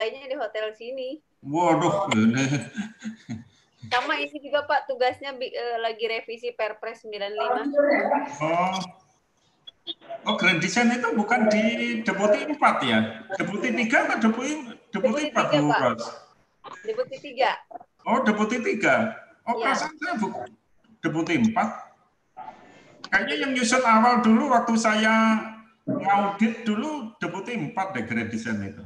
kayaknya di hotel sini. Waduh. Sama ini juga Pak tugasnya bi uh, lagi revisi Perpres 95. Oh. Oh, Grand Design itu bukan di Deputi 4 ya? Deputi 3 atau Deputi, Deputi, Deputi 4? 3, Pak. Deputi 3. Oh, Deputi 3. Oh, ya. saya bukan Deputi 4. Kayaknya yang nyusun awal dulu waktu saya ngaudit dulu Deputi 4 deh Grand Design itu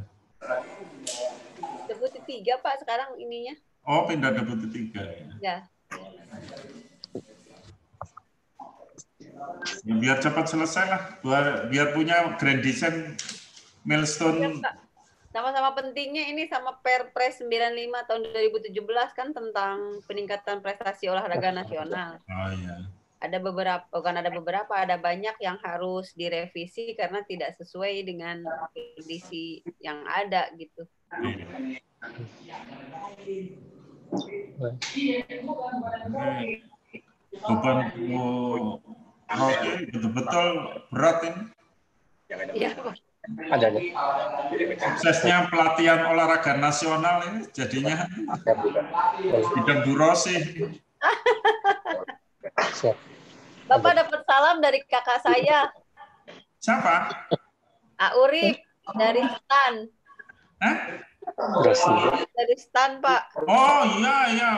tiga Pak sekarang ininya. Oh, pindah deputi tiga ya. Ya. ya biar cepat selesai lah, biar, biar punya grand design milestone. Iya, Sama-sama pentingnya ini sama Perpres 95 tahun 2017 kan tentang peningkatan prestasi olahraga nasional. Oh iya. Ada beberapa, bukan ada beberapa, ada banyak yang harus direvisi karena tidak sesuai dengan kondisi yang ada gitu. Bukan Bu betul-betul berat ini. Iya, ada ada. Suksesnya pelatihan olahraga nasional ini jadinya bidang burosi. Bapak dapat salam dari kakak saya. Siapa? Aurif dari Stan. Hah? Dagestan, Pak. Oh, iya, iya.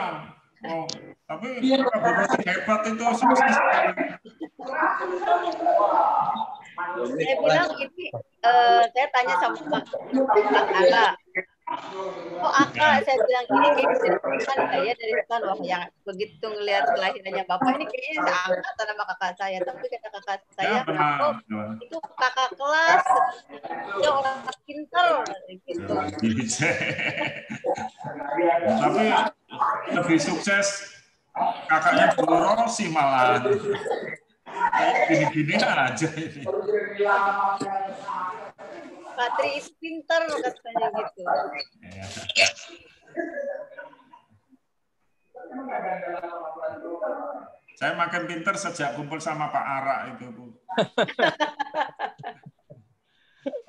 Oh, tapi iya, Pak hebat itu sukses. Saya bilang ini uh, saya tanya sama Pak Aka. Oh Aka, saya bilang ini kayaknya saya dari sana wah yang begitu ngelihat kelahirannya Bapak ini kayaknya sangat sama kakak saya. Tapi kata kakak saya, oh itu kakak kelas, dia orang pintar gitu. Tapi lebih sukses kakaknya Bu Rosi malah. Gini-gini aja ini. Patri itu pinter loh katanya gitu. Saya makin pinter sejak kumpul sama Pak Ara itu, Bu.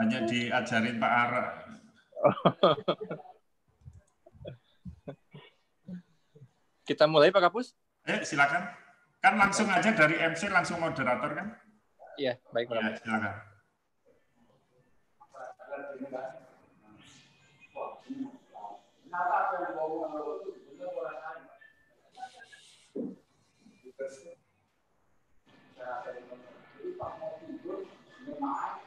Hanya diajarin Pak Ara. Kita mulai Pak Kapus? Eh, silakan. Kan langsung aja dari MC langsung moderator kan? Iya, baik Pak. Ya, silakan. Thank you.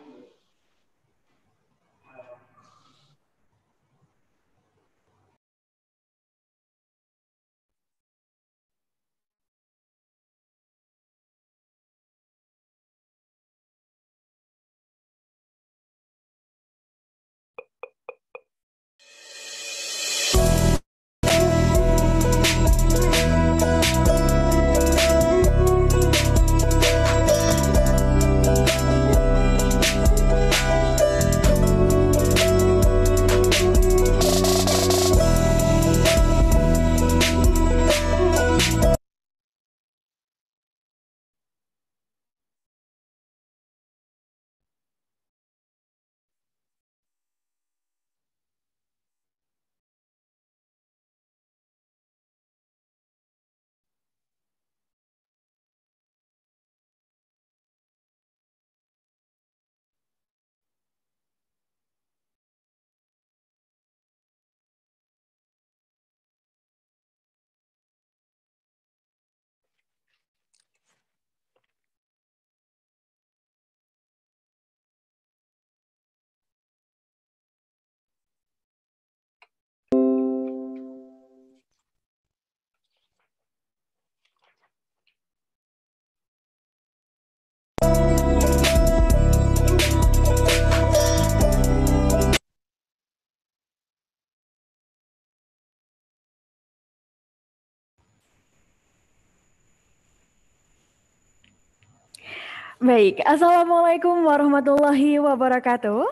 Baik, Assalamualaikum warahmatullahi wabarakatuh.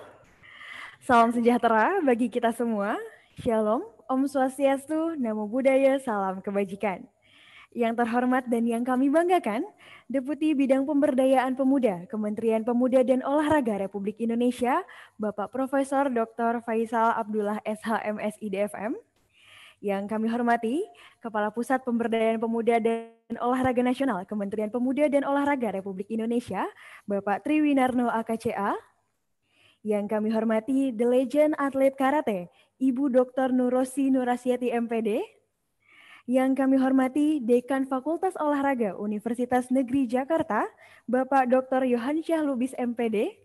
Salam sejahtera bagi kita semua. Shalom, Om Swastiastu, Namo Buddhaya, Salam Kebajikan. Yang terhormat dan yang kami banggakan, Deputi Bidang Pemberdayaan Pemuda, Kementerian Pemuda dan Olahraga Republik Indonesia, Bapak Profesor Dr. Faisal Abdullah SHMS IDFM, yang kami hormati, Kepala Pusat Pemberdayaan Pemuda dan Olahraga Nasional Kementerian Pemuda dan Olahraga Republik Indonesia, Bapak Triwinarno AKCA. Yang kami hormati, The Legend Atlet Karate, Ibu Dr. Nurosi Nurasiati MPD. Yang kami hormati, Dekan Fakultas Olahraga Universitas Negeri Jakarta, Bapak Dr. Yohan lubis MPD.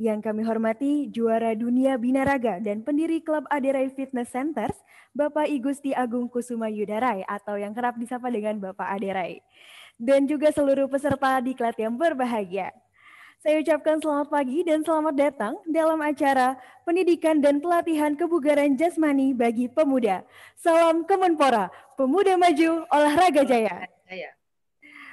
Yang kami hormati juara dunia binaraga dan pendiri klub Aderai Fitness Centers, Bapak I Gusti Agung Kusuma Yudarai atau yang kerap disapa dengan Bapak Aderai. Dan juga seluruh peserta diklat yang berbahagia. Saya ucapkan selamat pagi dan selamat datang dalam acara Pendidikan dan Pelatihan Kebugaran Jasmani bagi Pemuda. Salam Kemenpora, Pemuda Maju, Olahraga Jaya. Jaya.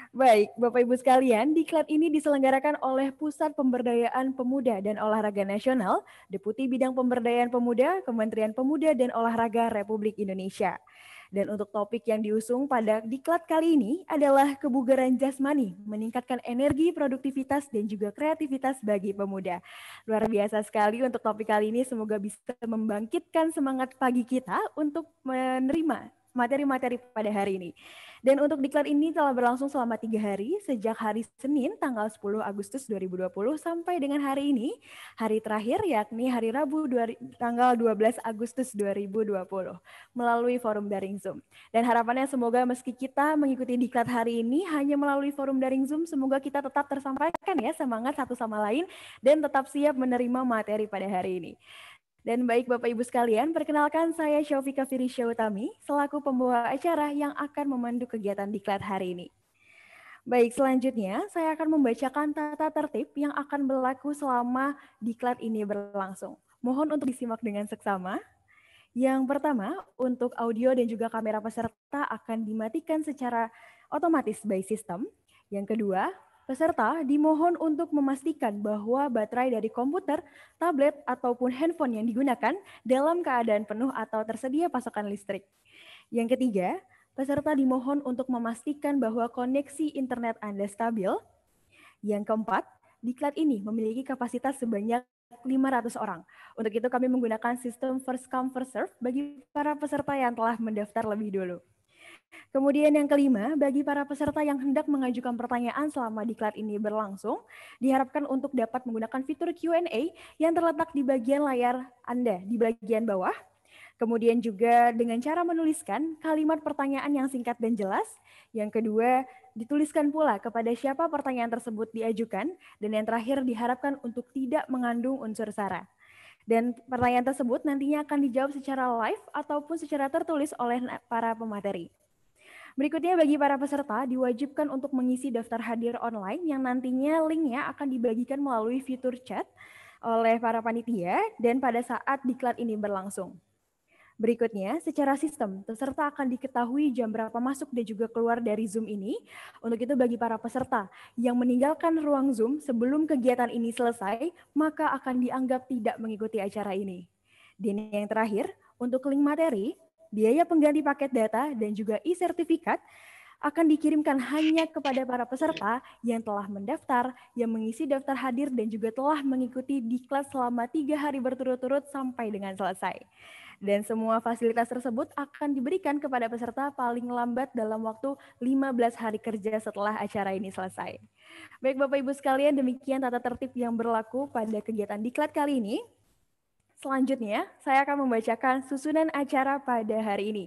Baik, Bapak Ibu sekalian, diklat ini diselenggarakan oleh Pusat Pemberdayaan Pemuda dan Olahraga Nasional, Deputi Bidang Pemberdayaan Pemuda, Kementerian Pemuda dan Olahraga Republik Indonesia. Dan untuk topik yang diusung pada diklat kali ini adalah kebugaran jasmani, meningkatkan energi, produktivitas, dan juga kreativitas bagi pemuda. Luar biasa sekali untuk topik kali ini, semoga bisa membangkitkan semangat pagi kita untuk menerima materi-materi pada hari ini. Dan untuk diklat ini telah berlangsung selama tiga hari, sejak hari Senin tanggal 10 Agustus 2020 sampai dengan hari ini, hari terakhir yakni hari Rabu tanggal 12 Agustus 2020 melalui forum daring Zoom. Dan harapannya semoga meski kita mengikuti diklat hari ini hanya melalui forum daring Zoom, semoga kita tetap tersampaikan ya semangat satu sama lain dan tetap siap menerima materi pada hari ini. Dan baik Bapak Ibu sekalian, perkenalkan saya Shofika Firisya Utami, selaku pembawa acara yang akan memandu kegiatan diklat hari ini. Baik, selanjutnya saya akan membacakan tata tertib yang akan berlaku selama diklat ini berlangsung. Mohon untuk disimak dengan seksama. Yang pertama, untuk audio dan juga kamera peserta akan dimatikan secara otomatis by system. Yang kedua, Peserta dimohon untuk memastikan bahwa baterai dari komputer, tablet, ataupun handphone yang digunakan dalam keadaan penuh atau tersedia pasokan listrik. Yang ketiga, peserta dimohon untuk memastikan bahwa koneksi internet Anda stabil. Yang keempat, diklat ini memiliki kapasitas sebanyak 500 orang. Untuk itu kami menggunakan sistem first come first serve bagi para peserta yang telah mendaftar lebih dulu. Kemudian yang kelima, bagi para peserta yang hendak mengajukan pertanyaan selama diklat ini berlangsung, diharapkan untuk dapat menggunakan fitur Q&A yang terletak di bagian layar Anda di bagian bawah. Kemudian juga dengan cara menuliskan kalimat pertanyaan yang singkat dan jelas. Yang kedua, dituliskan pula kepada siapa pertanyaan tersebut diajukan. Dan yang terakhir, diharapkan untuk tidak mengandung unsur sara. Dan pertanyaan tersebut nantinya akan dijawab secara live ataupun secara tertulis oleh para pemateri. Berikutnya bagi para peserta diwajibkan untuk mengisi daftar hadir online yang nantinya linknya akan dibagikan melalui fitur chat oleh para panitia dan pada saat diklat ini berlangsung. Berikutnya, secara sistem, peserta akan diketahui jam berapa masuk dan juga keluar dari Zoom ini. Untuk itu bagi para peserta yang meninggalkan ruang Zoom sebelum kegiatan ini selesai, maka akan dianggap tidak mengikuti acara ini. Dan yang terakhir, untuk link materi, biaya pengganti paket data, dan juga e-sertifikat akan dikirimkan hanya kepada para peserta yang telah mendaftar, yang mengisi daftar hadir, dan juga telah mengikuti diklat selama tiga hari berturut-turut sampai dengan selesai. Dan semua fasilitas tersebut akan diberikan kepada peserta paling lambat dalam waktu 15 hari kerja setelah acara ini selesai. Baik Bapak Ibu sekalian, demikian tata tertib yang berlaku pada kegiatan diklat kali ini. Selanjutnya, saya akan membacakan susunan acara pada hari ini.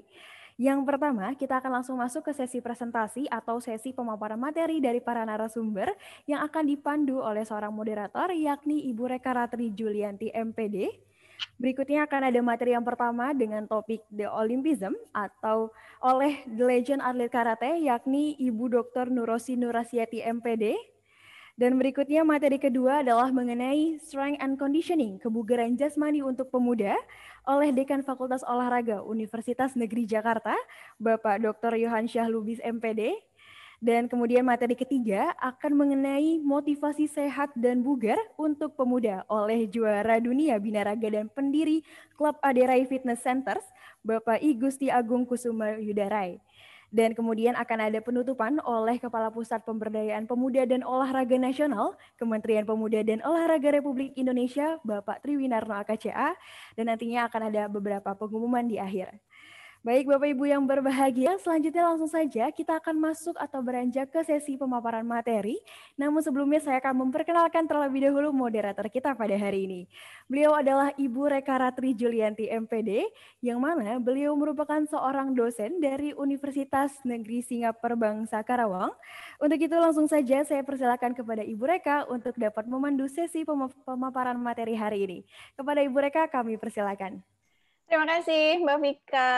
Yang pertama, kita akan langsung masuk ke sesi presentasi atau sesi pemaparan materi dari para narasumber yang akan dipandu oleh seorang moderator yakni Ibu Reka Ratri Julianti MPD. Berikutnya akan ada materi yang pertama dengan topik The Olympism atau oleh The Legend Atlet Karate yakni Ibu Dr. Nurosi Nurasiati MPD. Dan berikutnya materi kedua adalah mengenai Strength and Conditioning, kebugaran jasmani untuk pemuda oleh Dekan Fakultas Olahraga Universitas Negeri Jakarta, Bapak Dr. Yohan Syahlubis MPD. Dan kemudian materi ketiga akan mengenai motivasi sehat dan bugar untuk pemuda oleh juara dunia binaraga dan pendiri klub Aderai Fitness Centers, Bapak I Gusti Agung Kusuma Yudarai. Dan kemudian akan ada penutupan oleh Kepala Pusat Pemberdayaan Pemuda dan Olahraga Nasional, Kementerian Pemuda dan Olahraga Republik Indonesia, Bapak Triwinarno AKCA, dan nantinya akan ada beberapa pengumuman di akhir. Baik Bapak Ibu yang berbahagia, selanjutnya langsung saja kita akan masuk atau beranjak ke sesi pemaparan materi. Namun sebelumnya saya akan memperkenalkan terlebih dahulu moderator kita pada hari ini. Beliau adalah Ibu Reka Ratri Julianti MPD, yang mana beliau merupakan seorang dosen dari Universitas Negeri Singapura Bangsa Karawang. Untuk itu langsung saja saya persilakan kepada Ibu Reka untuk dapat memandu sesi pemaparan materi hari ini. Kepada Ibu Reka kami persilakan. Terima kasih Mbak Vika.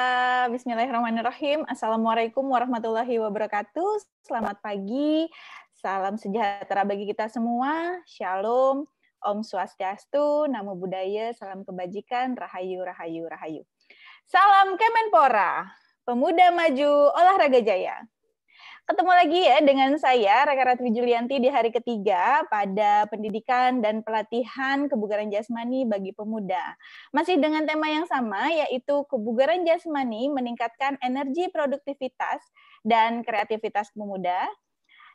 Bismillahirrahmanirrahim. Assalamualaikum warahmatullahi wabarakatuh. Selamat pagi. Salam sejahtera bagi kita semua. Shalom. Om Swastiastu, Namo Buddhaya, Salam Kebajikan, Rahayu, Rahayu, Rahayu. Salam Kemenpora, Pemuda Maju Olahraga Jaya. Ketemu lagi ya dengan saya, Raka Ratri Julianti di hari ketiga pada pendidikan dan pelatihan kebugaran jasmani bagi pemuda. Masih dengan tema yang sama, yaitu kebugaran jasmani meningkatkan energi produktivitas dan kreativitas pemuda,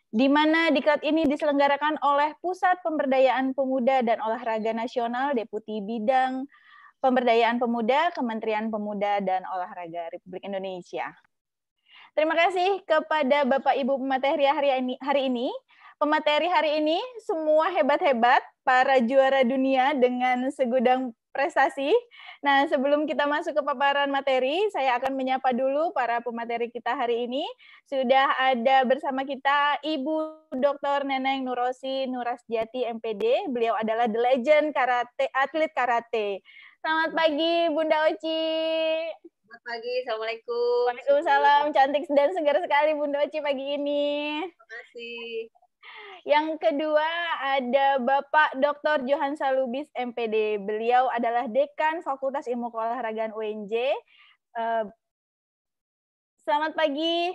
di mana diklat ini diselenggarakan oleh Pusat Pemberdayaan Pemuda dan Olahraga Nasional Deputi Bidang Pemberdayaan Pemuda, Kementerian Pemuda dan Olahraga Republik Indonesia. Terima kasih kepada Bapak Ibu pemateri hari ini. Hari ini pemateri hari ini semua hebat-hebat, para juara dunia dengan segudang prestasi. Nah, sebelum kita masuk ke paparan materi, saya akan menyapa dulu para pemateri kita hari ini. Sudah ada bersama kita Ibu Dr. Neneng Nurosi Nurasjati MPD. Beliau adalah the legend karate, atlet karate. Selamat pagi Bunda Oci. Selamat pagi, Assalamualaikum. Waalaikumsalam, cantik dan segar sekali Bunda Oci pagi ini. Terima kasih. Yang kedua ada Bapak Dr. Johan Salubis, MPD. Beliau adalah Dekan Fakultas Ilmu Keolahragaan UNJ. Eh, selamat pagi,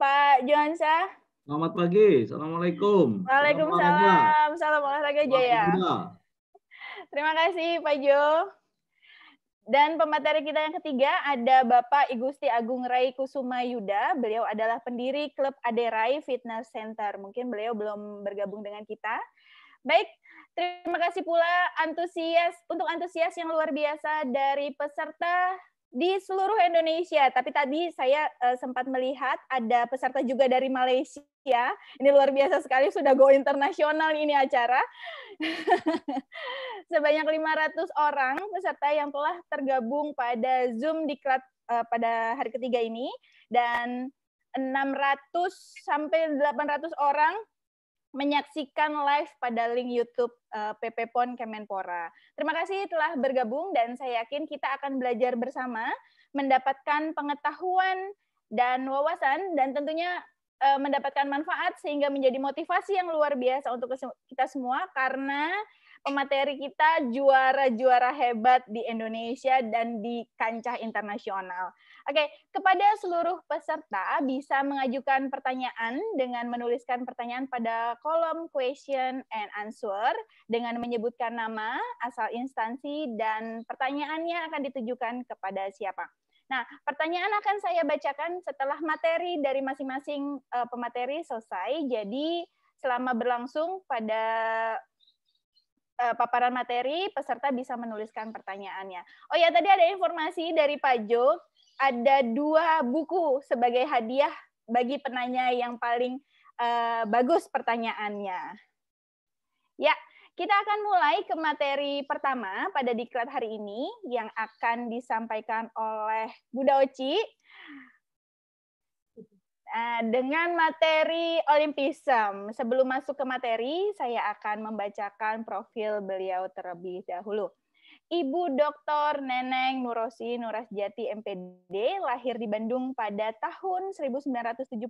Pak Johansa. Selamat pagi, Assalamualaikum. Waalaikumsalam, Salam Olahraga Jaya. Terima kasih Pak Jo. Dan pemateri kita yang ketiga ada Bapak Igusti Agung Rai Kusuma Yuda. Beliau adalah pendiri klub Aderai Fitness Center. Mungkin beliau belum bergabung dengan kita. Baik, terima kasih pula antusias untuk antusias yang luar biasa dari peserta di seluruh Indonesia. Tapi tadi saya uh, sempat melihat ada peserta juga dari Malaysia. Ini luar biasa sekali sudah go internasional ini acara. Sebanyak 500 orang peserta yang telah tergabung pada Zoom di uh, pada hari ketiga ini dan 600 sampai 800 orang menyaksikan live pada link YouTube uh, eh, PP PON Kemenpora. Terima kasih telah bergabung dan saya yakin kita akan belajar bersama, mendapatkan pengetahuan dan wawasan dan tentunya eh, mendapatkan manfaat sehingga menjadi motivasi yang luar biasa untuk kita semua karena pemateri kita juara-juara hebat di Indonesia dan di kancah internasional. Oke, kepada seluruh peserta bisa mengajukan pertanyaan dengan menuliskan pertanyaan pada kolom question and answer dengan menyebutkan nama, asal instansi, dan pertanyaannya akan ditujukan kepada siapa. Nah, pertanyaan akan saya bacakan setelah materi dari masing-masing eh, pemateri selesai. Jadi, selama berlangsung pada Eh, paparan materi, peserta bisa menuliskan pertanyaannya. Oh ya, tadi ada informasi dari Pak Jo, ada dua buku sebagai hadiah bagi penanya yang paling uh, bagus pertanyaannya. Ya, kita akan mulai ke materi pertama pada diklat hari ini yang akan disampaikan oleh Bunda Oci. Eh, dengan materi Olimpism, sebelum masuk ke materi, saya akan membacakan profil beliau terlebih dahulu. Ibu Dr. Neneng Nurosi Nurasjati MPD lahir di Bandung pada tahun 1972,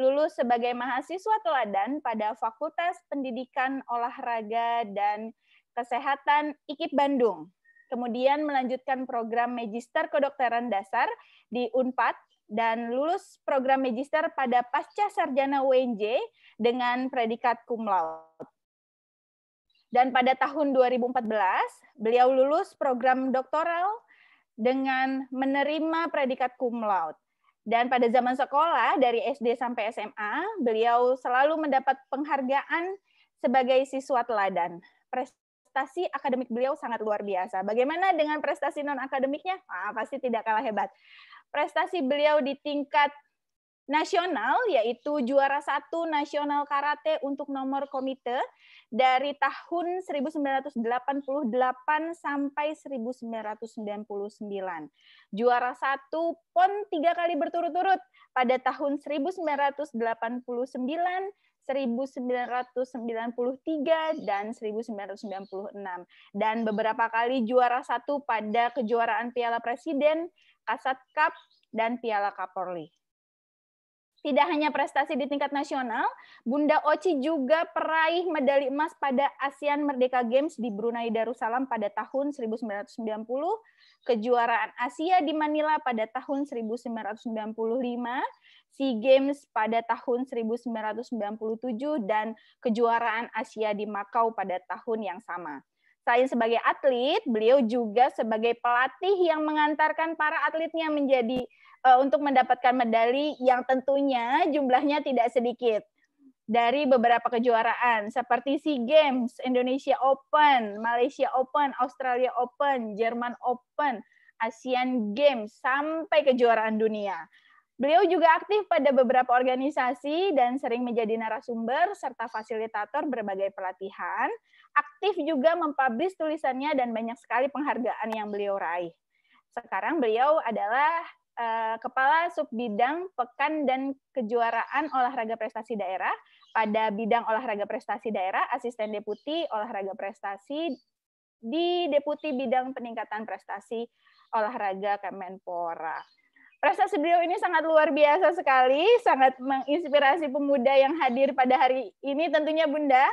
lulus sebagai mahasiswa teladan pada Fakultas Pendidikan Olahraga dan Kesehatan IKIP Bandung. Kemudian melanjutkan program Magister Kedokteran Dasar di UNPAD dan lulus program magister pada pasca sarjana UNJ dengan predikat cum laude. Dan pada tahun 2014, beliau lulus program doktoral dengan menerima predikat cum laude. Dan pada zaman sekolah, dari SD sampai SMA, beliau selalu mendapat penghargaan sebagai siswa teladan. Prestasi akademik beliau sangat luar biasa. Bagaimana dengan prestasi non-akademiknya? Ah, pasti tidak kalah hebat prestasi beliau di tingkat nasional yaitu juara satu nasional karate untuk nomor komite dari tahun 1988 sampai 1999. Juara satu PON tiga kali berturut-turut pada tahun 1989, 1993 dan 1996 dan beberapa kali juara satu pada kejuaraan Piala Presiden Kasat Cup, dan Piala Kapolri. Tidak hanya prestasi di tingkat nasional, Bunda Oci juga peraih medali emas pada ASEAN Merdeka Games di Brunei Darussalam pada tahun 1990, kejuaraan Asia di Manila pada tahun 1995, SEA Games pada tahun 1997, dan kejuaraan Asia di Makau pada tahun yang sama. Selain sebagai atlet, beliau juga sebagai pelatih yang mengantarkan para atletnya menjadi uh, untuk mendapatkan medali yang tentunya jumlahnya tidak sedikit dari beberapa kejuaraan seperti SEA Games, Indonesia Open, Malaysia Open, Australia Open, Jerman Open, Asian Games sampai kejuaraan dunia. Beliau juga aktif pada beberapa organisasi dan sering menjadi narasumber serta fasilitator berbagai pelatihan aktif juga mempublish tulisannya dan banyak sekali penghargaan yang beliau raih. Sekarang beliau adalah uh, kepala subbidang pekan dan kejuaraan olahraga prestasi daerah pada bidang olahraga prestasi daerah, asisten deputi olahraga prestasi di deputi bidang peningkatan prestasi olahraga Kemenpora. Prestasi beliau ini sangat luar biasa sekali, sangat menginspirasi pemuda yang hadir pada hari ini tentunya Bunda.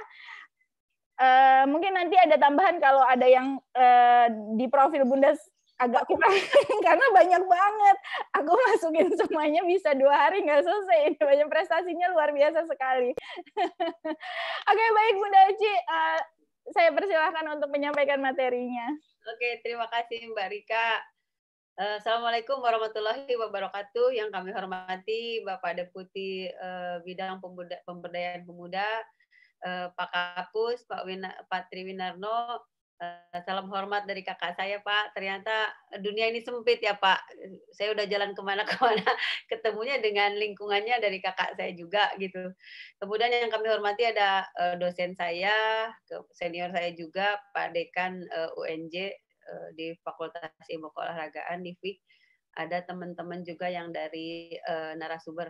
Uh, mungkin nanti ada tambahan kalau ada yang uh, di profil Bunda agak kurang karena banyak banget. Aku masukin semuanya bisa dua hari nggak selesai. Ini banyak prestasinya luar biasa sekali. Oke okay, baik Bunda Aci, uh, saya persilahkan untuk menyampaikan materinya. Oke terima kasih Mbak Rika. Assalamualaikum warahmatullahi wabarakatuh. Yang kami hormati Bapak Deputi uh, Bidang Pemberdayaan Pemuda uh, Pak Kapus, Pak, Wina, Pak Triwinarno. Uh, salam hormat dari kakak saya Pak. Ternyata dunia ini sempit ya Pak. Saya udah jalan kemana-kemana, ketemunya dengan lingkungannya dari kakak saya juga gitu. Kemudian yang kami hormati ada uh, dosen saya, senior saya juga, Pak Dekan uh, UNJ di Fakultas Ilmu Keolahragaan di FIK ada teman-teman juga yang dari uh, narasumber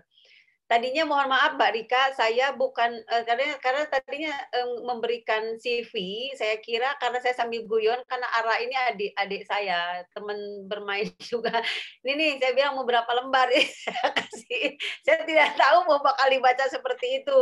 tadinya mohon maaf Mbak Rika, saya bukan eh, karena karena tadinya um, memberikan CV, saya kira karena saya sambil guyon karena Ara ini adik adik saya, teman bermain juga. Ini nih saya bilang mau berapa lembar saya kasih. Saya tidak tahu mau bakal dibaca seperti itu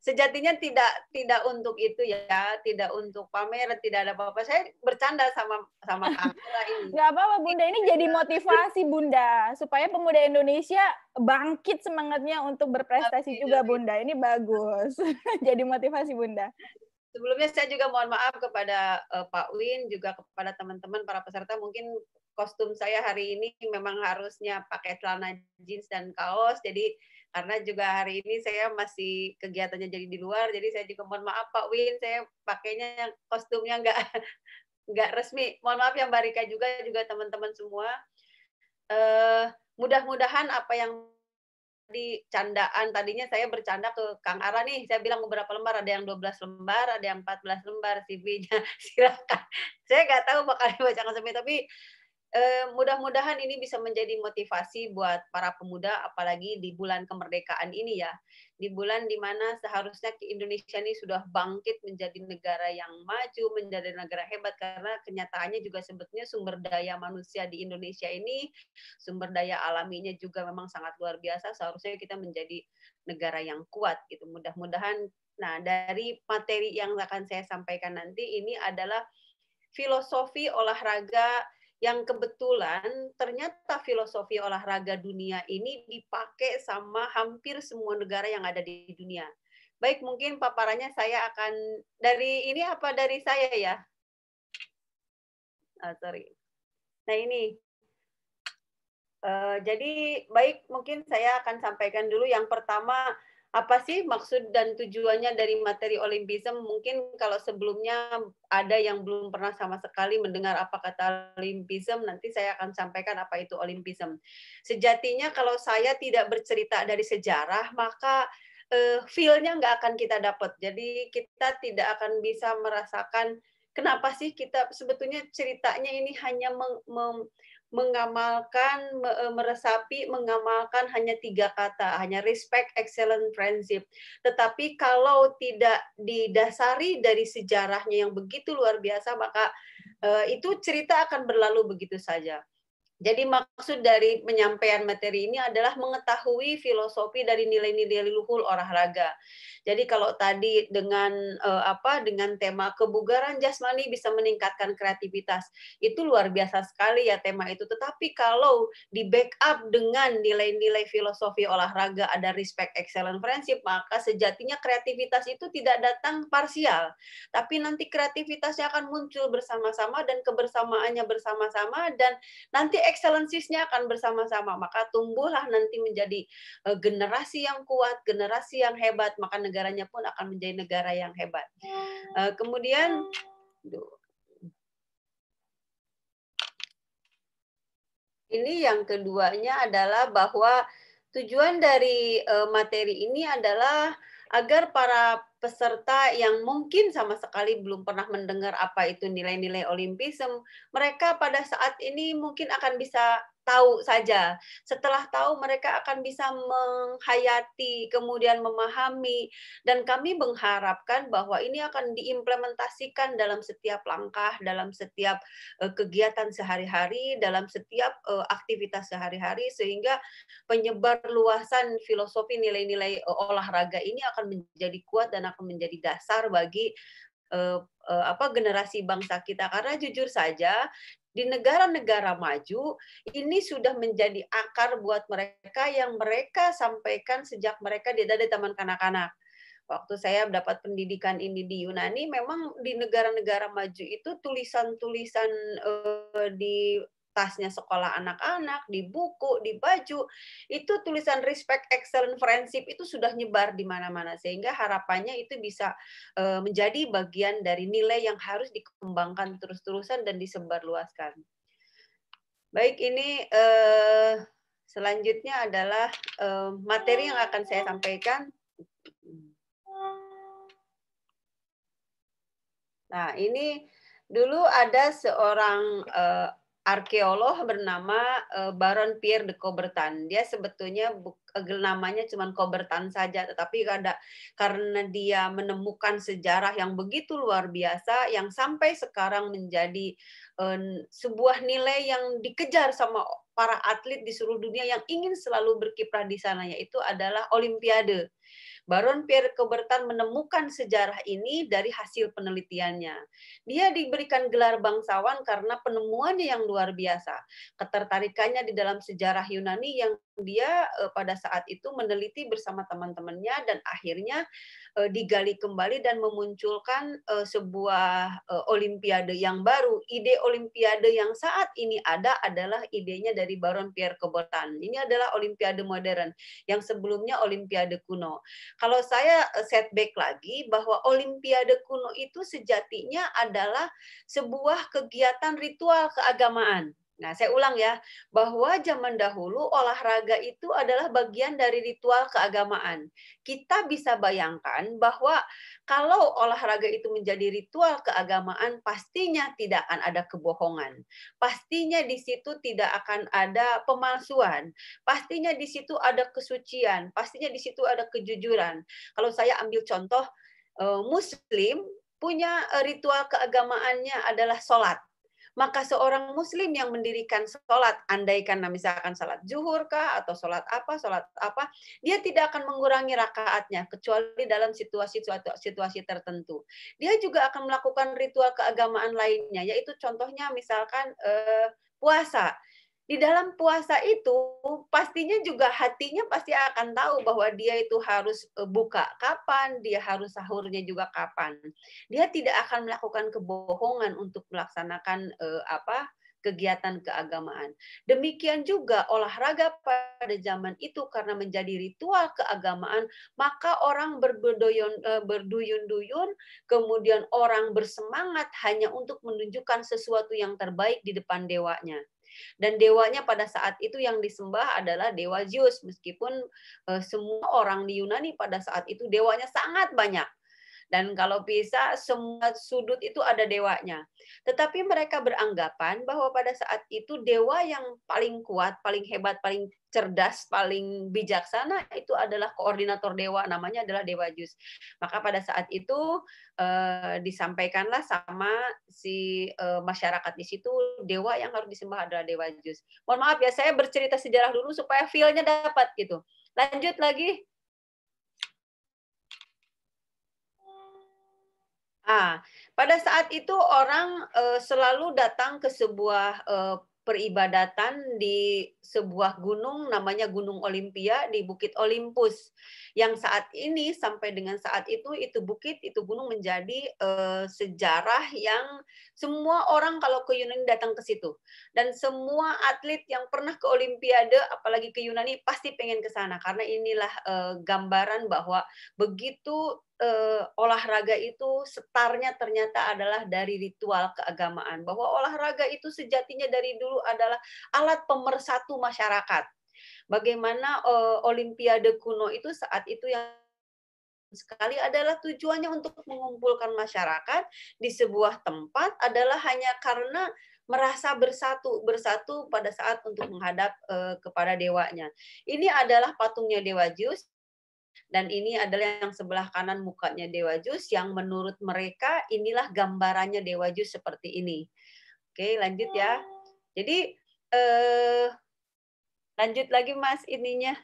sejatinya tidak tidak untuk itu ya, tidak untuk pamer, tidak ada apa-apa. Saya bercanda sama sama lah ini. Nggak apa-apa Bunda, ini jadi iya. motivasi Bunda supaya pemuda Indonesia bangkit semangatnya untuk berprestasi juga Bunda. Ini bagus. jadi motivasi Bunda. Sebelumnya saya juga mohon maaf kepada uh, Pak Win juga kepada teman-teman para peserta mungkin kostum saya hari ini memang harusnya pakai celana jeans dan kaos jadi karena juga hari ini saya masih kegiatannya jadi di luar jadi saya juga mohon maaf Pak Win saya pakainya yang kostumnya nggak nggak resmi mohon maaf yang Barika juga juga teman-teman semua uh, mudah-mudahan apa yang di candaan tadinya saya bercanda ke Kang Ara nih saya bilang beberapa lembar ada yang 12 lembar ada yang 14 lembar CV-nya silakan saya nggak tahu bakal dibacakan sampai tapi eh, mudah-mudahan ini bisa menjadi motivasi buat para pemuda, apalagi di bulan kemerdekaan ini ya, di bulan dimana seharusnya Indonesia ini sudah bangkit menjadi negara yang maju, menjadi negara hebat karena kenyataannya juga sebetulnya sumber daya manusia di Indonesia ini, sumber daya alaminya juga memang sangat luar biasa. Seharusnya kita menjadi negara yang kuat gitu. Mudah-mudahan Nah, dari materi yang akan saya sampaikan nanti ini adalah filosofi olahraga yang kebetulan ternyata filosofi olahraga dunia ini dipakai sama hampir semua negara yang ada di dunia. Baik, mungkin paparannya saya akan dari ini apa dari saya ya? Oh, sorry. Nah ini, uh, jadi baik mungkin saya akan sampaikan dulu yang pertama apa sih maksud dan tujuannya dari materi Olimpism? Mungkin kalau sebelumnya ada yang belum pernah sama sekali mendengar apa kata Olimpism, nanti saya akan sampaikan apa itu Olimpism. Sejatinya kalau saya tidak bercerita dari sejarah, maka eh, feel-nya nggak akan kita dapat. Jadi kita tidak akan bisa merasakan kenapa sih kita sebetulnya ceritanya ini hanya meng, mem, mengamalkan eh, meresapi mengamalkan hanya tiga kata hanya respect excellent friendship tetapi kalau tidak didasari dari sejarahnya yang begitu luar biasa maka eh, itu cerita akan berlalu begitu saja jadi maksud dari penyampaian materi ini adalah mengetahui filosofi dari nilai-nilai luhur olahraga. Jadi kalau tadi dengan eh, apa dengan tema kebugaran jasmani bisa meningkatkan kreativitas. Itu luar biasa sekali ya tema itu. Tetapi kalau di backup dengan nilai-nilai filosofi olahraga ada respect excellent friendship, maka sejatinya kreativitas itu tidak datang parsial. Tapi nanti kreativitasnya akan muncul bersama-sama dan kebersamaannya bersama-sama dan nanti excellencies-nya akan bersama-sama. Maka tumbuhlah nanti menjadi eh, generasi yang kuat, generasi yang hebat, maka negaranya pun akan menjadi negara yang hebat. Eh, kemudian ini yang keduanya adalah bahwa tujuan dari eh, materi ini adalah agar para peserta yang mungkin sama sekali belum pernah mendengar apa itu nilai-nilai olimpisme, mereka pada saat ini mungkin akan bisa tahu saja. Setelah tahu mereka akan bisa menghayati, kemudian memahami dan kami mengharapkan bahwa ini akan diimplementasikan dalam setiap langkah, dalam setiap e, kegiatan sehari-hari, dalam setiap e, aktivitas sehari-hari sehingga penyebar luasan filosofi nilai-nilai e, olahraga ini akan menjadi kuat dan akan menjadi dasar bagi apa generasi bangsa kita karena jujur saja di negara-negara maju ini sudah menjadi akar buat mereka yang mereka sampaikan sejak mereka di dari taman kanak-kanak. Waktu saya mendapat pendidikan ini di Yunani, memang di negara-negara maju itu tulisan-tulisan eh, di tasnya sekolah anak-anak, di buku, di baju, itu tulisan respect, excellent friendship itu sudah nyebar di mana-mana sehingga harapannya itu bisa eh, menjadi bagian dari nilai yang harus dikembangkan terus-terusan dan disebarluaskan. Baik, ini eh, selanjutnya adalah eh, materi yang akan saya sampaikan. Nah, ini dulu ada seorang eh, arkeolog bernama eh, Baron Pierre de Coubertin. Dia sebetulnya eh, namanya cuma Coubertin saja, tetapi ada karena dia menemukan sejarah yang begitu luar biasa yang sampai sekarang menjadi sebuah nilai yang dikejar sama para atlet di seluruh dunia yang ingin selalu berkiprah di sana yaitu adalah olimpiade. Baron Pierre Coubertin menemukan sejarah ini dari hasil penelitiannya. Dia diberikan gelar bangsawan karena penemuannya yang luar biasa. Ketertarikannya di dalam sejarah Yunani yang dia eh, pada saat itu meneliti bersama teman-temannya dan akhirnya Eh, digali kembali dan memunculkan eh, sebuah eh, olimpiade yang baru. Ide olimpiade yang saat ini ada adalah idenya dari Baron Pierre Coubertin Ini adalah olimpiade modern yang sebelumnya olimpiade kuno. Kalau saya setback lagi bahwa olimpiade kuno itu sejatinya adalah sebuah kegiatan ritual keagamaan Nah, saya ulang ya, bahwa zaman dahulu olahraga itu adalah bagian dari ritual keagamaan. Kita bisa bayangkan bahwa kalau olahraga itu menjadi ritual keagamaan, pastinya tidak akan ada kebohongan. Pastinya di situ tidak akan ada pemalsuan. Pastinya di situ ada kesucian, pastinya di situ ada kejujuran. Kalau saya ambil contoh eh, muslim punya eh, ritual keagamaannya adalah sholat maka seorang muslim yang mendirikan sholat, andaikan nah misalkan sholat zuhur kah, atau sholat apa, sholat apa, dia tidak akan mengurangi rakaatnya, kecuali dalam situasi situasi tertentu. Dia juga akan melakukan ritual keagamaan lainnya, yaitu contohnya misalkan eh, puasa di dalam puasa itu pastinya juga hatinya pasti akan tahu bahwa dia itu harus e, buka kapan, dia harus sahurnya juga kapan. Dia tidak akan melakukan kebohongan untuk melaksanakan eh, apa kegiatan keagamaan. Demikian juga olahraga pada zaman itu karena menjadi ritual keagamaan, maka orang e, berduyun-duyun, kemudian orang bersemangat hanya untuk menunjukkan sesuatu yang terbaik di depan dewanya dan dewanya pada saat itu yang disembah adalah dewa Zeus meskipun eh, semua orang di Yunani pada saat itu dewanya sangat banyak dan kalau bisa semua sudut itu ada dewanya. Tetapi mereka beranggapan bahwa pada saat itu dewa yang paling kuat, paling hebat, paling cerdas paling bijaksana itu adalah koordinator dewa namanya adalah Dewa Jus. Maka pada saat itu eh, disampaikanlah sama si eh, masyarakat di situ dewa yang harus disembah adalah Dewa Jus. Mohon maaf ya saya bercerita sejarah dulu supaya feelnya dapat gitu. Lanjut lagi. Ah, pada saat itu orang eh, selalu datang ke sebuah eh, peribadatan di sebuah gunung namanya Gunung Olimpia di Bukit Olympus yang saat ini sampai dengan saat itu itu bukit itu gunung menjadi uh, sejarah yang semua orang kalau ke Yunani datang ke situ dan semua atlet yang pernah ke Olimpiade apalagi ke Yunani pasti pengen ke sana karena inilah uh, gambaran bahwa begitu eh, olahraga itu setarnya ternyata adalah dari ritual keagamaan bahwa olahraga itu sejatinya dari dulu adalah alat pemersatu masyarakat. Bagaimana eh, olimpiade kuno itu saat itu yang sekali adalah tujuannya untuk mengumpulkan masyarakat di sebuah tempat adalah hanya karena merasa bersatu bersatu pada saat untuk menghadap e, kepada dewanya. Ini adalah patungnya dewa Zeus dan ini adalah yang sebelah kanan mukanya Dewa Jus, yang menurut mereka inilah gambarannya Dewa Jus seperti ini. Oke, lanjut ya. Jadi eh, lanjut lagi Mas ininya.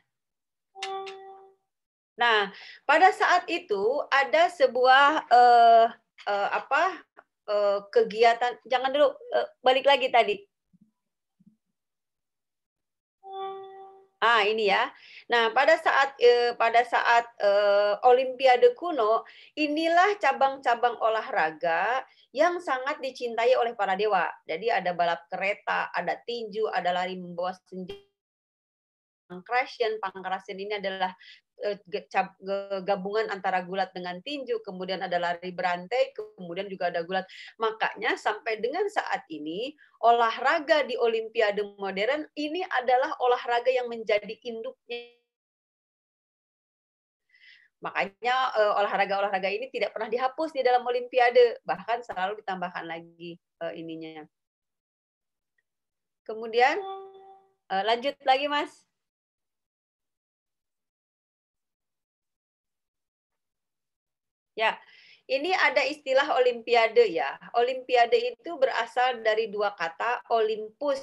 Nah, pada saat itu ada sebuah eh, eh, apa eh, kegiatan. Jangan dulu eh, balik lagi tadi. Ah, ini ya. Nah, pada saat eh, pada saat eh, Olimpiade kuno, inilah cabang-cabang olahraga yang sangat dicintai oleh para dewa. Jadi ada balap kereta, ada tinju, ada lari membawa senjata. Pangkrasian, pangkrasian ini adalah eh, gabungan antara gulat dengan tinju, kemudian ada lari berantai, kemudian juga ada gulat. Makanya sampai dengan saat ini olahraga di Olimpiade modern ini adalah olahraga yang menjadi induknya Makanya eh, olahraga-olahraga ini tidak pernah dihapus di dalam olimpiade, bahkan selalu ditambahkan lagi eh, ininya. Kemudian eh, lanjut lagi Mas. Ya, ini ada istilah olimpiade ya. Olimpiade itu berasal dari dua kata, Olympus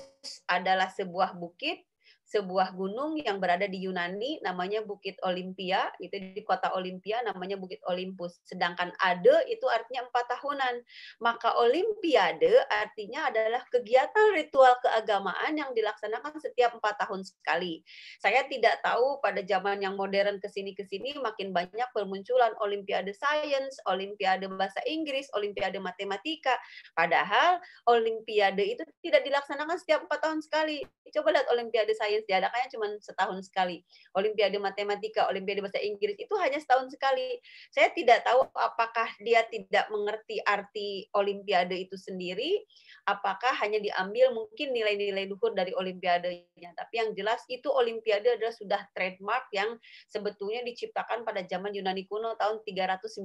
adalah sebuah bukit sebuah gunung yang berada di Yunani namanya Bukit Olimpia itu di kota Olimpia namanya Bukit Olympus sedangkan ade itu artinya empat tahunan maka Olimpiade artinya adalah kegiatan ritual keagamaan yang dilaksanakan setiap empat tahun sekali saya tidak tahu pada zaman yang modern kesini kesini makin banyak bermunculan Olimpiade Science Olimpiade Bahasa Inggris Olimpiade Matematika padahal Olimpiade itu tidak dilaksanakan setiap empat tahun sekali coba lihat Olimpiade Science Inggris diadakannya cuma setahun sekali. Olimpiade Matematika, Olimpiade Bahasa Inggris itu hanya setahun sekali. Saya tidak tahu apakah dia tidak mengerti arti Olimpiade itu sendiri, apakah hanya diambil mungkin nilai-nilai luhur dari Olimpiadenya. Tapi yang jelas itu Olimpiade adalah sudah trademark yang sebetulnya diciptakan pada zaman Yunani kuno tahun 394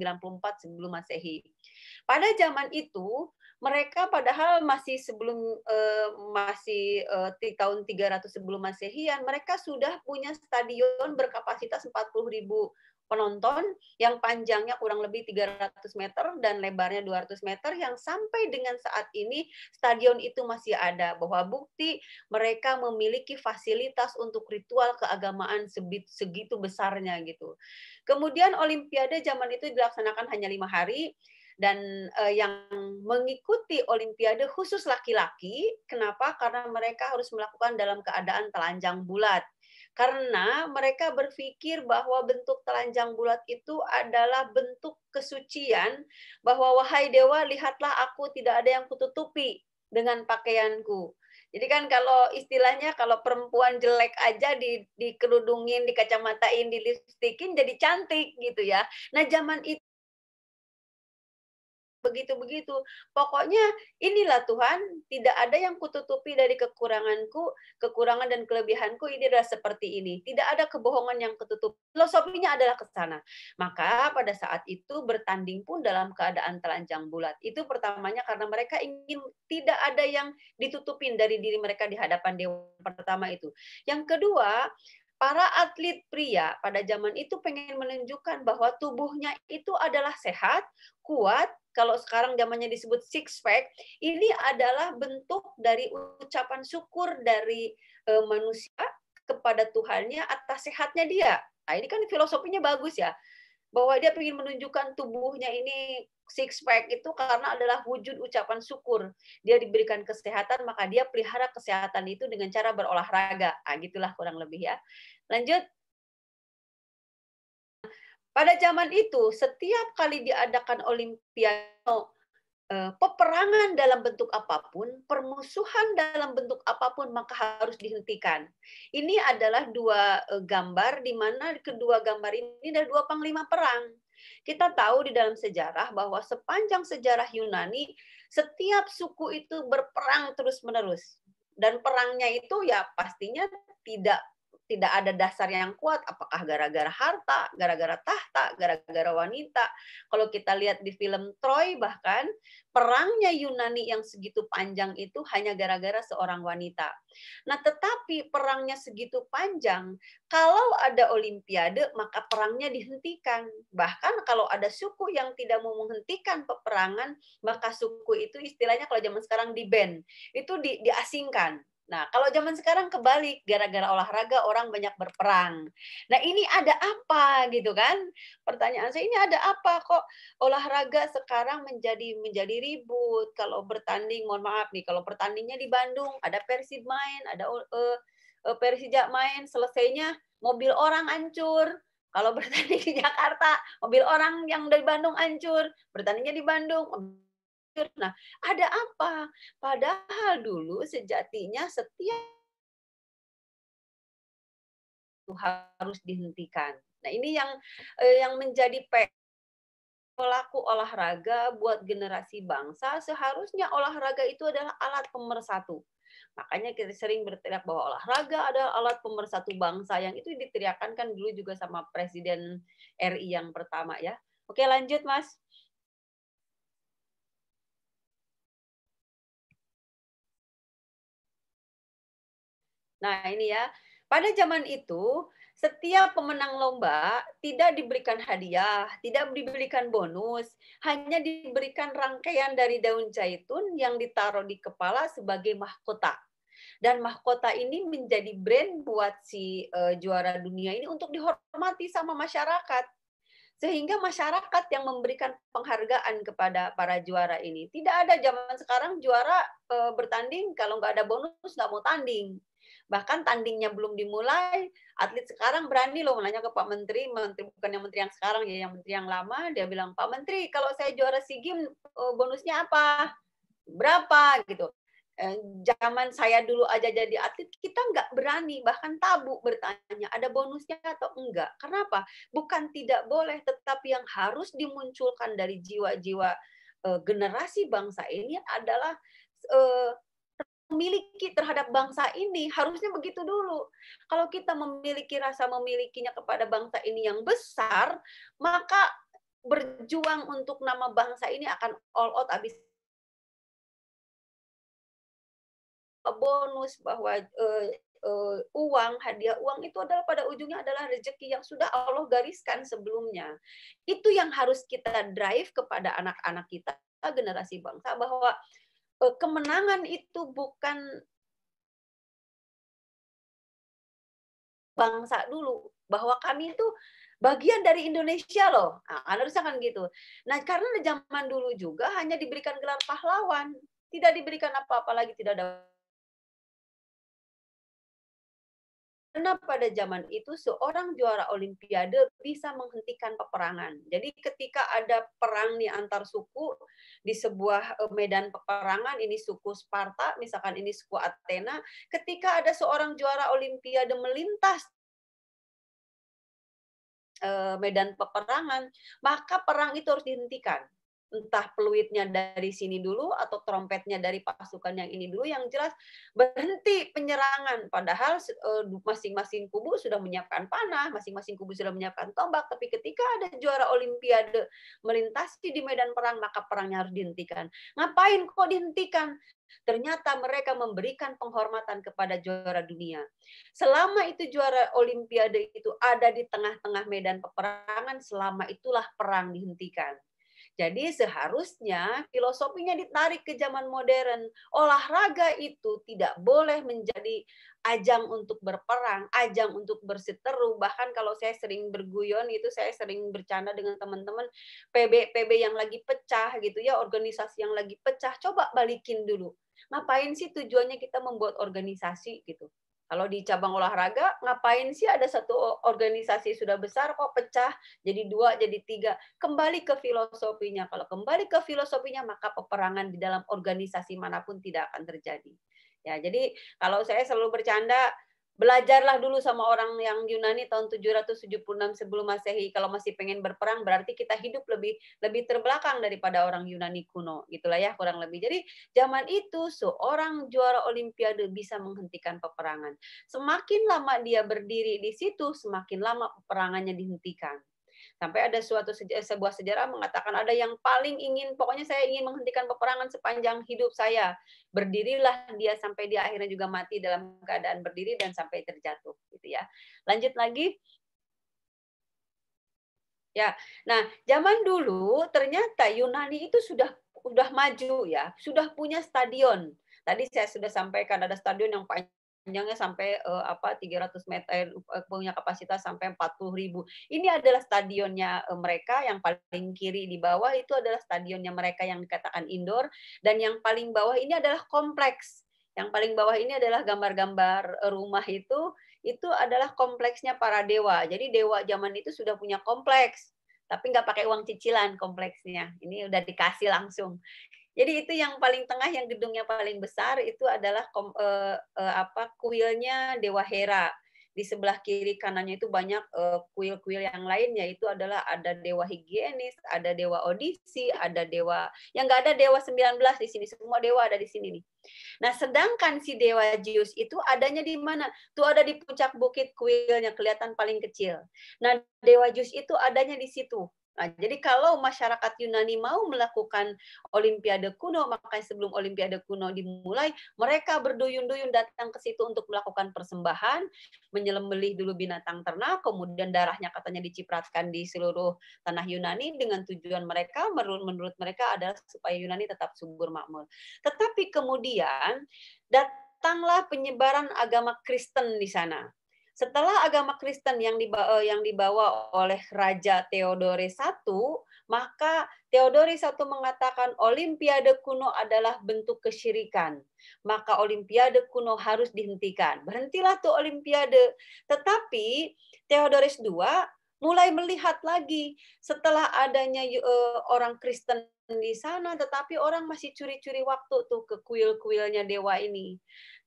sebelum Masehi. Pada zaman itu mereka padahal masih sebelum uh, masih uh, eh, di tahun 300 sebelum Masehian mereka sudah punya stadion berkapasitas ribu penonton yang panjangnya kurang lebih 300 meter dan lebarnya 200 meter yang sampai dengan saat ini stadion itu masih ada bahwa bukti mereka memiliki fasilitas untuk ritual keagamaan segitu besarnya gitu. Kemudian Olimpiade zaman itu dilaksanakan hanya lima hari dan uh, yang mengikuti olimpiade khusus laki-laki kenapa karena mereka harus melakukan dalam keadaan telanjang bulat karena mereka berpikir bahwa bentuk telanjang bulat itu adalah bentuk kesucian bahwa wahai dewa lihatlah aku tidak ada yang kututupi dengan pakaianku jadi kan kalau istilahnya kalau perempuan jelek aja di dikerudungin, dikacamatain, dilipstikin jadi cantik gitu ya. Nah, zaman itu begitu-begitu. Pokoknya inilah Tuhan, tidak ada yang kututupi dari kekuranganku, kekurangan dan kelebihanku ini adalah seperti ini. Tidak ada kebohongan yang ketutup. Filosofinya adalah ke sana. Maka pada saat itu bertanding pun dalam keadaan telanjang bulat. Itu pertamanya karena mereka ingin tidak ada yang ditutupin dari diri mereka di hadapan dewan pertama itu. Yang kedua, para atlet pria pada zaman itu pengen menunjukkan bahwa tubuhnya itu adalah sehat, kuat, kalau sekarang zamannya disebut six pack, ini adalah bentuk dari ucapan syukur dari uh, manusia kepada Tuhannya atas sehatnya dia. Nah, ini kan filosofinya bagus ya. Bahwa dia ingin menunjukkan tubuhnya ini six pack itu karena adalah wujud ucapan syukur. Dia diberikan kesehatan, maka dia pelihara kesehatan itu dengan cara berolahraga. Nah, gitulah kurang lebih ya. Lanjut. Pada zaman itu, setiap kali diadakan olimpiade, eh, peperangan dalam bentuk apapun, permusuhan dalam bentuk apapun, maka harus dihentikan. Ini adalah dua eh, gambar di mana kedua gambar ini adalah dua panglima perang. Kita tahu di dalam sejarah bahwa sepanjang sejarah Yunani, setiap suku itu berperang terus-menerus. Dan perangnya itu ya pastinya tidak tidak ada dasar yang kuat, apakah gara-gara harta, gara-gara tahta, gara-gara wanita. Kalau kita lihat di film Troy bahkan, perangnya Yunani yang segitu panjang itu hanya gara-gara seorang wanita. Nah tetapi perangnya segitu panjang, kalau ada olimpiade maka perangnya dihentikan. Bahkan kalau ada suku yang tidak mau menghentikan peperangan, maka suku itu istilahnya kalau zaman sekarang di-ban, itu di, diasingkan Nah, kalau zaman sekarang kebalik, gara-gara olahraga orang banyak berperang. Nah, ini ada apa gitu kan? Pertanyaan saya ini ada apa kok olahraga sekarang menjadi menjadi ribut? Kalau bertanding, mohon maaf nih, kalau pertandingnya di Bandung, ada Persib main, ada uh, Persija main, selesainya mobil orang hancur. Kalau bertanding di Jakarta, mobil orang yang dari Bandung hancur. Bertandingnya di Bandung, Nah, ada apa? Padahal dulu sejatinya setiap itu harus dihentikan. Nah, ini yang eh, yang menjadi pelaku olahraga buat generasi bangsa seharusnya olahraga itu adalah alat pemersatu. Makanya kita sering berteriak bahwa olahraga adalah alat pemersatu bangsa yang itu diteriakan kan dulu juga sama Presiden RI yang pertama ya. Oke lanjut Mas. Nah, ini ya. Pada zaman itu, setiap pemenang lomba tidak diberikan hadiah, tidak diberikan bonus, hanya diberikan rangkaian dari daun zaitun yang ditaruh di kepala sebagai mahkota. Dan mahkota ini menjadi brand buat si uh, juara dunia ini untuk dihormati sama masyarakat. Sehingga masyarakat yang memberikan penghargaan kepada para juara ini. Tidak ada zaman sekarang juara e, bertanding kalau nggak ada bonus nggak mau tanding bahkan tandingnya belum dimulai atlet sekarang berani loh nanya ke Pak Menteri Menteri bukan yang Menteri yang sekarang ya yang Menteri yang lama dia bilang Pak Menteri kalau saya juara SEA Games eh, bonusnya apa berapa gitu eh, zaman saya dulu aja jadi atlet kita nggak berani bahkan tabu bertanya ada bonusnya atau enggak kenapa bukan tidak boleh tetapi yang harus dimunculkan dari jiwa-jiwa eh, generasi bangsa ini adalah memiliki terhadap bangsa ini harusnya begitu dulu. Kalau kita memiliki rasa memilikinya kepada bangsa ini yang besar, maka berjuang untuk nama bangsa ini akan all out habis bonus bahwa uh, uh, uang hadiah uang itu adalah pada ujungnya adalah rezeki yang sudah Allah gariskan sebelumnya itu yang harus kita drive kepada anak-anak kita generasi bangsa bahwa Eh, kemenangan itu bukan bangsa dulu bahwa kami itu bagian dari Indonesia loh. Nah, kan gitu. Nah, karena zaman dulu juga hanya diberikan gelar pahlawan, tidak diberikan apa-apa lagi, tidak ada Karena pada zaman itu seorang juara olimpiade bisa menghentikan peperangan. Jadi ketika ada perang nih antar suku di sebuah e, medan peperangan, ini suku Sparta, misalkan ini suku Athena, ketika ada seorang juara olimpiade melintas e, medan peperangan, maka perang itu harus dihentikan entah peluitnya dari sini dulu atau trompetnya dari pasukan yang ini dulu yang jelas berhenti penyerangan padahal e, masing-masing kubu sudah menyiapkan panah, masing-masing kubu sudah menyiapkan tombak tapi ketika ada juara olimpiade melintasi di medan perang maka perangnya harus dihentikan. Ngapain kok dihentikan? Ternyata mereka memberikan penghormatan kepada juara dunia. Selama itu juara olimpiade itu ada di tengah-tengah medan peperangan, selama itulah perang dihentikan jadi seharusnya filosofinya ditarik ke zaman modern. Olahraga itu tidak boleh menjadi ajang untuk berperang, ajang untuk berseteru. Bahkan kalau saya sering berguyon itu saya sering bercanda dengan teman-teman PB PB yang lagi pecah gitu ya, organisasi yang lagi pecah. Coba balikin dulu. Ngapain sih tujuannya kita membuat organisasi gitu? Kalau di cabang olahraga, ngapain sih ada satu organisasi sudah besar kok pecah jadi dua, jadi tiga. Kembali ke filosofinya. Kalau kembali ke filosofinya, maka peperangan di dalam organisasi manapun tidak akan terjadi. Ya, jadi kalau saya selalu bercanda, belajarlah dulu sama orang yang Yunani tahun 776 sebelum Masehi. Kalau masih pengen berperang berarti kita hidup lebih lebih terbelakang daripada orang Yunani kuno. Gitulah ya kurang lebih. Jadi zaman itu seorang juara olimpiade bisa menghentikan peperangan. Semakin lama dia berdiri di situ, semakin lama peperangannya dihentikan. Sampai ada suatu sejarah, sebuah sejarah mengatakan ada yang paling ingin, pokoknya saya ingin menghentikan peperangan sepanjang hidup saya. Berdirilah dia sampai dia akhirnya juga mati dalam keadaan berdiri dan sampai terjatuh, gitu ya. Lanjut lagi. Ya, nah zaman dulu ternyata Yunani itu sudah sudah maju ya, sudah punya stadion. Tadi saya sudah sampaikan ada stadion yang panjang panjangnya sampai uh, apa 300 meter eh, punya kapasitas sampai 40 ribu. Ini adalah stadionnya uh, mereka yang paling kiri di bawah itu adalah stadionnya mereka yang dikatakan indoor dan yang paling bawah ini adalah kompleks. Yang paling bawah ini adalah gambar-gambar rumah itu itu adalah kompleksnya para dewa. Jadi dewa zaman itu sudah punya kompleks tapi nggak pakai uang cicilan kompleksnya. Ini udah dikasih langsung. Jadi itu yang paling tengah yang gedungnya paling besar itu adalah kom, eh, eh, apa kuilnya Dewa Hera. Di sebelah kiri kanannya itu banyak eh, kuil-kuil eh, yang lainnya itu adalah ada Dewa Higienis, ada Dewa Odisi, ada Dewa yang enggak ada Dewa 19 di sini semua dewa ada di sini nih. Nah, sedangkan si Dewa Zeus itu adanya di mana? Tuh ada di puncak bukit kuilnya kelihatan paling kecil. Nah, Dewa Zeus itu adanya di situ Nah, jadi kalau masyarakat Yunani mau melakukan Olimpiade kuno, makanya sebelum Olimpiade kuno dimulai, mereka berduyun-duyun datang ke situ untuk melakukan persembahan, menyelembelih dulu binatang ternak, kemudian darahnya katanya dicipratkan di seluruh tanah Yunani dengan tujuan mereka menurut mereka adalah supaya Yunani tetap subur makmur. Tetapi kemudian datanglah penyebaran agama Kristen di sana. Setelah agama Kristen yang dibawa, eh, yang dibawa oleh Raja Theodore I, maka Theodore I mengatakan Olimpiade kuno adalah bentuk kesyirikan. Maka Olimpiade kuno harus dihentikan. Berhentilah tuh Olimpiade. Tetapi Theodore II mulai melihat lagi setelah adanya eh, orang Kristen di sana, tetapi orang masih curi-curi waktu tuh ke kuil-kuilnya dewa ini.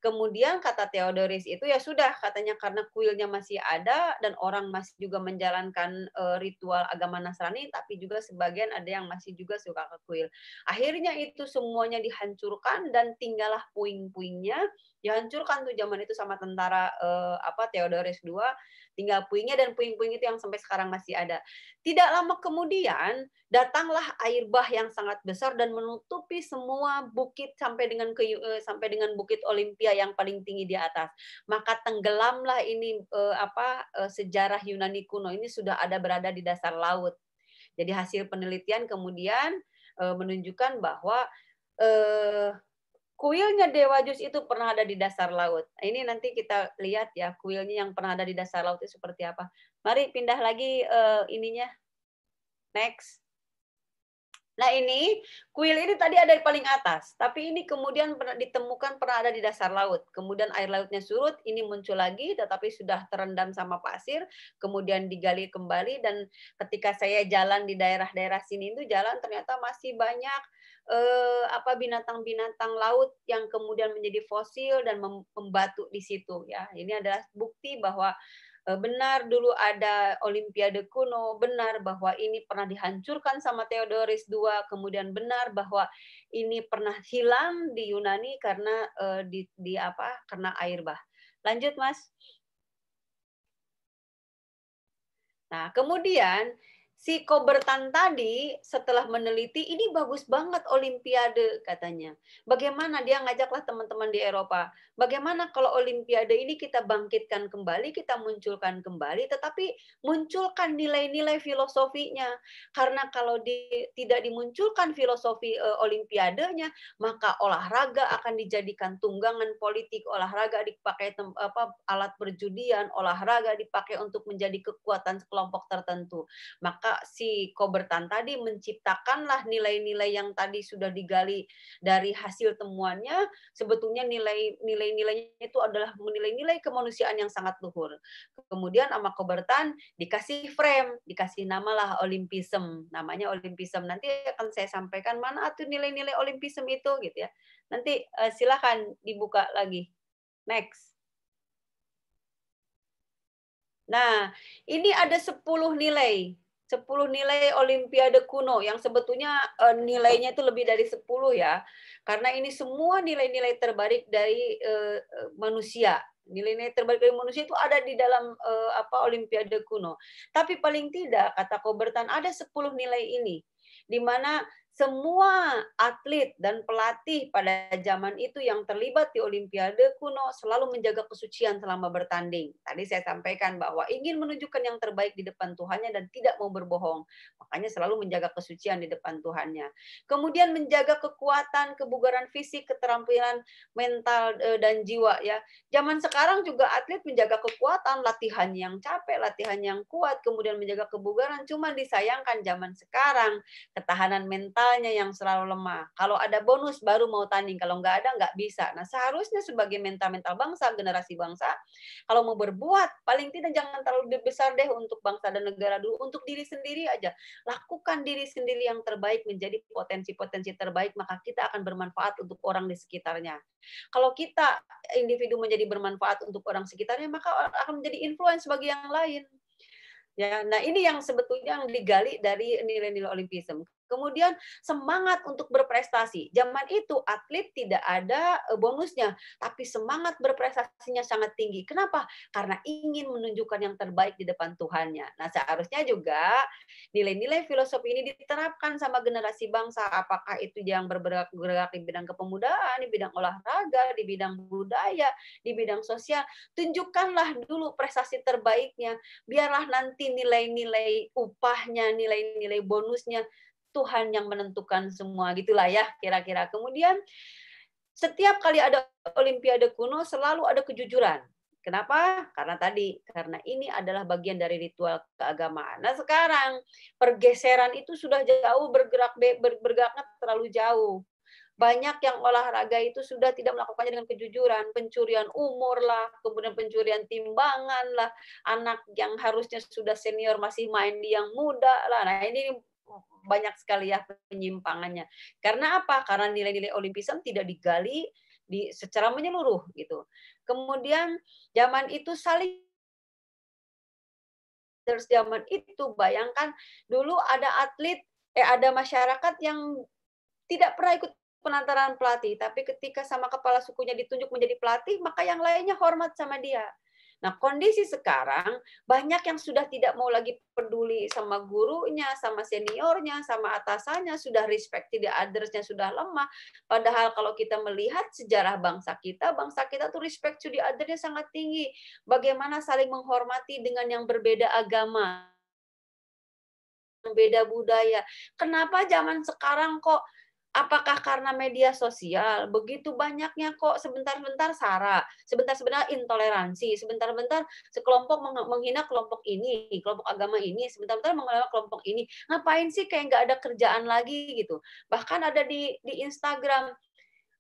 Kemudian kata Theodoris itu ya sudah katanya karena kuilnya masih ada dan orang masih juga menjalankan eh, ritual agama Nasrani tapi juga sebagian ada yang masih juga suka ke kuil. Akhirnya itu semuanya dihancurkan dan tinggallah puing-puingnya dihancurkan tuh zaman itu sama tentara eh, apa Theodorus II tinggal puingnya dan puing-puing itu yang sampai sekarang masih ada tidak lama kemudian datanglah air bah yang sangat besar dan menutupi semua bukit sampai dengan ke, eh, sampai dengan bukit Olimpia yang paling tinggi di atas maka tenggelamlah ini eh, apa uh, sejarah Yunani kuno ini sudah ada berada di dasar laut jadi hasil penelitian kemudian eh, menunjukkan bahwa eh, kuilnya Dewa Jus itu pernah ada di dasar laut. Ini nanti kita lihat ya kuilnya yang pernah ada di dasar laut itu seperti apa. Mari pindah lagi uh, ininya. Next. Nah ini kuil ini tadi ada di paling atas, tapi ini kemudian pernah ditemukan pernah ada di dasar laut. Kemudian air lautnya surut, ini muncul lagi, tetapi sudah terendam sama pasir, kemudian digali kembali dan ketika saya jalan di daerah-daerah sini itu jalan ternyata masih banyak eh, apa binatang-binatang laut yang kemudian menjadi fosil dan membatu di situ ya. Ini adalah bukti bahwa eh, benar dulu ada Olimpiade kuno, benar bahwa ini pernah dihancurkan sama Theodorus II, kemudian benar bahwa ini pernah hilang di Yunani karena eh, di, di apa? Karena air bah. Lanjut, Mas. Nah, kemudian si Kobertan tadi setelah meneliti ini bagus banget olimpiade katanya. Bagaimana dia ngajaklah teman-teman di Eropa. Bagaimana kalau olimpiade ini kita bangkitkan kembali, kita munculkan kembali tetapi munculkan nilai-nilai filosofinya. Karena kalau di, tidak dimunculkan filosofi e, olimpiadenya, maka olahraga akan dijadikan tunggangan politik, olahraga dipakai tem, apa alat perjudian, olahraga dipakai untuk menjadi kekuatan kelompok tertentu. Maka si Kobertan tadi menciptakanlah nilai-nilai yang tadi sudah digali dari hasil temuannya sebetulnya nilai nilai-nilainya itu adalah nilai-nilai kemanusiaan yang sangat luhur. Kemudian sama Kobertan dikasih frame, dikasih namalah Olimpism, namanya Olimpism. Nanti akan saya sampaikan mana tuh nilai-nilai Olimpism itu gitu ya. Nanti eh, silahkan dibuka lagi. Next. Nah, ini ada 10 nilai. 10 nilai olimpiade kuno yang sebetulnya uh, nilainya itu lebih dari 10 ya. Karena ini semua nilai-nilai terbaik dari uh, manusia. Nilai-nilai terbaik dari manusia itu ada di dalam uh, apa olimpiade kuno. Tapi paling tidak kata Kobertan ada 10 nilai ini di mana semua atlet dan pelatih pada zaman itu yang terlibat di Olimpiade kuno selalu menjaga kesucian selama bertanding. Tadi saya sampaikan bahwa ingin menunjukkan yang terbaik di depan Tuhannya dan tidak mau berbohong. Makanya selalu menjaga kesucian di depan Tuhannya. Kemudian menjaga kekuatan, kebugaran fisik, keterampilan mental e, dan jiwa ya. Zaman sekarang juga atlet menjaga kekuatan, latihan yang capek, latihan yang kuat, kemudian menjaga kebugaran. Cuma disayangkan zaman sekarang ketahanan mental mentalnya yang selalu lemah. Kalau ada bonus baru mau tanding, kalau nggak ada nggak bisa. Nah seharusnya sebagai mental-mental bangsa, generasi bangsa, kalau mau berbuat paling tidak jangan terlalu besar deh untuk bangsa dan negara dulu, untuk diri sendiri aja. Lakukan diri sendiri yang terbaik menjadi potensi-potensi terbaik, maka kita akan bermanfaat untuk orang di sekitarnya. Kalau kita individu menjadi bermanfaat untuk orang sekitarnya, maka akan menjadi influence bagi yang lain. Ya, nah ini yang sebetulnya yang digali dari nilai-nilai Olimpisme. Kemudian semangat untuk berprestasi. Zaman itu atlet tidak ada eh, bonusnya, tapi semangat berprestasinya sangat tinggi. Kenapa? Karena ingin menunjukkan yang terbaik di depan Tuhannya. Nah, seharusnya juga nilai-nilai filosofi ini diterapkan sama generasi bangsa. Apakah itu yang bergerak di bidang kepemudaan, di bidang olahraga, di bidang budaya, di bidang sosial. Tunjukkanlah dulu prestasi terbaiknya. Biarlah nanti nilai-nilai upahnya, nilai-nilai bonusnya Tuhan yang menentukan semua gitulah ya kira-kira. Kemudian setiap kali ada olimpiade kuno selalu ada kejujuran. Kenapa? Karena tadi, karena ini adalah bagian dari ritual keagamaan. Nah sekarang pergeseran itu sudah jauh bergerak bergeraknya terlalu jauh. Banyak yang olahraga itu sudah tidak melakukannya dengan kejujuran, pencurian umur lah, kemudian pencurian timbangan lah, anak yang harusnya sudah senior masih main di yang muda lah. Nah ini banyak sekali ya penyimpangannya. Karena apa? Karena nilai-nilai olimpisme tidak digali di secara menyeluruh gitu. Kemudian zaman itu saling terus zaman itu bayangkan dulu ada atlet eh ada masyarakat yang tidak pernah ikut penantaran pelatih, tapi ketika sama kepala sukunya ditunjuk menjadi pelatih, maka yang lainnya hormat sama dia. Nah, kondisi sekarang banyak yang sudah tidak mau lagi peduli sama gurunya, sama seniornya, sama atasannya, sudah respect tidak addressnya sudah lemah. Padahal kalau kita melihat sejarah bangsa kita, bangsa kita tuh respect to the sangat tinggi. Bagaimana saling menghormati dengan yang berbeda agama, beda budaya. Kenapa zaman sekarang kok Apakah karena media sosial begitu banyaknya kok sebentar-bentar sara, sebentar-sebentar intoleransi, sebentar-bentar sekelompok menghina kelompok ini, kelompok agama ini, sebentar-bentar menghina kelompok ini. Ngapain sih kayak nggak ada kerjaan lagi gitu? Bahkan ada di di Instagram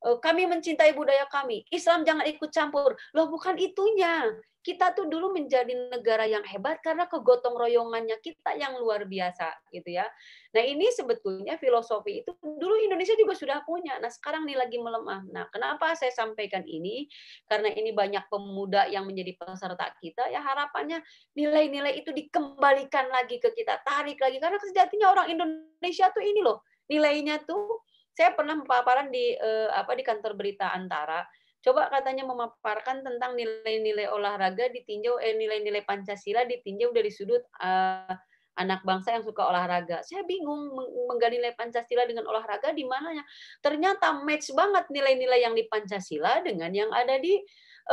eh, kami mencintai budaya kami. Islam jangan ikut campur. Loh bukan itunya kita tuh dulu menjadi negara yang hebat karena kegotong royongannya kita yang luar biasa gitu ya. Nah ini sebetulnya filosofi itu dulu Indonesia juga sudah punya. Nah sekarang ini lagi melemah. Nah kenapa saya sampaikan ini? Karena ini banyak pemuda yang menjadi peserta kita ya harapannya nilai-nilai itu dikembalikan lagi ke kita, tarik lagi karena sejatinya orang Indonesia tuh ini loh nilainya tuh saya pernah paparan di eh, apa di kantor berita Antara Coba katanya memaparkan tentang nilai-nilai olahraga ditinjau eh nilai-nilai Pancasila ditinjau dari sudut uh, anak bangsa yang suka olahraga. Saya bingung menggali nilai Pancasila dengan olahraga di mananya. Ternyata match banget nilai-nilai yang di Pancasila dengan yang ada di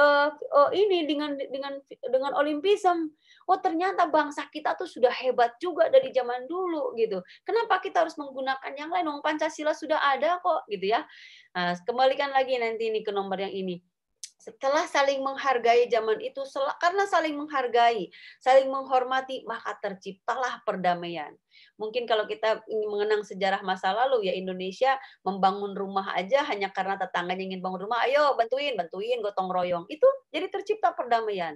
uh, uh, ini dengan dengan dengan Olimpisme oh ternyata bangsa kita tuh sudah hebat juga dari zaman dulu gitu. Kenapa kita harus menggunakan yang lain? Wong Pancasila sudah ada kok gitu ya. Nah, kembalikan lagi nanti ini ke nomor yang ini setelah saling menghargai zaman itu karena saling menghargai, saling menghormati maka terciptalah perdamaian mungkin kalau kita ingin mengenang sejarah masa lalu ya Indonesia membangun rumah aja hanya karena tetangganya ingin bangun rumah, ayo bantuin, bantuin gotong royong. Itu jadi tercipta perdamaian.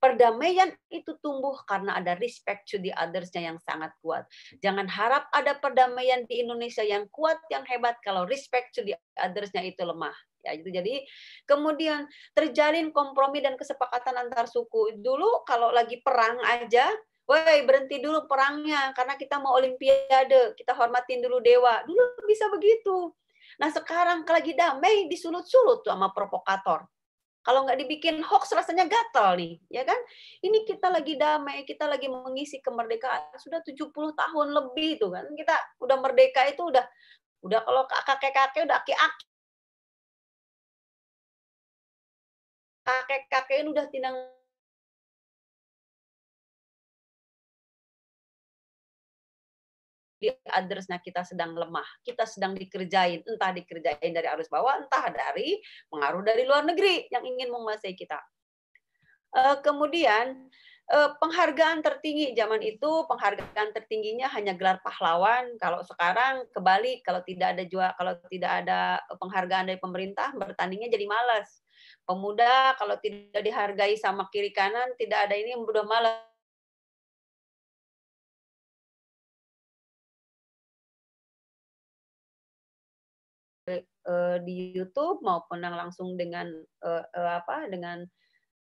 Perdamaian itu tumbuh karena ada respect to the others yang sangat kuat. Jangan harap ada perdamaian di Indonesia yang kuat, yang hebat kalau respect to the othersnya itu lemah ya itu jadi kemudian terjalin kompromi dan kesepakatan antar suku dulu kalau lagi perang aja woi berhenti dulu perangnya karena kita mau olimpiade, kita hormatin dulu dewa. Dulu bisa begitu. Nah sekarang lagi damai disulut-sulut tuh sama provokator. Kalau nggak dibikin hoax rasanya gatel nih, ya kan? Ini kita lagi damai, kita lagi mengisi kemerdekaan. Sudah 70 tahun lebih tuh kan. Kita udah merdeka itu udah udah kalau kakek-kakek udah aki-aki kakek-kakek udah tinang di othersnya kita sedang lemah, kita sedang dikerjain, entah dikerjain dari arus bawah, entah dari pengaruh dari luar negeri yang ingin menguasai kita. Eh, kemudian eh, penghargaan tertinggi zaman itu penghargaan tertingginya hanya gelar pahlawan. Kalau sekarang kebalik, kalau tidak ada jual, kalau tidak ada penghargaan dari pemerintah, bertandingnya jadi malas. Pemuda kalau tidak dihargai sama kiri kanan, tidak ada ini udah malas uh, di YouTube maupun yang langsung dengan uh, uh, apa dengan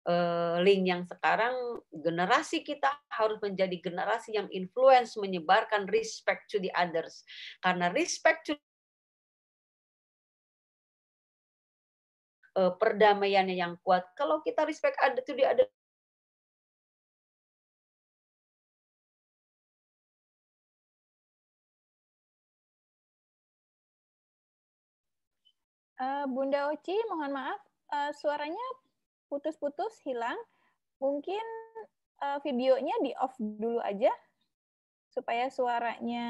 uh, link yang sekarang generasi kita harus menjadi generasi yang influence menyebarkan respect to the others karena respect to perdamaiannya yang kuat kalau kita respect ada to the others Eh, Bunda Oci, mohon maaf, uh, suaranya putus-putus, hilang. Mungkin uh, videonya di off dulu aja, supaya suaranya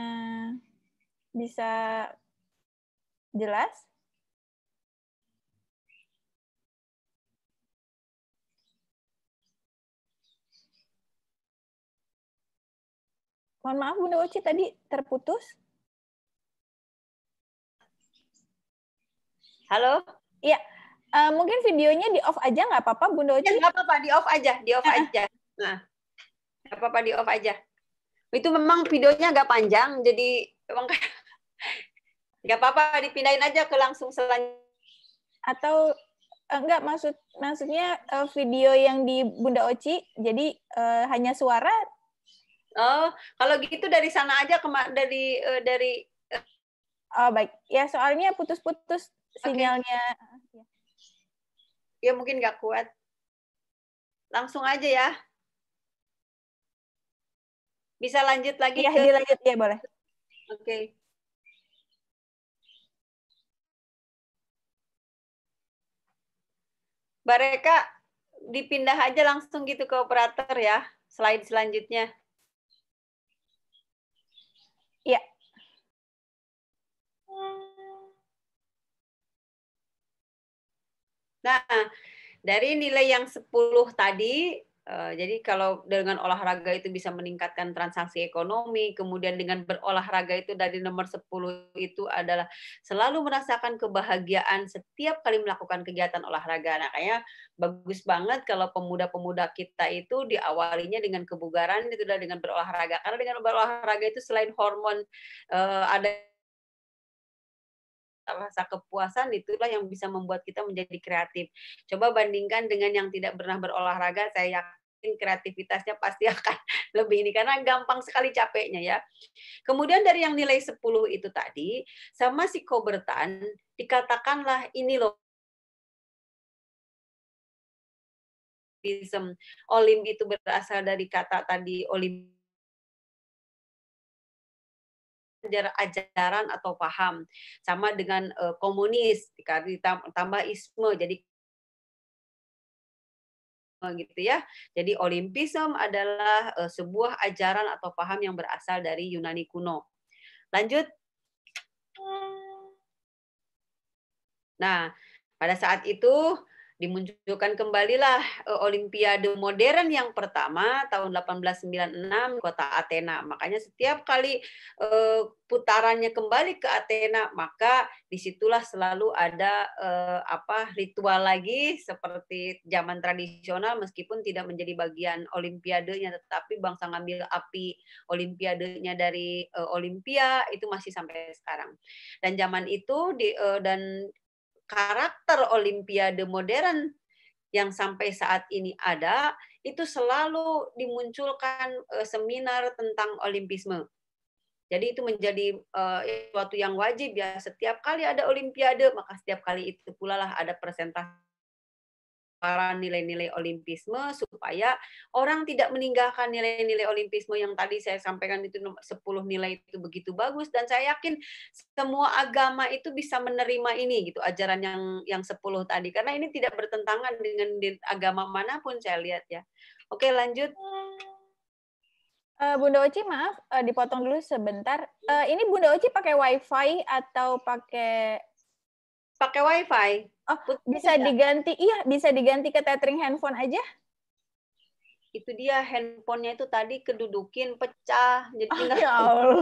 bisa jelas. Mohon maaf Bunda Oci tadi terputus. Halo? Iya. Uh, mungkin videonya di off aja nggak apa-apa, Bunda Oci? Iya, nggak ya, apa-apa, di off aja, di off aja. Nah, nggak apa-apa di off aja. Itu memang videonya agak panjang, jadi memang nggak apa-apa dipindahin aja ke langsung selanjutnya. Atau enggak eh, maksud maksudnya uh, video yang di Bunda Oci, jadi uh, hanya suara. Oh, kalau gitu dari sana aja ke dari uh, dari. oh baik, ya soalnya putus-putus sinyalnya okay. Iya. ya mungkin nggak kuat langsung aja ya bisa lanjut lagi ya ke... dilanjut iya, ya boleh oke okay. mereka dipindah aja langsung gitu ke operator ya slide selanjutnya ya yeah. Nah, dari nilai yang 10 tadi, eh, jadi kalau dengan olahraga itu bisa meningkatkan transaksi ekonomi, kemudian dengan berolahraga itu dari nomor 10 itu adalah selalu merasakan kebahagiaan setiap kali melakukan kegiatan olahraga. Nah, kayaknya bagus banget kalau pemuda-pemuda kita itu diawalinya dengan kebugaran itu dengan berolahraga. Karena dengan berolahraga itu selain hormon eh, ada rasa kepuasan itulah yang bisa membuat kita menjadi kreatif. Coba bandingkan dengan yang tidak pernah berolahraga, saya yakin kreativitasnya pasti akan lebih ini karena gampang sekali capeknya ya. Kemudian dari yang nilai 10 itu tadi sama si Kobertan dikatakanlah ini loh Olim itu berasal dari kata tadi olim ajaran atau paham. Sama dengan uh, komunis, ditambah isme, jadi gitu ya. Jadi olimpisme adalah uh, sebuah ajaran atau paham yang berasal dari Yunani kuno. Lanjut. Nah, pada saat itu dimunculkan kembalilah eh, Olimpiade modern yang pertama tahun 1896 kota Athena. Makanya setiap kali eh, putarannya kembali ke Athena, maka disitulah selalu ada eh, apa ritual lagi seperti zaman tradisional meskipun tidak menjadi bagian Olimpiadenya, tetapi bangsa ngambil api Olimpiadenya dari Olimpia itu masih sampai sekarang. Dan zaman itu di, dan karakter Olimpiade modern yang sampai saat ini ada itu selalu dimunculkan eh, seminar tentang Olimpisme. Jadi itu menjadi uh, suatu yang wajib ya setiap kali ada olimpiade maka setiap kali itu pula lah ada presentasi para nilai-nilai Olimpisme supaya orang tidak meninggalkan nilai-nilai Olimpisme yang tadi saya sampaikan itu 10 nilai itu begitu bagus dan saya yakin semua agama itu bisa menerima ini gitu ajaran yang yang 10 tadi karena ini tidak bertentangan dengan agama manapun saya lihat ya. Oke, lanjut. Eh, Bunda Oci, maaf eh, dipotong dulu sebentar. Eh, ini Bunda Oci pakai WiFi atau pakai pakai wifi. Oh, bisa ya. diganti. Iya, bisa diganti ke tethering handphone aja. Itu dia handphonenya itu tadi kedudukin pecah. Jadi oh, tinggal... ya Allah.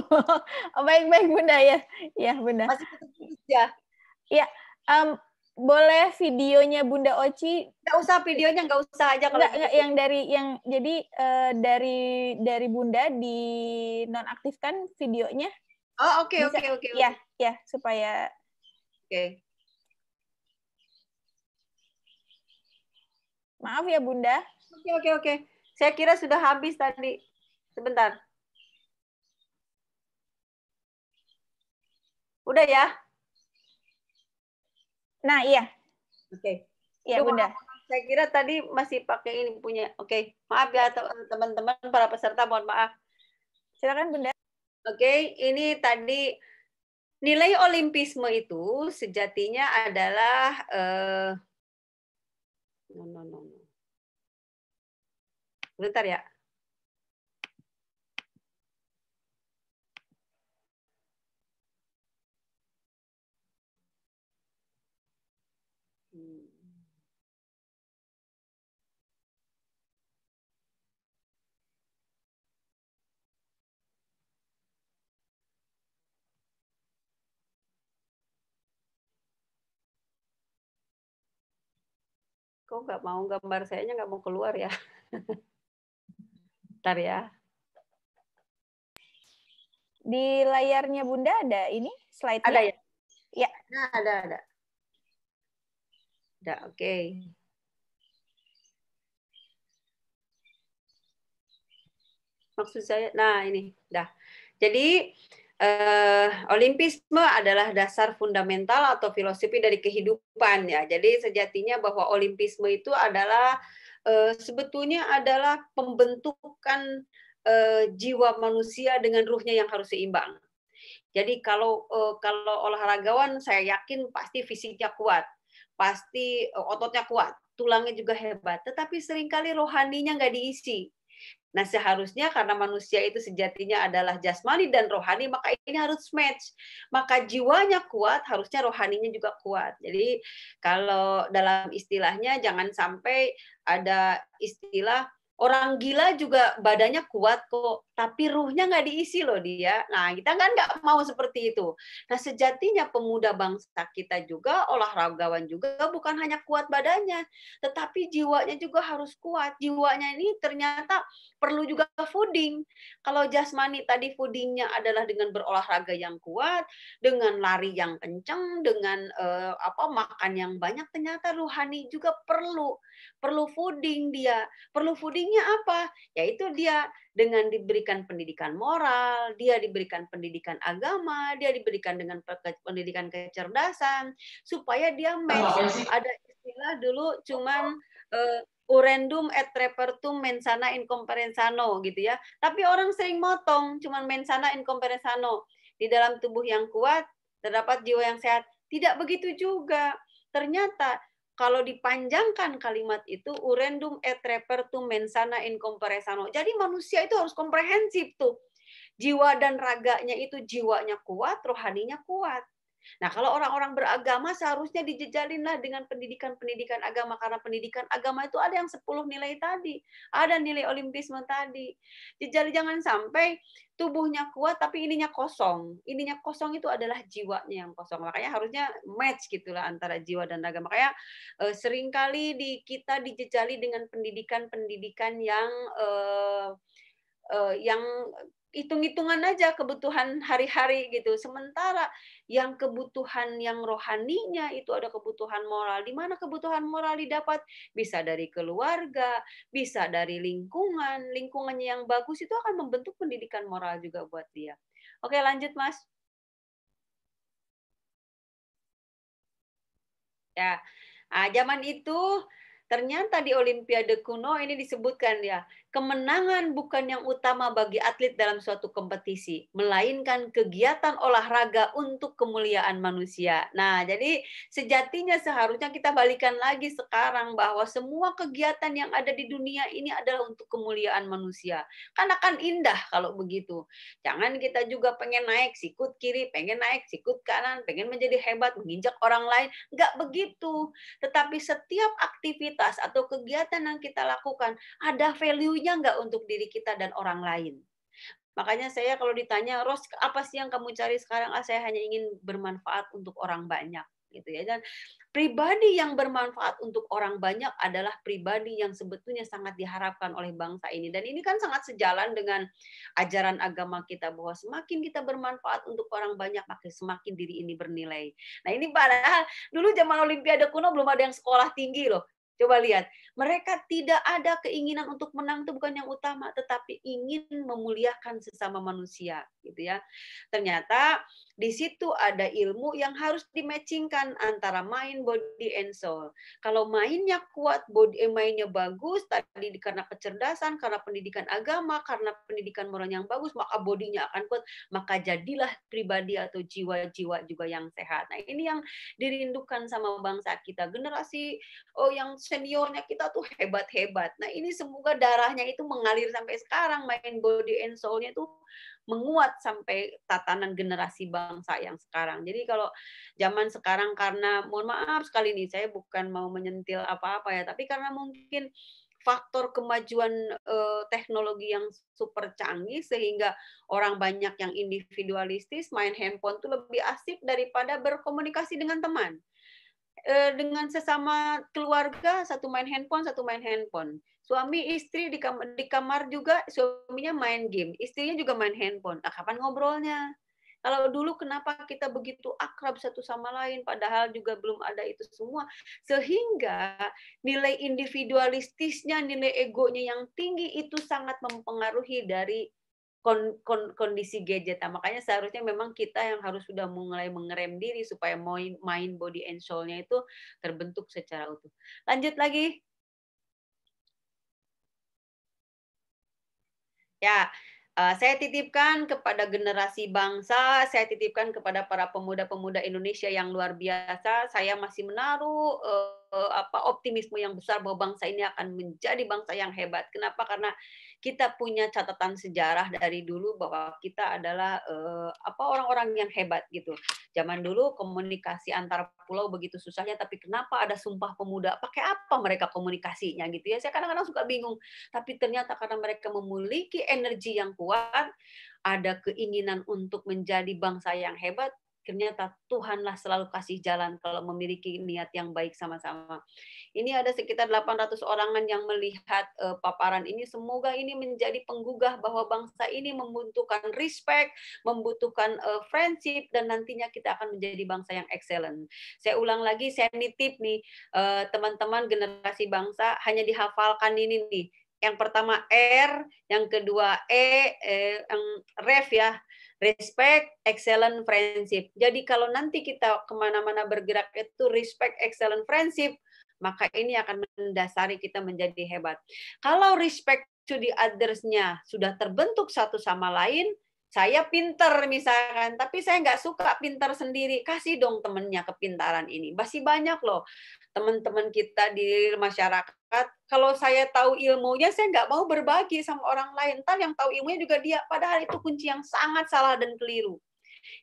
Oh, baik baik Bunda ya. Ya, Bunda. Masih ya. Iya. Um, boleh videonya Bunda Oci nggak usah videonya nggak usah aja kalau nggak, gitu. yang dari yang jadi uh, dari dari Bunda di nonaktifkan videonya oh oke oke oke ya ya supaya oke okay. Maaf ya Bunda. Oke, oke, oke. Saya kira sudah habis tadi. Sebentar. Udah ya? Nah, iya. Oke. Iya, Bunda. Saya kira tadi masih pakai ini punya. Oke. Maaf ya teman-teman para peserta, mohon maaf. Silakan Bunda. Oke, ini tadi nilai olimpisme itu sejatinya adalah Uh, no no no Sebentar ya. kok nggak mau gambar nya nggak mau keluar ya ntar ya. Di layarnya Bunda ada ini slide-nya? Ada ya? Ya. Nah, ada, ada. Ada, oke. Okay. Maksud saya, nah ini, dah. Jadi, eh, Olimpisme adalah dasar fundamental atau filosofi dari kehidupan ya. Jadi sejatinya bahwa Olimpisme itu adalah uh, sebetulnya adalah pembentukan uh, jiwa manusia dengan ruhnya yang harus seimbang. Jadi kalau uh, kalau olahragawan saya yakin pasti fisiknya kuat, pasti uh, ototnya kuat, tulangnya juga hebat, tetapi seringkali rohaninya nggak diisi. Nah, seharusnya karena manusia itu sejatinya adalah jasmani dan rohani, maka ini harus match. Maka jiwanya kuat, harusnya rohaninya juga kuat. Jadi, kalau dalam istilahnya jangan sampai ada istilah orang gila juga badannya kuat kok, tapi ruhnya nggak diisi loh dia. Nah, kita kan nggak mau seperti itu. Nah, sejatinya pemuda bangsa kita juga, olahragawan juga, bukan hanya kuat badannya, tetapi jiwanya juga harus kuat. Jiwanya ini ternyata perlu juga fooding. Kalau jasmani tadi foodingnya adalah dengan berolahraga yang kuat, dengan lari yang kencang, dengan eh, apa makan yang banyak, ternyata ruhani juga perlu perlu fooding dia. Perlu foodingnya apa? Yaitu dia dengan diberi diberikan pendidikan moral, dia diberikan pendidikan agama, dia diberikan dengan pendidikan kecerdasan, supaya dia match. Ada istilah dulu cuman uh, urendum et repertum mensana incomprensano gitu ya. Tapi orang sering motong cuman mensana incomprensano. Di dalam tubuh yang kuat terdapat jiwa yang sehat. Tidak begitu juga. Ternyata kalau dipanjangkan kalimat itu urendum et repertum mensana in comparesano. Jadi manusia itu harus komprehensif tuh. Jiwa dan raganya itu jiwanya kuat, rohaninya kuat. Nah, kalau orang-orang beragama seharusnya dijejalinlah dengan pendidikan-pendidikan agama karena pendidikan agama itu ada yang 10 nilai tadi, ada nilai olimpisme tadi. Jejali jangan sampai tubuhnya kuat tapi ininya kosong. Ininya kosong itu adalah jiwanya yang kosong. Makanya harusnya match gitulah antara jiwa dan agama Makanya eh, seringkali di kita dijejali dengan pendidikan-pendidikan yang eh, eh, yang hitung-hitungan aja kebutuhan hari-hari gitu. Sementara yang kebutuhan yang rohaninya itu ada kebutuhan moral. Di mana kebutuhan moral didapat? Bisa dari keluarga, bisa dari lingkungan. Lingkungannya yang bagus itu akan membentuk pendidikan moral juga buat dia. Oke, lanjut Mas. Ya. Nah, zaman itu ternyata di Olimpiade kuno ini disebutkan ya, kemenangan bukan yang utama bagi atlet dalam suatu kompetisi, melainkan kegiatan olahraga untuk kemuliaan manusia. Nah, jadi sejatinya seharusnya kita balikan lagi sekarang bahwa semua kegiatan yang ada di dunia ini adalah untuk kemuliaan manusia. Kan akan indah kalau begitu. Jangan kita juga pengen naik sikut kiri, pengen naik sikut kanan, pengen menjadi hebat, menginjak orang lain. Nggak begitu. Tetapi setiap aktivitas atau kegiatan yang kita lakukan ada value punya nggak untuk diri kita dan orang lain. Makanya saya kalau ditanya, Ros, apa sih yang kamu cari sekarang? Ah, saya hanya ingin bermanfaat untuk orang banyak gitu ya dan pribadi yang bermanfaat untuk orang banyak adalah pribadi yang sebetulnya sangat diharapkan oleh bangsa ini dan ini kan sangat sejalan dengan ajaran agama kita bahwa semakin kita bermanfaat untuk orang banyak maka semakin diri ini bernilai nah ini padahal dulu zaman olimpiade kuno belum ada yang sekolah tinggi loh Coba lihat, mereka tidak ada keinginan untuk menang itu bukan yang utama, tetapi ingin memuliakan sesama manusia, gitu ya. Ternyata di situ ada ilmu yang harus dimatchingkan antara mind, body, and soul. Kalau mainnya kuat, body eh, mainnya bagus, tadi karena kecerdasan, karena pendidikan agama, karena pendidikan moral yang bagus, maka bodinya akan kuat, maka jadilah pribadi atau jiwa-jiwa juga yang sehat. Nah ini yang dirindukan sama bangsa kita, generasi oh yang seniornya kita tuh hebat-hebat. Nah ini semoga darahnya itu mengalir sampai sekarang, main body and soulnya itu menguat sampai tatanan generasi bangsa yang sekarang. Jadi kalau zaman sekarang karena mohon maaf sekali ini saya bukan mau menyentil apa-apa ya, tapi karena mungkin faktor kemajuan eh, teknologi yang super canggih sehingga orang banyak yang individualistis main handphone tuh lebih asik daripada berkomunikasi dengan teman. Eh, dengan sesama keluarga satu main handphone satu main handphone suami istri di kamar di kamar juga suaminya main game istrinya juga main handphone nah, kapan ngobrolnya kalau dulu kenapa kita begitu akrab satu sama lain padahal juga belum ada itu semua sehingga nilai individualistisnya nilai egonya yang tinggi itu sangat mempengaruhi dari kon, kon, kondisi gadget. Nah, makanya seharusnya memang kita yang harus sudah mulai mengerem diri supaya main, main body and soul-nya itu terbentuk secara utuh. Lanjut lagi. Ya, eh, saya titipkan kepada generasi bangsa, saya titipkan kepada para pemuda-pemuda Indonesia yang luar biasa. Saya masih menaruh eh, apa optimisme yang besar bahwa bangsa ini akan menjadi bangsa yang hebat. Kenapa? Karena kita punya catatan sejarah dari dulu bahwa kita adalah eh, apa orang-orang yang hebat gitu. Zaman dulu komunikasi antar pulau begitu susahnya, tapi kenapa ada sumpah pemuda? Pakai apa mereka komunikasinya gitu ya? Saya kadang-kadang suka bingung. Tapi ternyata karena mereka memiliki energi yang kuat, ada keinginan untuk menjadi bangsa yang hebat, ternyata Tuhanlah selalu kasih jalan kalau memiliki niat yang baik sama-sama. Ini ada sekitar 800 orangan yang melihat uh, paparan ini. Semoga ini menjadi penggugah bahwa bangsa ini membutuhkan respect, membutuhkan uh, friendship, dan nantinya kita akan menjadi bangsa yang excellent. Saya ulang lagi, saya nitip nih teman eh, teman-teman generasi bangsa hanya dihafalkan ini nih. Yang pertama R, yang kedua E, eh, yang ref ya, respect, excellent friendship. Jadi kalau nanti kita kemana-mana bergerak itu respect, excellent friendship, maka ini akan mendasari kita menjadi hebat. Kalau respect to the others-nya sudah terbentuk satu sama lain, saya pinter misalkan, tapi saya nggak suka pinter sendiri. Kasih dong temennya kepintaran ini. Masih banyak loh teman-teman kita di masyarakat. Kalau saya tahu ilmunya, saya nggak mau berbagi sama orang lain. tal yang tahu ilmunya juga dia. Padahal itu kunci yang sangat salah dan keliru.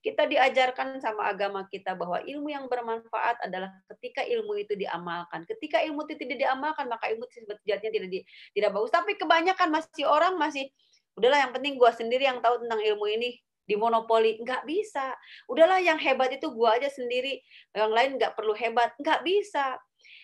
Kita diajarkan sama agama kita bahwa ilmu yang bermanfaat adalah ketika ilmu itu diamalkan. Ketika ilmu itu tidak diamalkan, maka ilmu sejatinya tidak di, tidak bagus. Tapi kebanyakan masih orang masih udahlah yang penting gue sendiri yang tahu tentang ilmu ini di monopoli nggak bisa udahlah yang hebat itu gua aja sendiri yang lain nggak perlu hebat nggak bisa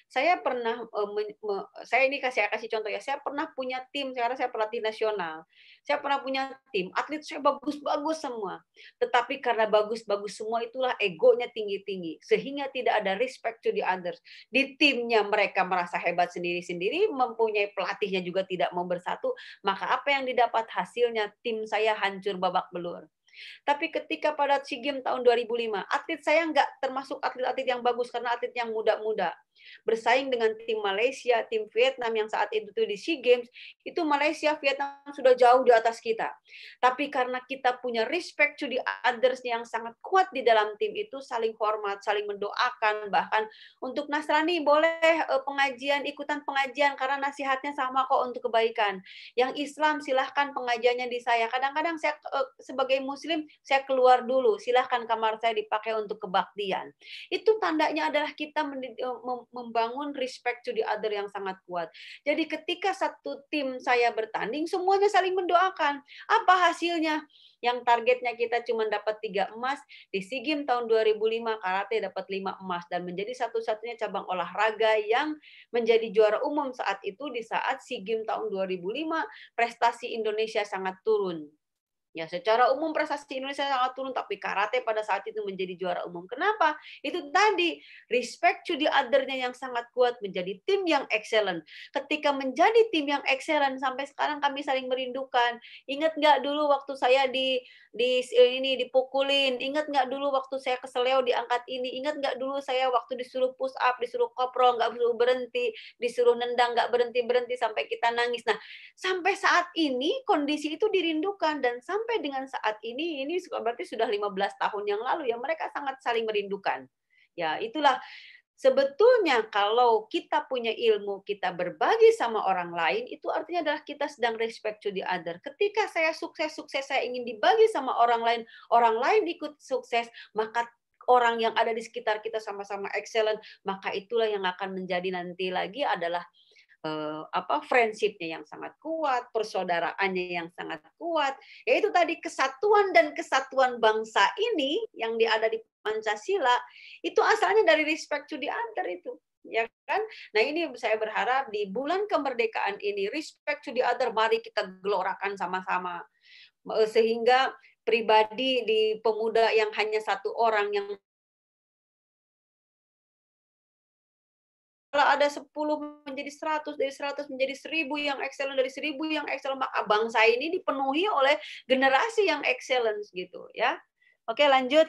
saya pernah eh, saya ini kasih kasih contoh ya saya pernah punya tim sekarang saya pelatih nasional saya pernah punya tim atlet saya bagus-bagus semua tetapi karena bagus-bagus semua itulah egonya tinggi-tinggi sehingga tidak ada respect to the others di timnya mereka merasa hebat sendiri-sendiri mempunyai pelatihnya juga tidak mau bersatu maka apa yang didapat hasilnya tim saya hancur babak belur tapi ketika pada SEA Games tahun 2005, atlet saya nggak termasuk atlet-atlet yang bagus karena atlet yang muda-muda bersaing dengan tim Malaysia, tim Vietnam yang saat itu di SEA Games, itu Malaysia, Vietnam sudah jauh di atas kita. Tapi karena kita punya respect to the others yang sangat kuat di dalam tim itu, saling hormat, saling mendoakan, bahkan untuk Nasrani boleh eh, pengajian, ikutan pengajian, karena nasihatnya sama kok untuk kebaikan. Yang Islam silahkan pengajiannya di saya. Kadang-kadang saya eh, sebagai Muslim, saya keluar dulu, silahkan kamar saya dipakai untuk kebaktian. Itu tandanya adalah kita eh, membangun respect to the other yang sangat kuat. Jadi ketika satu tim saya bertanding, semuanya saling mendoakan. Apa hasilnya? yang targetnya kita cuma dapat tiga emas di SEA Games tahun 2005 karate dapat lima emas dan menjadi satu-satunya cabang olahraga yang menjadi juara umum saat itu di saat SEA Games tahun 2005 prestasi Indonesia sangat turun Ya, secara umum prestasi Indonesia sangat turun, tapi karate pada saat itu menjadi juara umum. Kenapa? Itu tadi respect to the other-nya yang sangat kuat menjadi tim yang excellent. Ketika menjadi tim yang excellent sampai sekarang kami saling merindukan. Ingat nggak dulu waktu saya di di eh, ini dipukulin. Ingat nggak dulu waktu saya keseleo diangkat ini? Ingat nggak dulu saya waktu disuruh push up, disuruh kopro nggak perlu berhenti, disuruh nendang nggak berhenti berhenti sampai kita nangis. Nah, sampai saat ini kondisi itu dirindukan dan sampai dengan saat ini ini berarti sudah 15 tahun yang lalu ya mereka sangat saling merindukan. Ya, itulah Sebetulnya kalau kita punya ilmu, kita berbagi sama orang lain, itu artinya adalah kita sedang respect to the other. Ketika saya sukses-sukses, saya ingin dibagi sama orang lain, orang lain ikut sukses, maka orang yang ada di sekitar kita sama-sama excellent, maka itulah yang akan menjadi nanti lagi adalah Eh, apa friendshipnya yang sangat kuat, persaudaraannya yang sangat kuat, yaitu tadi kesatuan dan kesatuan bangsa ini yang diada di Pancasila itu asalnya dari respect to the other itu ya kan? Nah ini saya berharap di bulan kemerdekaan ini respect to the other mari kita gelorakan sama-sama eh, sehingga pribadi di pemuda yang hanya satu orang yang kalau ada 10 menjadi 100, dari 100 menjadi 1000 yang excellent, dari 1000 yang excellent, maka bangsa ini dipenuhi oleh generasi yang excellence gitu ya. Oke lanjut.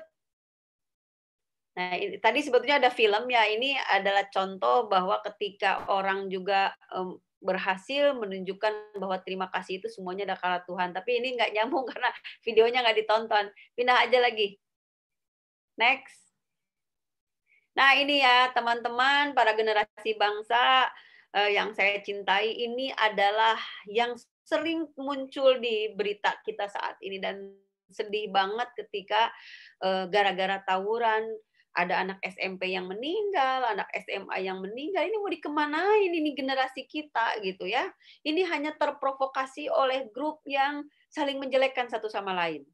Nah, ini, tadi sebetulnya ada film ya, ini adalah contoh bahwa ketika orang juga um, berhasil menunjukkan bahwa terima kasih itu semuanya ada kala Tuhan. Tapi ini nggak nyambung karena videonya nggak ditonton. Pindah aja lagi. Next. Nah, ini ya teman-teman para generasi bangsa eh, yang saya cintai ini adalah yang sering muncul di berita kita saat ini dan sedih banget ketika eh, gara-gara tawuran ada anak SMP yang meninggal, anak SMA yang meninggal, ini mau dikemanain ini generasi kita gitu ya. Ini hanya terprovokasi oleh grup yang saling menjelekkan satu sama lain.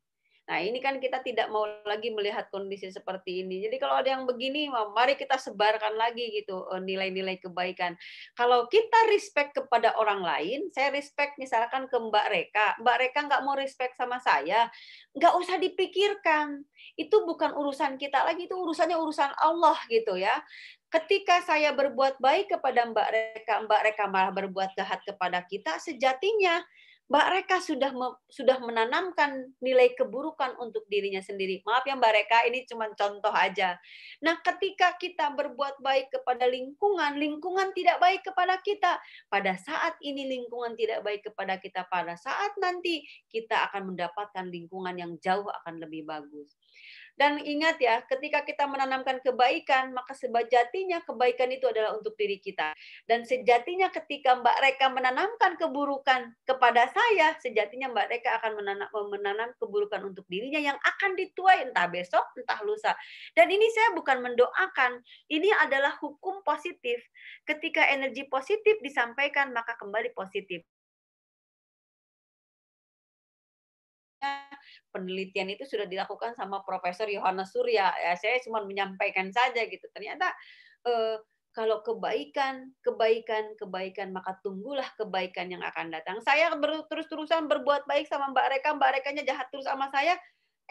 Nah, ini kan kita tidak mau lagi melihat kondisi seperti ini. Jadi kalau ada yang begini, mari kita sebarkan lagi gitu eh, nilai-nilai kebaikan. Kalau kita respect kepada orang lain, saya respect misalkan ke Mbak Reka. Mbak Reka nggak mau respect sama saya, nggak usah dipikirkan. Itu bukan urusan kita lagi, itu urusannya urusan Allah gitu ya ketika saya berbuat baik kepada Mbak Reka, Mbak Reka malah berbuat jahat kepada kita, sejatinya mbak mereka sudah me, sudah menanamkan nilai keburukan untuk dirinya sendiri. Maaf ya Mbak Reka, ini cuma contoh aja. Nah, ketika kita berbuat baik kepada lingkungan, lingkungan tidak baik kepada kita. Pada saat ini lingkungan tidak baik kepada kita, pada saat nanti kita akan mendapatkan lingkungan yang jauh akan lebih bagus. Dan ingat ya, ketika kita menanamkan kebaikan, maka sejatinya kebaikan itu adalah untuk diri kita. Dan sejatinya ketika Mbak Reka menanamkan keburukan kepada saya, sejatinya Mbak Reka akan menanam, menanam keburukan untuk dirinya yang akan dituai entah besok, entah lusa. Dan ini saya bukan mendoakan, ini adalah hukum positif. Ketika energi positif disampaikan, maka kembali positif. penelitian itu sudah dilakukan sama Profesor Yohanes Surya. Ya, saya cuma menyampaikan saja gitu. Ternyata eh, kalau kebaikan, kebaikan, kebaikan, maka tunggulah kebaikan yang akan datang. Saya ber, terus-terusan berbuat baik sama Mbak Reka, Mbak Rekanya jahat terus sama saya.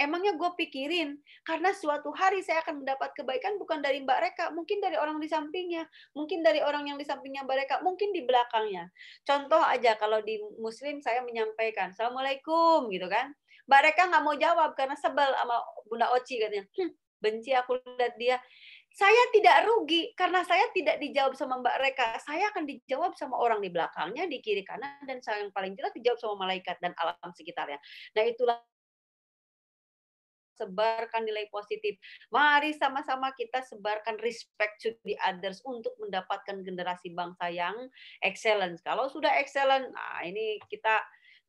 Emangnya gue pikirin, karena suatu hari saya akan mendapat kebaikan bukan dari Mbak Reka, mungkin dari orang di sampingnya, mungkin dari orang yang di sampingnya Mbak Reka, mungkin di belakangnya. Contoh aja kalau di Muslim saya menyampaikan, Assalamualaikum gitu kan mereka nggak mau jawab karena sebel sama Bunda Oci katanya. Hm, benci aku lihat dia. Saya tidak rugi karena saya tidak dijawab sama Mbak Reka. Saya akan dijawab sama orang di belakangnya, di kiri kanan, dan saya yang paling jelas dijawab sama malaikat dan alam sekitarnya. Nah itulah sebarkan nilai positif. Mari sama-sama kita sebarkan respect to the others untuk mendapatkan generasi bangsa yang excellent. Kalau sudah excellent, nah ini kita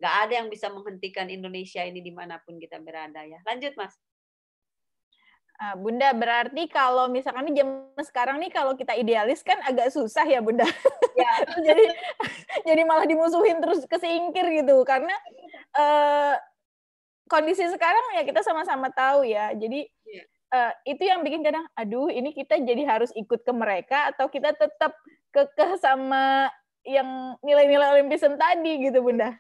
nggak ada yang bisa menghentikan Indonesia ini dimanapun kita berada ya. Lanjut Mas. Ah, Bunda, berarti kalau misalkan ini jam sekarang nih kalau kita idealis kan agak susah ya Bunda. Ya. jadi jadi malah dimusuhin terus kesingkir gitu karena eh, kondisi sekarang ya kita sama-sama tahu ya. Jadi ya. Eh, itu yang bikin kadang aduh ini kita jadi harus ikut ke mereka atau kita tetap kekeh sama yang nilai-nilai olimpisan tadi gitu Bunda.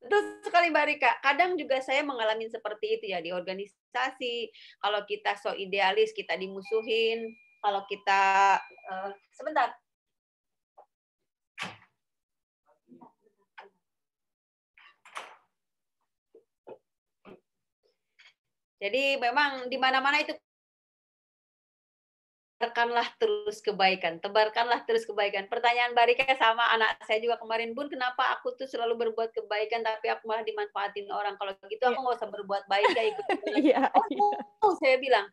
Terus sekali Mbak Rika. Kadang juga saya mengalami seperti itu ya di organisasi. Kalau kita so idealis, kita dimusuhin. Kalau kita uh, sebentar. Jadi memang di mana-mana itu tebarkanlah terus kebaikan, tebarkanlah terus kebaikan. Pertanyaan Barika sama anak saya juga kemarin, Bun, kenapa aku tuh selalu berbuat kebaikan tapi aku malah dimanfaatin orang? Kalau gitu aku iya. nggak usah berbuat baik, ya ikut. yeah, iya. oh, yeah. oh, saya bilang,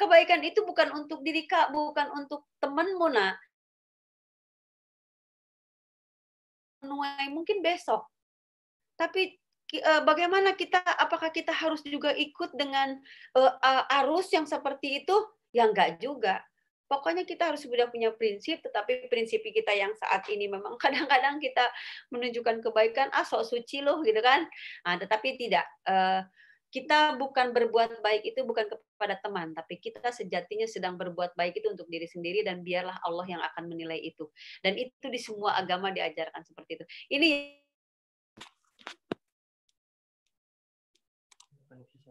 kebaikan itu bukan untuk diri Kak, bukan untuk temanmu Nak. Menuai mungkin besok. Tapi eh, bagaimana kita apakah kita harus juga ikut dengan eh, arus yang seperti itu? Ya enggak juga pokoknya kita harus sudah punya prinsip, tetapi prinsip kita yang saat ini memang kadang-kadang kita menunjukkan kebaikan, ah sok suci loh gitu kan. Nah, tetapi tidak eh, kita bukan berbuat baik itu bukan kepada teman, tapi kita sejatinya sedang berbuat baik itu untuk diri sendiri dan biarlah Allah yang akan menilai itu. Dan itu di semua agama diajarkan seperti itu. Ini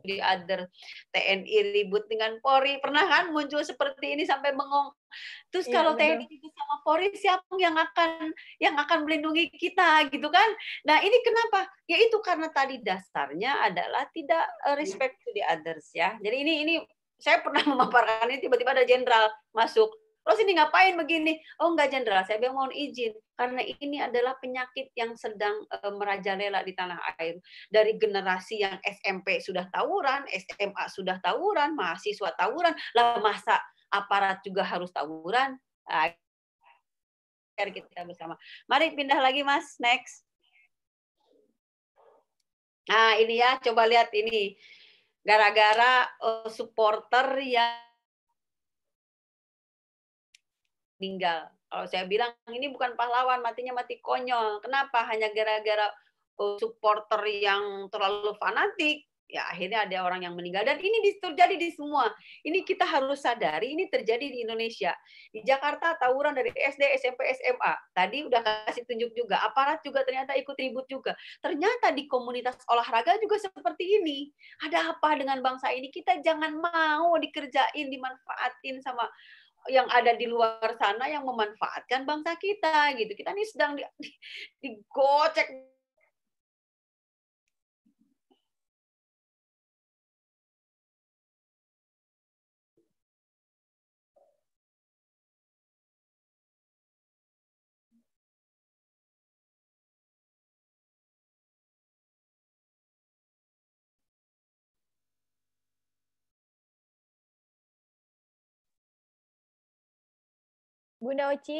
di other TNI ribut dengan Polri pernah kan muncul seperti ini sampai bengong terus iya, kalau bener. TNI ribut sama Polri siapa yang akan yang akan melindungi kita gitu kan nah ini kenapa ya itu karena tadi dasarnya adalah tidak eh, iya. respect to the others ya jadi ini ini saya pernah memaparkan ini tiba-tiba ada jenderal masuk lo sini ngapain begini? Oh enggak jenderal, saya bilang mohon izin karena ini adalah penyakit yang sedang e, merajalela di tanah air. Dari generasi yang SMP sudah tawuran, SMA sudah tawuran, mahasiswa tawuran, lah masa aparat juga harus tawuran? Mari kita bersama. Mari pindah lagi Mas, next. Nah, ini ya coba lihat ini gara-gara uh, supporter yang meninggal. Kalau saya bilang ini bukan pahlawan, matinya mati konyol. Kenapa? Hanya gara-gara e, supporter yang terlalu fanatik. Ya akhirnya ada orang yang meninggal dan ini terjadi di semua. Ini kita harus sadari ini terjadi di Indonesia. Di Jakarta tawuran dari SD, SMP, SMA. Tadi udah kasih tunjuk juga aparat juga ternyata ikut ribut juga. Ternyata di komunitas olahraga juga seperti ini. Ada apa dengan bangsa ini? Kita jangan mau dikerjain, dimanfaatin sama yang ada di luar sana yang memanfaatkan bangsa kita gitu. Kita nih sedang digocek Bunda Oci?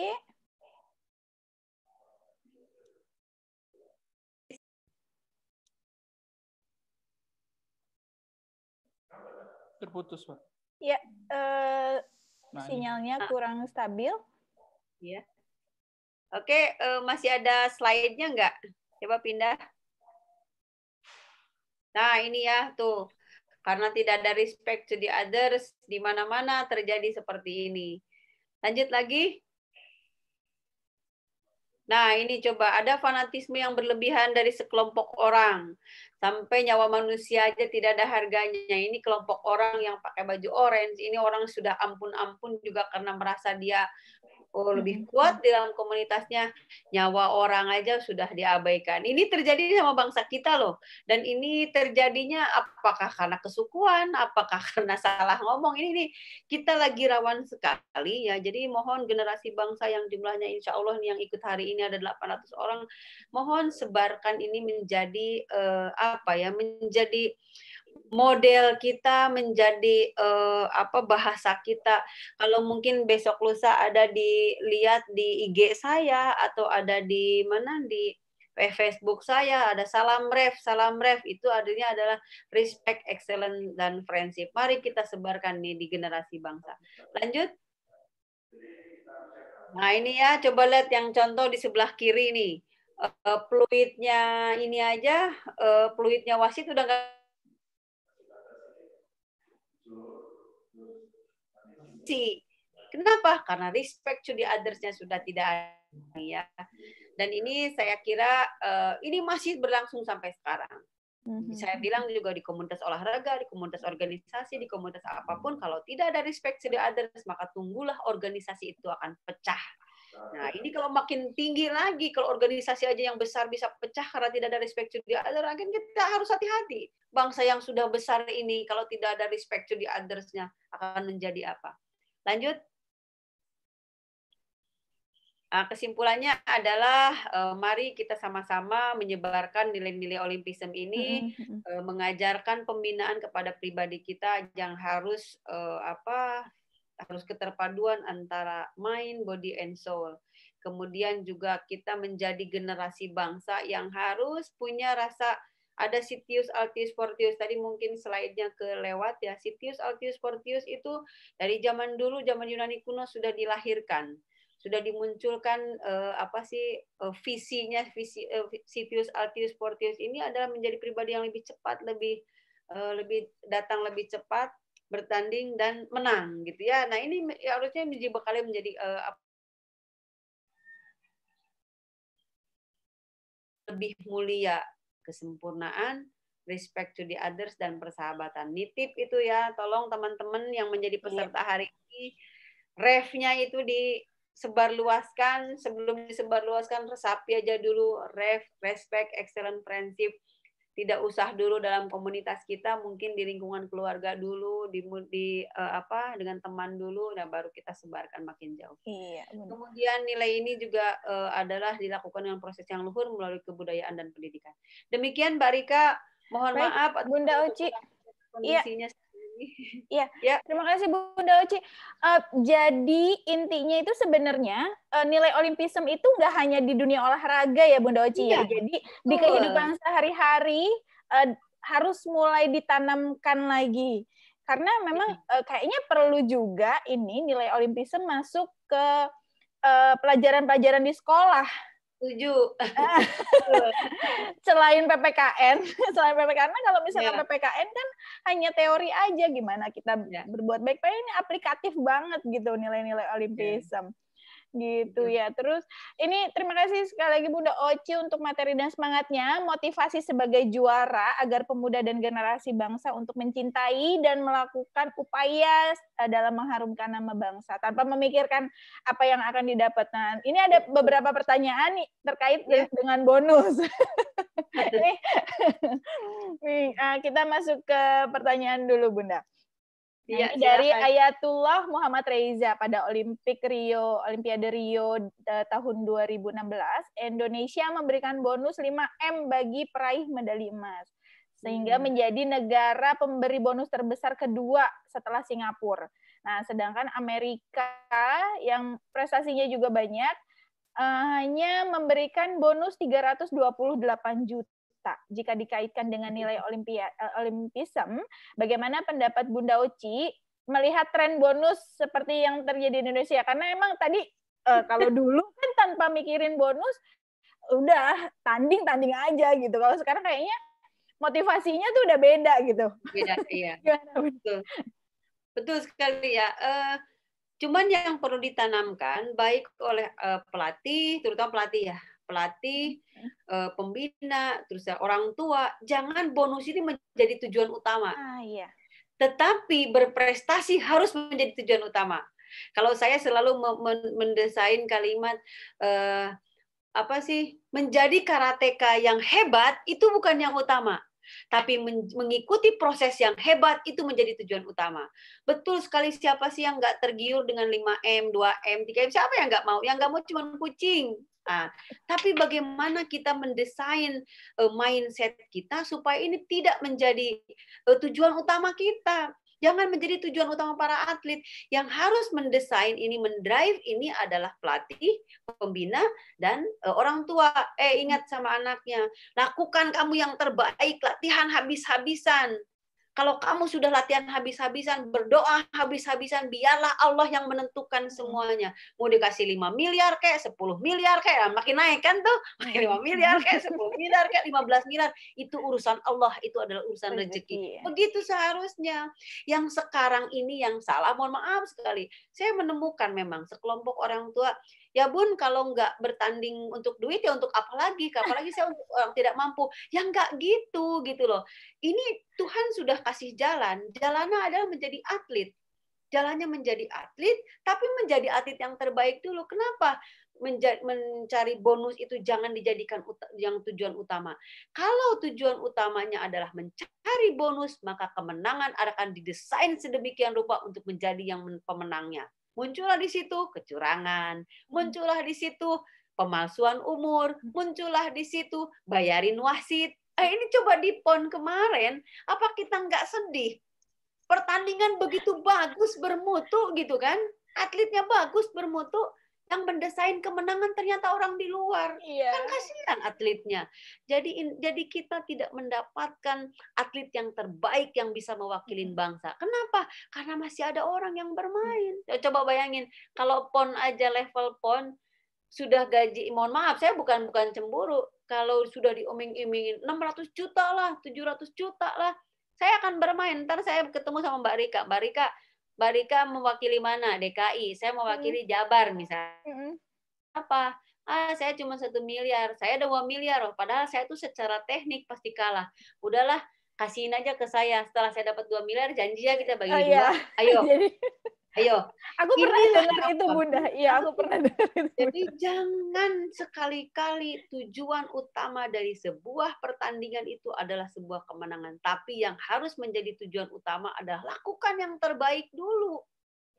Terputus, Pak. Ya, uh, nah, sinyalnya ini. Ah. kurang stabil. Ya, Oke, uh, masih ada slide-nya nggak? Coba pindah. Nah, ini ya, tuh. Karena tidak ada respect to the others, di mana-mana terjadi seperti ini. Lanjut lagi. Nah, ini coba ada fanatisme yang berlebihan dari sekelompok orang. Sampai nyawa manusia aja tidak ada harganya. Ini kelompok orang yang pakai baju orange, ini orang sudah ampun-ampun juga karena merasa dia oh, lebih kuat di dalam komunitasnya. Nyawa orang aja sudah diabaikan. Ini terjadi sama bangsa kita loh. Dan ini terjadinya apakah karena kesukuan, apakah karena salah ngomong. Ini nih kita lagi rawan sekali ya. Jadi mohon generasi bangsa yang jumlahnya insya Allah nih yang ikut hari ini ada 800 orang, mohon sebarkan ini menjadi eh, apa ya, menjadi model kita menjadi uh, apa bahasa kita. Kalau mungkin besok lusa ada dilihat di IG saya atau ada di mana di Facebook saya ada salam ref, salam ref itu artinya adalah respect, excellence dan friendship. Mari kita sebarkan nih di generasi bangsa. Lanjut. Nah ini ya, coba lihat yang contoh di sebelah kiri nih. Uh, fluidnya ini aja, uh, fluidnya wasit udah nggak benci. Kenapa? Karena respect to the others-nya sudah tidak ada ya. Dan ini saya kira uh, ini masih berlangsung sampai sekarang. Mm-hmm. Saya bilang juga di komunitas olahraga, di komunitas organisasi, di komunitas apapun, kalau tidak ada respect to the others, maka tunggulah organisasi itu akan pecah. Nah, ini kalau makin tinggi lagi, kalau organisasi aja yang besar bisa pecah karena tidak ada respect to the others, akhirnya kita harus hati-hati. Bangsa yang sudah besar ini, kalau tidak ada respect to the others-nya, akan menjadi apa? Lanjut. Ah, kesimpulannya adalah eh, mari kita sama-sama menyebarkan nilai-nilai Olimpisme ini, mm-hmm. mengajarkan pembinaan kepada pribadi kita yang harus eh, apa harus keterpaduan antara mind, body, and soul. Kemudian juga kita menjadi generasi bangsa yang harus punya rasa ada Sitius altius fortius tadi mungkin slide-nya kelewat ya. Sitius altius fortius itu dari zaman dulu zaman Yunani kuno sudah dilahirkan sudah dimunculkan eh, apa sih eh, visinya visi eh, Sitius Altius Portius ini adalah menjadi pribadi yang lebih cepat, lebih eh, lebih datang lebih cepat, bertanding dan menang gitu ya. Nah, ini ya, harusnya dibekali menjadi eh, lebih mulia kesempurnaan, respect to the others dan persahabatan. Nitip itu ya, tolong teman-teman yang menjadi iya. peserta hari ini refnya itu disebarluaskan sebelum disebarluaskan resapi aja dulu ref respect excellent friendship tidak usah dulu dalam komunitas kita mungkin di lingkungan keluarga dulu di, di uh, apa dengan teman dulu nah baru kita sebarkan makin jauh iya, benar. kemudian nilai ini juga uh, adalah dilakukan dengan proses yang luhur melalui kebudayaan dan pendidikan demikian Mbak Rika mohon Baik, maaf Bunda Uci iya. kondisinya iya. Iya. Ya. Terima kasih Bunda Oci. Uh, eh, jadi intinya itu sebenarnya uh, nilai olimpisme itu nggak hanya di dunia olahraga ya Bunda Oci ya. ya. Jadi di kehidupan sehari-hari uh, harus mulai ditanamkan lagi. Karena memang uh, kayaknya perlu juga ini nilai olimpisme masuk ke pelajaran-pelajaran uh, pelajaran -pelajaran di sekolah Setuju. selain PPKN, selain PPKN, kalau misalnya yeah. PPKN kan hanya teori aja gimana kita yeah. berbuat baik. ini aplikatif banget gitu nilai-nilai iya. Olimpism. Yeah gitu iya. ya. Terus ini terima kasih sekali lagi Bunda Oci untuk materi dan semangatnya, motivasi sebagai juara agar pemuda dan generasi bangsa untuk mencintai dan melakukan upaya eh, dalam mengharumkan nama bangsa tanpa memikirkan apa yang akan didapat. Nah, ini ada beberapa pertanyaan nih, terkait ya. dengan bonus. nih, eh, kita masuk ke pertanyaan dulu Bunda. Iya, dari Ayatullah Muhammad Reza pada Olimpik Rio, Olimpiade Rio e, tahun 2016, Indonesia memberikan bonus 5M bagi peraih medali emas. Sehingga hmm. menjadi negara pemberi bonus terbesar kedua setelah Singapura. Nah, sedangkan Amerika yang prestasinya juga banyak uh, hanya memberikan bonus 328 juta jika dikaitkan dengan nilai Olimpia, eh, Olimpism, bagaimana pendapat Bunda Uci melihat tren bonus seperti yang terjadi di Indonesia? Karena emang tadi uh, kalau dulu kan tanpa mikirin bonus, udah tanding tanding aja gitu. Kalau sekarang kayaknya motivasinya tuh udah beda gitu. Beda, iya. Betul. Betul sekali ya. Uh, cuman yang perlu ditanamkan baik oleh uh, pelatih, terutama pelatih ya, pelatih, eh, pembina, terus ya orang tua, jangan bonus ini menjadi tujuan utama. Ah, iya. Tetapi berprestasi harus menjadi tujuan utama. Kalau saya selalu mendesain kalimat uh, apa sih menjadi karateka yang hebat itu bukan yang utama tapi mengikuti proses yang hebat itu menjadi tujuan utama. Betul sekali siapa sih yang nggak tergiur dengan 5M, 2M, 3M, siapa yang nggak mau? Yang nggak mau cuma kucing. Tapi bagaimana kita mendesain uh, mindset kita supaya ini tidak menjadi uh, tujuan utama kita. Jangan menjadi tujuan utama para atlet. Yang harus mendesain ini, mendrive ini adalah pelatih, pembina, dan uh, orang tua. Eh, ingat sama anaknya. Lakukan kamu yang terbaik, latihan habis-habisan. Kalau kamu sudah latihan habis-habisan, berdoa habis-habisan, biarlah Allah yang menentukan hmm. semuanya. Mau dikasih 5 miliar kayak 10 miliar kayak makin naik kan tuh. Makin 5 miliar kayak 10 miliar kayak 15 miliar, itu urusan Allah, itu adalah urusan rezeki. Ya. Begitu seharusnya. Yang sekarang ini yang salah, mohon maaf sekali. Saya menemukan memang sekelompok orang tua ya bun kalau nggak bertanding untuk duit ya untuk apa lagi apalagi saya untuk orang e, tidak mampu ya nggak gitu gitu loh ini Tuhan sudah kasih jalan jalannya adalah menjadi atlet jalannya menjadi atlet tapi menjadi atlet yang terbaik dulu kenapa mencari bonus itu jangan dijadikan yang tujuan utama. Kalau tujuan utamanya adalah mencari bonus, maka kemenangan akan didesain sedemikian rupa untuk menjadi yang pemenangnya muncullah di situ kecurangan, hmm. muncullah di situ pemalsuan umur, hmm. muncullah di situ bayarin wasit. Eh, ini coba di pon kemarin, apa kita nggak sedih? Pertandingan begitu bagus bermutu gitu kan? Atletnya bagus bermutu, yang mendesain kemenangan ternyata orang di luar. Iya. Kan kasihan atletnya. Jadi jadi kita tidak mendapatkan atlet yang terbaik yang bisa mewakili bangsa. Kenapa? Karena masih ada orang yang bermain. Mm. Ya, coba bayangin kalau PON aja level PON sudah gaji mohon maaf saya bukan bukan cemburu kalau sudah dioming-imingin 600 juta lah, 700 juta lah. Saya akan bermain. Ntar saya ketemu sama Mbak Rika. Mbak Rika, Mbak Rika mewakili mana? DKI. Saya mewakili Jabar misalnya. Hmm. Apa? Ah, saya cuma satu miliar. Saya ada dua miliar. Padahal saya tuh secara teknik pasti kalah. Udahlah, kasihin aja ke saya. Setelah saya dapat dua miliar, janji ya kita bagi oh, dua. Iya. Ayo. Ayo. Aku Ini pernah dengar itu Bunda. Iya, aku pernah dengar itu. Jadi jangan sekali-kali tujuan utama dari sebuah pertandingan itu adalah sebuah kemenangan, tapi yang harus menjadi tujuan utama adalah lakukan yang terbaik dulu.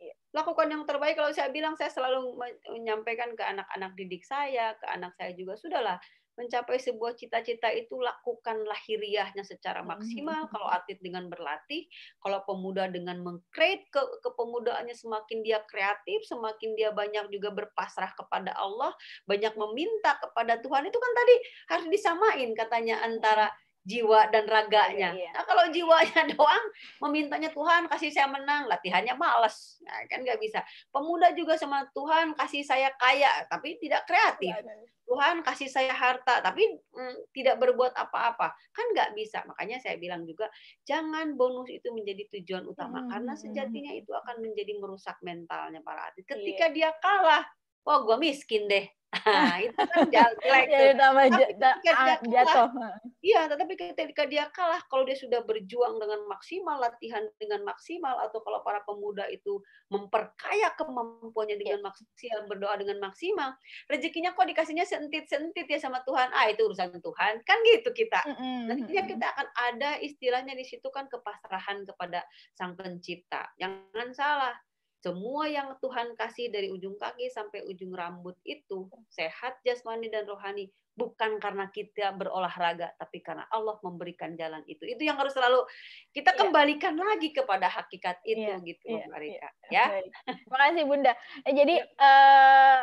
Iya. Lakukan yang terbaik. Kalau saya bilang saya selalu menyampaikan ke anak-anak didik saya, ke anak saya juga sudahlah mencapai sebuah cita-cita itu lakukan lahiriahnya secara hmm, maksimal. Hmm. Kalau atlet dengan berlatih, kalau pemuda dengan mengcreate ke kepemudaannya semakin dia kreatif, semakin dia banyak juga berpasrah kepada Allah, banyak meminta kepada Tuhan itu kan tadi harus disamain katanya antara jiwa dan raganya. Iya, iya. Nah kalau jiwanya doang memintanya Tuhan kasih saya menang, latihannya malas nah, kan nggak bisa. Pemuda juga sama Tuhan kasih saya kaya, tapi tidak kreatif. Iya, Tuhan kasih saya harta, tapi mm, tidak berbuat apa-apa, kan nggak bisa. Makanya saya bilang juga jangan bonus itu menjadi tujuan utama, hmm. karena sejatinya itu akan menjadi merusak mentalnya para atlet. Ketika iya. dia kalah, wah gue miskin deh. Nah, itu kan jelek. ya, tapi ketika dia kalah, iya, tetapi ketika dia kalah, kalau dia sudah berjuang dengan maksimal, latihan dengan maksimal, atau kalau para pemuda itu memperkaya kemampuannya iya. dengan maksimal, berdoa dengan maksimal, rezekinya kok dikasihnya sentit-sentit ya sama Tuhan. Ah, itu urusan Tuhan. Kan gitu kita. Nantinya kita akan ada istilahnya di situ kan kepasrahan kepada Sang Pencipta. Jangan salah, semua yang Tuhan kasih dari ujung kaki sampai ujung rambut itu sehat jasmani dan rohani bukan karena kita berolahraga tapi karena Allah memberikan jalan itu. Itu yang harus selalu kita iya. kembalikan yeah. lagi kepada hakikat itu yeah. gitu yeah. Iya. Rika yeah. ya. Terima kasih Bunda. Eh, jadi yeah. Iya. uh,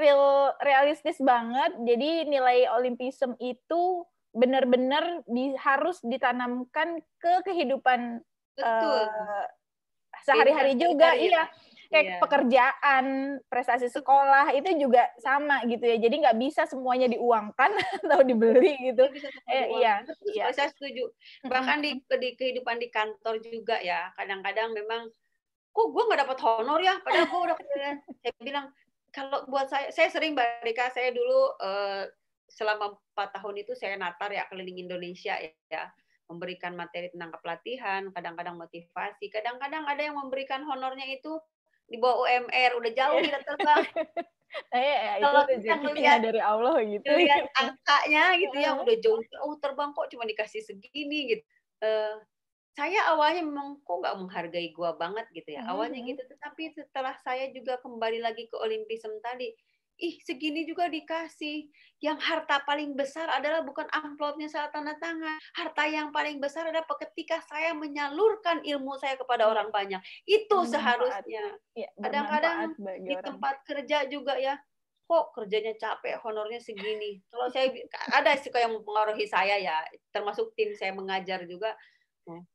real realistis banget. Jadi nilai olimpisme itu benar-benar di, harus ditanamkan ke kehidupan Betul. Uh, sehari-hari juga iya. iya kayak iya. pekerjaan, prestasi sekolah itu juga sama gitu ya. Jadi nggak bisa semuanya diuangkan atau dibeli gitu. Bisa eh, iya, iya. Saya setuju. Bahkan di, di kehidupan di kantor juga ya, kadang-kadang memang kok gue nggak dapat honor ya, padahal gue udah kerjaan. saya bilang kalau buat saya, saya sering mereka Rika, saya dulu uh, selama empat tahun itu saya natar ya keliling Indonesia ya memberikan materi tentang kepelatihan, kadang-kadang motivasi, kadang-kadang ada yang memberikan honornya itu di bawah UMR, udah jauh kita terbang. Eh, itu kalau melihat dari Allah gitu. Lihat angkanya gitu ya, udah jauh, oh terbang kok cuma dikasih segini gitu. Uh, saya awalnya memang kok nggak menghargai gua banget gitu ya. Awalnya gitu, tetapi setelah saya juga kembali lagi ke Olimpisme tadi, ih segini juga dikasih. Yang harta paling besar adalah bukan amplopnya saya tanda tangan. Harta yang paling besar adalah ketika saya menyalurkan ilmu saya kepada hmm. orang banyak. Itu hmm, iya, bermanfaat. seharusnya. Kadang-kadang ya, di orang. tempat kerja juga ya, kok kerjanya capek, honornya segini. Kalau saya ada sih yang mempengaruhi saya ya, termasuk tim saya mengajar juga. Hmm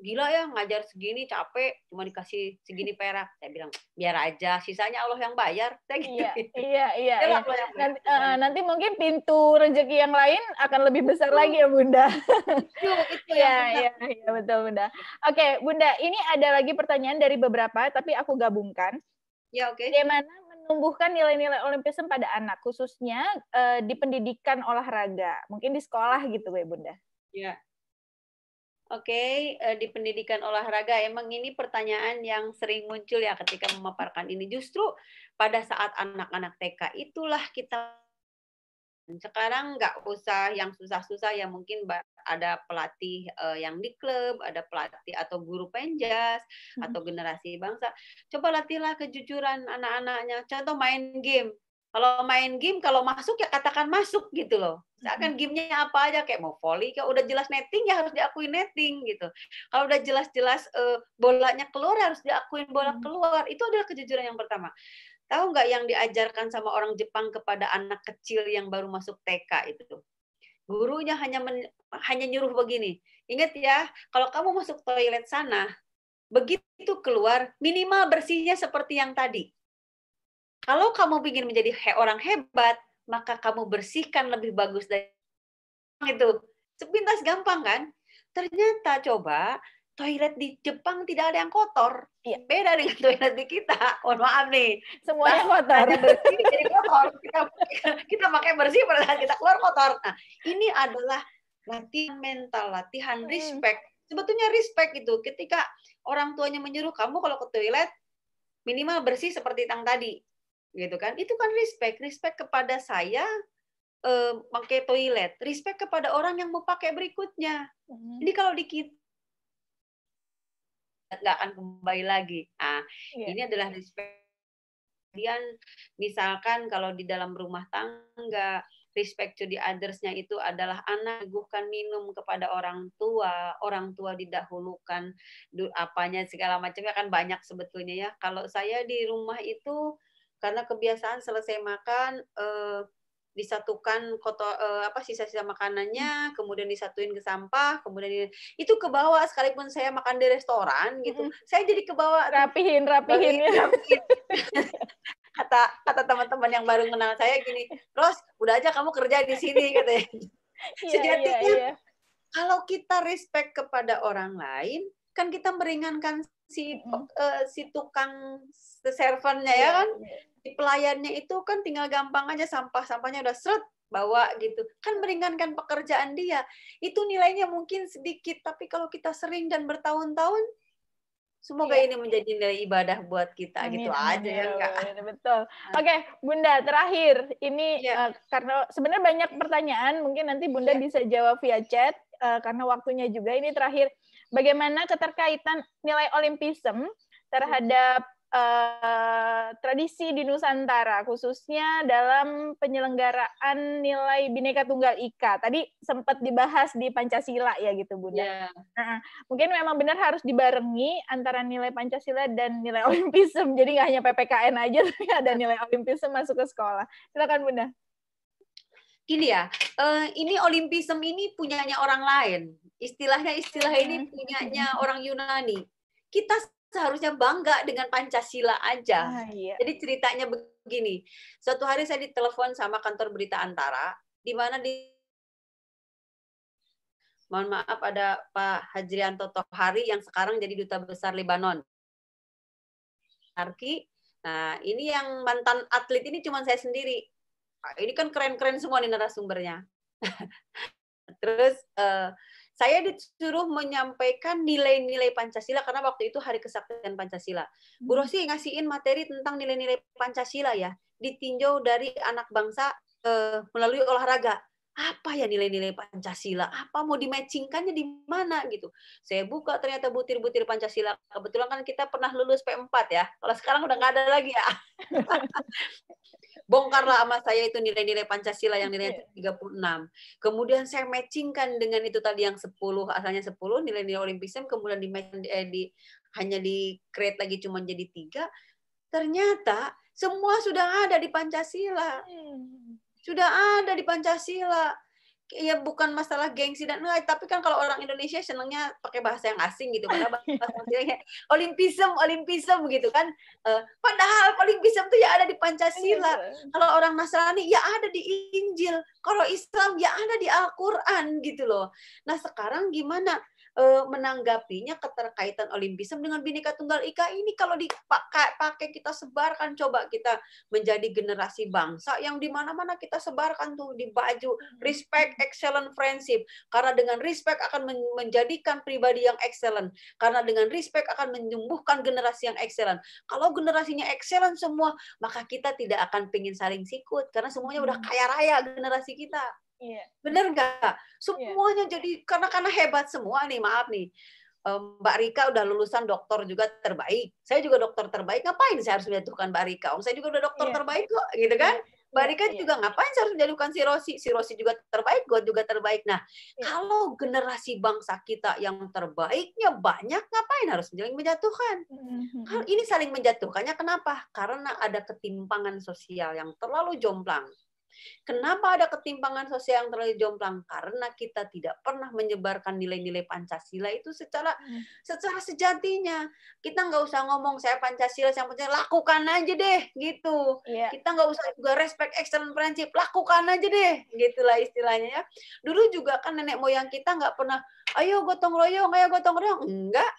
gila ya ngajar segini capek cuma dikasih segini perak saya bilang biar aja sisanya Allah yang bayar saya gitu iya gitu. iya iya, iya. Nanti, uh, nanti mungkin pintu rezeki yang lain akan lebih besar lagi ya bunda itu, itu ya iya iya betul bunda oke okay, bunda ini ada lagi pertanyaan dari beberapa tapi aku gabungkan ya oke okay. bagaimana menumbuhkan nilai-nilai olimpisme pada anak khususnya uh, di pendidikan olahraga mungkin di sekolah gitu ya bunda ya Oke, okay, eh, di pendidikan olahraga emang ini pertanyaan yang sering muncul ya ketika memaparkan ini. Justru pada saat anak-anak TK itulah kita sekarang nggak usah yang susah-susah ya mungkin ada pelatih eh, yang di klub, ada pelatih atau guru penjas hmm. atau generasi bangsa. Coba latihlah kejujuran anak-anaknya. Contoh main game, kalau main game, kalau masuk ya katakan masuk gitu loh. Misalkan gamenya apa aja, kayak mau volley, kayak udah jelas netting ya harus diakui netting gitu. Kalau udah jelas-jelas uh, bolanya keluar ya harus diakuin bola keluar. Itu adalah kejujuran yang pertama. Tahu nggak yang diajarkan sama orang Jepang kepada anak kecil yang baru masuk TK itu? Gurunya hanya men, hanya nyuruh begini. Ingat ya, kalau kamu masuk toilet sana, begitu keluar minimal bersihnya seperti yang tadi kalau kamu ingin menjadi he orang hebat, maka kamu bersihkan lebih bagus dari itu. Sepintas gampang kan? Ternyata coba toilet di Jepang tidak ada yang kotor. Iya. Beda dengan toilet di kita. Mohon maaf nih. Semuanya nah, kotor. bersih jadi kotor. Kita, kita pakai bersih pada saat kita keluar kotor. Nah, ini adalah latihan mental, latihan hmm. respect. Sebetulnya respect itu ketika orang tuanya menyuruh kamu kalau ke toilet minimal bersih seperti tang tadi gitu kan itu kan respect respect kepada saya eh, pakai toilet respect kepada orang yang mau pakai berikutnya mm-hmm. ini kalau dikit nggak akan kembali lagi ah yeah. ini adalah respect kemudian misalkan kalau di dalam rumah tangga respect to the others-nya itu adalah anak guhkan minum kepada orang tua, orang tua didahulukan apanya segala macamnya kan banyak sebetulnya ya. Kalau saya di rumah itu karena kebiasaan selesai makan eh, disatukan kotor eh, apa sisa-sisa makanannya hmm. kemudian disatuin ke sampah kemudian itu ke bawah sekalipun saya makan di restoran gitu mm -hmm. saya jadi ke bawah rapihin rapihin, rapihin, rapihin. kata kata teman-teman yang baru kenal saya gini terus udah aja kamu kerja di sini katanya yeah, iya, sejatinya yeah, yeah. kalau kita respect kepada orang lain kan kita meringankan si hmm. uh, si tukang servernya ya iya, kan yeah. si pelayannya itu kan tinggal gampang aja sampah sampahnya udah seret bawa gitu kan meringankan pekerjaan dia itu nilainya mungkin sedikit tapi kalau kita sering dan bertahun-tahun semoga yeah. ini menjadi nilai ibadah buat kita amin, gitu amin, aja ya kak betul ah. oke okay, bunda terakhir ini yeah. Iya. uh, karena sebenarnya banyak pertanyaan mungkin nanti bunda yeah. bisa jawab via chat uh, karena waktunya juga ini terakhir bagaimana keterkaitan nilai Olimpisme terhadap uh, tradisi di Nusantara, khususnya dalam penyelenggaraan nilai bineka Tunggal Ika. Tadi sempat dibahas di Pancasila ya gitu, Bunda. Yeah. Iya. Nah, mungkin memang benar harus dibarengi antara nilai Pancasila dan nilai Olimpisme. Jadi nggak hanya PPKN aja, tapi ada nilai Olimpisme masuk ke sekolah. Silakan, Bunda gini ya, uh, ini Olimpism ini punyanya orang lain. Istilahnya istilah ini hmm. punyanya orang Yunani. Kita seharusnya bangga dengan Pancasila aja. Ah, iya. Jadi ceritanya begini. Suatu hari saya ditelepon sama kantor berita Antara, di mana di Mohon maaf ada Pak Hajrianto Tohari yang sekarang jadi duta besar Lebanon. Arki. Nah, ini yang mantan atlet ini cuma saya sendiri ini kan keren-keren semua nih narasumbernya. Terus uh, saya disuruh menyampaikan nilai-nilai Pancasila karena waktu itu hari kesaktian Pancasila. Bu hmm. Rosi ngasihin materi tentang nilai-nilai Pancasila ya, ditinjau dari anak bangsa uh, melalui olahraga apa ya nilai-nilai Pancasila apa mau dimatchingkannya di mana gitu saya buka ternyata butir-butir Pancasila kebetulan kan kita pernah lulus P4 ya kalau sekarang udah nggak ada lagi ya bongkarlah sama saya itu nilai-nilai Pancasila yang nilai 36 kemudian saya matchingkan dengan itu tadi yang 10 asalnya 10 nilai-nilai Olimpism kemudian di, eh, di hanya di create lagi cuma jadi tiga ternyata semua sudah ada di Pancasila. Hmm. Sudah ada di Pancasila. Ya bukan masalah gengsi dan enggak, tapi kan kalau orang Indonesia senangnya pakai bahasa yang asing gitu karena bahasa bilangnya olimpism, olimpism gitu kan. Uh, padahal olimpism tuh ya ada di Pancasila. Iya. Kalau orang Nasrani ya ada di Injil. Kalau Islam ya ada di Al-Qur'an gitu loh. Nah, sekarang gimana? Eh, menanggapinya keterkaitan Olimpisme dengan Bhinneka Tunggal Ika ini kalau dipakai pakai kita sebarkan coba kita menjadi generasi bangsa yang di mana-mana kita sebarkan tuh di baju hmm. respect excellent friendship karena dengan respect akan menjadikan pribadi yang excellent karena dengan respect akan menyembuhkan generasi yang excellent kalau generasinya excellent semua maka kita tidak akan pingin saling sikut karena semuanya udah hmm. kaya raya generasi kita Iya. Bener nggak? Iya. Semuanya iya. jadi karena karena hebat semua nih, maaf nih. Eh, Mbak Rika udah lulusan dokter juga terbaik. Saya juga dokter terbaik. Ngapain saya harus menjatuhkan Mbak Rika? Om saya juga udah dokter yeah. terbaik kok, gitu kan? Yeah. Mbak Rika yeah. juga ngapain saya harus menjatuhkan si Rosi? Si Rosi juga terbaik, gue juga terbaik. Nah, yeah. kalau generasi bangsa kita yang terbaiknya banyak, ngapain harus saling menjatuhkan? Mm-hmm. Ini saling menjatuhkannya kenapa? Karena ada ketimpangan sosial yang terlalu jomplang. Kenapa ada ketimpangan sosial yang terlalu jomplang? Karena kita tidak pernah menyebarkan nilai-nilai Pancasila itu secara hmm. secara sejatinya. Kita nggak usah ngomong saya Pancasila, saya Pancasila, lakukan aja deh gitu. Yeah. Kita nggak usah juga respect excellent prinsip, lakukan aja deh gitulah istilahnya ya. Dulu juga kan nenek moyang kita nggak pernah, ayo gotong royong, ayo gotong royong, enggak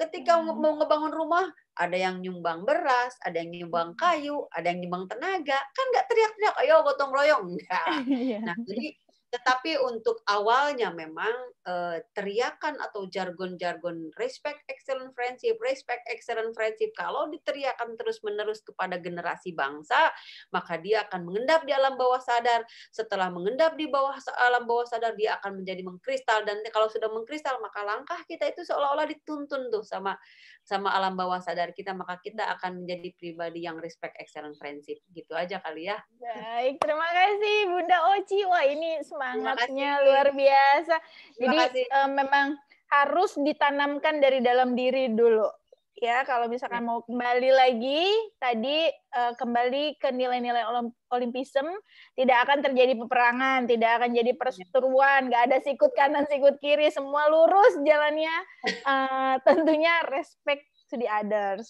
Ketika hmm. mau ngebangun rumah, ada yang nyumbang beras, ada yang nyumbang kayu, ada yang nyumbang tenaga. Kan nggak teriak-teriak, ayo gotong royong. Enggak. Iya. Nah, jadi tetapi untuk awalnya memang eh, teriakan atau jargon-jargon respect excellent friendship, respect excellent friendship kalau diteriakan terus-menerus kepada generasi bangsa, maka dia akan mengendap di alam bawah sadar. Setelah mengendap di bawah alam bawah sadar, dia akan menjadi mengkristal dan kalau sudah mengkristal maka langkah kita itu seolah-olah dituntun tuh sama sama alam bawah sadar kita, maka kita akan menjadi pribadi yang respect excellent friendship. Gitu aja kali ya. Baik, terima kasih Bunda Oci. Wah, ini semangatnya luar biasa. Jadi uh, memang harus ditanamkan dari dalam diri dulu. Ya, kalau misalkan mau kembali lagi, tadi uh, kembali ke nilai-nilai olimpism, tidak akan terjadi peperangan, tidak akan jadi perseteruan, nggak ada sikut kanan, sikut kiri, semua lurus jalannya. Uh, tentunya respect to the others.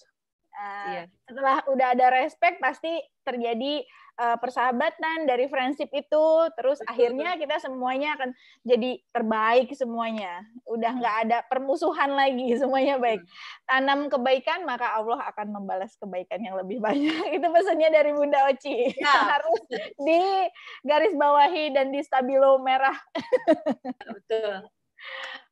Uh, yeah. Setelah udah ada respect, pasti terjadi uh, persahabatan, dari friendship itu, terus Betul. akhirnya kita semuanya akan jadi terbaik semuanya. Udah nggak ada permusuhan lagi, semuanya baik. Tanam kebaikan, maka Allah akan membalas kebaikan yang lebih banyak. itu pesannya dari Bunda Oci. Ya. Harus di garis bawahi dan di stabilo merah. Betul.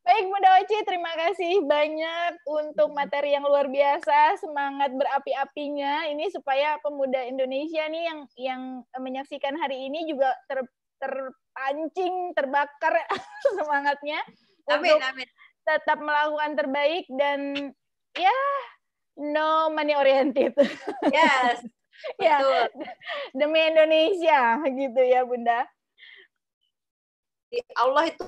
Baik Bunda Oci, terima kasih banyak untuk materi yang luar biasa, semangat berapi-apinya ini supaya pemuda Indonesia nih yang yang menyaksikan hari ini juga ter, terpancing, terbakar semangatnya amin, untuk amin. tetap melakukan terbaik dan ya no money oriented. Yes. ya, demi Indonesia gitu ya Bunda. Allah itu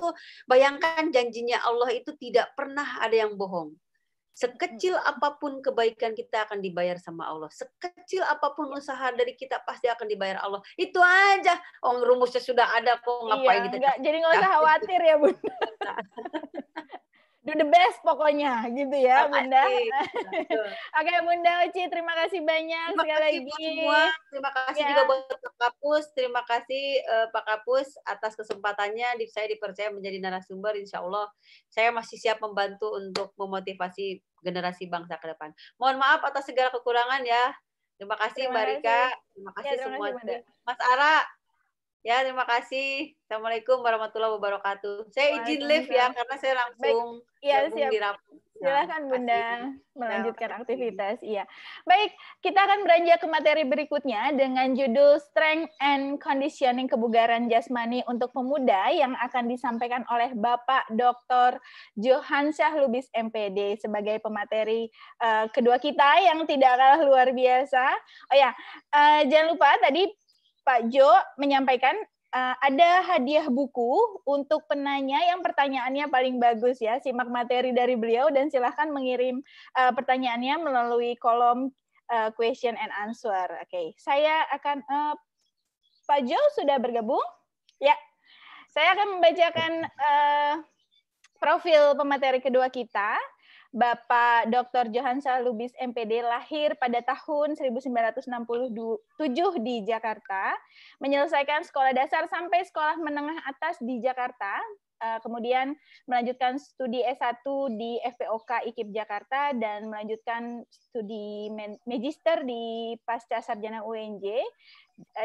bayangkan janjinya Allah itu tidak pernah ada yang bohong. Sekecil hmm. apapun kebaikan kita akan dibayar sama Allah. Sekecil apapun ya. usaha dari kita pasti akan dibayar Allah. Itu aja. Oh rumusnya sudah ada kok ngapain iya, kita. Enggak, jadi nggak usah khawatir ya Bun. do the best pokoknya gitu ya Bunda. Oke okay, Bunda Oci terima kasih banyak terima sekali kasih lagi. Semua. Terima kasih ya. juga buat Pak Kapus, terima kasih uh, Pak Kapus atas kesempatannya di saya dipercaya menjadi narasumber insya Allah saya masih siap membantu untuk memotivasi generasi bangsa ke depan. Mohon maaf atas segala kekurangan ya. Terima kasih terima Mbak Rika, terima kasih ya, terima semua. Mas Ara, Ya, terima kasih. Assalamualaikum warahmatullahi wabarakatuh. Saya izin live ya, karena saya langsung Iya, siap. Di Silakan Bunda melanjutkan ya, aktivitas. Iya. Baik, kita akan beranjak ke materi berikutnya dengan judul Strength and Conditioning Kebugaran Jasmani untuk Pemuda yang akan disampaikan oleh Bapak Dr. Johan Lubis MPD sebagai pemateri uh, kedua kita yang tidak kalah luar biasa. Oh ya, uh, jangan lupa tadi Pak Jo menyampaikan uh, ada hadiah buku untuk penanya yang pertanyaannya paling bagus ya. Simak materi dari beliau dan silahkan mengirim uh, pertanyaannya melalui kolom uh, question and answer. Oke, okay. saya akan uh, Pak Jo sudah bergabung. Ya, saya akan membacakan uh, profil pemateri kedua kita. Bapak Dr. Johan Salubis MPD lahir pada tahun 1967 di Jakarta, menyelesaikan sekolah dasar sampai sekolah menengah atas di Jakarta, eh, kemudian melanjutkan studi S1 di FPOK IKIP Jakarta dan melanjutkan studi magister di Pasca Sarjana UNJ eh,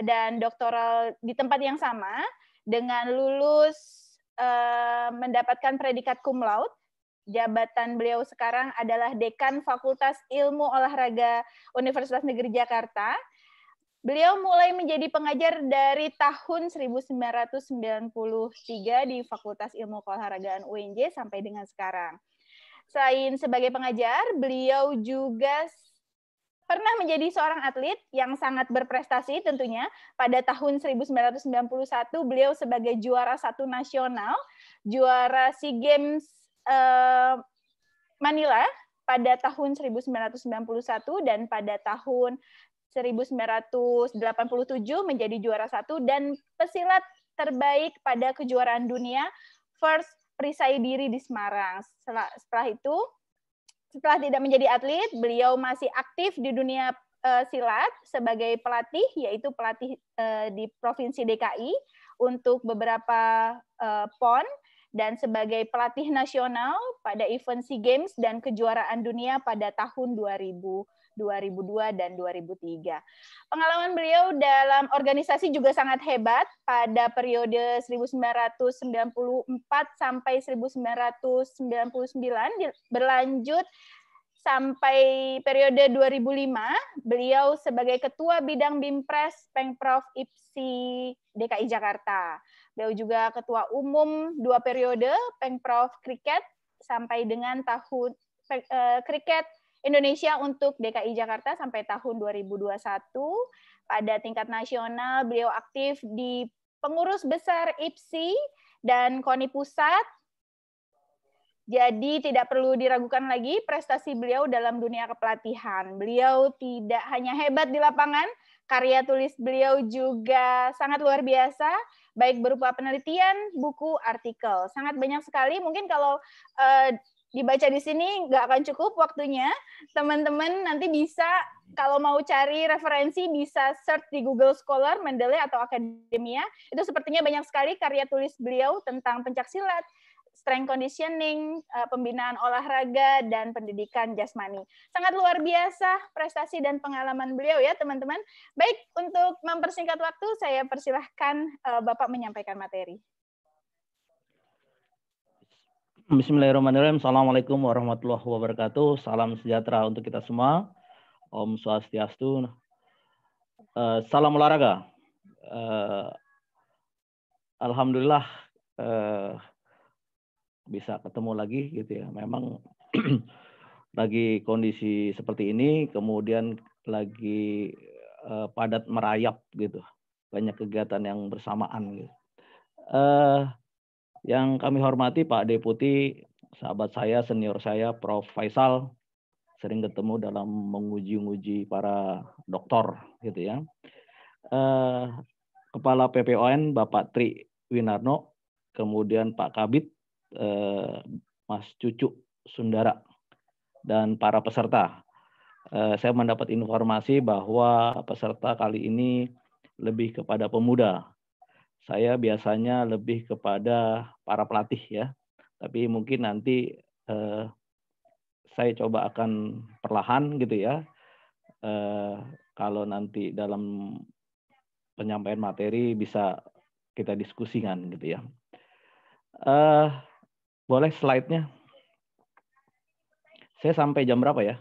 dan doktoral di tempat yang sama dengan lulus eh, mendapatkan predikat cum laude jabatan beliau sekarang adalah Dekan Fakultas Ilmu Olahraga Universitas Negeri Jakarta. Beliau mulai menjadi pengajar dari tahun 1993 di Fakultas Ilmu Keolahragaan UNJ sampai dengan sekarang. Selain sebagai pengajar, beliau juga pernah menjadi seorang atlet yang sangat berprestasi tentunya. Pada tahun 1991 beliau sebagai juara satu nasional, juara SEA Games Manila pada tahun 1991 dan pada tahun 1987 menjadi juara satu dan pesilat terbaik pada kejuaraan dunia First Perisai Diri di Semarang. Setelah, setelah itu, setelah tidak menjadi atlet, beliau masih aktif di dunia uh, silat sebagai pelatih, yaitu pelatih uh, di Provinsi DKI untuk beberapa uh, pon dan sebagai pelatih nasional pada event SEA Games dan kejuaraan dunia pada tahun 2000, 2002 dan 2003. Pengalaman beliau dalam organisasi juga sangat hebat pada periode 1994 sampai 1999 berlanjut sampai periode 2005 beliau sebagai ketua bidang Bimpres Pengprov IPSI DKI Jakarta. Beliau juga ketua umum dua periode Pengprov Kriket sampai dengan tahun kriket eh, Indonesia untuk DKI Jakarta sampai tahun 2021. Pada tingkat nasional beliau aktif di pengurus besar IPSI dan KONI Pusat. Jadi tidak perlu diragukan lagi prestasi beliau dalam dunia kepelatihan. Beliau tidak hanya hebat di lapangan, karya tulis beliau juga sangat luar biasa, baik berupa penelitian, buku, artikel. Sangat banyak sekali. Mungkin kalau uh, dibaca di sini nggak akan cukup waktunya. Teman-teman nanti bisa kalau mau cari referensi bisa search di Google Scholar, Mendeley atau Akademia. Itu sepertinya banyak sekali karya tulis beliau tentang pencaksilat, strength conditioning, eh, pembinaan olahraga, dan pendidikan jasmani. Sangat luar biasa prestasi dan pengalaman beliau ya teman-teman. Baik, untuk mempersingkat waktu, saya persilahkan eh, Bapak menyampaikan materi. Bismillahirrahmanirrahim. Assalamualaikum warahmatullahi wabarakatuh. Salam sejahtera untuk kita semua. Om Swastiastu. Eh, salam olahraga. Alhamdulillah bisa ketemu lagi gitu ya. Memang lagi kondisi seperti ini, kemudian lagi uh, padat merayap gitu. Banyak kegiatan yang bersamaan gitu. Uh, yang kami hormati Pak Deputi, sahabat saya, senior saya Prof Faisal sering ketemu dalam menguji nguji para doktor gitu ya. Uh, Kepala PPON Bapak Tri Winarno, kemudian Pak Kabit eh, Mas Cucu Sundara dan para peserta. Eh, saya mendapat informasi bahwa peserta kali ini lebih kepada pemuda. Saya biasanya lebih kepada para pelatih ya, tapi mungkin nanti eh, saya coba akan perlahan gitu ya. Eh, kalau nanti dalam penyampaian materi bisa kita diskusikan gitu ya. Eh, boleh slide-nya? Saya sampai jam berapa ya?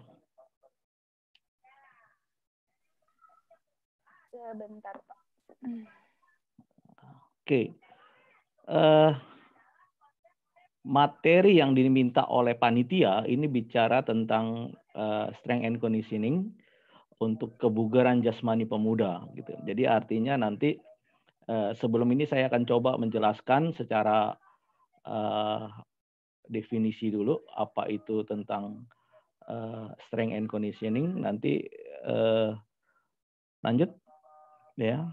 Sebentar, Pak. Oke. Uh, materi yang diminta oleh panitia ini bicara tentang uh, strength and conditioning untuk kebugaran jasmani pemuda gitu. Jadi artinya nanti uh, sebelum ini saya akan coba menjelaskan secara uh, definisi dulu apa itu tentang uh, strength and conditioning nanti uh, lanjut ya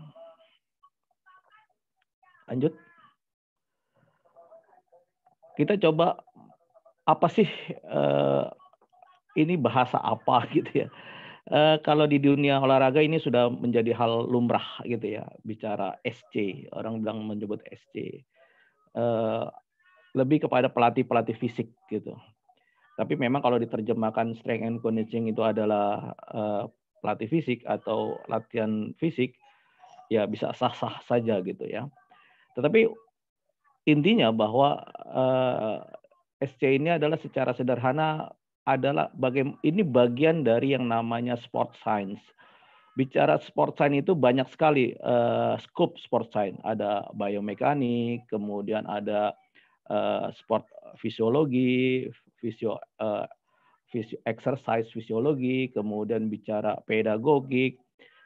lanjut kita coba apa sih uh, ini bahasa apa gitu ya uh, kalau di dunia olahraga ini sudah menjadi hal lumrah gitu ya bicara SC orang bilang menyebut SC lebih kepada pelatih-pelatih fisik gitu. Tapi memang kalau diterjemahkan strength and conditioning itu adalah uh, pelatih fisik atau latihan fisik, ya bisa sah-sah saja gitu ya. Tetapi intinya bahwa uh, eh, SC ini adalah secara sederhana adalah bagian ini bagian dari yang namanya sport science. Bicara sport science itu banyak sekali uh, scope sport science. Ada biomekanik, kemudian ada Eh, sport fisiologi, fisio, uh, exercise fisiologi, kemudian bicara pedagogik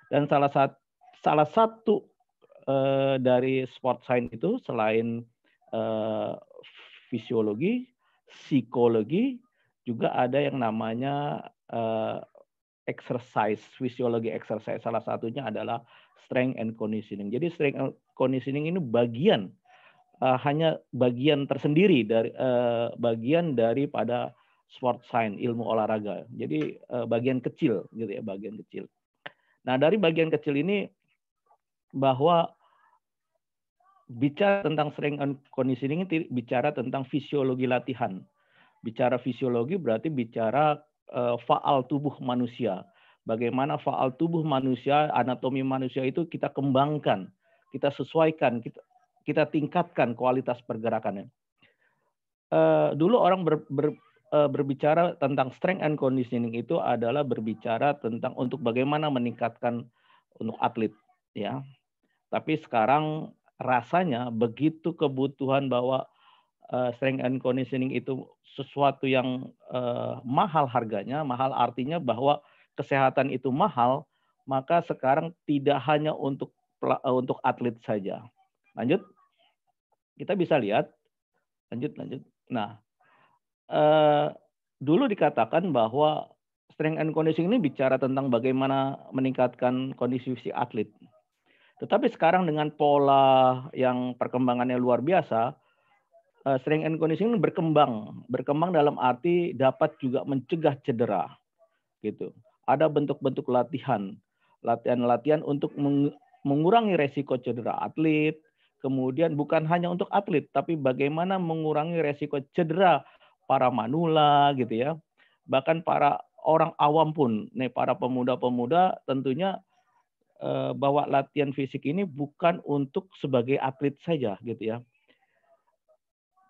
dan salah satu salah satu uh, dari sport science itu selain uh, fisiologi, psikologi juga ada yang namanya uh, exercise, fisiologi exercise. Salah satunya adalah strength and conditioning. Jadi strength and conditioning ini bagian uh, hanya bagian tersendiri dari uh, bagian daripada sport science ilmu olahraga. Jadi uh, bagian kecil gitu ya, bagian kecil. Nah, dari bagian kecil ini bahwa bicara tentang strength and conditioning ini bicara tentang fisiologi latihan. Bicara fisiologi berarti bicara uh, faal tubuh manusia bagaimana faal tubuh manusia, anatomi manusia itu kita kembangkan, kita sesuaikan, kita kita tingkatkan kualitas pergerakannya. Eh, dulu orang ber, ber, eh, berbicara tentang strength and conditioning itu adalah berbicara tentang untuk bagaimana meningkatkan untuk atlet, ya. Tapi sekarang rasanya begitu kebutuhan bahwa eh, strength and conditioning itu sesuatu yang mahal harganya, mahal artinya bahwa kesehatan itu mahal, maka sekarang tidak hanya untuk untuk atlet saja. Lanjut kita bisa lihat lanjut lanjut. Nah, eh, dulu dikatakan bahwa strength and conditioning ini bicara tentang bagaimana meningkatkan kondisi fisik atlet. Tetapi sekarang dengan pola yang perkembangannya luar biasa, eh, strength and conditioning ini berkembang, berkembang dalam arti dapat juga mencegah cedera, gitu. Ada bentuk-bentuk latihan, latihan-latihan untuk mengurangi resiko cedera atlet, Kemudian bukan hanya untuk atlet, tapi bagaimana mengurangi resiko cedera para manula gitu ya. Bahkan para orang awam pun, nih para pemuda-pemuda tentunya eh, bahwa latihan fisik ini bukan untuk sebagai atlet saja gitu ya.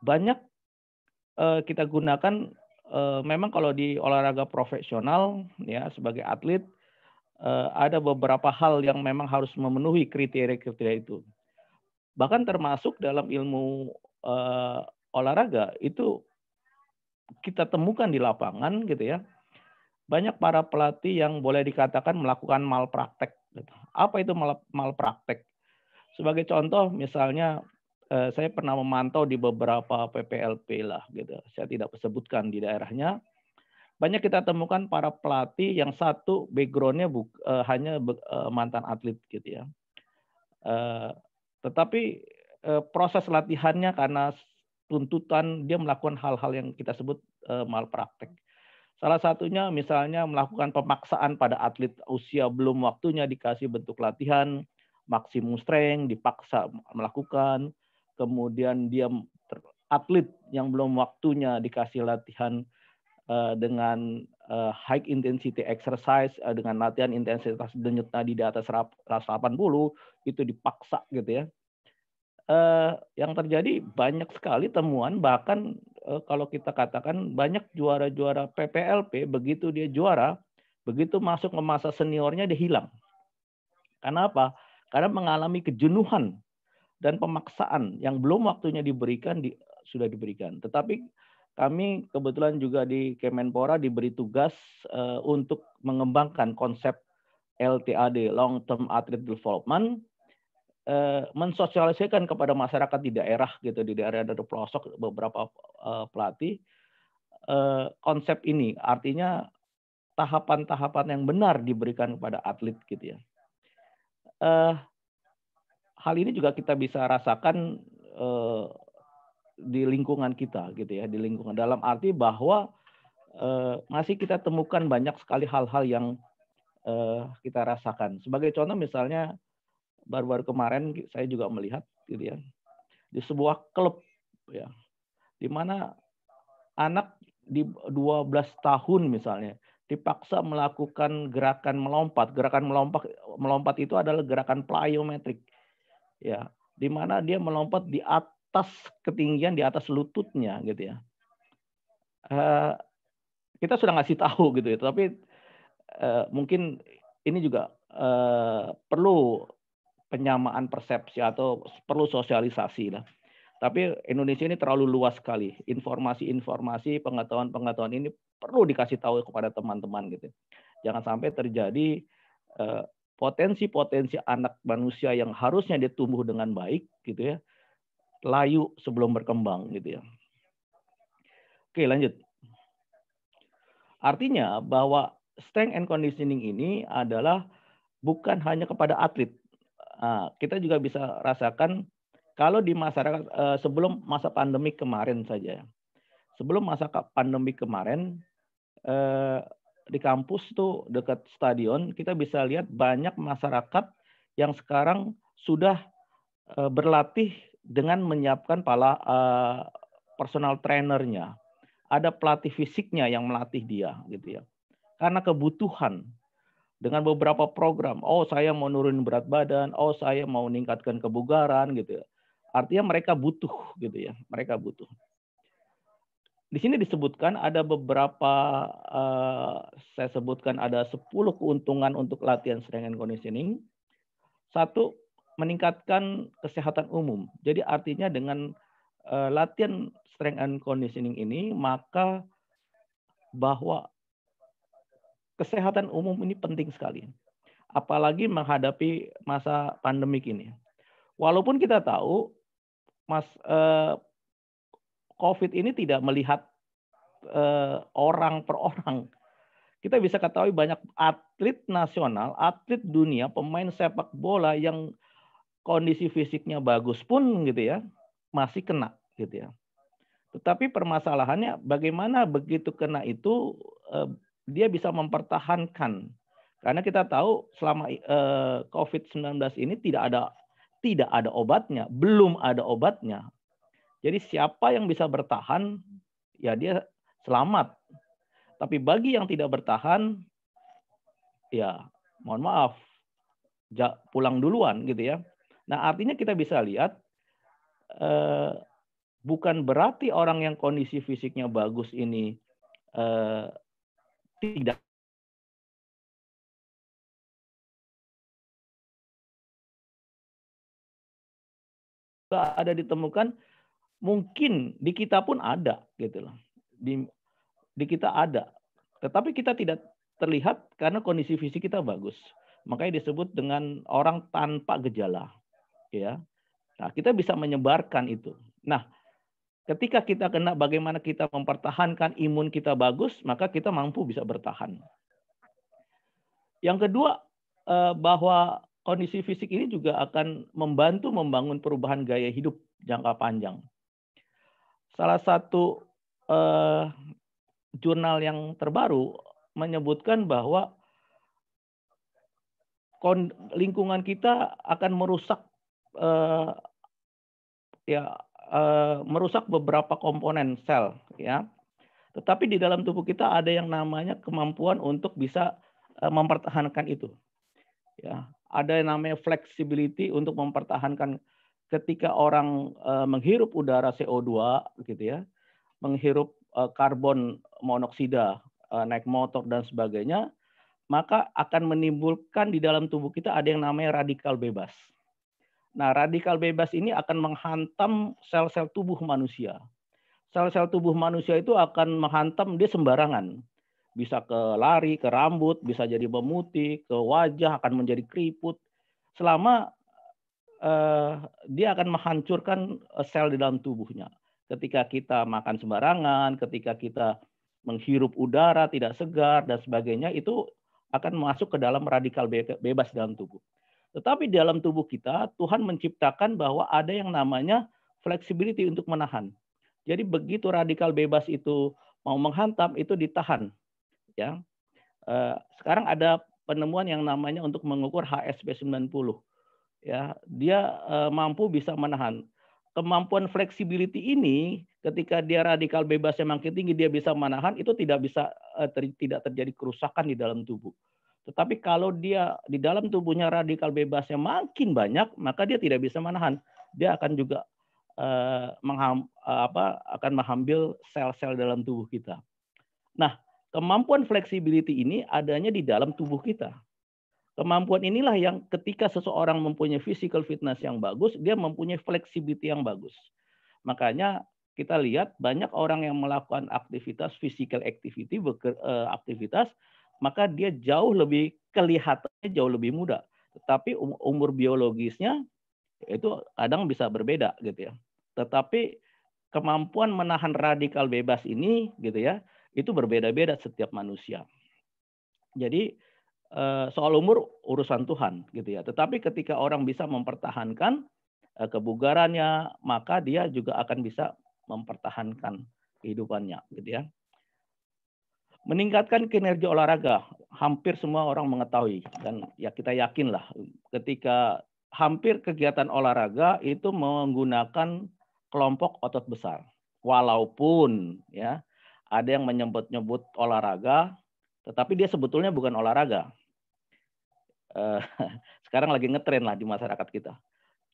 Banyak eh, kita gunakan eh, memang kalau di olahraga profesional ya sebagai atlet eh, ada beberapa hal yang memang harus memenuhi kriteria-kriteria itu bahkan termasuk dalam ilmu uh, olahraga itu kita temukan di lapangan gitu ya banyak para pelatih yang boleh dikatakan melakukan malpraktek. Gitu. Apa itu mal malpraktek? Sebagai contoh, misalnya uh, saya pernah memantau di beberapa PPLP lah, gitu. Saya tidak sebutkan di daerahnya. Banyak kita temukan para pelatih yang satu backgroundnya uh, hanya uh, mantan atlet, gitu ya. uh, tetapi eh, proses latihannya karena tuntutan dia melakukan hal-hal yang kita sebut eh, malpraktek. Salah satunya misalnya melakukan pemaksaan pada atlet usia belum waktunya dikasih bentuk latihan, maksimum strength dipaksa melakukan, kemudian dia atlet yang belum waktunya dikasih latihan eh, dengan high intensity exercise dengan latihan intensitas denyut nadi di atas 180 itu dipaksa gitu ya eh, yang terjadi banyak sekali temuan bahkan eh, kalau kita katakan banyak juara-juara PPLP begitu dia juara begitu masuk ke masa seniornya dia hilang. Karena apa? Karena mengalami kejenuhan dan pemaksaan yang belum waktunya diberikan di, sudah diberikan. Tetapi kami kebetulan juga di Kemenpora diberi tugas uh, untuk mengembangkan konsep LTAD (Long Term Athlete Development) Eh, mensosialisasikan kepada masyarakat di daerah gitu di daerah dari pelosok beberapa eh, pelatih eh, konsep ini artinya tahapan-tahapan yang benar diberikan kepada atlet gitu ya hal ini juga kita bisa rasakan di lingkungan kita gitu ya di lingkungan dalam arti bahwa masih kita temukan banyak sekali hal-hal yang kita rasakan sebagai contoh misalnya baru-baru kemarin saya juga melihat gitu ya di sebuah klub ya di mana anak di 12 tahun misalnya dipaksa melakukan gerakan melompat. Gerakan melompat melompat itu adalah gerakan plyometric. Ya, di mana dia melompat di atas ketinggian di atas lututnya gitu ya. Uh, kita sudah ngasih tahu gitu ya, tapi uh, mungkin ini juga uh, perlu penyamaan persepsi atau perlu sosialisasi lah. Tapi Indonesia ini terlalu luas sekali. Informasi-informasi, pengetahuan-pengetahuan ini perlu dikasih tahu kepada teman-teman gitu. Jangan sampai terjadi eh, potensi-potensi anak manusia yang harusnya dia tumbuh dengan baik gitu ya, layu sebelum berkembang gitu ya. Oke, lanjut. Artinya bahwa strength and conditioning ini adalah bukan hanya kepada atlet, Nah, kita juga bisa rasakan kalau di masyarakat eh, sebelum masa pandemi kemarin saja, sebelum masa pandemi kemarin eh, di kampus tuh dekat stadion kita bisa lihat banyak masyarakat yang sekarang sudah eh, berlatih dengan menyiapkan pala personal trainernya, ada pelatih fisiknya yang melatih dia gitu ya, karena kebutuhan dengan beberapa program. Oh, saya mau nurunin berat badan, oh saya mau meningkatkan kebugaran gitu ya. Artinya mereka butuh gitu ya, mereka butuh. Di sini disebutkan ada beberapa uh, saya sebutkan ada 10 keuntungan untuk latihan strength and conditioning. Satu, meningkatkan kesehatan umum. Jadi artinya dengan uh, latihan strength and conditioning ini maka bahwa kesehatan umum ini penting sekali. Apalagi menghadapi masa pandemik ini. Walaupun kita tahu Mas eh, COVID ini tidak melihat eh, orang per orang. Kita bisa ketahui banyak atlet nasional, atlet dunia, pemain sepak bola yang kondisi fisiknya bagus pun gitu ya, masih kena gitu ya. Tetapi permasalahannya bagaimana begitu kena itu eh, dia bisa mempertahankan karena kita tahu selama eh, COVID-19 ini tidak ada tidak ada obatnya, belum ada obatnya. Jadi siapa yang bisa bertahan ya dia selamat. Tapi bagi yang tidak bertahan ya mohon maaf pulang duluan gitu ya. Nah, artinya kita bisa lihat eh, bukan berarti orang yang kondisi fisiknya bagus ini eh, tidak ada ditemukan mungkin di kita pun ada gitu loh di di kita ada tetapi kita tidak terlihat karena kondisi fisik kita bagus makanya disebut dengan orang tanpa gejala ya nah kita bisa menyebarkan itu nah Ketika kita kena bagaimana kita mempertahankan imun kita bagus, maka kita mampu bisa bertahan. Yang kedua, eh, bahwa kondisi fisik ini juga akan membantu membangun perubahan gaya hidup jangka panjang. Salah satu eh, jurnal yang terbaru menyebutkan bahwa lingkungan kita akan merusak eh, ya Eh, merusak beberapa komponen sel ya. Tetapi di dalam tubuh kita ada yang namanya kemampuan untuk bisa eh, mempertahankan itu. Ya, ada yang namanya flexibility untuk mempertahankan ketika orang eh, menghirup udara CO2 gitu ya, menghirup karbon monoksida, naik motor dan sebagainya, maka akan menimbulkan di dalam tubuh kita ada yang namanya radikal bebas Nah, radikal bebas ini akan menghantam sel-sel tubuh manusia. Sel-sel tubuh manusia itu akan menghantam dia sembarangan. Bisa ke lari, ke rambut, bisa jadi memutih, ke wajah akan menjadi keriput. Selama eh, dia akan menghancurkan eh, sel di dalam tubuhnya. Ketika kita makan sembarangan, ketika kita menghirup udara tidak segar dan sebagainya itu akan masuk ke dalam radikal bebas dalam tubuh. Tetapi dalam tubuh kita, Tuhan menciptakan bahwa ada yang namanya flexibility untuk menahan. Jadi begitu radikal bebas itu mau menghantam, itu ditahan. Ya, eh, sekarang ada penemuan yang namanya untuk mengukur HSP 90. Ya, dia eh, mampu bisa menahan. Kemampuan flexibility ini ketika dia radikal bebas yang makin tinggi dia bisa menahan itu tidak bisa eh, tidak terjadi kerusakan di dalam tubuh. Tetapi kalau dia di dalam tubuhnya radikal bebasnya makin banyak, maka dia tidak bisa menahan. Dia akan juga eh, eh, apa, akan mengambil sel-sel dalam tubuh kita. Nah, kemampuan fleksibiliti ini adanya di dalam tubuh kita. Kemampuan inilah yang ketika seseorang mempunyai physical fitness yang bagus, dia mempunyai fleksibiliti yang bagus. Makanya kita lihat banyak orang yang melakukan aktivitas physical activity eh, aktivitas maka dia jauh lebih kelihatannya jauh lebih muda. Tetapi um, umur biologisnya itu kadang bisa berbeda gitu ya. Tetapi kemampuan menahan radikal bebas ini gitu ya, itu berbeda-beda setiap manusia. Jadi eh, soal umur urusan Tuhan gitu ya. Tetapi ketika orang bisa mempertahankan eh, kebugarannya, maka dia juga akan bisa mempertahankan kehidupannya gitu ya. Meningkatkan kinerja olahraga, hampir semua orang mengetahui dan ya kita yakinlah ketika hampir kegiatan olahraga itu menggunakan kelompok otot besar. Walaupun ya ada yang menyebut-nyebut olahraga, tetapi dia sebetulnya bukan olahraga. Eh, sekarang lagi ngetren lah di masyarakat kita.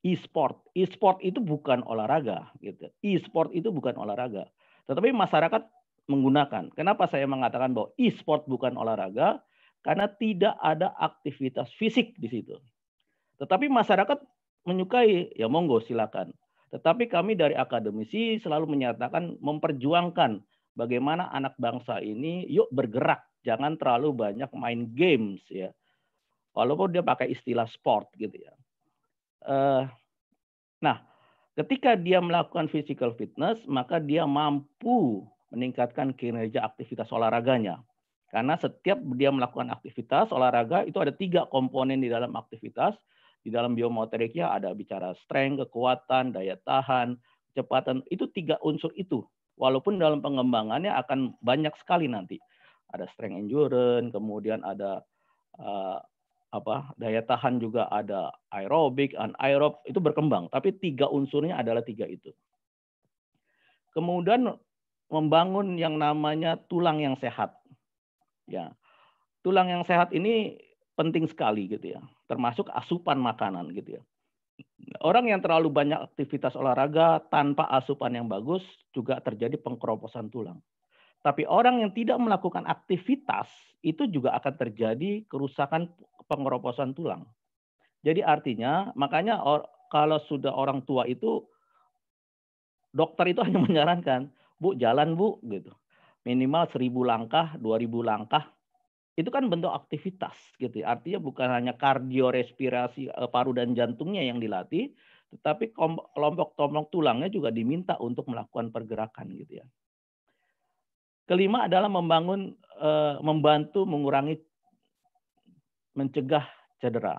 E-sport, e-sport itu bukan olahraga, gitu. E-sport itu bukan olahraga. Tetapi masyarakat menggunakan. Kenapa saya mengatakan bahwa e-sport bukan olahraga? Karena tidak ada aktivitas fisik di situ. Tetapi masyarakat menyukai, ya monggo silakan. Tetapi kami dari akademisi selalu menyatakan memperjuangkan bagaimana anak bangsa ini yuk bergerak, jangan terlalu banyak main games ya. Walaupun dia pakai istilah sport gitu ya. Uh, nah, ketika dia melakukan physical fitness, maka dia mampu meningkatkan kinerja aktivitas olahraganya. Karena setiap dia melakukan aktivitas olahraga itu ada tiga komponen di dalam aktivitas. Di dalam biomotoriknya ada bicara strength, kekuatan, daya tahan, kecepatan. Itu tiga unsur itu. Walaupun dalam pengembangannya akan banyak sekali nanti. Ada strength endurance, kemudian ada uh, apa daya tahan juga ada aerobik, anaerob itu berkembang. Tapi tiga unsurnya adalah tiga itu. Kemudian membangun yang namanya tulang yang sehat. Ya. Tulang yang sehat ini penting sekali gitu ya, termasuk asupan makanan gitu ya. Orang yang terlalu banyak aktivitas olahraga tanpa asupan yang bagus juga terjadi pengkeroposan tulang. Tapi orang yang tidak melakukan aktivitas itu juga akan terjadi kerusakan pengeroposan tulang. Jadi artinya makanya kalau sudah orang tua itu dokter itu hanya menyarankan Bu, jalan Bu gitu. Minimal seribu langkah, dua ribu langkah. Itu kan bentuk aktivitas gitu. Ya. Artinya bukan hanya kardio, respirasi, eh, paru dan jantungnya yang dilatih, tetapi kelompok-kelompok tulangnya juga diminta untuk melakukan pergerakan gitu ya. Kelima adalah membangun eh, membantu mengurangi mencegah cedera.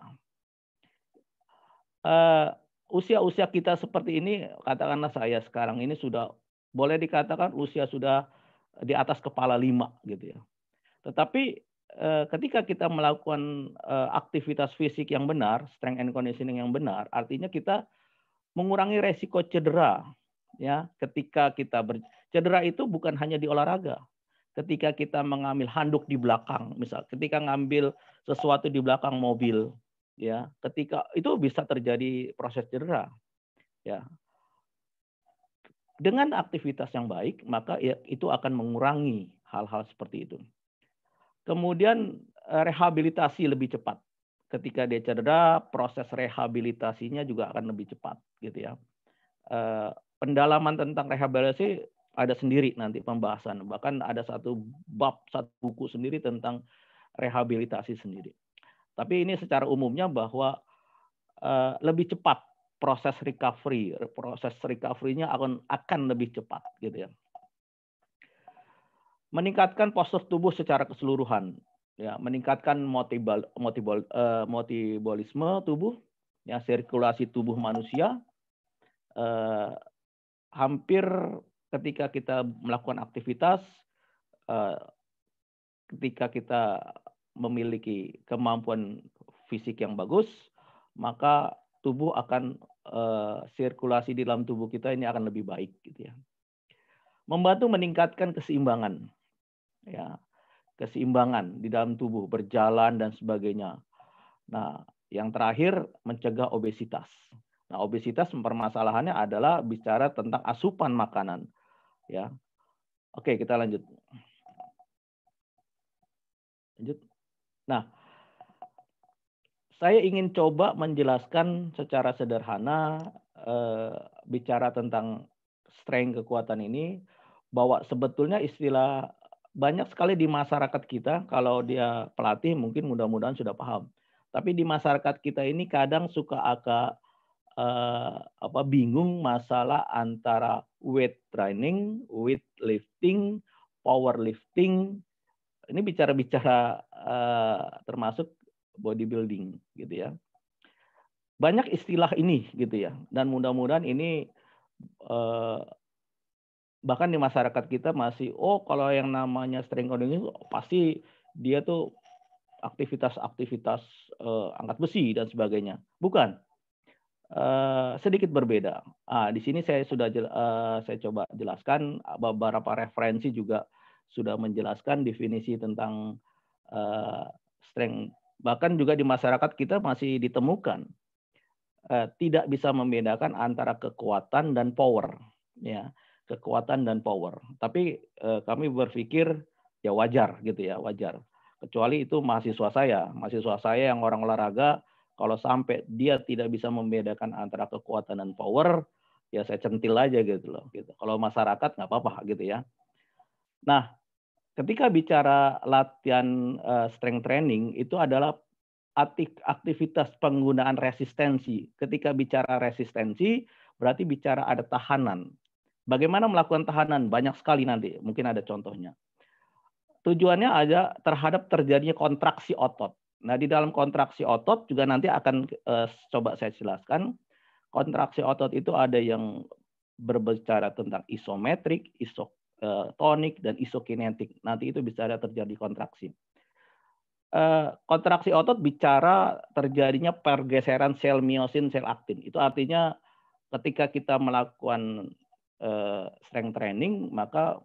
Eh, usia-usia kita seperti ini, katakanlah saya sekarang ini sudah boleh dikatakan usia sudah di atas kepala lima gitu ya. Tetapi eh, ketika kita melakukan eh, aktivitas fisik yang benar, strength and conditioning yang benar, artinya kita mengurangi resiko cedera ya. Ketika kita ber, cedera itu bukan hanya di olahraga. Ketika kita mengambil handuk di belakang, misal ketika ngambil sesuatu di belakang mobil, ya, ketika itu bisa terjadi proses cedera. Ya, dengan aktivitas yang baik, maka ya itu akan mengurangi hal-hal seperti itu. Kemudian eh, rehabilitasi lebih cepat. Ketika dia cedera, proses rehabilitasinya juga akan lebih cepat, gitu ya. Eh, pendalaman tentang rehabilitasi ada sendiri nanti pembahasan. Bahkan ada satu bab, satu buku sendiri tentang rehabilitasi sendiri. Tapi ini secara umumnya bahwa eh, lebih cepat proses recovery, proses recovery-nya akan akan lebih cepat gitu ya. Meningkatkan postur tubuh secara keseluruhan, ya, meningkatkan motibal, motibol, uh, eh, motibolisme tubuh, ya, sirkulasi tubuh manusia. uh, hampir ketika kita melakukan aktivitas, uh, ketika kita memiliki kemampuan fisik yang bagus, maka tubuh akan Eh, sirkulasi di dalam tubuh kita ini akan lebih baik gitu ya. Membantu meningkatkan keseimbangan ya, keseimbangan di dalam tubuh, berjalan dan sebagainya. Nah, yang terakhir mencegah obesitas. Nah, obesitas permasalahannya adalah bicara tentang asupan makanan ya. Oke, kita lanjut. Lanjut. Nah, saya ingin coba menjelaskan secara sederhana eh, bicara tentang strength kekuatan ini bahwa sebetulnya istilah banyak sekali di masyarakat kita kalau dia pelatih mungkin mudah-mudahan sudah paham. Tapi di masyarakat kita ini kadang suka agak eh, apa bingung masalah antara weight training, weight lifting, power lifting. Ini bicara-bicara eh, termasuk bodybuilding gitu ya. Banyak istilah ini gitu ya dan mudah-mudahan ini eh, bahkan di masyarakat kita masih oh kalau yang namanya strength conditioning oh, pasti dia tuh aktivitas-aktivitas eh, angkat besi dan sebagainya. Bukan. Uh, sedikit berbeda. Ah, di sini saya sudah jel, uh, saya coba jelaskan ah, beberapa referensi juga sudah menjelaskan definisi tentang uh, strength bahkan juga di masyarakat kita masih ditemukan eh, tidak bisa membedakan antara kekuatan dan power ya kekuatan dan power tapi eh, kami berpikir ya wajar gitu ya wajar kecuali itu mahasiswa saya mahasiswa saya yang orang olahraga kalau sampai dia tidak bisa membedakan antara kekuatan dan power ya saya centil aja gitu loh gitu kalau masyarakat nggak apa-apa gitu ya nah ketika bicara latihan uh, strength training itu adalah aktivitas penggunaan resistensi. Ketika bicara resistensi berarti bicara ada tahanan. Bagaimana melakukan tahanan? Banyak sekali nanti, mungkin ada contohnya. Tujuannya aja terhadap terjadinya kontraksi otot. Nah, di dalam kontraksi otot juga nanti akan uh, coba saya jelaskan. Kontraksi otot itu ada yang berbicara tentang isometrik, isok tonik dan isokinetik. Nanti itu bisa ada terjadi kontraksi. Eh, kontraksi otot bicara terjadinya pergeseran sel miosin sel aktin. Itu artinya ketika kita melakukan eh, strength training maka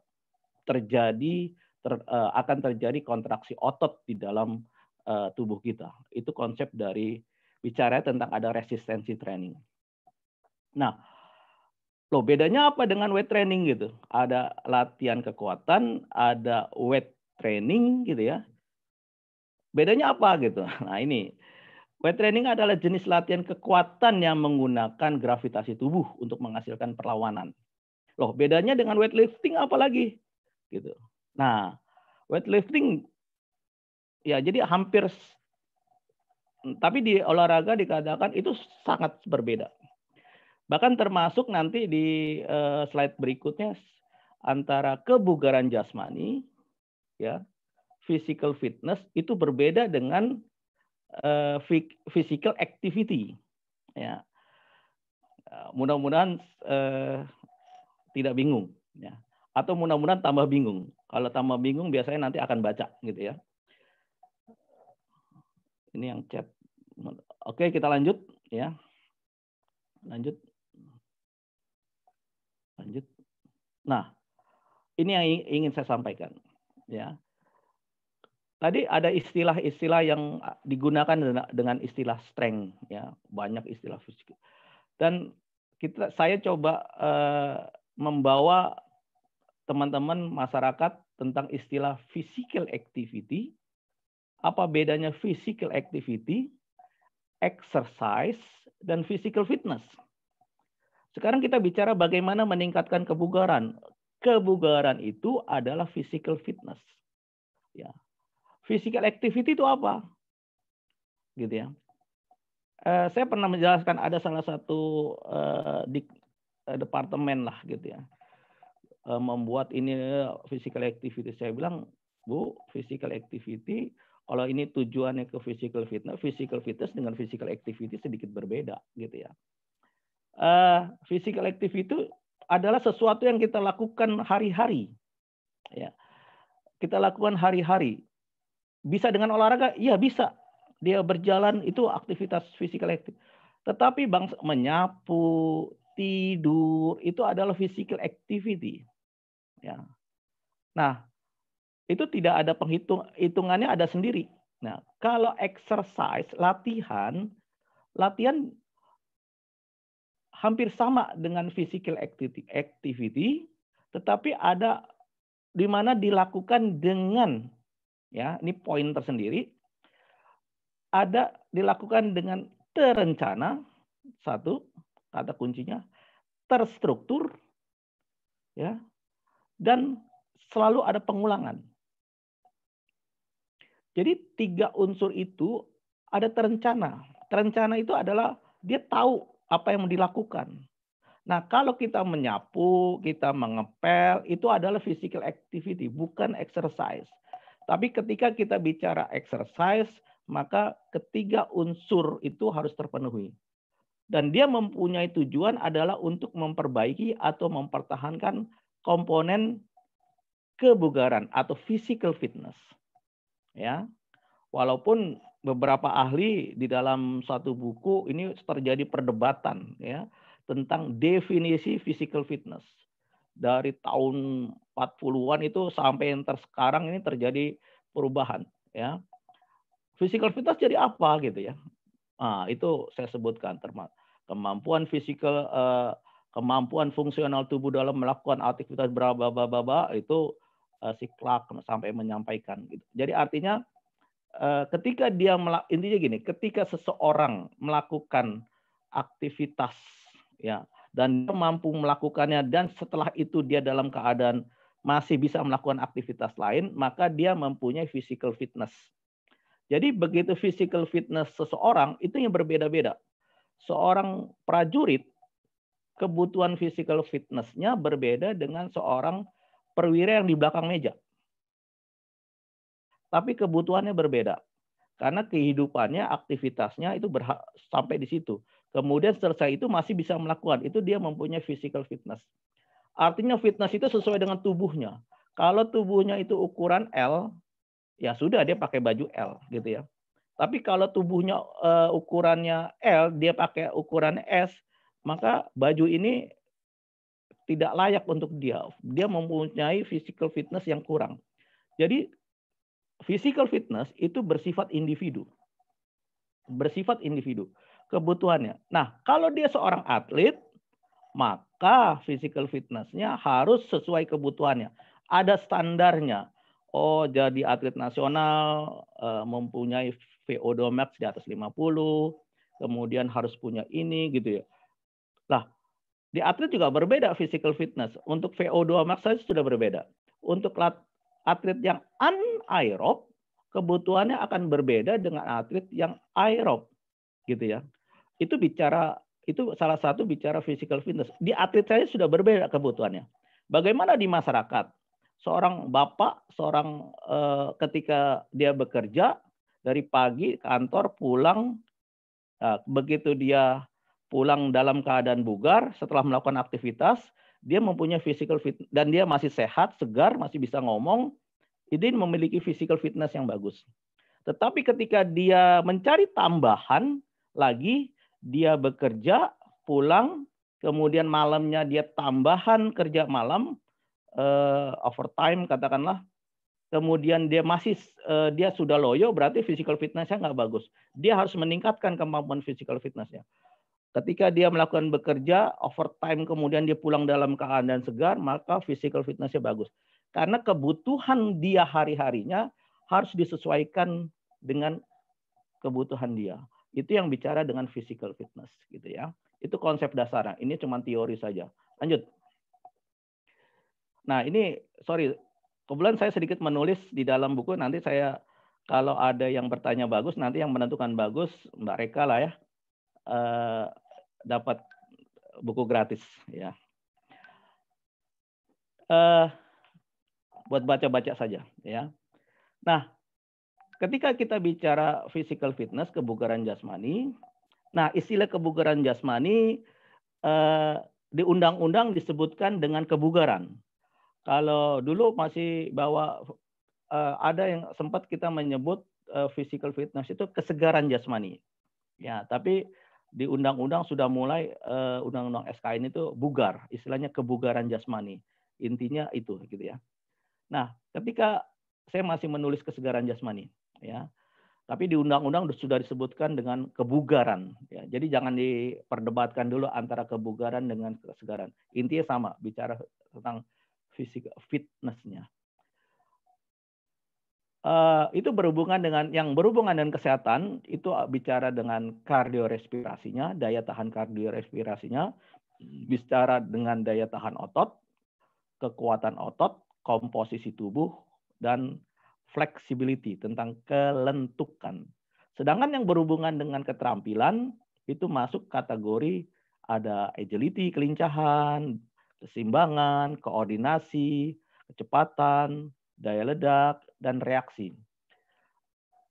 terjadi ter, eh, akan terjadi kontraksi otot di dalam tubuh kita. Itu konsep dari bicara tentang ada resistensi training. Nah, Loh, bedanya apa dengan weight training gitu? Ada latihan kekuatan, ada weight training gitu ya. Bedanya apa gitu? Nah, ini weight training adalah jenis latihan kekuatan yang menggunakan gravitasi tubuh untuk menghasilkan perlawanan. Loh, bedanya dengan weightlifting apa lagi? Gitu. Nah, weightlifting ya jadi hampir tapi di olahraga dikatakan itu sangat berbeda Bahkan termasuk nanti di eh, slide berikutnya antara kebugaran jasmani ya, physical fitness itu berbeda dengan eh, physical activity ya. Eh, mudah-mudahan uh, tidak bingung ya. Atau mudah-mudahan tambah bingung. Kalau tambah bingung biasanya nanti akan baca gitu ya. Ini yang chat. Oke, kita lanjut ya. Lanjut. Lanjut. Nah, ini yang ingin saya sampaikan. Ya, tadi ada istilah-istilah yang ah, digunakan dengan istilah strength ya banyak istilah fisik dan kita saya coba uh, membawa teman-teman masyarakat tentang istilah physical activity apa bedanya physical activity exercise dan physical fitness sekarang kita bicara bagaimana meningkatkan kebugaran. Kebugaran itu adalah physical fitness. Ya. Physical activity itu apa? Gitu ya. Eh, saya pernah menjelaskan ada salah satu eh, di eh, departemen lah gitu ya. Eh, membuat ini eh, physical activity. Saya bilang, "Bu, physical activity kalau ini tujuannya ke physical fitness, physical fitness dengan physical activity sedikit berbeda gitu ya uh, eh, physical activity itu adalah sesuatu yang kita lakukan hari-hari. Ya. Kita lakukan hari-hari. Bisa dengan olahraga? Iya, bisa. Dia berjalan itu aktivitas physical activity. Tetapi bangsa menyapu, tidur itu adalah physical activity. Ya. Nah, itu tidak ada penghitung hitungannya ada sendiri. Nah, kalau exercise, latihan, latihan hampir sama dengan physical activity, tetapi ada di mana dilakukan dengan ya ini poin tersendiri ada dilakukan dengan terencana satu kata kuncinya terstruktur ya dan selalu ada pengulangan jadi tiga unsur itu ada terencana terencana itu adalah dia tahu apa yang dilakukan. Nah, kalau kita menyapu, kita mengepel, itu adalah physical activity, bukan exercise. Tapi ketika kita bicara exercise, maka ketiga unsur itu harus terpenuhi. Dan dia mempunyai tujuan adalah untuk memperbaiki atau mempertahankan komponen kebugaran atau physical fitness. Ya. Walaupun beberapa ahli di dalam satu buku ini terjadi perdebatan ya tentang definisi physical fitness. Dari tahun 40-an itu sampai yang sekarang ini terjadi perubahan ya. Physical fitness jadi apa gitu ya. Nah, itu saya sebutkan termasuk kemampuan fisikal eh, kemampuan fungsional tubuh dalam melakukan aktivitas beraba-baba itu eh, si Clark sampai menyampaikan gitu. Jadi artinya Eh, ketika dia intinya gini, ketika seseorang melakukan aktivitas ya dan dia mampu melakukannya dan setelah itu dia dalam keadaan masih bisa melakukan aktivitas lain, maka dia mempunyai physical fitness. Jadi begitu physical fitness seseorang itu yang berbeda-beda. Seorang prajurit kebutuhan physical fitnessnya berbeda dengan seorang perwira yang di belakang meja tapi kebutuhannya berbeda. Karena kehidupannya, aktivitasnya itu berhak, sampai di situ. Kemudian selesai itu masih bisa melakukan. Itu dia mempunyai physical fitness. Artinya fitness itu sesuai dengan tubuhnya. Kalau tubuhnya itu ukuran L, ya sudah dia pakai baju L gitu ya. Tapi kalau tubuhnya uh, ukurannya L, dia pakai ukuran S, maka baju ini tidak layak untuk dia. Dia mempunyai physical fitness yang kurang. Jadi physical fitness itu bersifat individu. Bersifat individu kebutuhannya. Nah, kalau dia seorang atlet, maka physical fitnessnya harus sesuai kebutuhannya. Ada standarnya. Oh, jadi atlet nasional eh, mempunyai VO2 max di atas 50, kemudian harus punya ini gitu ya. Nah, di atlet juga berbeda physical fitness. Untuk VO2 max saja sudah berbeda. Untuk lat atlet yang anaerob kebutuhannya akan berbeda dengan atlet yang aerob gitu ya. Itu bicara itu salah satu bicara physical fitness. Di atlet saya sudah berbeda kebutuhannya. Bagaimana di masyarakat? Seorang bapak, seorang eh, ketika dia bekerja dari pagi kantor pulang eh, begitu dia pulang dalam keadaan bugar setelah melakukan aktivitas dia mempunyai physical fit dan dia masih sehat, segar, masih bisa ngomong, ini memiliki physical fitness yang bagus. Tetapi ketika dia mencari tambahan lagi, dia bekerja, pulang, kemudian malamnya dia tambahan kerja malam, uh, overtime katakanlah, kemudian dia masih uh, dia sudah loyo, berarti physical fitnessnya nggak bagus. Dia harus meningkatkan kemampuan physical fitnessnya. Ketika dia melakukan bekerja, overtime kemudian dia pulang dalam keadaan segar, maka physical fitnessnya bagus. Karena kebutuhan dia hari-harinya harus disesuaikan dengan kebutuhan dia. Itu yang bicara dengan physical fitness gitu ya. Itu konsep dasarnya. Ini cuma teori saja. Lanjut. Nah, ini sorry, kebetulan saya sedikit menulis di dalam buku nanti saya kalau ada yang bertanya bagus nanti yang menentukan bagus Mbak Reka lah ya. Eh, dapat buku gratis ya. Uh, buat baca-baca saja ya. Nah, ketika kita bicara physical fitness kebugaran jasmani, nah istilah kebugaran jasmani uh, di undang-undang disebutkan dengan kebugaran. Kalau dulu masih bawa uh, ada yang sempat kita menyebut uh, physical fitness itu kesegaran jasmani. Ya, tapi di undang-undang sudah mulai uh, undang-undang SKN itu bugar, istilahnya kebugaran jasmani. Intinya itu gitu ya. Nah, ketika saya masih menulis kesegaran jasmani, ya. Tapi di undang-undang sudah disebutkan dengan kebugaran. Ya. Jadi jangan diperdebatkan dulu antara kebugaran dengan kesegaran. Intinya sama, bicara tentang fisik fitnessnya. Eh, itu berhubungan dengan yang berhubungan dengan kesehatan itu eh, bicara dengan kardiorespirasinya, daya tahan kardiorespirasinya, bicara dengan daya tahan otot, kekuatan otot, komposisi tubuh dan flexibility tentang kelentukan. Sedangkan yang berhubungan dengan keterampilan itu masuk kategori ada agility, kelincahan, kesimbangan koordinasi, kecepatan, daya ledak, dan reaksi.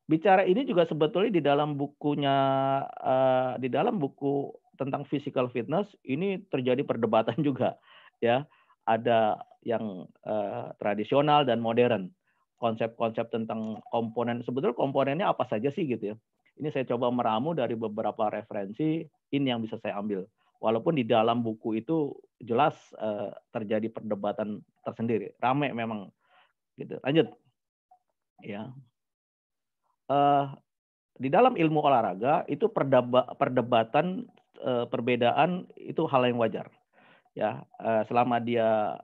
Bicara ini juga sebetulnya di dalam bukunya eh, di dalam buku tentang physical fitness ini terjadi perdebatan juga ya. Ada yang eh, tradisional dan modern. Konsep-konsep tentang komponen sebetulnya komponennya apa saja sih gitu ya. Ini saya coba meramu dari beberapa referensi ini yang bisa saya ambil walaupun di dalam buku itu jelas eh, terjadi perdebatan tersendiri, rame memang. Gitu. Lanjut ya uh, di dalam ilmu olahraga itu perdeba, perdebatan uh, perbedaan itu hal yang wajar ya uh, selama dia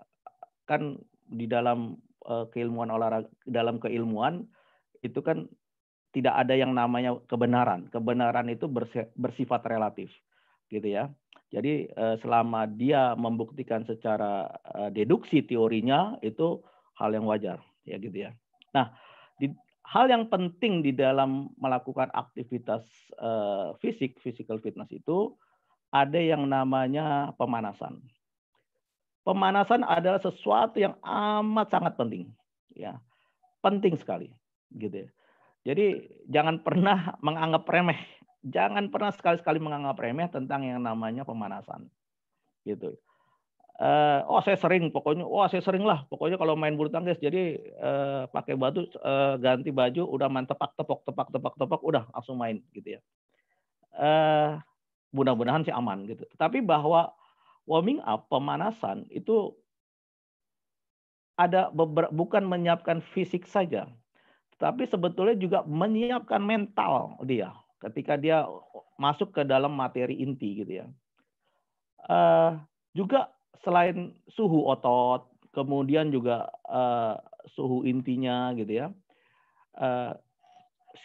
kan di dalam uh, keilmuan olahraga dalam keilmuan itu kan tidak ada yang namanya kebenaran kebenaran itu bersifat relatif gitu ya jadi selama dia membuktikan secara deduksi teorinya itu hal yang wajar ya gitu ya nah di, hal yang penting di dalam melakukan aktivitas uh, fisik, physical fitness itu ada yang namanya pemanasan. Pemanasan adalah sesuatu yang amat sangat penting, ya, penting sekali, gitu. Ya. Jadi jangan pernah menganggap remeh, jangan pernah sekali-sekali menganggap remeh tentang yang namanya pemanasan, gitu uh, oh saya sering pokoknya oh, saya sering lah pokoknya kalau main bulu tangkis jadi uh, pakai batu uh, ganti baju udah main tepak tepak tepak tepak tepak udah langsung main gitu ya uh, mudah-mudahan sih aman gitu tapi bahwa warming up pemanasan itu ada beberapa, bukan menyiapkan fisik saja tapi sebetulnya juga menyiapkan mental dia ketika dia masuk ke dalam materi inti gitu ya uh, juga selain suhu otot, kemudian juga uh, suhu intinya gitu ya, uh,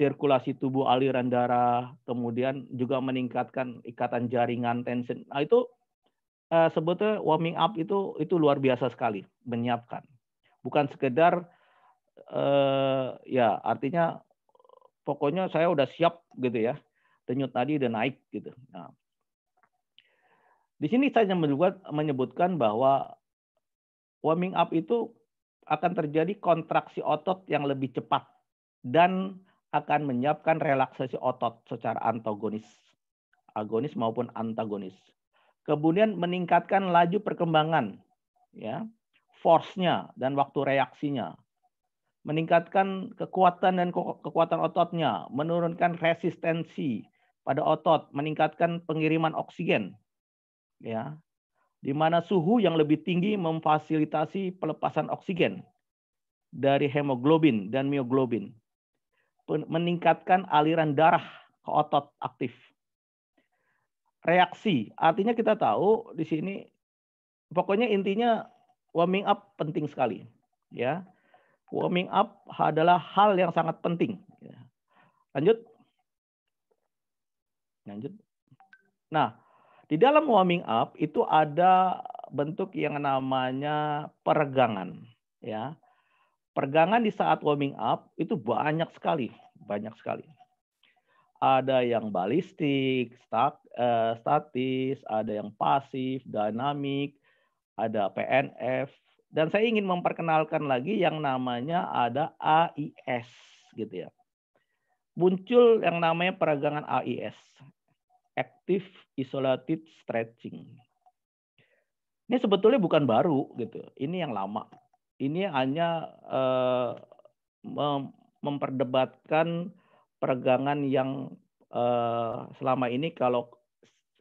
sirkulasi tubuh aliran darah, kemudian juga meningkatkan ikatan jaringan tension. Nah itu uh, sebetulnya warming up itu itu luar biasa sekali menyiapkan. Bukan sekedar uh, ya artinya pokoknya saya udah siap gitu ya. Denyut tadi udah naik gitu. Nah, di sini saya membuat, menyebutkan bahwa warming up itu akan terjadi kontraksi otot yang lebih cepat dan akan menyiapkan relaksasi otot secara antagonis, agonis maupun antagonis. Kemudian meningkatkan laju perkembangan, ya, force-nya dan waktu reaksinya. Meningkatkan kekuatan dan kekuatan ototnya, menurunkan resistensi pada otot, meningkatkan pengiriman oksigen ya, di mana suhu yang lebih tinggi memfasilitasi pelepasan oksigen dari hemoglobin dan mioglobin, meningkatkan aliran darah ke otot aktif. Reaksi, artinya kita tahu di sini, pokoknya intinya warming up penting sekali, ya. Warming up adalah hal yang sangat penting. Ya. Lanjut, lanjut. Nah, di dalam warming up itu ada bentuk yang namanya peregangan, ya. Peregangan di saat warming up itu banyak sekali, banyak sekali. Ada yang balistik, stat, eh, statis, ada yang pasif, dinamik, ada PNF, dan saya ingin memperkenalkan lagi yang namanya ada AIS, gitu ya. Muncul yang namanya peregangan AIS, active isolated stretching. Ini sebetulnya bukan baru gitu. Ini yang lama. Ini hanya uh, memperdebatkan peregangan yang uh, selama ini kalau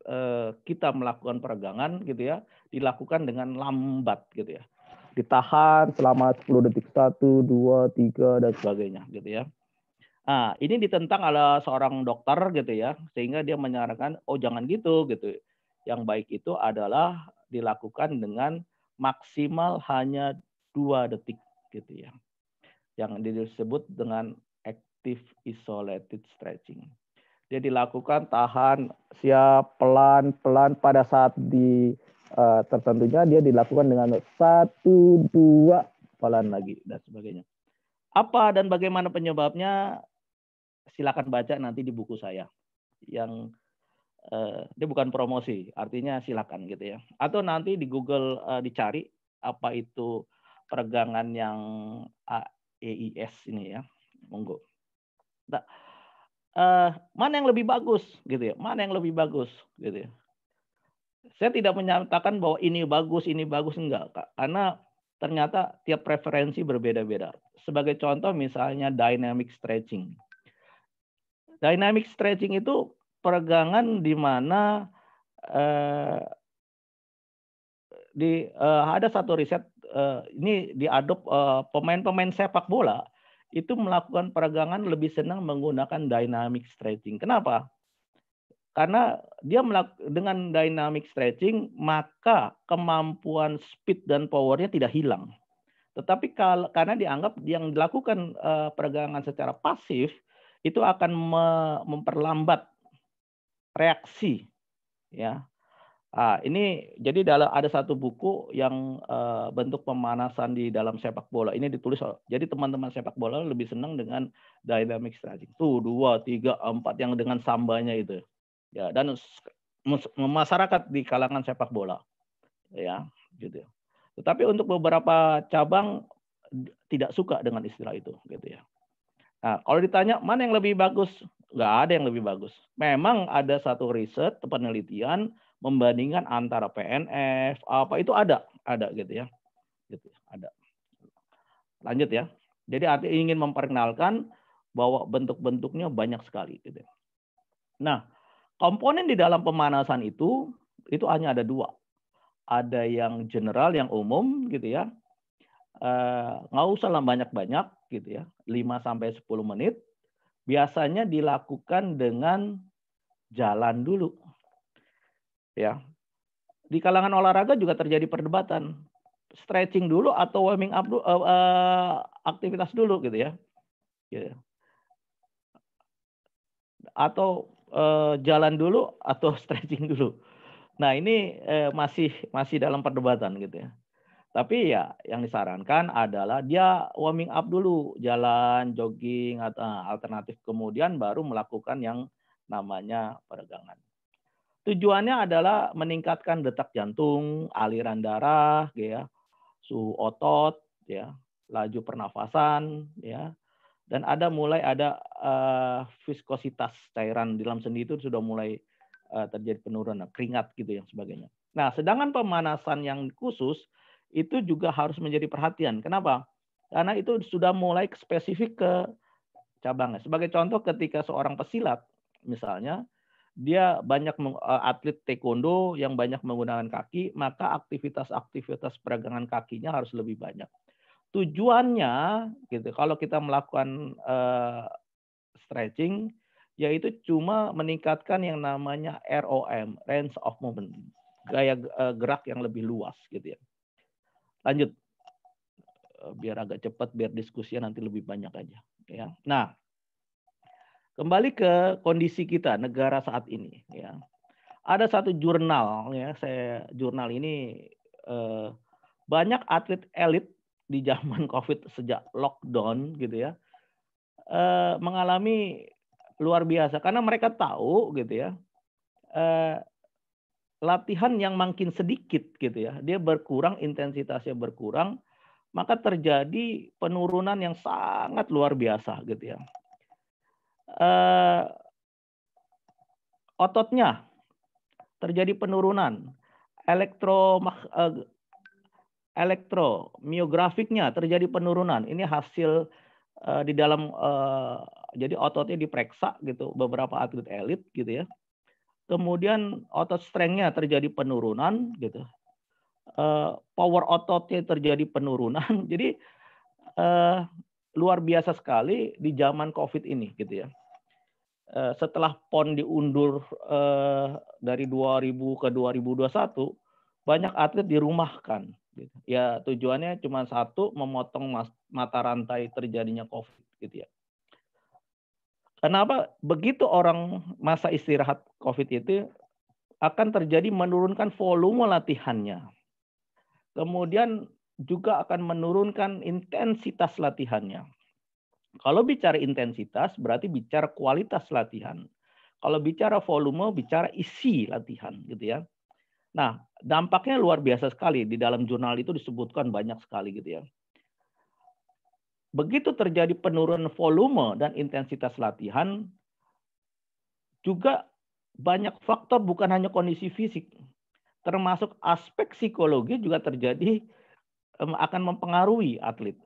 uh, kita melakukan peregangan gitu ya, dilakukan dengan lambat gitu ya. Ditahan selama 10 detik, satu, dua, tiga dan sebagainya gitu ya. Nah, ini ditentang oleh seorang dokter gitu ya, sehingga dia menyarankan, oh jangan gitu gitu. Yang baik itu adalah dilakukan dengan maksimal hanya dua detik gitu ya. Yang disebut dengan active isolated stretching. Dia dilakukan tahan siap pelan-pelan pada saat di uh, tertentunya dia dilakukan dengan satu dua pelan lagi dan sebagainya. Apa dan bagaimana penyebabnya? silakan baca nanti di buku saya yang eh, dia bukan promosi, artinya silakan gitu ya. Atau nanti di Google eh, dicari apa itu peregangan yang AES ini ya, monggo. Nah, eh, mana yang lebih bagus gitu ya? Mana yang lebih bagus gitu ya? Saya tidak menyatakan bahwa ini bagus, ini bagus enggak, Kak. Karena ternyata tiap preferensi berbeda-beda. Sebagai contoh misalnya dynamic stretching Dynamic stretching itu peregangan di mana eh, di eh, ada satu riset eh, ini diadop eh, pemain-pemain sepak bola itu melakukan peregangan lebih senang menggunakan dynamic stretching. Kenapa? Karena dia dengan dynamic stretching maka kemampuan speed dan powernya tidak hilang. Tetapi kalau karena dianggap yang dilakukan uh, peregangan secara pasif itu akan memperlambat reaksi ya Ah, ini jadi dalam ada satu buku yang uh, bentuk pemanasan di dalam sepak bola. Ini ditulis jadi teman-teman sepak bola lebih senang dengan dynamic stretching. Tuh dua, tiga, empat yang dengan sambanya itu. Ya, dan masyarakat di kalangan sepak bola. Ya, gitu. Tetapi untuk beberapa cabang tidak suka dengan istilah itu, gitu ya. Nah, kalau ditanya mana yang lebih bagus, nggak ada yang lebih bagus. Memang ada satu riset penelitian membandingkan antara PNF apa itu ada, ada gitu ya, gitu ya, ada. Lanjut ya. Jadi artinya ingin memperkenalkan bahwa bentuk-bentuknya banyak sekali. Gitu. Ya. Nah, komponen di dalam pemanasan itu itu hanya ada dua. Ada yang general, yang umum, gitu ya Eh, nggak usah lah banyak-banyak gitu ya 5 sampai 10 menit biasanya dilakukan dengan jalan dulu ya di kalangan olahraga juga terjadi perdebatan stretching dulu atau warming up dulu, uh, eh, uh, eh, aktivitas dulu gitu ya gitu. atau uh, jalan dulu atau stretching dulu nah ini uh, masih masih dalam perdebatan gitu ya tapi ya yang disarankan adalah dia warming up dulu, jalan, jogging, atau eh, alternatif kemudian baru melakukan yang namanya peregangan. Tujuannya adalah meningkatkan detak jantung, aliran darah, ya, suhu otot, ya, laju pernafasan, ya, dan ada mulai ada uh, viskositas cairan di dalam sendi itu sudah mulai uh, terjadi penurunan keringat gitu yang sebagainya. Nah, sedangkan pemanasan yang khusus itu juga harus menjadi perhatian. Kenapa? Karena itu sudah mulai spesifik ke cabangnya. Sebagai contoh ketika seorang pesilat misalnya dia banyak e, atlet taekwondo yang banyak menggunakan kaki, maka aktivitas-aktivitas peregangan kakinya harus lebih banyak. Tujuannya gitu. Kalau kita melakukan uh, stretching yaitu cuma meningkatkan yang namanya ROM, range of movement, gaya uh, gerak yang lebih luas gitu ya. Lanjut. Eh, biar agak cepat, biar diskusi nanti lebih banyak aja. Ya. Nah, kembali ke kondisi kita negara saat ini. Ya. Ada satu jurnal ya, saya jurnal ini eh, banyak atlet elit di zaman COVID sejak lockdown gitu ya eh, mengalami luar biasa karena mereka tahu gitu ya eh, latihan yang makin sedikit gitu ya, dia berkurang intensitasnya berkurang, maka terjadi penurunan yang sangat luar biasa gitu ya. Uh, ototnya terjadi penurunan, elektro uh, eh, elektromiografiknya terjadi penurunan. Ini hasil uh, di dalam uh, jadi ototnya diperiksa gitu beberapa atlet elit gitu ya kemudian otot strength-nya terjadi penurunan gitu uh, power ototnya terjadi penurunan jadi uh, luar biasa sekali di zaman covid ini gitu ya uh, setelah pon diundur uh, dari 2000 ke 2021 banyak atlet dirumahkan gitu. ya tujuannya cuma satu memotong mata rantai terjadinya covid gitu ya karena apa? Begitu orang masa istirahat COVID itu akan terjadi menurunkan volume latihannya. Kemudian juga akan menurunkan intensitas latihannya. Kalau bicara intensitas berarti bicara kualitas latihan. Kalau bicara volume bicara isi latihan gitu ya. Nah, dampaknya luar biasa sekali di dalam jurnal itu disebutkan banyak sekali gitu ya begitu terjadi penurunan volume dan intensitas latihan, juga banyak faktor bukan hanya kondisi fisik, termasuk aspek psikologi juga terjadi akan mempengaruhi atlet.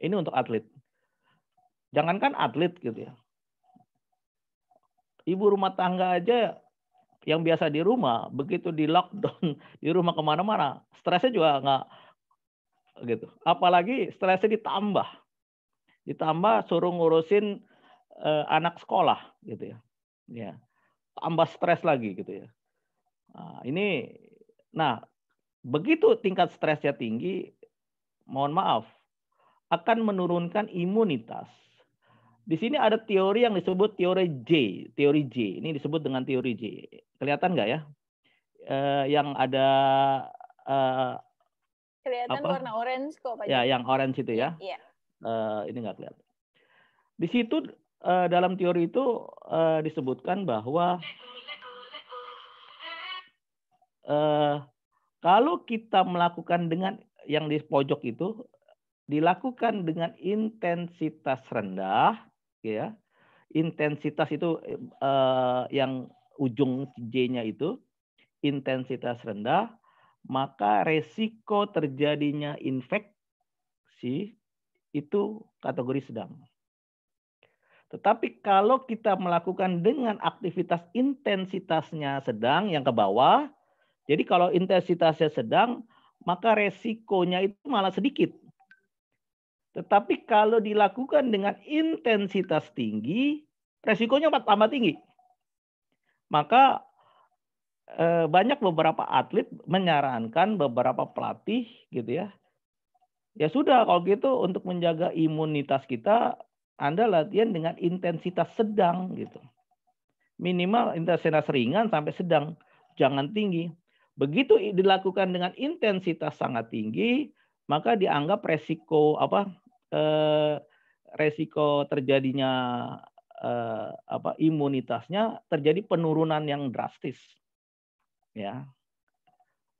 Ini untuk atlet. Jangankan atlet gitu ya. Ibu rumah tangga aja yang biasa di rumah, begitu di lockdown, di rumah kemana-mana, stresnya juga nggak gitu. Apalagi stresnya ditambah ditambah suruh ngurusin uh, anak sekolah gitu ya ya tambah stres lagi gitu ya nah, ini nah begitu tingkat stresnya tinggi mohon maaf akan menurunkan imunitas di sini ada teori yang disebut teori J teori J ini disebut dengan teori J kelihatan nggak ya eh, yang ada eh, kelihatan apa? warna orange kok Pak. Ya, yang orange itu ya. Iya, iya uh, ini nggak kelihatan. Di situ uh, dalam teori itu uh, disebutkan bahwa uh, kalau kita melakukan dengan yang di pojok itu dilakukan dengan intensitas rendah, ya intensitas itu uh, yang ujung J-nya itu intensitas rendah, maka resiko terjadinya infeksi itu kategori sedang. Tetapi kalau kita melakukan dengan aktivitas intensitasnya sedang yang ke bawah, jadi kalau intensitasnya sedang, maka resikonya itu malah sedikit. Tetapi kalau dilakukan dengan intensitas tinggi, resikonya tambah tinggi. Maka eh, banyak beberapa atlet menyarankan beberapa pelatih gitu ya Ya sudah kalau gitu untuk menjaga imunitas kita Anda latihan dengan intensitas sedang gitu. Minimal intensitas ringan sampai sedang, jangan tinggi. Begitu dilakukan dengan intensitas sangat tinggi, maka dianggap resiko apa eh, resiko terjadinya eh, apa imunitasnya terjadi penurunan yang drastis ya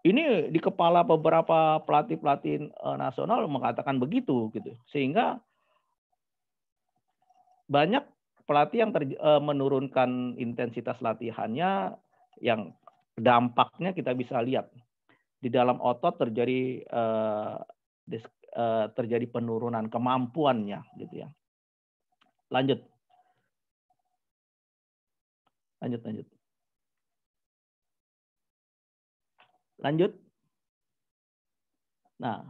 ini di kepala beberapa pelatih-pelatih eh, nasional mengatakan begitu gitu. Sehingga banyak pelatih yang ter, eh, menurunkan intensitas latihannya yang dampaknya kita bisa lihat di dalam otot terjadi eh, terjadi penurunan kemampuannya gitu ya. Lanjut. Lanjut lanjut. Lanjut. Nah,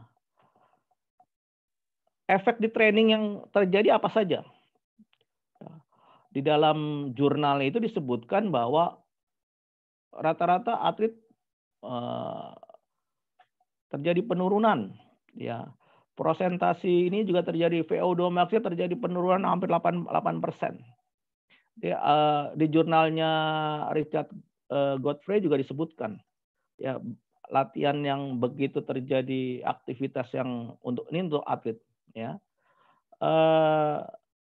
efek di training yang terjadi apa saja? Di dalam jurnal itu disebutkan bahwa rata-rata atlet eh, terjadi penurunan ya prosentasi ini juga terjadi VO2 maxnya terjadi penurunan hampir 8 persen di, uh, di jurnalnya Richard uh, Godfrey juga disebutkan ya latihan yang begitu terjadi aktivitas yang untuk ini untuk atlet ya. Uh,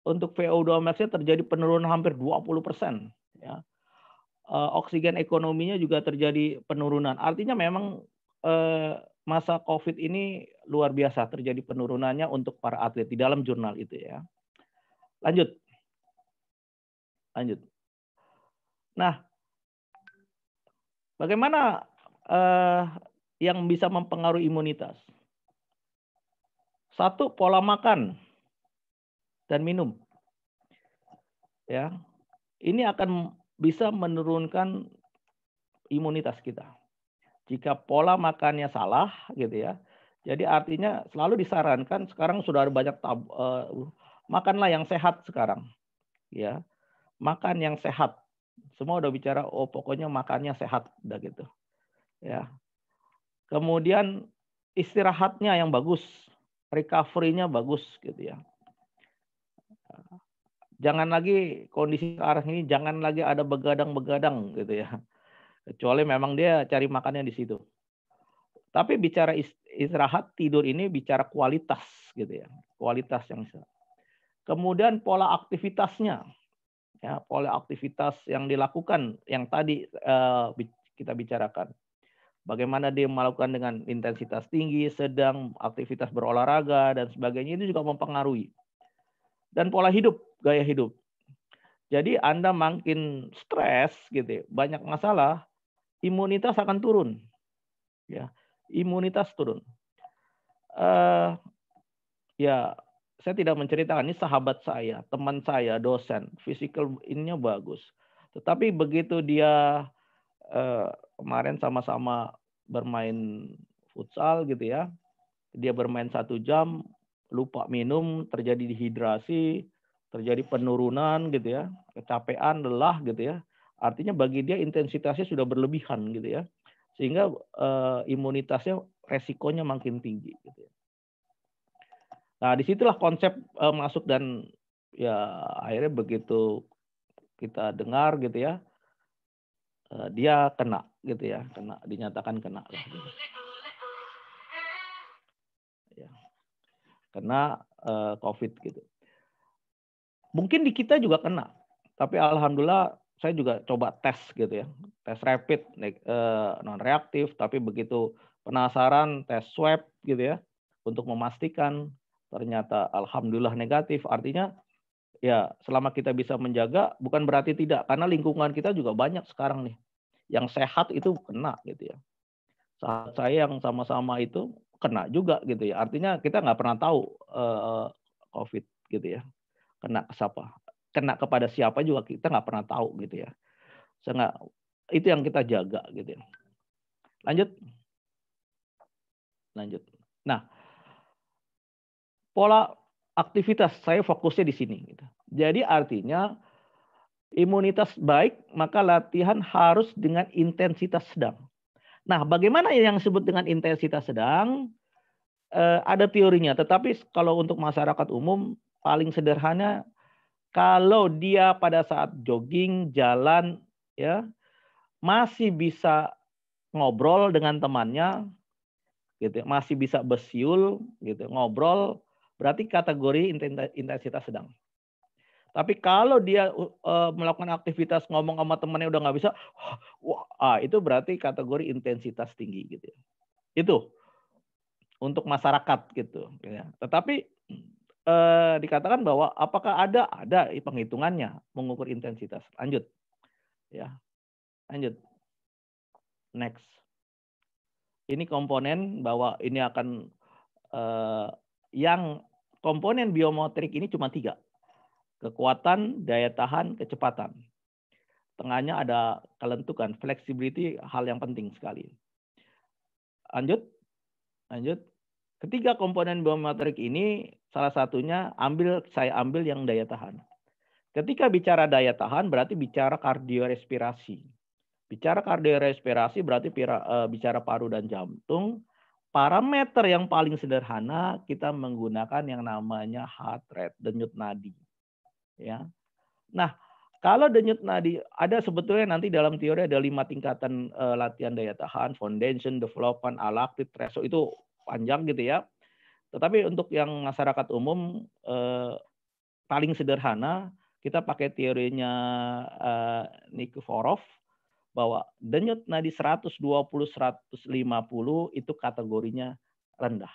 untuk VO2 max terjadi penurunan hampir 20% persen ya. Uh, oksigen ekonominya juga terjadi penurunan. Artinya memang uh, masa Covid ini luar biasa terjadi penurunannya untuk para atlet di dalam jurnal itu ya. Lanjut. Lanjut. Nah, bagaimana uh, yang bisa mempengaruhi imunitas? Satu, pola makan dan minum. Ya. Ini akan bisa menurunkan imunitas kita. Jika pola makannya salah gitu ya. Jadi artinya selalu disarankan sekarang sudah ada banyak tab, uh, makanlah yang sehat sekarang. Ya. Makan yang sehat. Semua udah bicara oh pokoknya makannya sehat udah gitu ya kemudian istirahatnya yang bagus recovery-nya bagus gitu ya jangan lagi kondisi arah ini jangan lagi ada begadang-begadang gitu ya kecuali memang dia cari makannya di situ tapi bicara istirahat tidur ini bicara kualitas gitu ya kualitas yang bisa. kemudian pola aktivitasnya ya pola aktivitas yang dilakukan yang tadi uh, kita bicarakan bagaimana dia melakukan dengan intensitas tinggi, sedang, aktivitas berolahraga, dan sebagainya, itu juga mempengaruhi. Dan pola hidup, gaya hidup. Jadi Anda makin stres, gitu, ya, banyak masalah, imunitas akan turun. ya Imunitas turun. Uh, ya, saya tidak menceritakan, ini sahabat saya, teman saya, dosen, physical ininya bagus. Tetapi begitu dia Eh, kemarin sama-sama bermain futsal gitu ya. Dia bermain satu jam, lupa minum, terjadi dehidrasi, terjadi penurunan gitu ya, kecapean, lelah gitu ya. Artinya bagi dia intensitasnya sudah berlebihan gitu ya. Sehingga uh, imunitasnya resikonya makin tinggi gitu ya. Nah, disitulah konsep uh, masuk dan ya akhirnya begitu kita dengar gitu ya Eh, dia kena gitu ya, kena dinyatakan kena lah. Gitu. Ya. Kena uh, COVID gitu. Mungkin di kita juga kena, tapi alhamdulillah saya juga coba tes gitu ya, tes rapid eh, non reaktif, tapi begitu penasaran tes swab gitu ya untuk memastikan ternyata alhamdulillah negatif, artinya ya selama kita bisa menjaga bukan berarti tidak karena lingkungan kita juga banyak sekarang nih yang sehat itu kena gitu ya saat saya yang sama-sama itu kena juga gitu ya artinya kita nggak pernah tahu uh, covid gitu ya kena ke siapa kena kepada siapa juga kita nggak pernah tahu gitu ya Sehingga, itu yang kita jaga gitu ya lanjut lanjut nah pola aktivitas saya fokusnya di sini gitu. Jadi artinya imunitas baik maka latihan harus dengan intensitas sedang. Nah, bagaimana yang disebut dengan intensitas sedang? Eh, ada teorinya, tetapi kalau untuk masyarakat umum paling sederhana kalau dia pada saat jogging, jalan ya masih bisa ngobrol dengan temannya gitu, ya, masih bisa bersiul gitu, ya, ngobrol berarti kategori intensitas sedang. Tapi kalau dia uh, uh, melakukan aktivitas ngomong sama temannya udah nggak bisa, wah, ah, itu berarti kategori intensitas tinggi gitu. Ya. Itu untuk masyarakat gitu. Ya. Tetapi eh, dikatakan bahwa apakah ada ada penghitungannya mengukur intensitas. Lanjut, ya, lanjut. Next, ini komponen bahwa ini akan eh, yang Komponen biomotrik ini cuma tiga. Kekuatan, daya tahan, kecepatan. Tengahnya ada kelentukan, flexibility hal yang penting sekali. Lanjut. Lanjut. Ketiga komponen biomotrik ini salah satunya ambil saya ambil yang daya tahan. Ketika bicara daya tahan berarti bicara kardiorespirasi. Bicara kardiorespirasi berarti eh, bicara paru dan jantung, parameter yang paling sederhana kita menggunakan yang namanya heart rate, denyut nadi. Ya. Nah, kalau denyut nadi ada sebetulnya nanti dalam teori ada lima tingkatan uh, latihan daya tahan, foundation, development, alaktif, threshold itu panjang gitu ya. Tetapi untuk yang masyarakat umum uh, paling sederhana kita pakai teorinya uh, eh, Nikiforov bahwa denyut nadi 120 150 itu kategorinya rendah.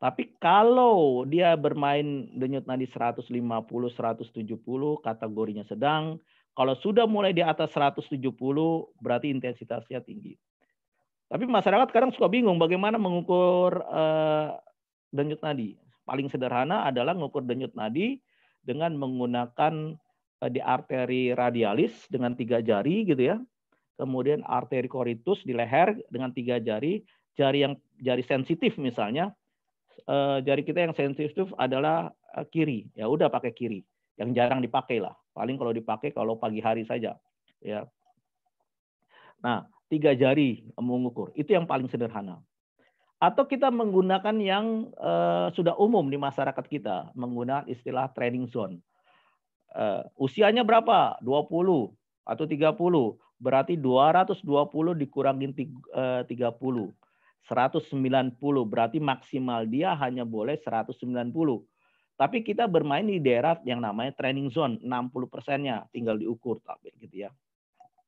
Tapi kalau dia bermain denyut nadi 150 170 kategorinya sedang, kalau sudah mulai di atas 170 berarti intensitasnya tinggi. Tapi masyarakat sekarang suka bingung bagaimana mengukur eh, denyut nadi. Paling sederhana adalah mengukur denyut nadi dengan menggunakan Eh, di arteri radialis dengan tiga jari gitu ya. Kemudian arteri koritus di leher dengan tiga jari, jari yang jari sensitif misalnya eh, jari kita yang sensitif adalah eh, kiri. Ya udah pakai kiri. Yang jarang dipakai lah. Paling kalau dipakai kalau pagi hari saja. Ya. Nah, tiga jari mengukur. Itu yang paling sederhana. Atau kita menggunakan yang sudah umum di masyarakat kita, menggunakan istilah training zone uh, usianya berapa? 20 atau 30. Berarti 220 dikurangin 30. 190 eh, berarti maksimal dia hanya boleh 190. Tapi kita bermain di daerah yang namanya training zone, 60 persennya tinggal diukur tapi gitu ya.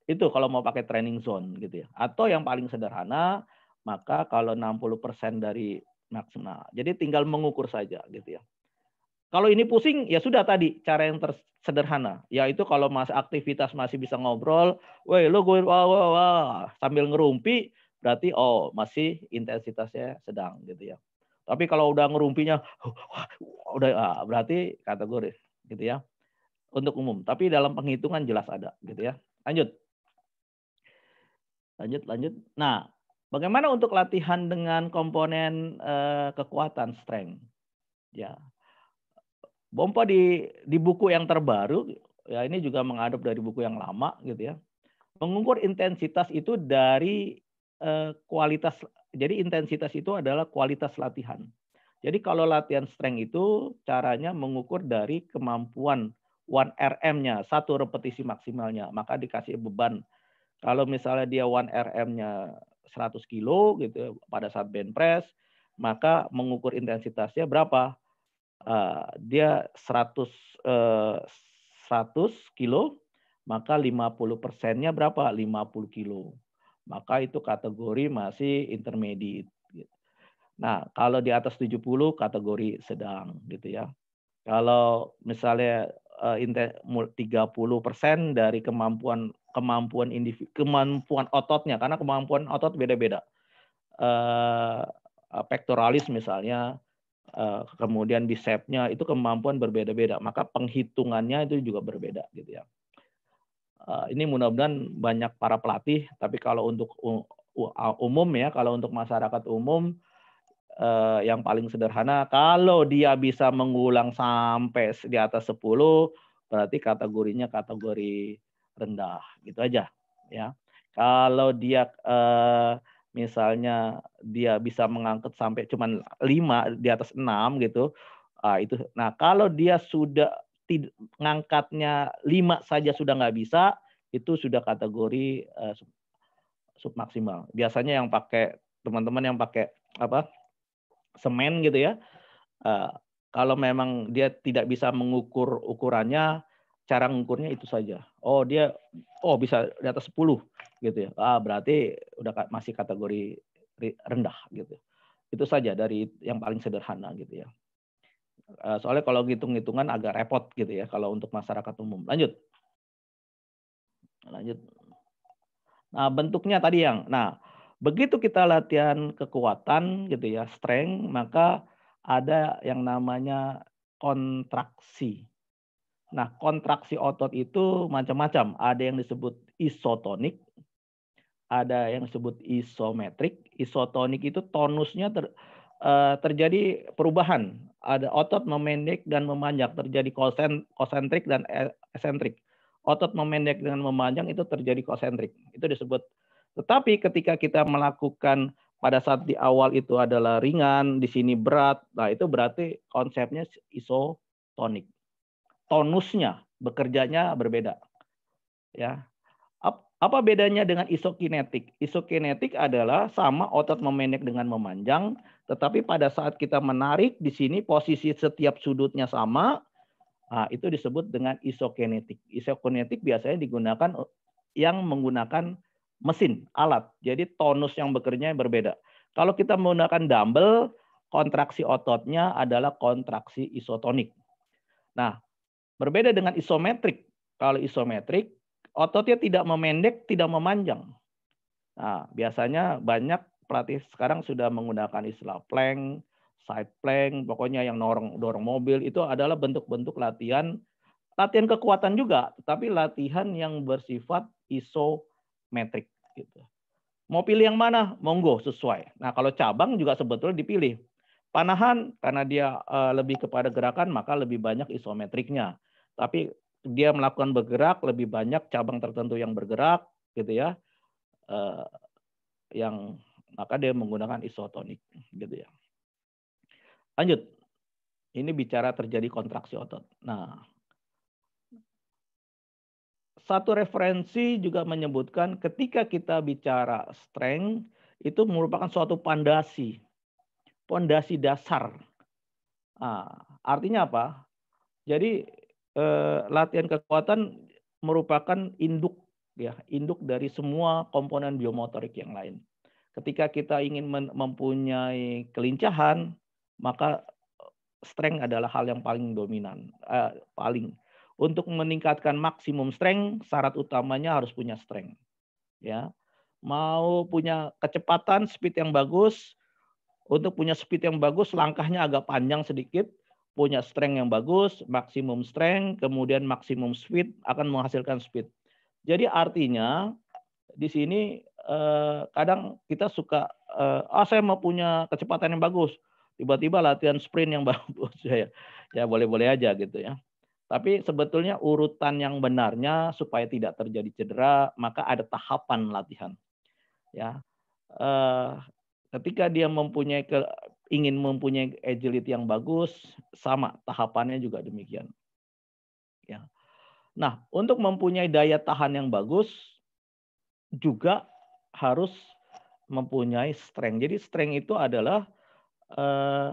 Itu kalau mau pakai training zone gitu ya. Atau yang paling sederhana, maka kalau 60 persen dari maksimal. Jadi tinggal mengukur saja gitu ya. Kalau ini pusing, ya sudah tadi cara yang tersederhana, yaitu kalau mas aktivitas masih bisa ngobrol, weh lo gue wah, wah, wah, sambil ngerumpi, berarti oh masih intensitasnya sedang gitu ya. Tapi kalau udah ngerumpinya, wah, udah ah, berarti kategori gitu ya. Untuk umum, tapi dalam penghitungan jelas ada gitu ya. Lanjut. Lanjut, lanjut. Nah, bagaimana untuk latihan dengan komponen eh, kekuatan strength? Ya, Bompa di di buku yang terbaru ya ini juga mengadop dari buku yang lama gitu ya. Mengukur intensitas itu dari eh, kualitas jadi intensitas itu adalah kualitas latihan. Jadi kalau latihan strength itu caranya mengukur dari kemampuan 1RM-nya, satu repetisi maksimalnya, maka dikasih beban. Kalau misalnya dia 1RM-nya 100 kilo gitu pada saat bench press, maka mengukur intensitasnya berapa? uh, dia 100 uh, 100 kilo maka 50 persennya berapa 50 kilo maka itu kategori masih intermediate gitu. nah kalau di atas 70 kategori sedang gitu ya kalau misalnya eh, uh, 30 persen dari kemampuan kemampuan individu kemampuan ototnya karena kemampuan otot beda-beda uh, eh, pectoralis misalnya Eh, kemudian di itu kemampuan berbeda-beda, maka penghitungannya itu juga berbeda gitu ya. Eh, ini mudah-mudahan banyak para pelatih, tapi kalau untuk umum ya, kalau untuk masyarakat umum eh, yang paling sederhana, kalau dia bisa mengulang sampai di atas 10, berarti kategorinya kategori rendah, gitu aja ya. Kalau dia misalnya dia bisa mengangkat sampai cuma lima di atas enam gitu. Nah, itu. Nah, kalau dia sudah ngangkatnya lima saja sudah nggak bisa, itu sudah kategori uh, sub, sub maksimal. Biasanya yang pakai teman-teman yang pakai apa? semen gitu ya. Uh, kalau memang dia tidak bisa mengukur ukurannya, cara ngukurnya itu saja. Oh, dia oh bisa di atas 10 gitu ya. Ah, berarti udah masih kategori rendah gitu. Itu saja dari yang paling sederhana gitu ya. Eh, soalnya kalau hitung-hitungan agak repot gitu ya kalau untuk masyarakat umum. Lanjut. Lanjut. Nah, bentuknya tadi yang nah, begitu kita latihan kekuatan gitu ya, strength, maka ada yang namanya kontraksi Nah, kontraksi otot itu macam-macam. Ada yang disebut isotonik, ada yang disebut isometrik. Isotonik itu tonusnya ter, uh, terjadi perubahan. Ada otot memendek dan memanjang, terjadi konsentrik dan esentrik. Otot memendek dengan memanjang itu terjadi konsentrik. Itu disebut. Tetapi ketika kita melakukan pada saat di awal itu adalah ringan, di sini berat, nah itu berarti konsepnya isotonik tonusnya bekerjanya berbeda. Ya. Apa bedanya dengan isokinetik? Isokinetik adalah sama otot memendek dengan memanjang, tetapi pada saat kita menarik di sini posisi setiap sudutnya sama. Nah, itu disebut dengan isokinetik. Isokinetik biasanya digunakan yang menggunakan mesin, alat. Jadi tonus yang bekerjanya berbeda. Kalau kita menggunakan dumbbell, kontraksi ototnya adalah kontraksi isotonik. Nah, Berbeda dengan isometrik. Kalau isometrik, ototnya tidak memendek, tidak memanjang. Nah, biasanya banyak pelatih sekarang sudah menggunakan istilah plank, side plank, pokoknya yang dorong dorong mobil itu adalah bentuk-bentuk latihan latihan kekuatan juga, tetapi latihan yang bersifat isometrik gitu. Mau pilih yang mana? Monggo sesuai. Nah, kalau cabang juga sebetulnya dipilih. Panahan karena dia eh, lebih kepada gerakan maka lebih banyak isometriknya tapi dia melakukan bergerak lebih banyak cabang tertentu yang bergerak gitu ya eh, yang maka dia menggunakan isotonik gitu ya lanjut ini bicara terjadi kontraksi otot nah satu referensi juga menyebutkan ketika kita bicara strength itu merupakan suatu pondasi, pondasi dasar. Nah, artinya apa? Jadi eh, latihan kekuatan merupakan induk ya, induk dari semua komponen biomotorik yang lain. Ketika kita ingin mempunyai kelincahan, maka strength adalah hal yang paling dominan, eh, paling. Untuk meningkatkan maksimum strength, syarat utamanya harus punya strength. Ya, mau punya kecepatan, speed yang bagus, untuk punya speed yang bagus, langkahnya agak panjang sedikit, punya strength yang bagus, maksimum strength, kemudian maksimum speed akan menghasilkan speed. Jadi artinya di sini eh, kadang kita suka eh, ah saya mau punya kecepatan yang bagus, tiba-tiba latihan sprint yang bagus ya, ya. Ya boleh-boleh aja gitu ya. Tapi sebetulnya urutan yang benarnya supaya tidak terjadi cedera, maka ada tahapan latihan. Ya. Eh, ketika dia mempunyai ingin mempunyai agility yang bagus, sama tahapannya juga demikian. Ya. Nah, untuk mempunyai daya tahan yang bagus juga harus mempunyai strength. Jadi strength itu adalah eh,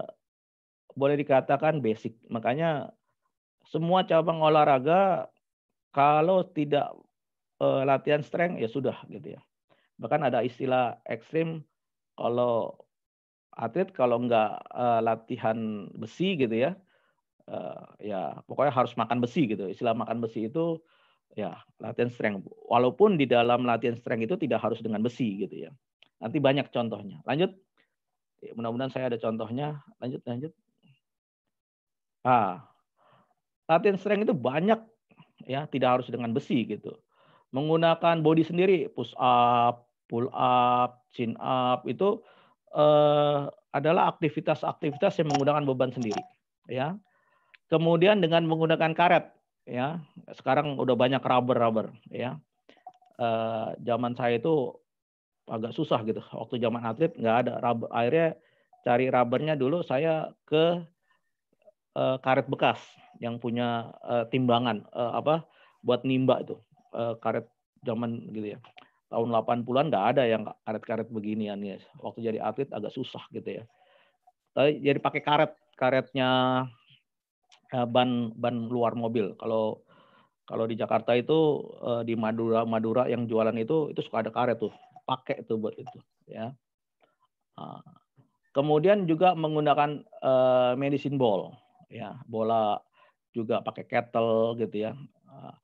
boleh dikatakan basic. Makanya semua cabang olahraga kalau tidak eh, latihan strength ya sudah gitu ya. Bahkan ada istilah ekstrim kalau atlet kalau nggak uh, latihan besi gitu ya uh, ya pokoknya harus makan besi gitu istilah makan besi itu ya latihan strength walaupun di dalam latihan strength itu tidak harus dengan besi gitu ya nanti banyak contohnya lanjut mudah-mudahan saya ada contohnya lanjut lanjut ah latihan strength itu banyak ya tidak harus dengan besi gitu menggunakan body sendiri push up pull up chin up itu Eh, adalah aktivitas-aktivitas yang menggunakan beban sendiri, ya. Kemudian dengan menggunakan karet, ya. Sekarang udah banyak rubber-rubber, ya. Eh, zaman saya itu agak susah gitu. Waktu zaman atlet nggak ada rubber. Akhirnya cari rubbernya dulu saya ke eh, karet bekas yang punya e, timbangan eh, apa buat nimba itu eh, karet zaman gitu ya tahun 80-an nggak ada yang karet-karet beginian ya. Waktu jadi atlet agak susah gitu ya. Tapi jadi pakai karet, karetnya eh, ban ban luar mobil. Kalau kalau di Jakarta itu eh, di Madura Madura yang jualan itu itu suka ada karet tuh, pakai itu buat itu ya. Ah. Kemudian juga menggunakan eh, medicine ball ya, bola juga pakai kettle gitu ya. Ah.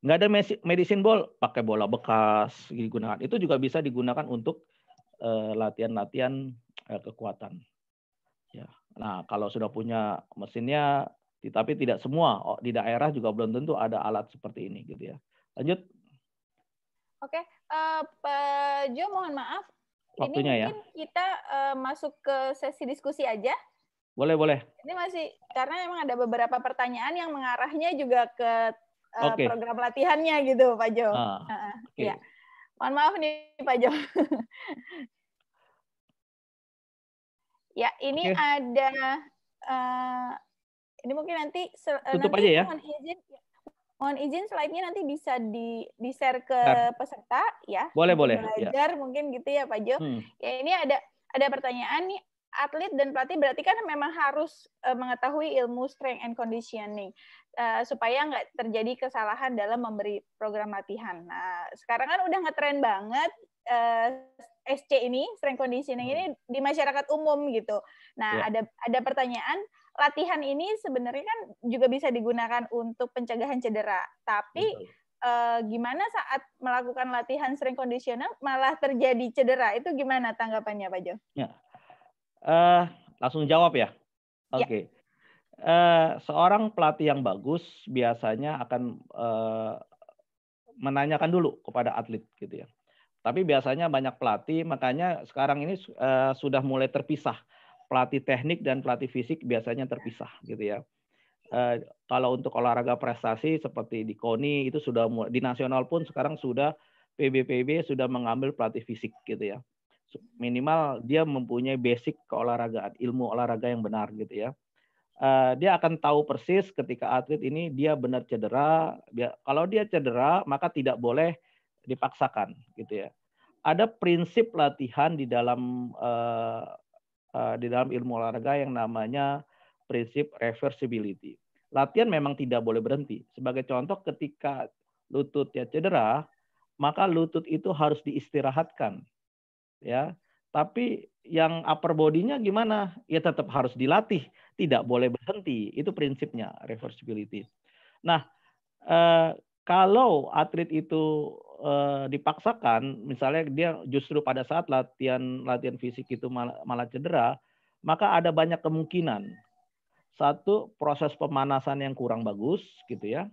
Nggak ada medicine ball, pakai bola bekas digunakan. Itu juga bisa digunakan untuk eh, latihan-latihan eh, kekuatan. Ya. Nah, kalau sudah punya mesinnya, tapi tidak semua oh, di daerah juga belum tentu ada alat seperti ini, gitu ya. Lanjut. Oke, uh, Pak Jo, mohon maaf. Waktunya ini ya. mungkin ya. kita uh, masuk ke sesi diskusi aja. Boleh, boleh. Ini masih karena memang ada beberapa pertanyaan yang mengarahnya juga ke Eh, okay. program latihannya gitu Pak Jo. Ah, okay. ya. Mohon maaf nih Pak Jo. ya ini okay. ada uh, ini mungkin nanti eh, tutup nanti aja ya. Mohon izin, ya, mohon izin slide-nya nanti bisa di di share ke peserta ya. Boleh boleh. Ya. Belajar ya. mungkin gitu ya Pak Jo. Hmm. Ya ini ada ada pertanyaan nih atlet dan pelatih berarti kan memang harus mengetahui ilmu strength and conditioning. Eh, supaya nggak terjadi kesalahan dalam memberi program latihan. Nah, sekarang kan udah ngetren banget uh, eh, SC ini, strength conditioning hmm. ini di masyarakat umum gitu. Nah, yeah. ada ada pertanyaan, latihan ini sebenarnya kan juga bisa digunakan untuk pencegahan cedera, tapi Betul. E, gimana saat melakukan latihan strength conditioning malah terjadi cedera? Itu gimana tanggapannya, Pak Jo? Ya. E, langsung jawab ya. ya. Oke. Okay. Eh, seorang pelatih yang bagus biasanya akan eh, menanyakan dulu kepada atlet gitu ya. Tapi biasanya banyak pelatih, makanya sekarang ini eh, sudah mulai terpisah pelatih teknik dan pelatih fisik biasanya terpisah gitu ya. Eh, kalau untuk olahraga prestasi seperti di KONI itu sudah di nasional pun sekarang sudah PBPB sudah mengambil pelatih fisik gitu ya. Minimal dia mempunyai basic keolahragaan, ilmu olahraga yang benar gitu ya Eh, dia akan tahu persis ketika atlet ini dia benar cedera. Dia, kalau dia cedera, maka tidak boleh dipaksakan, gitu ya. Ada prinsip latihan di dalam uh, uh, di dalam ilmu olahraga yang namanya prinsip reversibility. Latihan memang tidak boleh berhenti. Sebagai contoh, ketika lututnya cedera, maka lutut itu harus diistirahatkan, ya tapi yang upper bodinya gimana? Ya tetap harus dilatih, tidak boleh berhenti. Itu prinsipnya reversibility. Nah, eh, kalau atlet itu eh, dipaksakan, misalnya dia justru pada saat latihan latihan fisik itu malah, malah cedera, maka ada banyak kemungkinan. Satu, proses pemanasan yang kurang bagus gitu ya.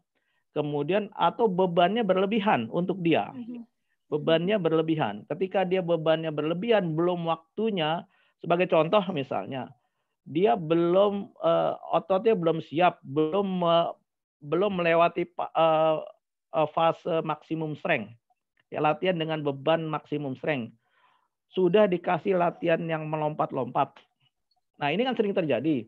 Kemudian atau bebannya berlebihan untuk dia. Mm -hmm bebannya berlebihan. Ketika dia bebannya berlebihan, belum waktunya. Sebagai contoh misalnya, dia belum uh, ototnya belum siap, belum uh, belum melewati uh, uh, fase maksimum strength. Ya, latihan dengan beban maksimum strength. Sudah dikasih latihan yang melompat-lompat. Nah, ini kan sering terjadi.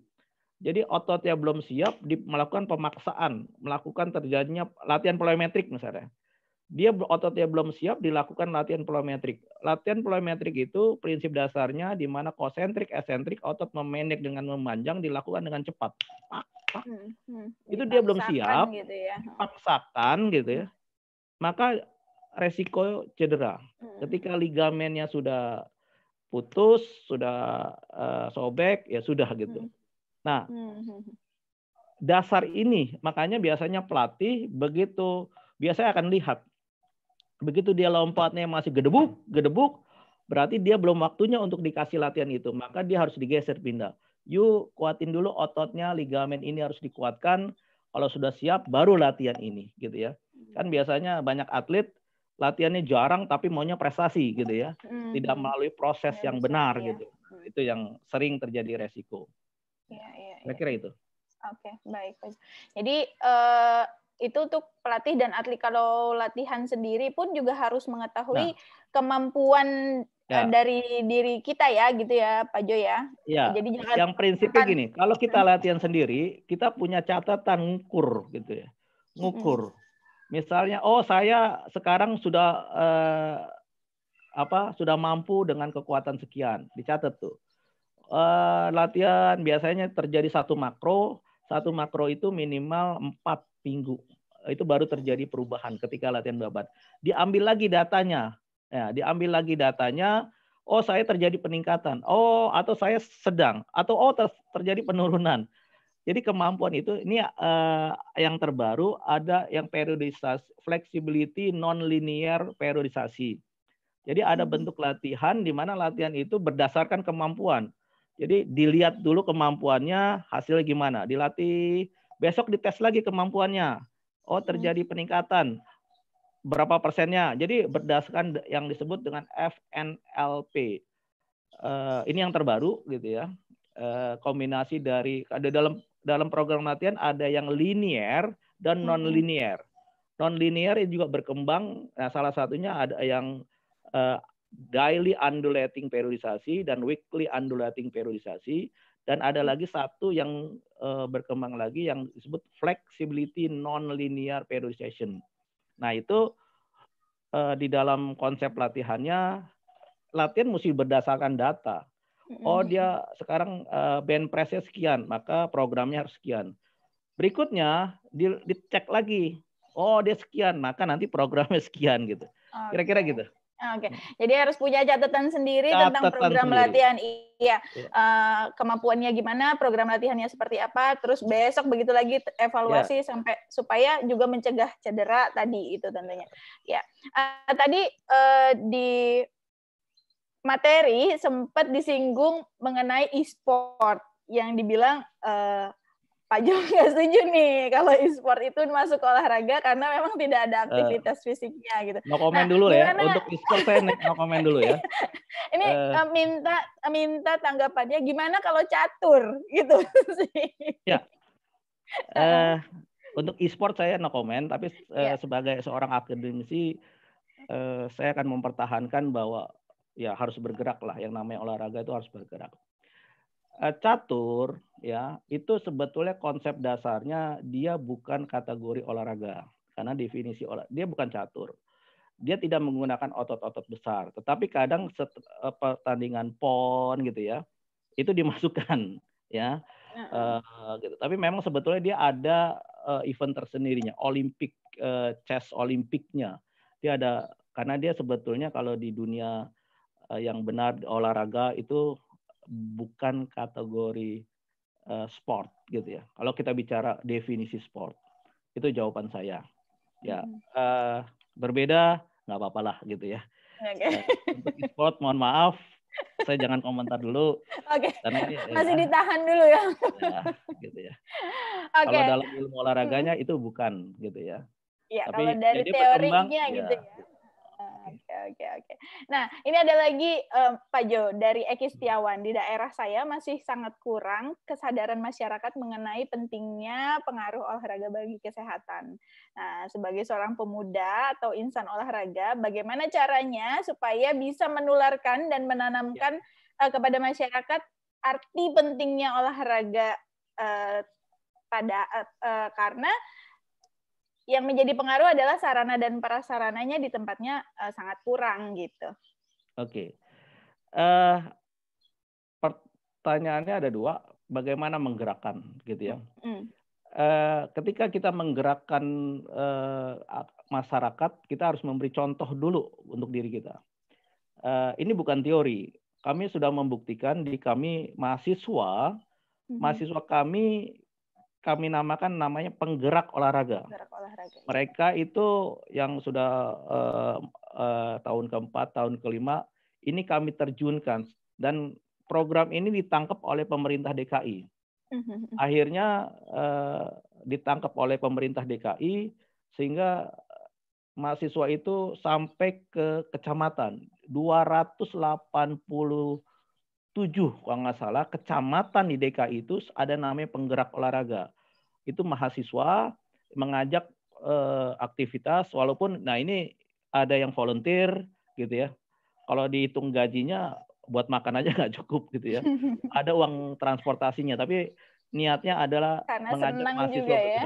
Jadi ototnya belum siap melakukan pemaksaan, melakukan terjadinya latihan poliometrik misalnya dia ototnya belum siap dilakukan latihan plyometrik. Latihan plyometrik itu prinsip dasarnya di mana konsentrik, esentrik, otot memendek dengan memanjang dilakukan dengan cepat. Hmm, hmm. Itu dia belum siap, gitu ya. paksakan gitu ya. Maka resiko cedera. Hmm. Ketika ligamennya sudah putus, sudah uh, sobek, ya sudah gitu. Hmm. Nah, hmm, hmm, hmm. dasar ini makanya biasanya pelatih begitu biasanya akan lihat Begitu dia lompatnya masih gedebuk, gedebuk, berarti dia belum waktunya untuk dikasih latihan itu. Maka dia harus digeser pindah. Yuk kuatin dulu ototnya, ligamen ini harus dikuatkan. Kalau sudah siap, baru latihan ini, gitu ya. Kan biasanya banyak atlet latihannya jarang, tapi maunya prestasi, gitu ya. Hmm. Tidak melalui proses yang benar, ya. gitu. Itu yang sering terjadi resiko. Ya, Saya iya. kira itu. Oke, okay, baik. Jadi uh, itu untuk pelatih dan atlet kalau latihan sendiri pun juga harus mengetahui nah. kemampuan e, ya. dari diri kita ya gitu ya Pak Jo ya. ya. Jadi jangan yang prinsipnya gini, kalau kita hmm. latihan sendiri kita punya catatan ngukur gitu ya. Hmm. Ngukur. Misalnya oh saya sekarang sudah eh, apa sudah mampu dengan kekuatan sekian, dicatat tuh. Eh, latihan biasanya terjadi satu makro satu makro itu minimal empat minggu. Itu baru terjadi perubahan ketika latihan babat. Diambil lagi datanya. Ya, diambil lagi datanya, oh saya terjadi peningkatan, oh atau saya sedang, atau oh ter terjadi penurunan. Jadi kemampuan itu ini uh, yang terbaru ada yang periodisasi flexibility non-linear periodisasi. Jadi ada hmm. bentuk latihan di mana latihan itu berdasarkan kemampuan. Jadi dilihat dulu kemampuannya, hasilnya gimana. Dilatih, besok dites lagi kemampuannya. Oh, terjadi peningkatan. Berapa persennya? Jadi berdasarkan yang disebut dengan FNLP. Uh, eh, ini yang terbaru gitu ya. Uh, kombinasi dari ada dalam dalam program latihan ada yang linear dan hmm. non linear Non ini juga berkembang. Nah, salah satunya ada yang eh, daily undulating periodisasi dan weekly undulating periodisasi dan ada lagi satu yang uh, berkembang lagi yang disebut flexibility non-linear periodization. Nah, itu uh, di dalam konsep latihannya latihan mesti berdasarkan data. Oh, dia sekarang uh, band pressnya sekian, maka programnya harus sekian. Berikutnya di, dicek lagi. Oh, dia sekian, maka nanti programnya sekian gitu. Kira-kira gitu. Ah, oke, okay. Hmm. jadi harus punya catatan sendiri catatan tentang program sendiri. latihan. Iya, yeah. Iya. uh, kemampuannya gimana, program latihannya seperti apa. Terus besok begitu lagi evaluasi yeah. sampai supaya juga mencegah cedera tadi itu tentunya. Ya, uh, tadi uh, di materi sempat disinggung mengenai e-sport yang dibilang uh, Pak Jom nggak setuju nih kalau e-sport itu masuk olahraga karena memang tidak ada eh. aktivitas uh, fisiknya gitu. No komen nah, dulu ya untuk e-sport saya no komen dulu ya. Ini uh, minta minta tanggapannya gimana kalau catur gitu sih. Ya. Uh, untuk e-sport saya no komen tapi uh, yeah. sebagai seorang akademisi uh, saya akan mempertahankan bahwa ya harus bergerak lah yang namanya olahraga itu harus bergerak. Eh, catur ya itu sebetulnya konsep dasarnya dia bukan kategori olahraga karena definisi olah dia bukan catur dia tidak menggunakan otot-otot besar tetapi kadang eh, pertandingan pon gitu ya itu dimasukkan ya uh, gitu tapi memang sebetulnya dia ada uh, event tersendirinya olimpik uh, chess olimpiknya dia ada karena dia sebetulnya kalau di dunia yang benar olahraga itu bukan kategori uh, sport gitu ya. Kalau kita bicara definisi sport, itu jawaban saya. Ya uh, berbeda nggak apa-apa lah gitu ya. Okay. Eh, untuk sport mohon maaf, saya jangan komentar dulu. Oke. Okay. Masih ya. ditahan dulu ya. ya gitu ya. Okay. Kalau dalam ilmu olahraganya hmm. itu bukan gitu ya. Ya, Tapi kalau dari teorinya ya, gitu ya. ya Oke, oke, oke. Nah, ini ada lagi um, Pak Jo dari Eki Setiawan. Di daerah saya masih sangat kurang kesadaran masyarakat mengenai pentingnya pengaruh olahraga bagi kesehatan. Nah, sebagai seorang pemuda atau insan olahraga, bagaimana caranya supaya bisa menularkan dan menanamkan ya. uh, kepada masyarakat arti pentingnya olahraga uh, pada uh, uh, karena yang menjadi pengaruh adalah sarana dan prasarananya di tempatnya uh, sangat kurang gitu. Oke. Okay. Uh, eh, pertanyaannya ada dua, bagaimana menggerakkan gitu ya. Mm. Uh, ketika kita menggerakkan uh, masyarakat, kita harus memberi contoh dulu untuk diri kita. Uh, ini bukan teori. Kami sudah membuktikan di kami mahasiswa, mm. mahasiswa kami kami namakan namanya penggerak olahraga. Penggerak olahraga. Iya. Mereka itu yang sudah uh, uh, tahun keempat, tahun kelima, ini kami terjunkan dan program ini ditangkap oleh pemerintah DKI. Mm-hmm. Akhirnya uh, ditangkap oleh pemerintah DKI sehingga mahasiswa itu sampai ke kecamatan 280 tujuh kalau nggak salah kecamatan di DKI itu ada namanya penggerak olahraga. Itu mahasiswa mengajak eh, aktivitas walaupun nah ini ada yang volunteer gitu ya. Kalau dihitung gajinya buat makan aja nggak cukup gitu ya. Ada uang transportasinya tapi niatnya adalah Karena mengajak mahasiswa ya. ya.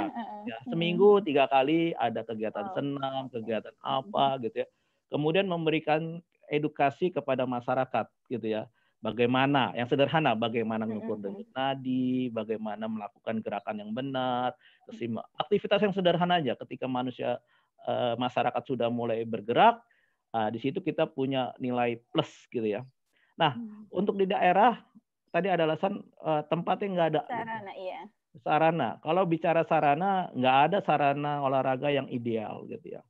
Hmm. Seminggu tiga kali ada kegiatan oh. senam, kegiatan hmm. apa gitu ya. Kemudian memberikan edukasi kepada masyarakat gitu ya. Bagaimana, yang sederhana, bagaimana mengukur denyut nadi, bagaimana melakukan gerakan yang benar, kesima Aktivitas yang sederhana aja ketika manusia eh, masyarakat sudah mulai bergerak, ah, di situ kita punya nilai plus gitu ya. Nah, mm. untuk di daerah tadi ada alasan eh, tempatnya nggak ada. Sarana, iya. Sarana. Kalau bicara sarana, nggak ada sarana olahraga yang ideal gitu ya.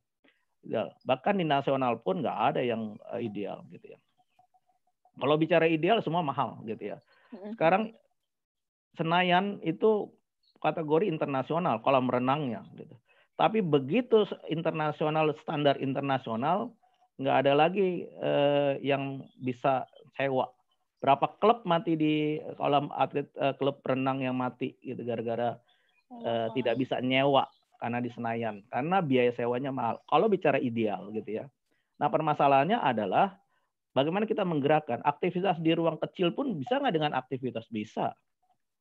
Bahkan di nasional pun nggak ada yang eh, ideal gitu ya. Kalau bicara ideal semua mahal gitu ya. Sekarang Senayan itu kategori internasional kolam renangnya gitu. Tapi begitu internasional standar internasional nggak ada lagi eh, yang bisa sewa. Berapa klub mati di kolam atlet eh, klub renang yang mati gitu gara-gara eh, oh. tidak bisa nyewa karena di Senayan karena biaya sewanya mahal. Kalau bicara ideal gitu ya. Nah, permasalahannya adalah Bagaimana kita menggerakkan aktivitas di ruang kecil pun bisa nggak dengan aktivitas bisa.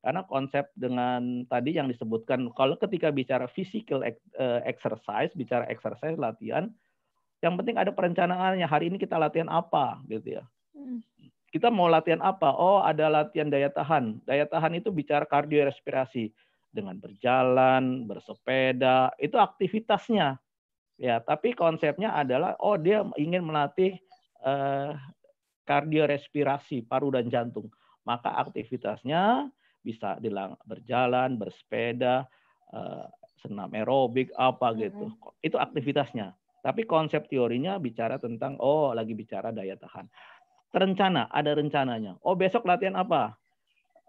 Karena konsep dengan tadi yang disebutkan kalau ketika bicara physical eh, exercise, bicara exercise latihan, yang penting ada perencanaannya. Hari ini kita latihan apa gitu ya. Hmm. Kita mau latihan apa? Oh, ada latihan daya tahan. Daya tahan itu bicara kardiorespirasi dengan berjalan, bersepeda, itu aktivitasnya. Ya, tapi konsepnya adalah oh dia ingin melatih eh, kardiorespirasi paru dan jantung. Maka aktivitasnya bisa dilang berjalan, bersepeda, eh, senam aerobik apa gitu. Itu aktivitasnya. Tapi konsep teorinya bicara tentang oh lagi bicara daya tahan. Terencana, ada rencananya. Oh besok latihan apa?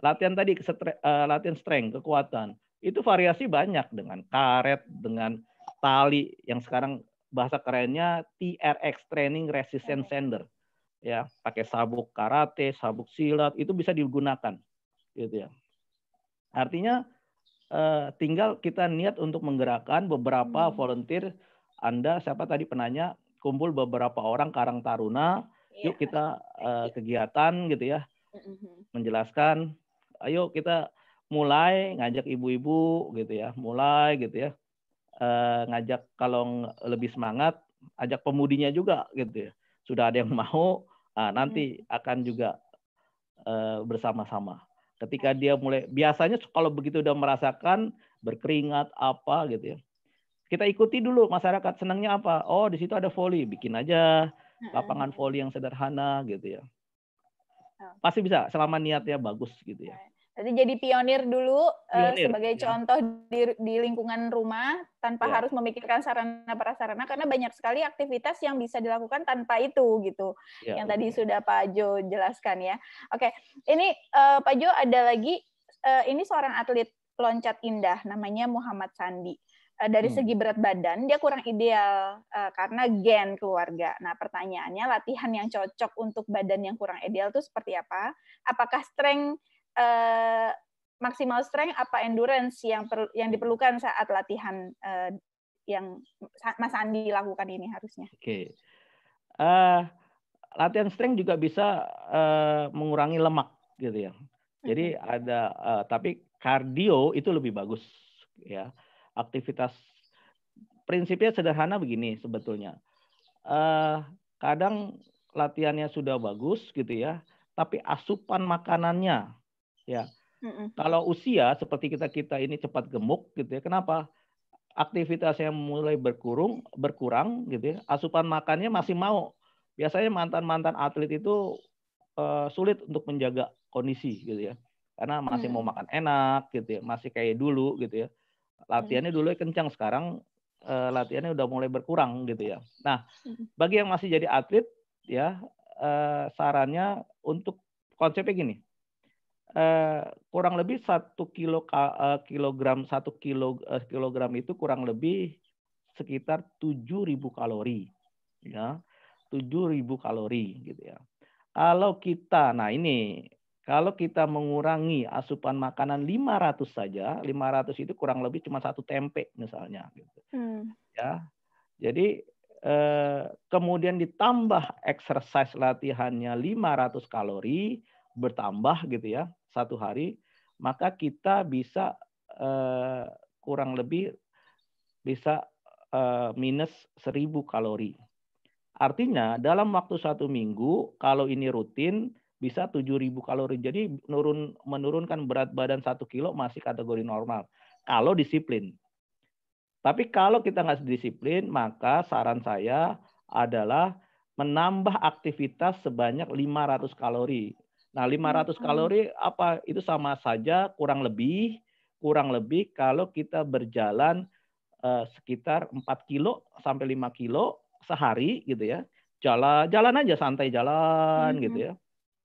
Latihan tadi eh, latihan strength, kekuatan. Itu variasi banyak dengan karet, dengan tali yang sekarang bahasa kerennya TRX Training Resistance Center. Ya, pakai sabuk karate, sabuk silat itu bisa digunakan gitu ya. Artinya eh, tinggal kita niat untuk menggerakkan beberapa hmm. volunteer Anda siapa tadi penanya kumpul beberapa orang Karang Taruna, yeah. yuk kita eh, kegiatan gitu ya. Mm-hmm. Menjelaskan, ayo kita mulai ngajak ibu-ibu gitu ya, mulai gitu ya eh, ngajak kalau lebih semangat ajak pemudinya juga gitu ya sudah ada yang mau nah, nanti hmm. akan juga eh, bersama-sama ketika dia mulai biasanya kalau begitu udah merasakan berkeringat apa gitu ya kita ikuti dulu masyarakat senangnya apa oh di situ ada volley bikin aja hmm. lapangan volley yang sederhana gitu ya oh. pasti bisa selama niatnya bagus gitu ya jadi jadi pionir dulu eh, pionir, uh, sebagai ya. contoh di, di lingkungan rumah tanpa ya. harus memikirkan sarana prasarana karena banyak sekali aktivitas yang bisa dilakukan tanpa itu gitu. Ya, yang tadi sudah Pak Jo jelaskan ya. Oke, ini uh, Pak Jo ada lagi uh, ini seorang atlet loncat indah namanya Muhammad Sandi. dari hmm. segi berat badan dia kurang ideal uh, karena gen keluarga. Nah, pertanyaannya latihan yang cocok untuk badan yang kurang ideal itu seperti apa? Apakah strength uh, maksimal strength apa endurance yang per, yang diperlukan saat latihan uh, yang Mas Andi lakukan ini harusnya. Oke. Okay. Uh, eh, latihan strength juga bisa uh, mengurangi lemak gitu ya. Jadi okay. ada uh, tapi kardio itu lebih bagus ya. Aktivitas prinsipnya sederhana begini sebetulnya. Uh, kadang latihannya sudah bagus gitu ya, tapi asupan makanannya Ya. Mm-mm. Kalau usia seperti kita kita ini cepat gemuk gitu ya. Kenapa? Aktivitasnya mulai berkurung berkurang gitu ya. Asupan makannya masih mau. Biasanya mantan-mantan atlet itu uh, sulit untuk menjaga kondisi gitu ya. Karena masih mm. mau makan enak gitu ya, masih kayak dulu gitu ya. Latihannya dulu kencang, sekarang uh, latihannya udah mulai berkurang gitu ya. Nah, bagi yang masih jadi atlet ya uh, sarannya untuk konsepnya gini Eh, kurang lebih satu kilo eh, kilogram satu kilo eh, kilogram itu kurang lebih sekitar tujuh ribu kalori ya tujuh ribu kalori gitu ya kalau kita nah ini kalau kita mengurangi asupan makanan 500 saja, 500 itu kurang lebih cuma satu tempe misalnya. Gitu. Hmm. Ya, jadi eh, kemudian ditambah exercise latihannya 500 kalori bertambah gitu ya satu hari, maka kita bisa eh, kurang lebih bisa eh, minus 1000 kalori. Artinya dalam waktu satu minggu kalau ini rutin bisa 7000 kalori. Jadi menurun, menurunkan berat badan satu kilo masih kategori normal kalau disiplin. Tapi kalau kita nggak disiplin, maka saran saya adalah menambah aktivitas sebanyak 500 kalori. Nah, 500 kalori apa? Itu sama saja kurang lebih kurang lebih kalau kita berjalan eh, sekitar 4 kilo sampai 5 kilo sehari gitu ya. Jalan jalan aja santai jalan gitu ya.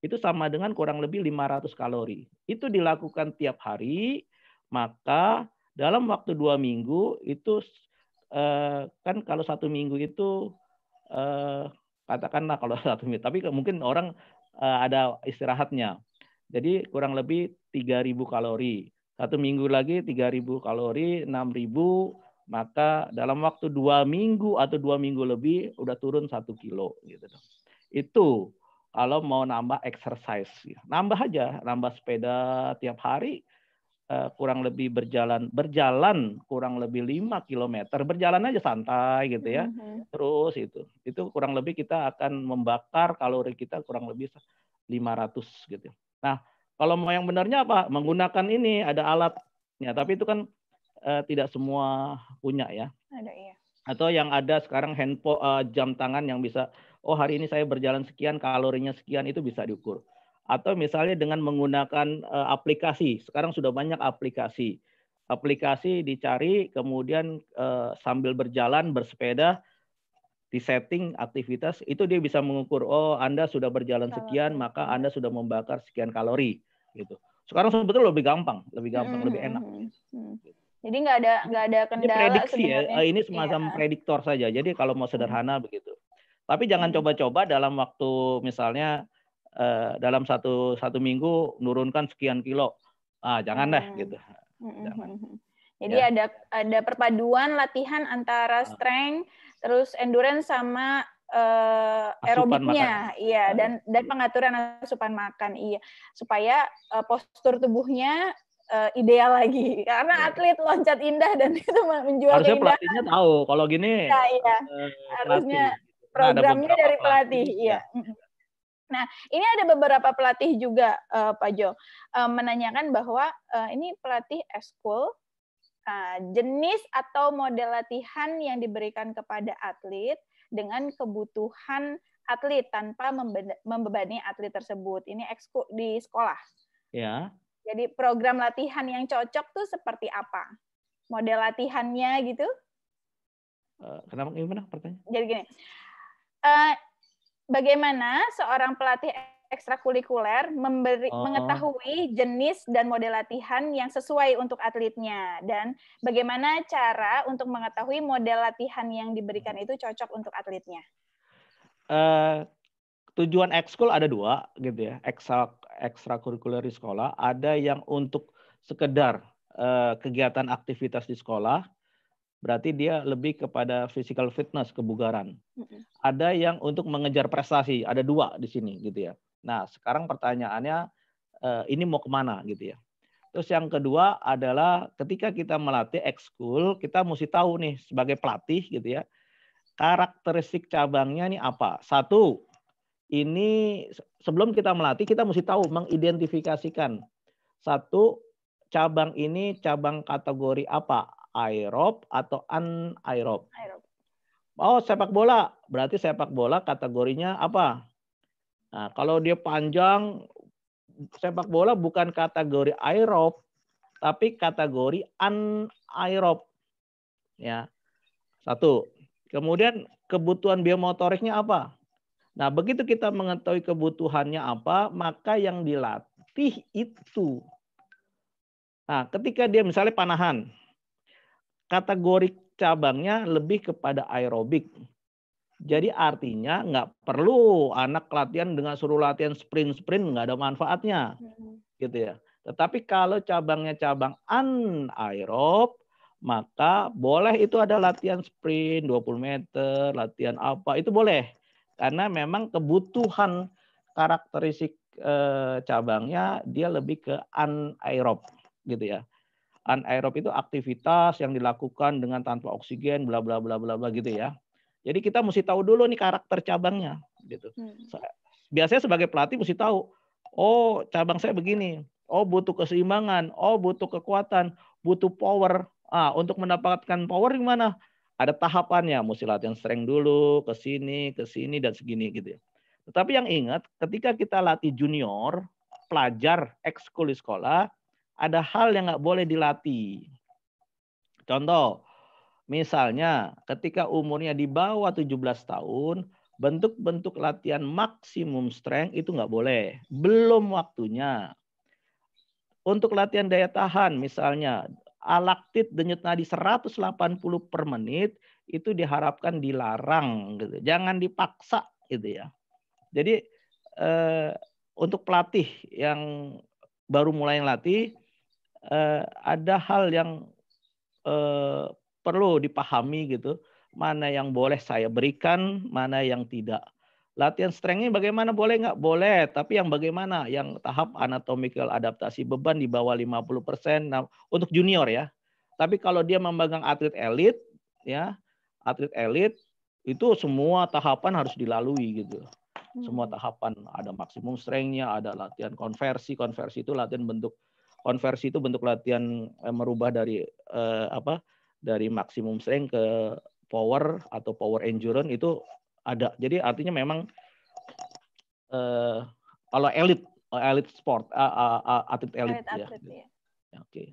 Itu sama dengan kurang lebih 500 kalori. Itu dilakukan tiap hari, maka dalam waktu dua minggu itu eh, kan kalau satu minggu itu eh, katakanlah kalau satu minggu tapi mungkin orang Eh, ada istirahatnya. Jadi kurang lebih 3.000 kalori. Satu minggu lagi 3.000 kalori, 6.000 maka dalam waktu dua minggu atau dua minggu lebih udah turun satu kilo gitu itu kalau mau nambah exercise gitu. nambah aja nambah sepeda tiap hari Eh, kurang lebih berjalan berjalan kurang lebih lima kilometer berjalan aja santai gitu ya mm-hmm. terus itu itu kurang lebih kita akan membakar kalori kita kurang lebih 500 gitu nah kalau mau yang benarnya apa menggunakan ini ada alatnya tapi itu kan uh, tidak semua punya ya ada iya atau yang ada sekarang handphone uh, jam tangan yang bisa oh hari ini saya berjalan sekian kalorinya sekian itu bisa diukur atau misalnya dengan menggunakan eh, aplikasi. Sekarang sudah banyak aplikasi. Aplikasi dicari, kemudian eh, sambil berjalan, bersepeda, di setting aktivitas, itu dia bisa mengukur, oh Anda sudah berjalan sekian, maka hmm. Anda sudah membakar sekian kalori. gitu. Sekarang sebetulnya lebih gampang, lebih gampang, hmm, lebih enak. Hmm, hmm. Jadi nggak ada ada kendala. prediksi ya, sebenarnya. ya, ini iya. semacam iya. prediktor saja. Jadi kalau mau hmm. sederhana hmm. begitu. Tapi jangan coba-coba dalam waktu misalnya Eh, dalam satu satu minggu nurunkan sekian kilo ah jangan deh hmm. gitu hmm, jangan. Hmm, jadi ya. ada ada perpaduan latihan antara ah. strength terus endurance sama uh, aerobiknya, iya, iya dan dan pengaturan asupan makan, iya supaya uh, postur tubuhnya uh, ideal lagi karena ya. atlet loncat indah dan itu menjual harusnya keindahan. pelatihnya tahu kalau gini ya, iya. iya. harusnya pelatih. Nah, programnya dari pelatih, pelatih. iya. Ya. Nah, ini ada beberapa pelatih juga, uh, Pak Jo, uh, menanyakan bahwa uh, ini pelatih eskul, uh, jenis atau model latihan yang diberikan kepada atlet dengan kebutuhan atlet tanpa membebani atlet tersebut. Ini eskul di sekolah. Ya. Jadi program latihan yang cocok tuh seperti apa? Model latihannya gitu? Uh, kenapa gimana pertanyaan? Jadi gini, bagaimana seorang pelatih ekstrakurikuler memberi oh. mengetahui jenis dan model latihan yang sesuai untuk atletnya dan bagaimana cara untuk mengetahui model latihan yang diberikan itu cocok untuk atletnya. Uh, tujuan ekskul ada dua gitu ya ekstra ekstrakurikuler di sekolah ada yang untuk sekedar uh, kegiatan aktivitas di sekolah berarti dia lebih kepada physical fitness kebugaran. Ada yang untuk mengejar prestasi, ada dua di sini gitu ya. Nah sekarang pertanyaannya eh, ini mau kemana gitu ya. Terus yang kedua adalah ketika kita melatih ekskul, kita mesti tahu nih sebagai pelatih gitu ya, karakteristik cabangnya nih apa. Satu, ini sebelum kita melatih kita mesti tahu mengidentifikasikan satu cabang ini cabang kategori apa aerob atau anaerob? Oh, sepak bola. Berarti sepak bola kategorinya apa? Nah, kalau dia panjang, sepak bola bukan kategori aerob, tapi kategori anaerob. Ya. Satu. Kemudian kebutuhan biomotoriknya apa? Nah, begitu kita mengetahui kebutuhannya apa, maka yang dilatih itu. Nah, ketika dia misalnya panahan, kategori cabangnya lebih kepada aerobik. Jadi artinya nggak perlu anak latihan dengan suruh latihan sprint-sprint nggak ada manfaatnya, mm-hmm. gitu ya. Tetapi kalau cabangnya cabang anaerob, maka boleh itu ada latihan sprint 20 meter, latihan apa itu boleh, karena memang kebutuhan karakteristik eh, cabangnya dia lebih ke anaerob, gitu ya anaerob itu aktivitas yang dilakukan dengan tanpa oksigen bla bla bla bla bla gitu ya. Jadi kita mesti tahu dulu nih karakter cabangnya gitu. Hmm. Biasanya sebagai pelatih mesti tahu, oh cabang saya begini, oh butuh keseimbangan, oh butuh kekuatan, butuh power. Ah, untuk mendapatkan power gimana? Ada tahapannya, mesti latihan strength dulu, ke sini, ke sini dan segini gitu ya. Tetapi yang ingat, ketika kita latih junior, pelajar ekskul sekolah, ada hal yang nggak boleh dilatih. Contoh, misalnya ketika umurnya di bawah 17 tahun, bentuk-bentuk latihan maksimum strength itu nggak boleh. Belum waktunya. Untuk latihan daya tahan misalnya, alaktit denyut nadi 180 per menit itu diharapkan dilarang. Gitu. Jangan dipaksa gitu ya. Jadi eh, untuk pelatih yang baru mulai latih, eh, ada hal yang eh, perlu dipahami gitu, mana yang boleh saya berikan, mana yang tidak. Latihan strength ini bagaimana boleh nggak? Boleh, tapi yang bagaimana? Yang tahap anatomical adaptasi beban di bawah 50% nah, untuk junior ya. Tapi kalau dia memegang atlet elit ya, atlet elit itu semua tahapan harus dilalui gitu. Semua hmm. tahapan ada maksimum strengthnya ada latihan konversi, konversi itu latihan bentuk konversi itu bentuk latihan eh, merubah dari eh, apa dari maksimum strength ke power atau power endurance itu ada. Jadi artinya memang eh, kalau elit elit sport uh, uh, atlet elit, ya. Ya. ya. Oke.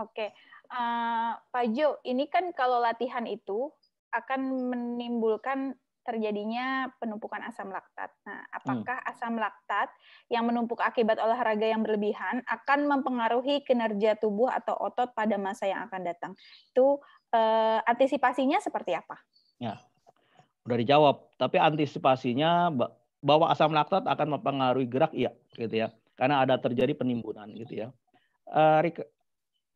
Oke. Eh, Pak Jo, ini kan kalau latihan itu akan menimbulkan terjadinya penumpukan asam laktat. Nah, hmm. apakah hmm. asam laktat yang menumpuk akibat olahraga yang berlebihan akan mempengaruhi kinerja tubuh atau otot pada masa yang akan datang? Itu eh, antisipasinya seperti apa? Ya, udah dijawab. Tapi antisipasinya bahwa asam laktat akan mempengaruhi gerak, iya, gitu ya. Karena ada terjadi penimbunan, gitu ya. Eh,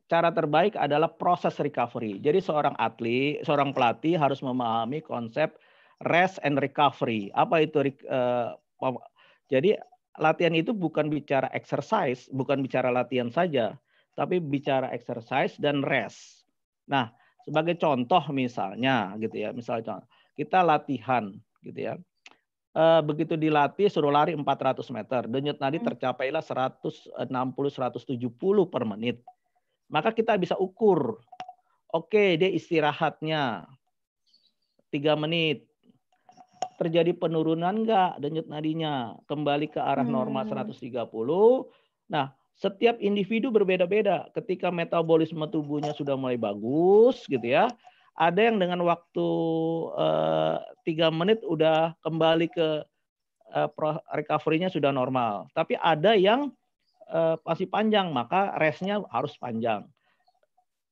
cara terbaik adalah proses recovery. Jadi seorang atlet, seorang pelatih harus memahami konsep rest and recovery. Apa itu? Eh, jadi latihan itu bukan bicara exercise, bukan bicara latihan saja, tapi bicara exercise dan rest. Nah, sebagai contoh misalnya, gitu ya, misalnya kita latihan, gitu ya. Eh, begitu dilatih suruh lari 400 meter, denyut nadi hmm. tercapailah 160-170 per menit. Maka kita bisa ukur, oke okay, dia istirahatnya tiga menit, terjadi penurunan nggak denyut nadinya kembali ke arah normal 130. Hmm. Nah, setiap individu berbeda-beda. Ketika metabolisme tubuhnya sudah mulai bagus gitu ya. Ada yang dengan waktu eh, tiga 3 menit udah kembali ke eh, recovery-nya sudah normal. Tapi ada yang eh, masih panjang, maka rest-nya harus panjang.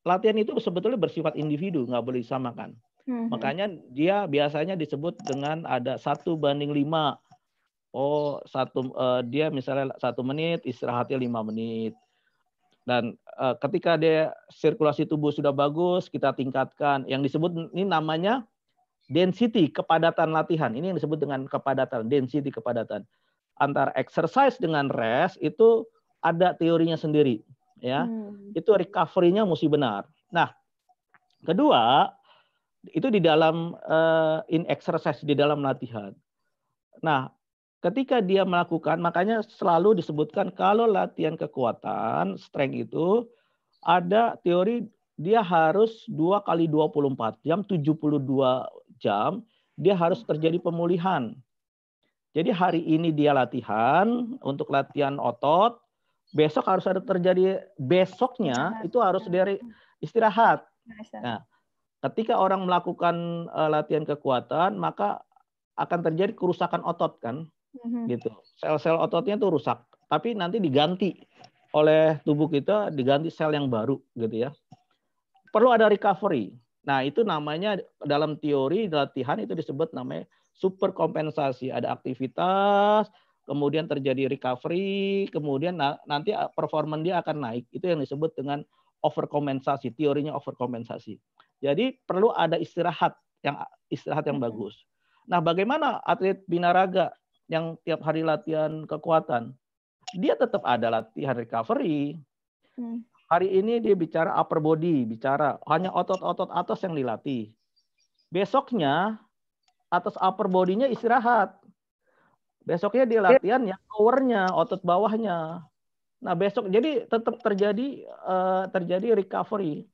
Latihan itu sebetulnya bersifat individu, nggak boleh disamakan. Hmm. Makanya dia biasanya disebut dengan ada satu banding lima. Oh, satu uh, dia misalnya satu menit istirahatnya lima menit. Dan uh, ketika dia sirkulasi tubuh sudah bagus, kita tingkatkan. Yang disebut ini namanya density kepadatan latihan. Ini yang disebut dengan kepadatan, density kepadatan. Antara exercise dengan rest itu ada teorinya sendiri, ya. Hmm. Itu recovery-nya mesti benar. Nah, kedua, itu di dalam uh, in exercise di dalam latihan. Nah, ketika dia melakukan makanya selalu disebutkan kalau latihan kekuatan strength itu ada teori dia harus dua kali 24 jam 72 jam dia harus terjadi pemulihan. Jadi hari ini dia latihan untuk latihan otot, besok harus ada terjadi besoknya itu harus dari istirahat. Nah, Ketika orang melakukan uh, latihan kekuatan, maka akan terjadi kerusakan otot kan, mm-hmm. gitu. Sel-sel ototnya tuh rusak, tapi nanti diganti oleh tubuh kita diganti sel yang baru, gitu ya. Perlu ada recovery. Nah itu namanya dalam teori latihan itu disebut namanya super kompensasi. Ada aktivitas, kemudian terjadi recovery, kemudian nanti eh, performa dia akan naik. Itu yang disebut dengan overkompensasi, teorinya overkompensasi. Jadi perlu ada istirahat yang istirahat yang bagus. Nah, bagaimana atlet binaraga yang tiap hari latihan kekuatan? Dia tetap ada latihan recovery. Hmm. Hari ini dia bicara upper body, bicara hanya otot-otot atas yang dilatih. Besoknya atas upper bodinya istirahat. Besoknya dia latihan yang powernya, otot bawahnya. Nah, besok jadi tetap terjadi eh, terjadi recovery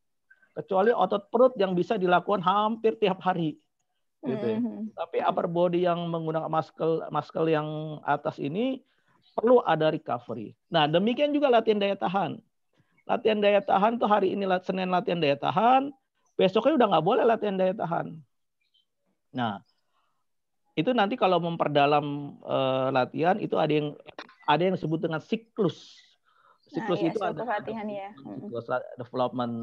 kecuali otot perut yang bisa dilakukan hampir tiap hari gitu ya. Mm-hmm. Tapi upper body yang menggunakan muscle muscle yang atas ini perlu ada recovery. Nah, demikian juga latihan daya tahan. Latihan daya tahan tuh hari ini Senin latihan daya tahan, besoknya udah nggak boleh latihan daya tahan. Nah, itu nanti kalau memperdalam uh, latihan itu ada yang ada yang disebut dengan siklus. Nah, siklus nah, itu iya, ada latihan ya. Siklus development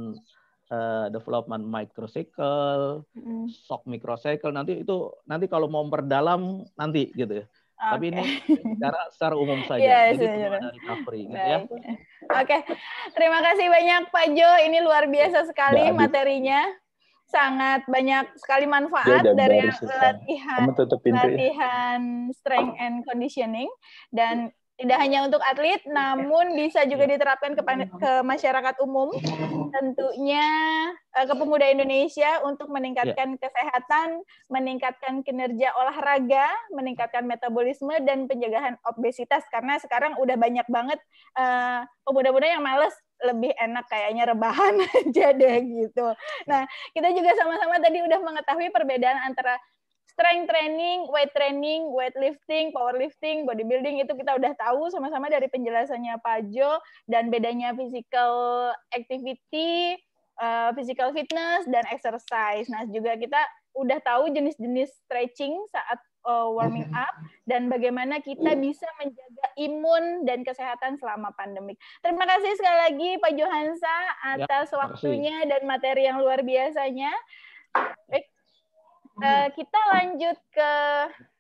uh, development microcycle, mm. shock microcycle nanti itu nanti kalau mau memperdalam nanti gitu Okay. Ya. Tapi ini secara secara umum saja. Yeah, Jadi cuma gitu ya. Oke. Okay. Terima kasih banyak Pak Jo, ini luar biasa iya. sekali materinya. Sangat banyak sekali manfaat ya, dari latihan latihan strength and conditioning dan tidak hanya untuk atlet, namun bisa juga diterapkan ke, ke masyarakat umum, tentunya eh, ke pemuda Indonesia untuk meningkatkan yeah. kesehatan, meningkatkan kinerja olahraga, meningkatkan metabolisme dan penjagaan obesitas karena sekarang udah banyak banget uh, pemuda-pemuda yang males lebih enak kayaknya rebahan aja deh gitu. Nah, kita juga sama-sama tadi udah mengetahui perbedaan antara strength training, weight training, weightlifting, powerlifting, bodybuilding itu kita udah tahu sama-sama dari penjelasannya Pak Jo dan bedanya physical activity, uh, physical fitness dan exercise. Nah, juga kita udah tahu jenis-jenis stretching saat uh, warming mm-hmm. up dan bagaimana kita bisa menjaga imun dan kesehatan selama pandemik. Terima kasih sekali lagi Pak Johansa ya, atas ya, waktunya dan materi yang luar biasanya. Baik, Eh, hmm. kita lanjut ke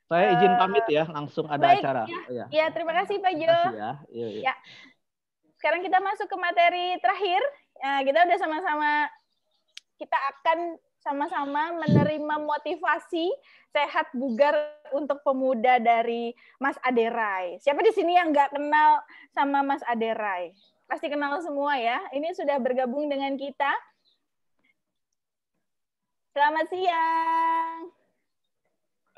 saya izin eh, pamit ya, langsung ada Baik, acara. Ya. Iya. ya, terima kasih Pak Jo. Kasih ya. Yo, iya, yo. Iya. ya. Sekarang kita masuk ke materi terakhir. Nah, kita udah sama-sama kita akan sama-sama menerima motivasi sehat bugar untuk pemuda dari Mas Aderai. Siapa di sini yang nggak kenal sama Mas Aderai? Pasti kenal semua ya. Ini sudah bergabung dengan kita Selamat siang.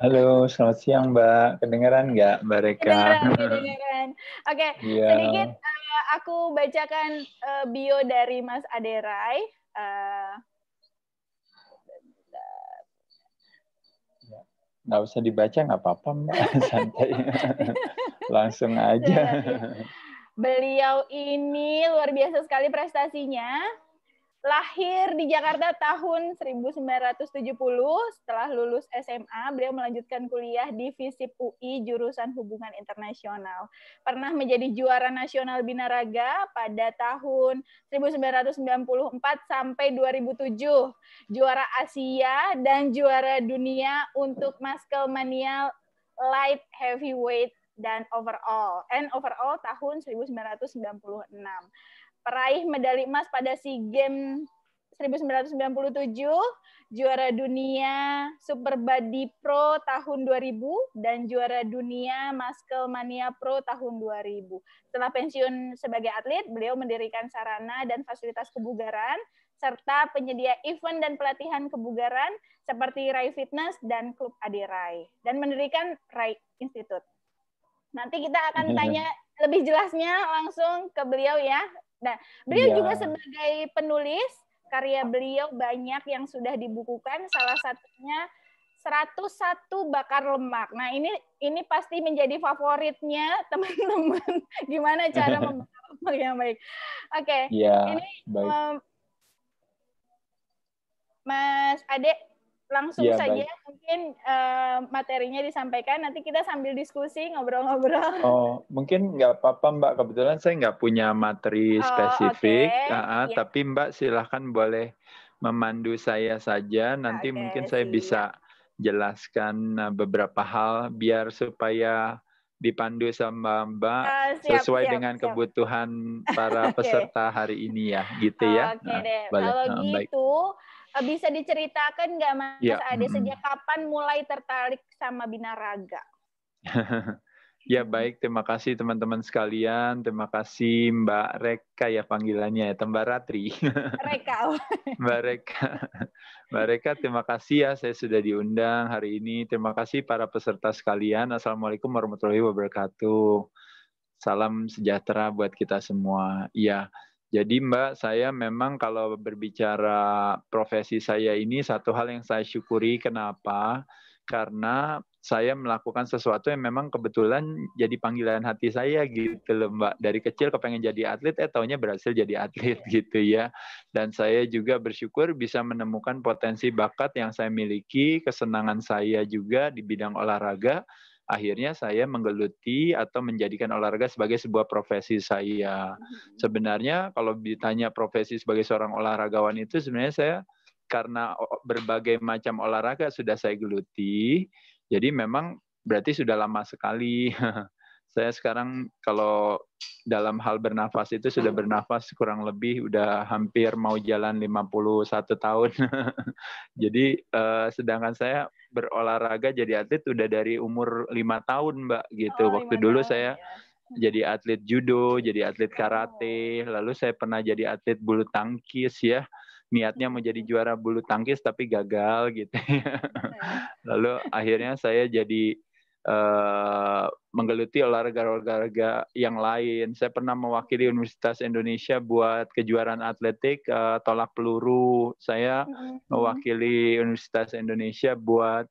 Halo, selamat siang Mbak. Kedengeran nggak Mbak Reka? Kedengeran, kedengeran. Oke, okay, iya. yeah. sedikit uh, aku bacakan uh, bio dari Mas Aderai. Uh, nggak usah dibaca nggak apa-apa mbak santai langsung aja iya, iya. beliau ini luar biasa sekali prestasinya lahir di Jakarta tahun 1970. Setelah lulus SMA, beliau melanjutkan kuliah di FISIP UI jurusan Hubungan Internasional. Pernah menjadi juara nasional binaraga pada tahun 1994 sampai 2007, juara Asia dan juara dunia untuk Maskel Mania light heavyweight dan overall and overall tahun 1996 peraih medali emas pada SEA Games 1997, juara dunia Super Body Pro tahun 2000 dan juara dunia Muscle Mania Pro tahun 2000. Setelah pensiun sebagai atlet, beliau mendirikan sarana dan fasilitas kebugaran serta penyedia event dan pelatihan kebugaran seperti Rai Fitness dan Klub Adirai dan mendirikan Rai Institute. Nanti kita akan iya. tanya lebih jelasnya langsung ke beliau ya Nah, beliau ya. juga sebagai penulis, karya beliau banyak yang sudah dibukukan, salah satunya 101 bakar lemak. Nah, ini ini pasti menjadi favoritnya teman-teman. Gimana cara membakar lemak yang baik? Oke. Okay. ya, ini baik. Um, Mas Ade langsung ya, saja baik. mungkin uh, materinya disampaikan nanti kita sambil diskusi ngobrol-ngobrol. Oh, mungkin nggak apa-apa Mbak kebetulan saya nggak punya materi oh, spesifik, okay. uh -huh, yeah. Ah, iya. tapi Mbak silahkan boleh memandu saya saja. Nanti okay, mungkin saya bisa jelaskan eh, beberapa hal biar supaya dipandu sama Mbak uh, siap, sesuai siap, dengan siap. kebutuhan para okay. peserta hari ini ya, gitu ya. okay, nah, deh. Kalau nah, gitu. Baik Eh, bisa diceritakan nggak Mas ya. Ade sejak kapan mulai tertarik sama binaraga? ya baik, terima kasih teman-teman sekalian, terima kasih Mbak Reka ya panggilannya ya, Mbak Ratri. Reka. Mbak Reka. Mbak Reka, terima kasih ya saya sudah diundang hari ini. Terima kasih para peserta sekalian. Assalamualaikum warahmatullahi wabarakatuh. Salam sejahtera buat kita semua. Ya, jadi Mbak, saya memang kalau berbicara profesi saya ini satu hal yang saya syukuri kenapa? Karena saya melakukan sesuatu yang memang kebetulan jadi panggilan hati saya gitu loh Mbak. Dari kecil kepengen jadi atlet, eh taunya berhasil jadi atlet gitu ya. Dan saya juga bersyukur bisa menemukan potensi bakat yang saya miliki, kesenangan saya juga di bidang olahraga akhirnya saya menggeluti atau menjadikan olahraga sebagai sebuah profesi saya. Hmm. Sebenarnya kalau ditanya profesi sebagai seorang olahragawan itu sebenarnya saya karena berbagai macam olahraga sudah saya geluti, jadi memang berarti sudah lama sekali. saya sekarang kalau dalam hal bernafas itu sudah hmm. bernafas kurang lebih udah hampir mau jalan 51 tahun. jadi eh, sedangkan saya berolahraga jadi atlet udah dari umur lima tahun, Mbak, gitu. Oh, Waktu dulu tahun, saya ya. Hmm. jadi atlet judo, jadi atlet oh. karate, oh. lalu saya pernah jadi atlet bulu tangkis ya niatnya mau jadi hmm. juara bulu tangkis tapi gagal gitu. Ya. Iya, iya. Lalu akhirnya saya jadi Eh, menggeluti olahraga-olahraga yang lain. Saya pernah mewakili Universitas Indonesia buat kejuaraan atletik uh, tolak peluru. Saya mm-hmm. mewakili Universitas Indonesia buat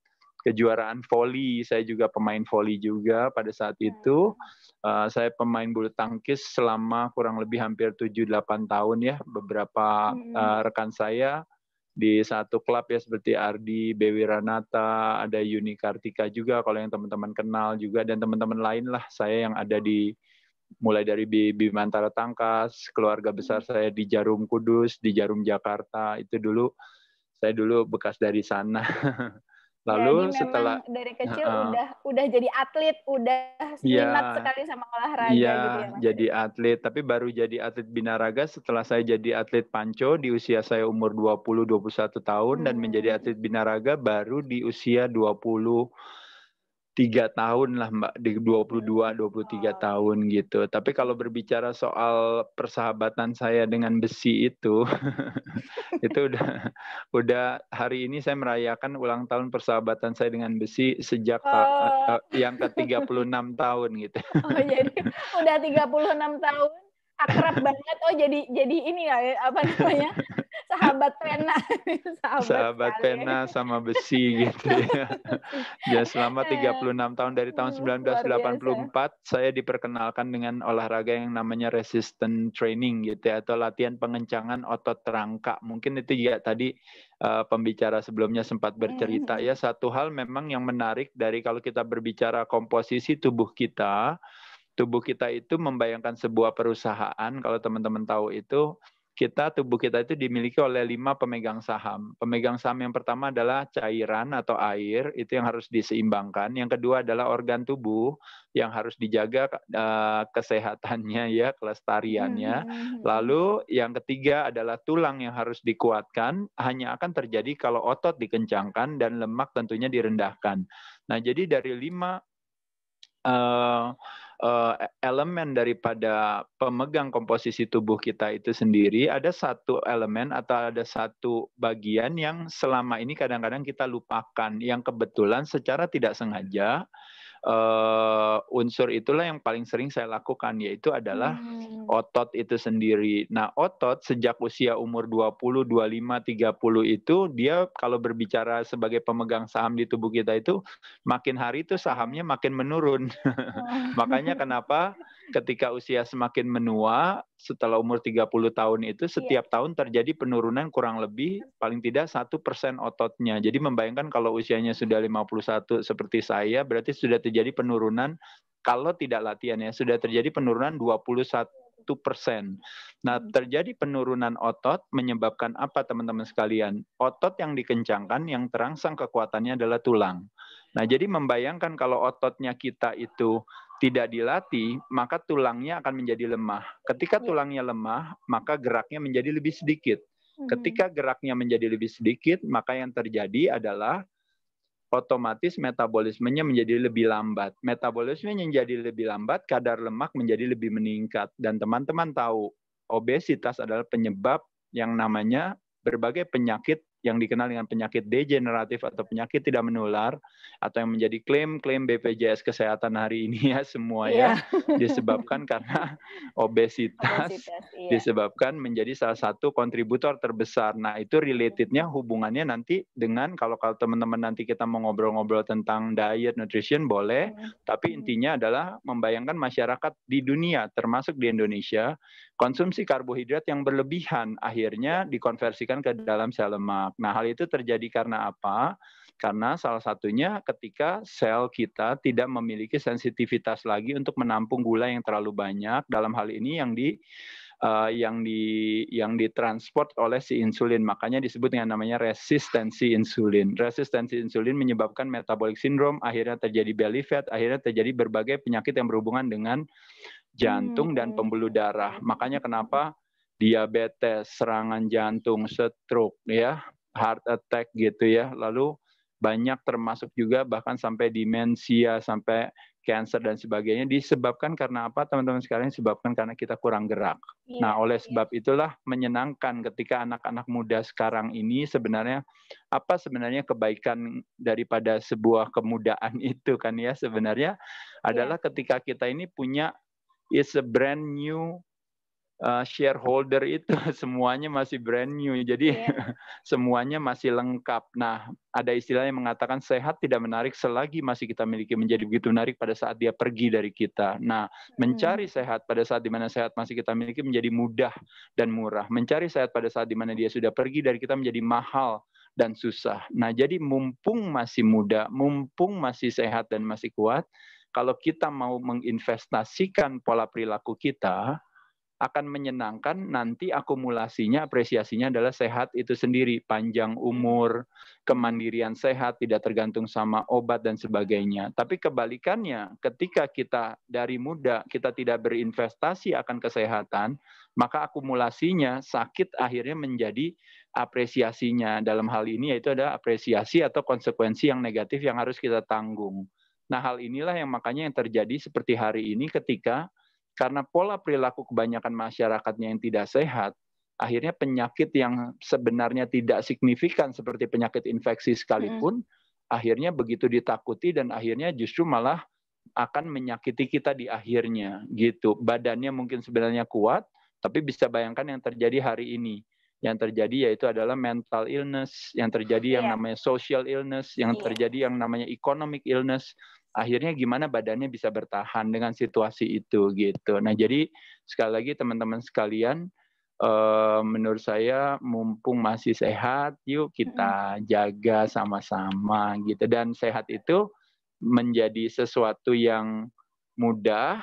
kejuaraan voli. Saya juga pemain voli juga pada saat iya. itu. Uh, saya pemain bulu tangkis selama kurang lebih hampir 7-8 tahun ya. Beberapa uh, rekan saya di satu klub ya seperti Ardi, Bewi Ranata, ada Yuni Kartika juga kalau yang teman-teman kenal juga dan teman-teman lain lah saya yang ada di mulai dari Bimantara Tangkas, keluarga besar hmm. saya di Jarum Kudus, di Jarum Jakarta itu dulu saya dulu bekas dari sana. Lalu Jadi setelah dari kecil uh, udah udah jadi atlet, udah iya. minat yeah, sekali sama olahraga yeah, gitu ya, jadi ya? atlet, tapi baru jadi atlet binaraga setelah saya jadi atlet panco di usia saya umur 20 21 tahun hmm. dan menjadi atlet binaraga baru di usia 20 tiga tahun lah mbak di 22 iya, 23 iya. ah. tahun gitu tapi kalau berbicara soal persahabatan saya dengan besi itu itu udah udah hari ini saya merayakan ulang tahun persahabatan saya dengan besi sejak oh. uh, yang ke-36 tahun gitu oh jadi udah 36 tahun akrab banget oh jadi jadi ini ya apa namanya sahabat pena sahabat, sahabat pena sama besi gitu ya ya selama 36 tahun dari tahun 1984 hmm, saya diperkenalkan dengan olahraga yang namanya resistant training gitu ya atau latihan pengencangan otot rangka mungkin itu juga ya tadi uh, pembicara sebelumnya sempat bercerita hmm. ya satu hal memang yang menarik dari kalau kita berbicara komposisi tubuh kita tubuh kita itu membayangkan sebuah perusahaan kalau teman-teman tahu itu kita tubuh kita itu dimiliki oleh lima pemegang saham. Pemegang saham yang pertama adalah cairan atau air, itu yang harus diseimbangkan. Yang kedua adalah organ tubuh yang harus dijaga uh, kesehatannya ya, kelestariannya. Hmm, hmm, hmm, Lalu yang ketiga adalah tulang yang harus dikuatkan. Hanya akan terjadi kalau otot dikencangkan dan lemak tentunya direndahkan. Nah, jadi dari lima uh, uh, elemen daripada pemegang komposisi tubuh kita itu sendiri ada satu elemen atau ada satu bagian yang selama ini kadang-kadang kita lupakan yang kebetulan secara tidak sengaja uh, unsur itulah yang paling sering saya lakukan yaitu adalah hmm. otot itu sendiri. Nah, otot sejak usia umur 20, 25, 30 itu dia kalau berbicara sebagai pemegang saham di tubuh kita itu makin hari itu sahamnya makin menurun. Oh. Makanya kenapa ketika usia semakin menua setelah umur 30 tahun itu iya. setiap yeah. tahun terjadi penurunan kurang lebih iya. paling tidak satu persen ototnya. Jadi membayangkan kalau usianya sudah 51 seperti saya berarti sudah terjadi penurunan kalau tidak latihan ya sudah terjadi penurunan 21 persen. Nah, hmm. terjadi penurunan otot menyebabkan apa teman-teman sekalian? Otot yang dikencangkan, yang terangsang kekuatannya adalah tulang. Nah, jadi membayangkan kalau ototnya kita itu tidak dilatih, maka tulangnya akan menjadi lemah. Ketika iya. tulangnya lemah, maka geraknya menjadi lebih sedikit. Hmm. Ketika geraknya menjadi lebih sedikit, maka yang terjadi adalah otomatis metabolismenya menjadi lebih lambat. Metabolismenya menjadi lebih lambat, kadar lemak menjadi lebih meningkat. Dan teman-teman tahu, obesitas adalah penyebab yang namanya berbagai penyakit yang dikenal dengan penyakit degeneratif atau penyakit tidak menular atau yang menjadi klaim-klaim BPJS kesehatan hari ini ya semua yeah. ya iya. disebabkan karena obesitas, obesitas iya. disebabkan menjadi salah satu kontributor terbesar. Nah, itu relatednya hubungannya nanti dengan kalau kalau teman-teman nanti kita mau ngobrol-ngobrol tentang diet nutrition boleh, mm. tapi hmm. intinya adalah membayangkan masyarakat di dunia termasuk di Indonesia konsumsi karbohidrat yang berlebihan akhirnya iya. dikonversikan ke dalam sel lemak. Nah, hal itu terjadi karena apa? Karena salah satunya ketika sel kita tidak memiliki sensitivitas lagi untuk menampung gula yang terlalu banyak. Dalam hal ini yang di uh, yang di yang ditransport oleh si insulin. Makanya disebut dengan namanya resistensi insulin. Resistensi insulin menyebabkan metabolic syndrome, akhirnya terjadi belly fat, akhirnya terjadi berbagai penyakit yang berhubungan dengan jantung dan hmm, pembuluh darah. Makanya kenapa diabetes, serangan jantung, stroke ya, heart attack gitu ya. Lalu banyak termasuk juga bahkan sampai demensia, sampai cancer dan sebagainya disebabkan karena apa teman-teman sekalian disebabkan karena kita kurang gerak. Yeah, nah, oleh iya. sebab yeah. itulah menyenangkan ketika anak-anak muda sekarang ini sebenarnya apa sebenarnya kebaikan daripada sebuah kemudaan itu kan ya sebenarnya yeah. adalah ketika kita ini punya is a brand new uh, shareholder itu semuanya masih brand new. Jadi yeah. semuanya masih lengkap. Nah, ada istilah yang mengatakan sehat tidak menarik selagi masih kita miliki menjadi begitu menarik pada saat dia pergi dari kita. Nah, mencari hmm. sehat pada saat di mana sehat masih kita miliki menjadi mudah dan murah. Mencari sehat pada saat di mana dia sudah pergi dari kita menjadi mahal dan susah. Nah, jadi mumpung masih muda, mumpung masih sehat dan masih kuat, kalau kita mau menginvestasikan pola perilaku kita, akan menyenangkan nanti akumulasinya apresiasinya adalah sehat itu sendiri panjang umur kemandirian sehat tidak tergantung sama obat dan sebagainya tapi kebalikannya ketika kita dari muda kita tidak berinvestasi akan kesehatan maka akumulasinya sakit akhirnya menjadi apresiasinya dalam hal ini yaitu ada apresiasi atau konsekuensi yang negatif yang harus kita tanggung nah hal inilah yang makanya yang terjadi seperti hari ini ketika karena pola perilaku kebanyakan masyarakatnya yang tidak sehat, akhirnya penyakit yang sebenarnya tidak signifikan seperti penyakit infeksi sekalipun, hmm. akhirnya begitu ditakuti dan akhirnya justru malah akan menyakiti kita di akhirnya gitu. Badannya mungkin sebenarnya kuat, tapi bisa bayangkan yang terjadi hari ini yang terjadi yaitu adalah mental illness, yang terjadi yang yeah. namanya social illness, yang yeah. terjadi yang namanya economic illness, akhirnya gimana badannya bisa bertahan dengan situasi itu gitu. Nah jadi sekali lagi teman-teman sekalian, uh, menurut saya mumpung masih sehat, yuk kita jaga sama-sama gitu. Dan sehat itu menjadi sesuatu yang mudah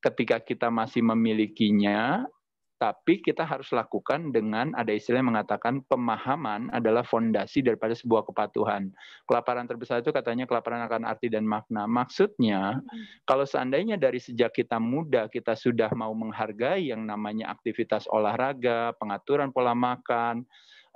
ketika kita masih memilikinya tapi kita harus lakukan dengan ada istilah yang mengatakan pemahaman adalah fondasi daripada sebuah kepatuhan. Kelaparan terbesar itu katanya kelaparan akan arti dan makna. Maksudnya, kalau seandainya dari sejak kita muda kita sudah mau menghargai yang namanya aktivitas olahraga, pengaturan pola makan,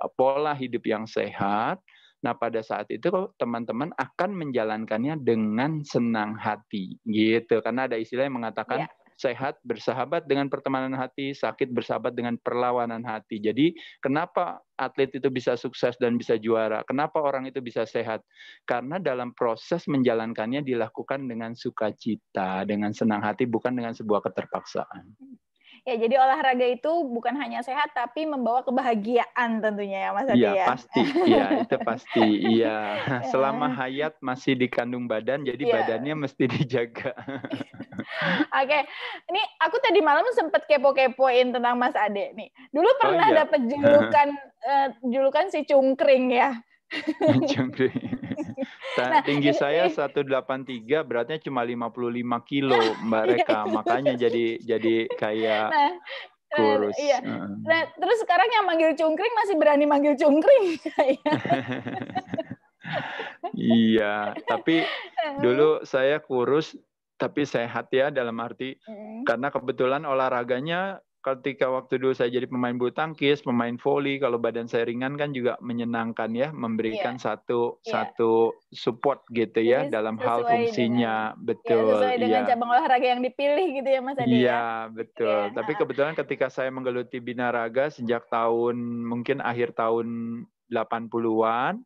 eh, pola hidup yang sehat, Nah, pada saat itu teman-teman akan menjalankannya dengan senang hati gitu. Karena ada istilah yang mengatakan yeah sehat bersahabat dengan pertemanan hati, sakit bersahabat dengan perlawanan hati. Jadi, kenapa atlet itu bisa sukses dan bisa juara? Kenapa orang itu bisa sehat? Karena dalam proses menjalankannya dilakukan dengan sukacita, dengan senang hati, bukan dengan sebuah keterpaksaan. Ya, jadi olahraga itu bukan hanya sehat tapi membawa kebahagiaan tentunya ya Mas Adi. Iya, pasti. Iya, itu pasti. Iya. Ya. Selama hayat masih di kandung badan jadi ya. badannya mesti dijaga. Oke. Ini aku tadi malam sempat kepo-kepoin tentang Mas Ade nih. Dulu oh, pernah oh, iya. dapat julukan uh, julukan si cungkring ya deh. nah, tinggi eh, saya 183 eh. beratnya cuma 55 kilo Mbak iya, Reka makanya jadi jadi kayak nah, eh, kurus. Nah, iya. Nah, terus sekarang yang manggil cungkring masih berani manggil cungkring Iya, tapi dulu saya kurus tapi sehat ya dalam arti mm. karena kebetulan olahraganya ketika waktu dulu saya jadi pemain bulu tangkis, pemain voli, kalau badan saya ringan kan juga menyenangkan ya, memberikan yeah. satu yeah. satu support gitu ya jadi dalam hal fungsinya, dengan, iya, betul. Ya, sesuai yeah. dengan iya. cabang olahraga yang dipilih gitu ya Mas Adi. Ya? Iya, yeah, betul. Yeah. Tapi kebetulan ketika saya menggeluti binaraga sejak tahun mungkin akhir tahun 80-an,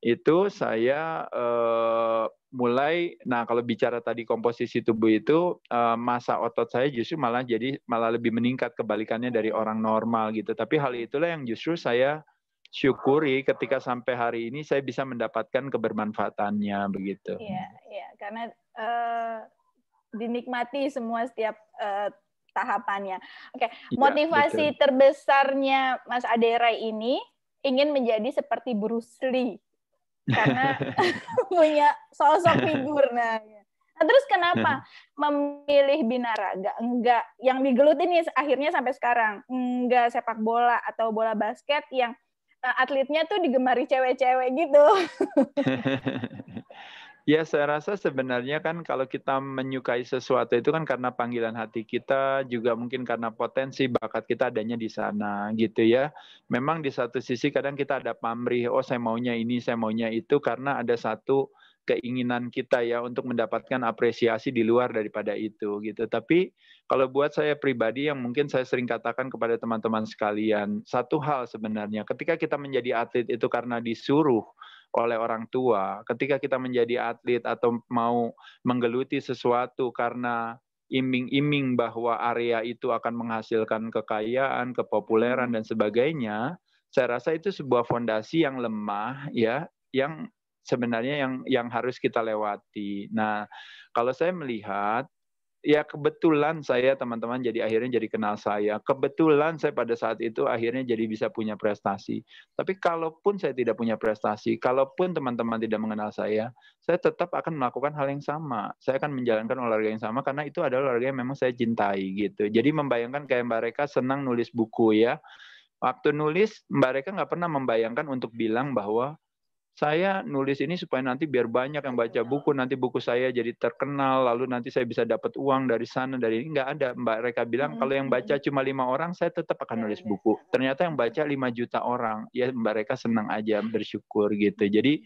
itu saya uh, mulai nah kalau bicara tadi komposisi tubuh itu uh, masa otot saya justru malah jadi malah lebih meningkat kebalikannya dari orang normal gitu tapi hal itulah yang justru saya syukuri ketika sampai hari ini saya bisa mendapatkan kebermanfaatannya begitu iya ya karena uh, dinikmati semua setiap uh, tahapannya oke okay. Iya, motivasi ya, terbesarnya Mas Aderai ini ingin menjadi seperti Bruce Lee karena punya sosok figur nah ya. Nah, terus kenapa hmm. memilih binaraga? Enggak yang digeluti nih akhirnya sampai sekarang. Enggak sepak bola atau bola basket yang eh, atletnya tuh digemari cewek-cewek gitu. Ya, saya rasa sebenarnya kan kalau kita menyukai sesuatu itu kan karena panggilan hati kita, juga mungkin karena potensi bakat kita adanya di sana gitu ya. Memang di satu sisi kadang kita ada pamrih, oh saya maunya ini, saya maunya itu karena ada satu keinginan kita ya untuk mendapatkan apresiasi di luar daripada itu gitu. Tapi kalau buat saya pribadi yang mungkin saya sering katakan kepada teman-teman sekalian, satu hal sebenarnya ketika kita menjadi atlet itu karena disuruh oleh orang tua. Ketika kita menjadi atlet atau mau menggeluti sesuatu karena iming-iming bahwa area itu akan menghasilkan kekayaan, kepopuleran hmm. dan sebagainya, saya rasa itu sebuah fondasi yang lemah ya, yang sebenarnya yang yang harus kita lewati. Nah, kalau saya melihat ya kebetulan saya teman-teman jadi akhirnya jadi kenal saya. Kebetulan saya pada saat itu akhirnya jadi bisa punya prestasi. Tapi kalaupun saya tidak punya prestasi, kalaupun teman-teman tidak mengenal saya, saya tetap akan melakukan hal yang sama. Saya akan menjalankan olahraga yang sama karena itu adalah olahraga yang memang saya cintai gitu. Jadi membayangkan kayak mbak Reka senang nulis buku ya. Waktu nulis mbak Reka nggak pernah membayangkan untuk bilang bahwa saya nulis ini supaya nanti biar banyak yang baca buku, nanti buku saya jadi terkenal, lalu nanti saya bisa dapat uang dari sana, dari ini. Nggak ada. Mbak Reka bilang, hmm. kalau yang baca cuma lima orang, saya tetap akan iya, nulis iya, buku. Iya. Ternyata yang baca lima juta orang. Ya Mbak Reka senang aja, bersyukur gitu. Jadi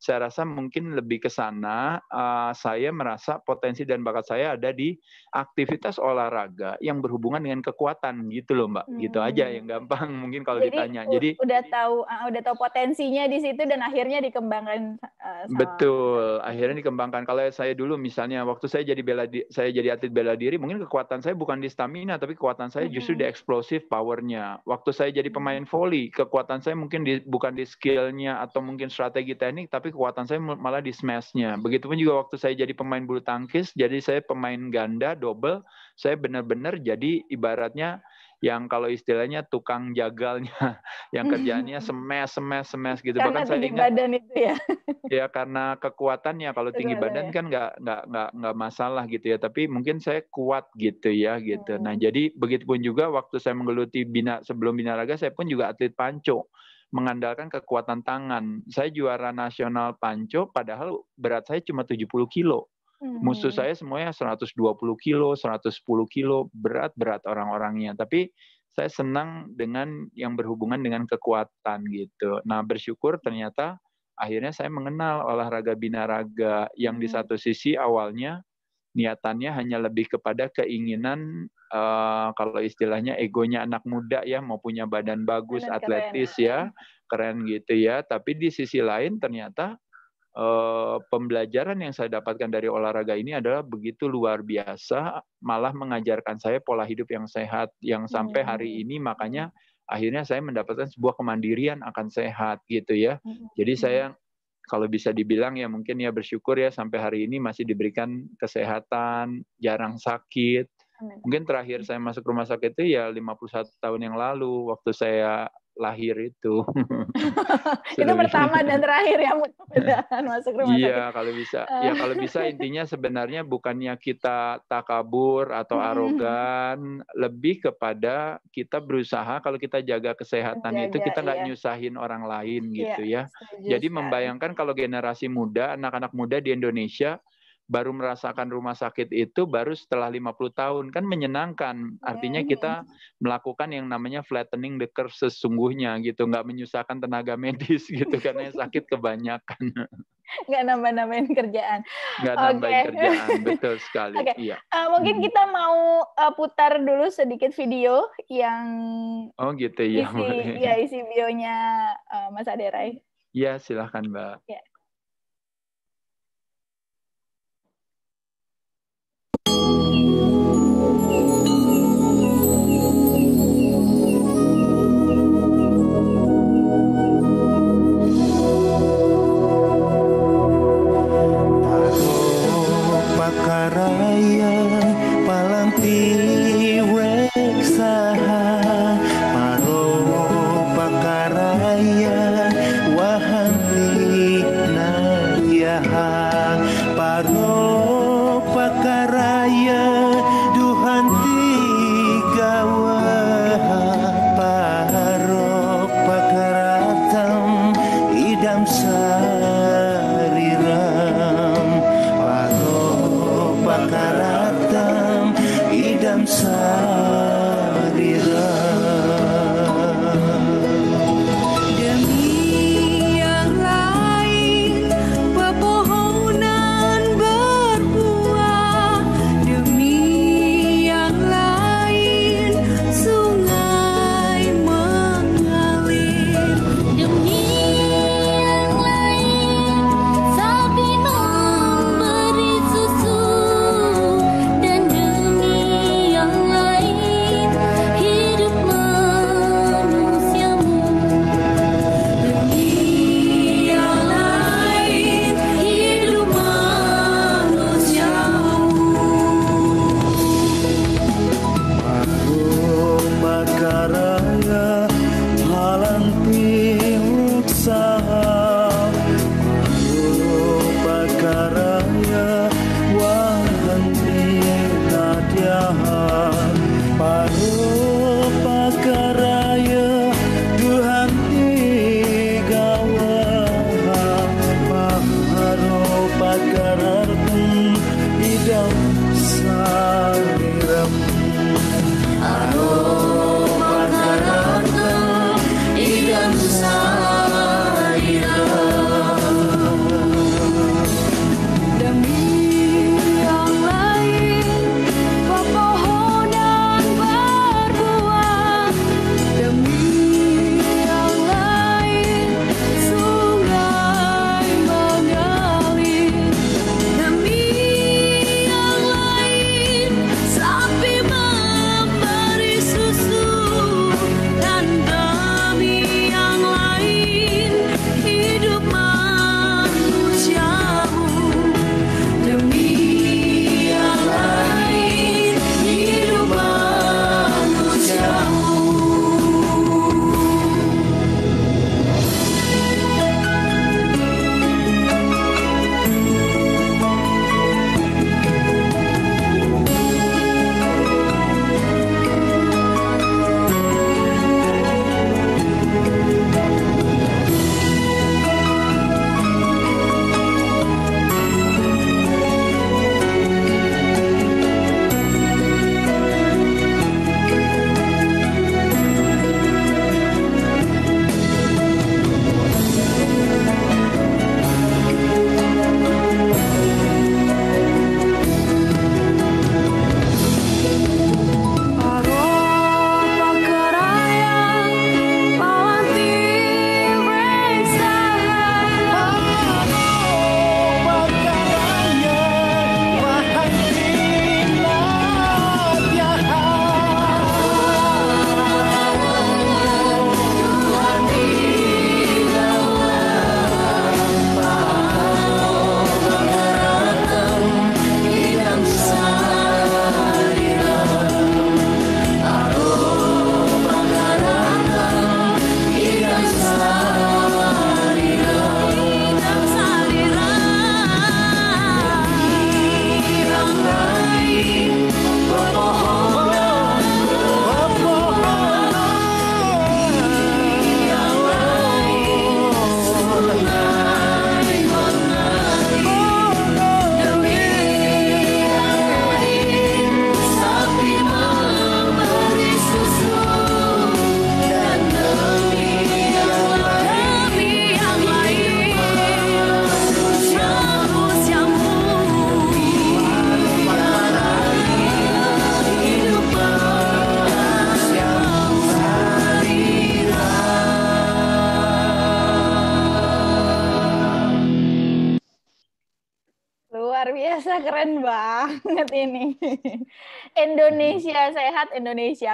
saya rasa mungkin lebih ke sana uh, saya merasa potensi dan bakat saya ada di aktivitas olahraga yang berhubungan dengan kekuatan gitu loh mbak hmm. gitu aja hmm. yang gampang mungkin kalau jadi, ditanya jadi udah tahu uh, udah tahu potensinya di situ dan akhirnya dikembangkan uh, sama... betul akhirnya dikembangkan kalau saya dulu misalnya waktu saya jadi bela di, saya jadi atlet bela diri mungkin kekuatan saya bukan di stamina tapi kekuatan saya justru hmm. di eksplosif powernya waktu saya jadi pemain hmm. volley kekuatan saya mungkin di, bukan di skillnya atau mungkin strategi teknik tapi tapi kekuatan saya malah di smash-nya. Begitupun juga waktu saya jadi pemain bulu tangkis, jadi saya pemain ganda double, saya benar-benar jadi ibaratnya yang kalau istilahnya tukang jagalnya, yang kerjanya semes semes semes gitu. Karena Bahkan tinggi saya ingat, badan itu ya. ya karena kekuatannya kalau tinggi badan ya. kan nggak nggak nggak nggak masalah gitu ya. Tapi mungkin saya kuat gitu ya gitu. Nah, hmm. Nah jadi begitupun juga waktu saya menggeluti bina sebelum binaraga, saya pun juga atlet panco mengandalkan kekuatan tangan. Saya juara nasional panco, padahal berat saya cuma 70 kilo. Hmm. Musuh saya semuanya 120 kilo, 110 kilo, berat-berat orang-orangnya. Tapi saya senang dengan yang berhubungan dengan kekuatan gitu. Nah bersyukur ternyata akhirnya saya mengenal olahraga binaraga yang hmm. di satu sisi awalnya niatannya hanya lebih kepada keinginan uh, kalau istilahnya egonya anak muda ya mau punya badan bagus, keren, atletis keren. ya, keren gitu ya. Tapi di sisi lain ternyata uh, pembelajaran yang saya dapatkan dari olahraga ini adalah begitu luar biasa, malah mengajarkan saya pola hidup yang sehat yang sampai hmm. hari ini makanya akhirnya saya mendapatkan sebuah kemandirian akan sehat gitu ya. Hmm. Jadi saya hmm kalau bisa dibilang ya mungkin ya bersyukur ya sampai hari ini masih diberikan kesehatan, jarang sakit. Mungkin terakhir saya masuk rumah sakit itu ya 51 tahun yang lalu waktu saya lahir itu. itu pertama dan terakhir ya mudah-mudahan masuk rumah iya, sakit. Iya kalau bisa. Eh. ya kalau bisa intinya sebenarnya bukannya kita takabur atau arogan, lebih kepada kita berusaha kalau kita jaga kesehatan jaga, itu kita nggak iya. nyusahin orang lain iya, gitu ya. Jadi membayangkan kalau generasi muda, anak-anak muda di Indonesia baru merasakan rumah sakit itu baru setelah 50 tahun kan menyenangkan iya, artinya iya. kita melakukan yang namanya flattening the curve sesungguhnya gitu nggak menyusahkan tenaga medis gitu karena yang sakit kebanyakan nggak nambah-nambahin kerjaan nggak nambahin kerjaan betul sekali okay. iya uh, mungkin hmm. kita mau uh, putar dulu sedikit video yang oh gitu ya isi, ya isi bionya uh, Mas Aderai ya silahkan Mbak yeah.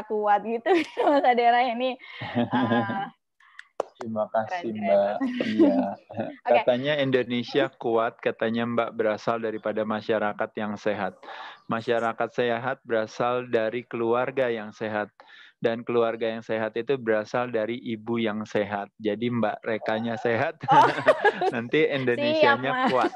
kuat gitu Mas Adera ini. Uh, Terima kasih keren, Mbak. Iya. okay. Katanya Indonesia kuat, katanya Mbak berasal daripada masyarakat yang sehat. Masyarakat sehat berasal dari keluarga yang sehat dan keluarga yang sehat itu berasal dari ibu yang sehat. Jadi Mbak Rekanya sehat, oh. nanti Indonesia nya kuat.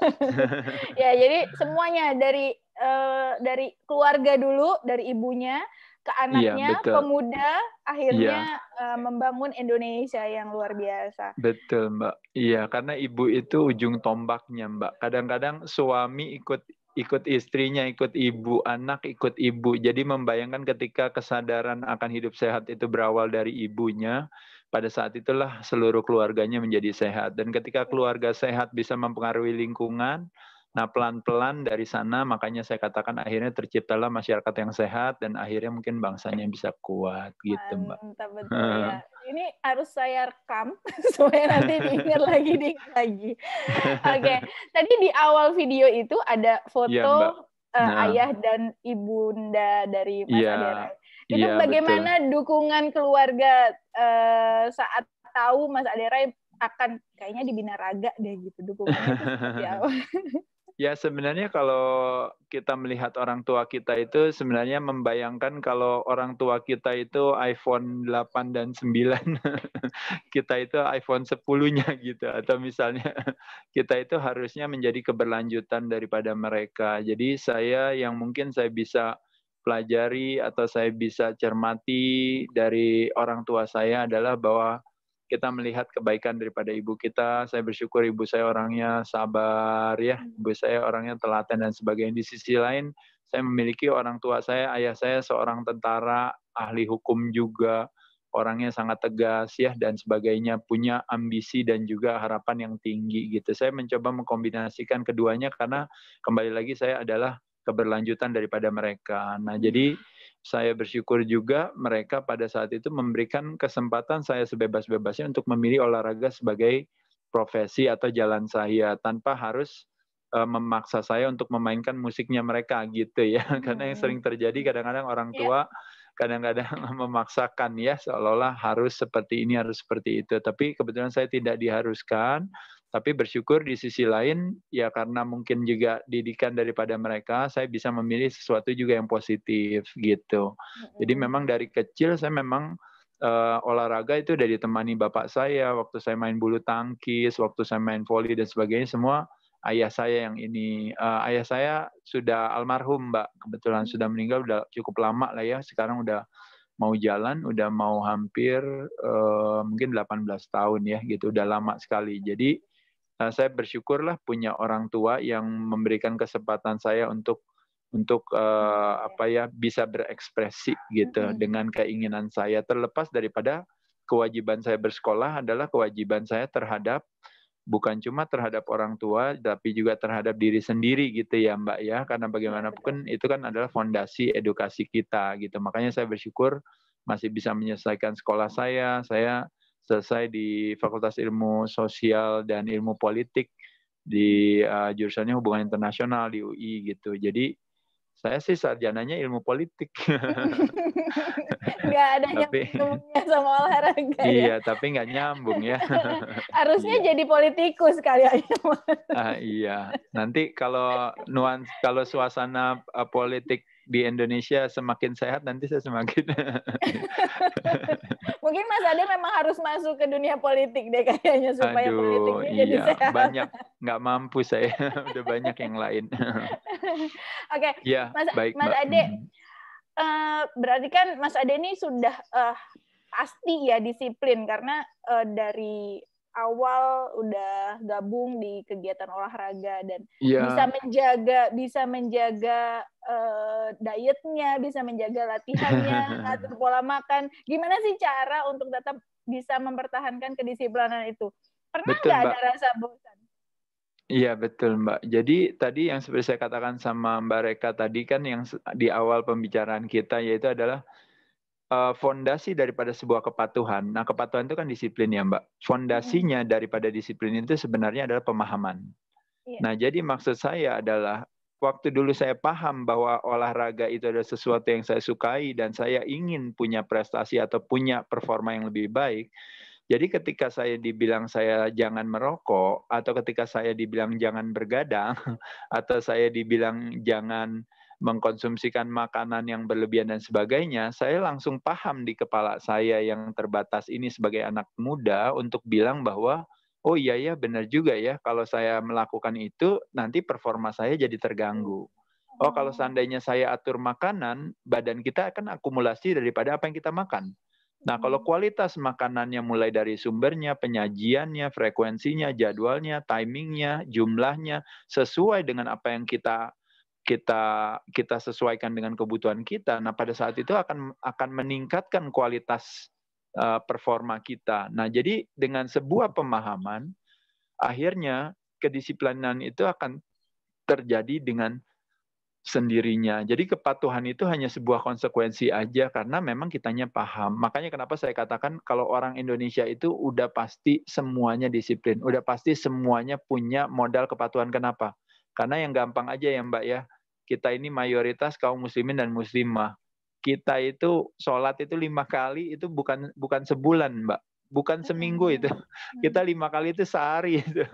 ya, jadi semuanya dari uh, dari keluarga dulu, dari ibunya, ke iya, anaknya iya, pemuda akhirnya iya. Eh, membangun Indonesia yang luar biasa. Betul, Mbak. Iya, karena ibu itu ujung tombaknya, Mbak. Kadang-kadang suami ikut ikut istrinya, ikut ibu, anak ikut ibu. Jadi membayangkan ketika kesadaran akan hidup sehat itu berawal dari ibunya, pada saat itulah seluruh keluarganya menjadi sehat. Dan ketika keluarga sehat bisa mempengaruhi lingkungan, Nah, pelan-pelan dari sana, makanya saya katakan akhirnya terciptalah masyarakat yang sehat dan akhirnya mungkin bangsanya bisa kuat gitu, Mbak. Mantap betul ya. Ini harus saya rekam supaya nanti diingat lagi, diingat lagi. Oke, okay. tadi di awal video itu ada foto ya, nah. ayah dan ibunda dari Mas ya, Itu ya, bagaimana betul. dukungan keluarga uh, saat tahu Mas Aderai akan kayaknya dibina binaraga deh gitu dukungannya Ya sebenarnya kalau kita melihat orang tua kita itu sebenarnya membayangkan kalau orang tua kita itu iPhone 8 dan 9, kita itu iPhone 10-nya gitu atau misalnya kita itu harusnya menjadi keberlanjutan daripada mereka. Jadi saya yang mungkin saya bisa pelajari atau saya bisa cermati dari orang tua saya adalah bahwa kita melihat kebaikan daripada ibu kita. Saya bersyukur ibu saya orangnya sabar ya, hmm. ibu saya orangnya telaten dan sebagainya. Di sisi lain, saya memiliki orang tua saya, ayah saya seorang tentara, ahli hukum juga, orangnya sangat tegas ya dan sebagainya, punya ambisi dan juga harapan yang tinggi gitu. Saya mencoba mengkombinasikan keduanya karena kembali lagi saya adalah keberlanjutan daripada mereka. Nah, jadi hmm saya bersyukur juga mereka pada saat itu memberikan kesempatan saya sebebas-bebasnya untuk memilih olahraga sebagai profesi atau jalan saya tanpa harus eh, memaksa saya untuk memainkan musiknya mereka gitu ya. Hmm. Karena yang sering hmm. terjadi kadang-kadang orang iya. tua kadang-kadang yeah. memaksakan ya seolah-olah harus seperti ini harus seperti itu. Tapi kebetulan saya tidak diharuskan. Tapi bersyukur di sisi lain ya karena mungkin juga didikan daripada mereka, saya bisa memilih sesuatu juga yang positif gitu. Mm-hmm. Jadi memang dari kecil saya memang uh, olahraga itu udah ditemani bapak saya, waktu saya main bulu tangkis, waktu saya main voli dan sebagainya semua ayah saya yang ini uh, ayah saya sudah almarhum mbak kebetulan sudah meninggal udah cukup lama lah ya sekarang udah mau jalan udah mau hampir uh, mungkin 18 tahun ya gitu udah lama sekali jadi Eh, saya bersyukurlah punya orang tua yang memberikan kesempatan saya untuk untuk uh, apa ya bisa berekspresi gitu mm -hmm. dengan keinginan saya terlepas daripada kewajiban saya bersekolah adalah kewajiban saya terhadap bukan cuma terhadap orang tua tapi juga terhadap diri sendiri gitu ya Mbak ya karena bagaimanapun itu kan adalah fondasi edukasi kita gitu makanya saya bersyukur masih bisa menyelesaikan sekolah saya saya selesai di Fakultas Ilmu Sosial dan Ilmu Politik di uh, jurusannya Hubungan Internasional di UI gitu. Jadi saya sih sarjananya ilmu politik. Gak ada tapi, nyambungnya sama olahraga. Ya? Iya, ya? tapi nggak nyambung ya. Harusnya iya. jadi politikus kali aja. Ya, uh, ah, iya, nanti kalau nuans kalau suasana eh, politik di Indonesia semakin sehat nanti saya semakin mungkin Mas Ade memang harus masuk ke dunia politik deh kayaknya supaya Aduh, politiknya iya, jadi sehat banyak nggak mampu saya udah banyak yang lain oke okay. ya, Mas baik, Mas Ade uh, berarti kan Mas Ade ini sudah uh, pasti ya disiplin karena uh, dari awal udah gabung di kegiatan olahraga dan yeah. bisa menjaga bisa menjaga uh, dietnya, bisa menjaga latihannya, atau pola makan. Gimana sih cara untuk tetap bisa mempertahankan kedisiplinan itu? Pernah nggak ada rasa bosan? Iya betul Mbak. Jadi tadi yang seperti saya katakan sama Mbak Reka tadi kan yang di awal pembicaraan kita yaitu adalah uh, fondasi daripada sebuah kepatuhan. Nah, kepatuhan itu kan disiplin ya, Mbak. Fondasinya hmm. daripada disiplin itu sebenarnya adalah pemahaman. Yeah. Nah, jadi maksud saya adalah waktu dulu saya paham bahwa olahraga itu adalah sesuatu yang saya sukai dan saya ingin punya prestasi atau punya performa yang lebih baik. Jadi ketika saya dibilang saya jangan merokok atau ketika saya dibilang jangan bergadang atau saya dibilang jangan mengkonsumsikan makanan yang berlebihan dan sebagainya, saya langsung paham di kepala saya yang terbatas ini sebagai anak muda untuk bilang bahwa oh iya ya benar juga ya kalau saya melakukan itu nanti performa saya jadi terganggu. Oh kalau oh. seandainya saya atur makanan, badan kita akan akumulasi daripada apa yang kita makan. Nah kalau hmm. kualitas makanannya mulai dari sumbernya, penyajiannya, frekuensinya, jadwalnya, timingnya, jumlahnya sesuai dengan apa yang kita kita kita sesuaikan dengan kebutuhan kita. Nah, pada saat itu akan akan meningkatkan kualitas uh, performa kita. Nah, jadi dengan sebuah pemahaman akhirnya kedisiplinan itu akan terjadi dengan sendirinya. Jadi kepatuhan itu hanya sebuah konsekuensi aja karena memang kitanya paham. Makanya kenapa saya katakan kalau orang Indonesia itu udah pasti semuanya disiplin, udah pasti semuanya punya modal kepatuhan. Kenapa? Karena yang gampang aja ya Mbak ya, kita ini mayoritas kaum muslimin dan muslimah. Kita itu sholat itu lima kali itu bukan bukan sebulan, Mbak. Bukan hmm. seminggu itu. Hmm. Kita lima kali itu sehari itu.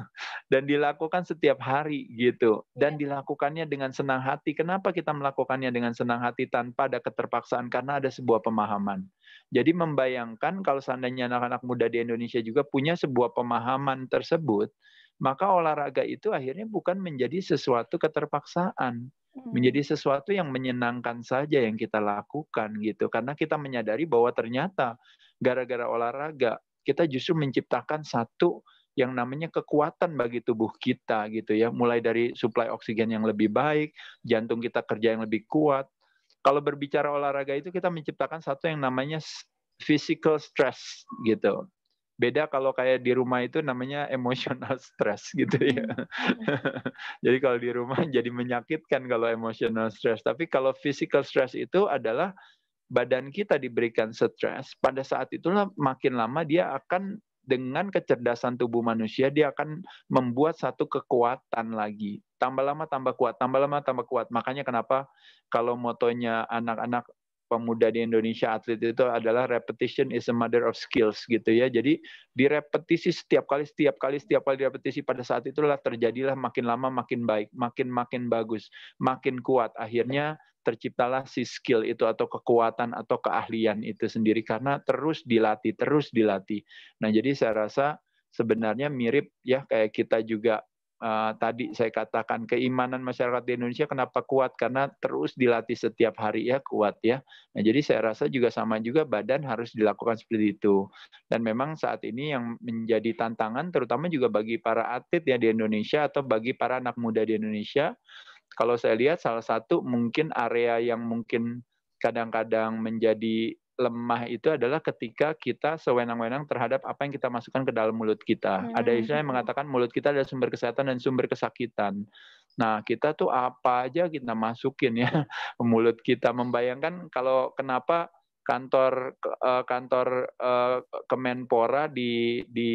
Dan dilakukan setiap hari gitu. Dan iya. dilakukannya dengan senang hati. Kenapa kita melakukannya dengan senang hati tanpa ada keterpaksaan? Karena ada sebuah pemahaman. Jadi membayangkan kalau seandainya anak-anak muda di Indonesia juga punya sebuah pemahaman tersebut, maka olahraga itu akhirnya bukan menjadi sesuatu keterpaksaan Hmm. menjadi sesuatu yang menyenangkan saja yang kita lakukan gitu karena kita menyadari bahwa ternyata gara-gara olahraga kita justru menciptakan satu yang namanya kekuatan bagi tubuh kita gitu ya mulai dari suplai oksigen yang lebih baik jantung kita kerja yang lebih kuat kalau berbicara olahraga itu kita menciptakan satu yang namanya physical stress gitu beda kalau kayak di rumah itu namanya emotional stress gitu ya hmm. jadi kalau di rumah jadi menyakitkan kalau emotional stress tapi kalau physical stress itu adalah badan kita diberikan stress pada saat itulah makin lama dia akan dengan kecerdasan tubuh manusia dia akan membuat satu kekuatan lagi. Tambah lama tambah kuat, tambah lama tambah kuat. Makanya kenapa kalau motonya anak-anak pemuda di Indonesia atlet itu adalah repetition is a mother of skills gitu ya. Jadi direpetisi setiap kali setiap kali setiap kali direpetisi pada saat itulah terjadilah makin lama makin baik, makin makin bagus, makin kuat. Akhirnya terciptalah si skill itu atau kekuatan atau keahlian itu sendiri karena terus dilatih, terus dilatih. Nah, jadi saya rasa sebenarnya mirip ya kayak kita juga Eh, tadi saya katakan keimanan masyarakat di Indonesia kenapa kuat karena terus dilatih setiap hari ya kuat ya. Nah, jadi saya rasa juga sama juga badan harus dilakukan seperti itu. Dan memang saat ini yang menjadi tantangan terutama juga bagi para atlet ya di Indonesia atau bagi para anak muda di Indonesia kalau saya lihat salah satu mungkin area yang mungkin kadang-kadang menjadi lemah itu adalah ketika kita sewenang-wenang terhadap apa yang kita masukkan ke dalam mulut kita. Hmm. Ada istilah yang gitu. mengatakan mulut kita adalah sumber kesehatan dan sumber kesakitan. Nah, kita tuh apa aja kita masukin ya mulut kita membayangkan kalau kenapa kantor eh, kantor eh, Kemenpora di di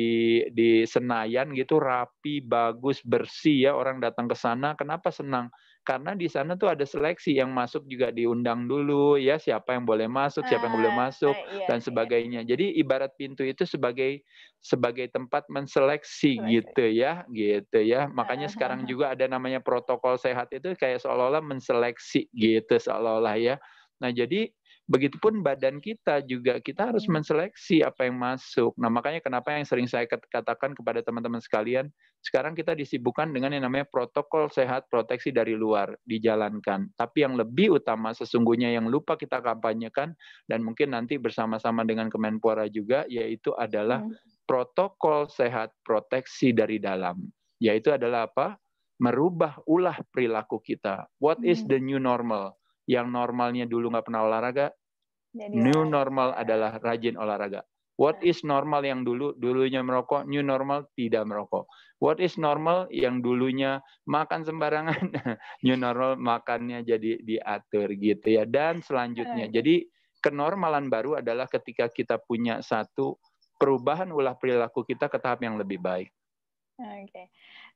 di Senayan gitu rapi, bagus, bersih ya orang datang ke sana. Kenapa senang? karena di sana tuh ada seleksi yang masuk juga diundang dulu ya siapa yang boleh masuk siapa yang boleh ah, masuk uh, iya, dan iya. sebagainya iya. jadi ibarat pintu itu sebagai sebagai tempat menseleksi Seleksi. gitu ya gitu ya makanya ah, ah, sekarang juga ada namanya protokol sehat itu kayak seolah-olah menseleksi gitu seolah-olah ya nah jadi Begitupun badan kita juga kita harus hmm. menseleksi apa yang masuk. Nah, makanya kenapa yang sering saya katakan kepada teman-teman sekalian, sekarang kita disibukkan dengan yang namanya protokol sehat proteksi dari luar dijalankan. Tapi yang lebih utama sesungguhnya yang lupa kita kampanyekan dan mungkin nanti bersama-sama dengan Kemenpora juga yaitu adalah hmm. protokol sehat proteksi dari dalam. Yaitu adalah apa? merubah ulah perilaku kita. What is hmm. the new normal? yang normalnya dulu nggak pernah olahraga, Jadi new olahraga. normal adalah rajin olahraga. What is normal yang dulu dulunya merokok, new normal tidak merokok. What is normal yang dulunya makan sembarangan, new normal makannya jadi diatur gitu ya. Dan selanjutnya, jadi kenormalan baru adalah ketika kita punya satu perubahan ulah perilaku kita ke tahap yang lebih baik. Oke. Okay.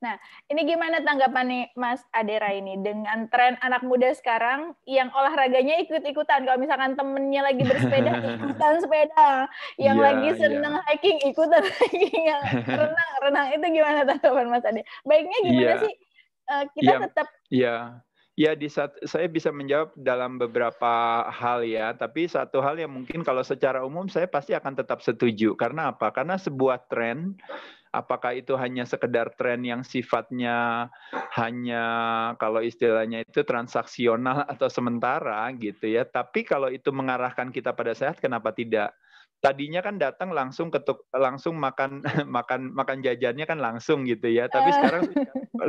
Nah, ini gimana tanggapan nih Mas Adera ini dengan tren anak muda sekarang yang olahraganya ikut-ikutan. Kalau misalkan temennya lagi bersepeda, ikutan sepeda. Yang yeah, lagi iya. seneng yeah. hiking, ikutan hiking. Yang renang, renang. Itu gimana tanggapan Mas Adera? Baiknya gimana yeah. sih uh, kita yeah. tetap... Yeah. Ya, iya, di saat, saya bisa menjawab dalam beberapa hal ya, tapi satu hal yang mungkin kalau secara umum saya pasti akan tetap setuju. Karena apa? Karena sebuah tren apakah itu hanya sekedar tren yang sifatnya hanya kalau istilahnya itu transaksional atau sementara gitu ya. Tapi kalau itu mengarahkan kita pada sehat kenapa tidak? tadinya kan datang langsung ketuk langsung makan makan makan jajannya kan langsung gitu ya tapi eh. sekarang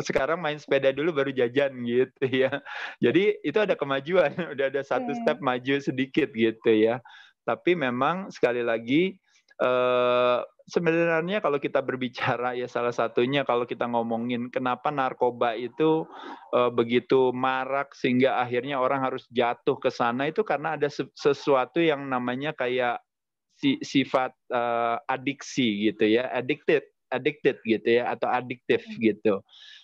sekarang main sepeda dulu baru jajan gitu ya jadi itu ada kemajuan udah ada satu iya. step maju sedikit gitu ya tapi memang sekali lagi Eh, sebenarnya kalau kita berbicara ya salah satunya kalau kita ngomongin kenapa narkoba itu uh, begitu marak sehingga akhirnya orang harus jatuh ke sana itu karena ada sesuatu yang namanya kayak si sifat uh, adiksi gitu ya, addicted, addicted gitu ya atau adiktif hmm. gitu.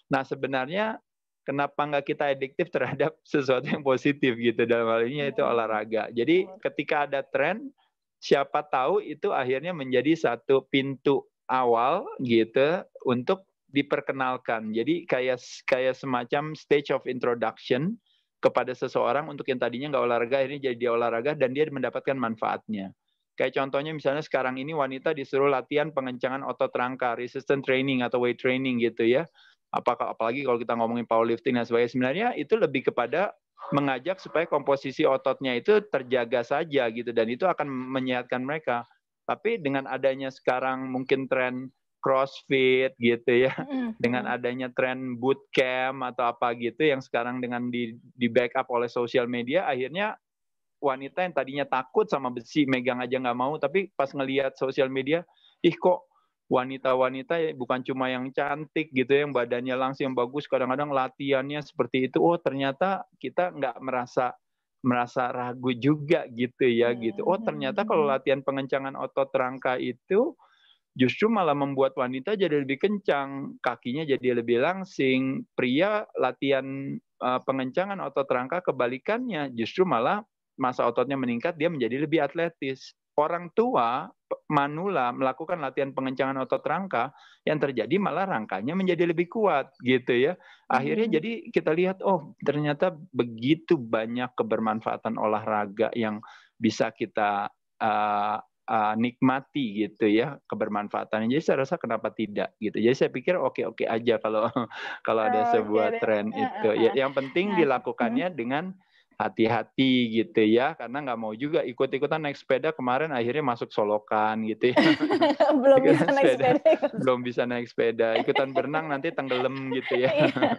Nah, sebenarnya kenapa nggak kita adiktif terhadap sesuatu yang positif gitu dalam hal ini yaitu hmm. olahraga. Jadi ketika ada tren siapa tahu itu akhirnya menjadi satu pintu awal gitu untuk diperkenalkan. Jadi kayak kayak semacam stage of introduction kepada seseorang untuk yang tadinya nggak olahraga ini jadi dia olahraga dan dia mendapatkan manfaatnya. Kayak contohnya misalnya sekarang ini wanita disuruh latihan pengencangan otot rangka, resistance training atau weight training gitu ya. Apakah apalagi kalau kita ngomongin powerlifting dan sebagainya sebenarnya itu lebih kepada mengajak supaya komposisi ototnya itu terjaga saja gitu dan itu akan menyehatkan mereka. Tapi dengan adanya sekarang mungkin tren CrossFit gitu ya, dengan adanya tren bootcamp atau apa gitu yang sekarang dengan di di backup oleh sosial media, akhirnya wanita yang tadinya takut sama besi megang aja nggak mau, tapi pas ngelihat sosial media, ih kok wanita-wanita ya, bukan cuma yang cantik gitu ya, yang badannya langsung yang bagus, kadang-kadang latihannya seperti itu. Oh ternyata kita nggak merasa merasa ragu juga gitu ya hmm. gitu. Oh ternyata kalau hmm. latihan pengencangan otot rangka itu justru malah membuat wanita jadi lebih kencang, kakinya jadi lebih langsing. Pria latihan eh, pengencangan otot rangka kebalikannya justru malah masa ototnya meningkat dia menjadi lebih atletis. Orang tua manula melakukan latihan pengencangan otot rangka, yang terjadi malah rangkanya menjadi lebih kuat gitu ya. Akhirnya hmm. jadi kita lihat oh ternyata begitu banyak kebermanfaatan olahraga yang bisa kita uh, uh, nikmati gitu ya kebermanfaatan. Jadi saya rasa kenapa tidak gitu. Jadi saya pikir oke-oke aja kalau kalau ada oh, sebuah okay. tren itu. Ya, yang penting nah, dilakukannya hmm. dengan hati-hati gitu ya karena nggak mau juga ikut-ikutan naik sepeda kemarin akhirnya masuk solokan gitu ya belum bisa naik sepeda belum bisa naik sepeda ikutan berenang nanti tenggelam gitu ya iya.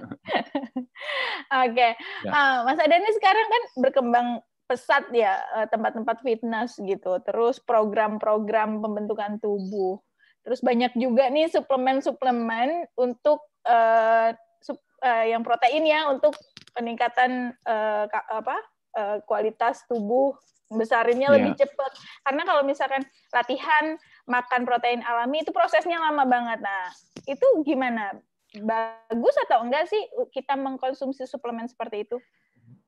oke okay. ya. uh, mas ini sekarang kan berkembang pesat ya eh, tempat-tempat fitness gitu terus program-program pembentukan tubuh terus banyak juga nih suplemen-suplemen untuk uh, sup, uh, yang protein ya untuk peningkatan uh, apa uh, kualitas tubuh besarinnya yeah. lebih cepat karena kalau misalkan latihan makan protein alami itu prosesnya lama banget nah itu gimana bagus atau enggak sih kita mengkonsumsi suplemen seperti itu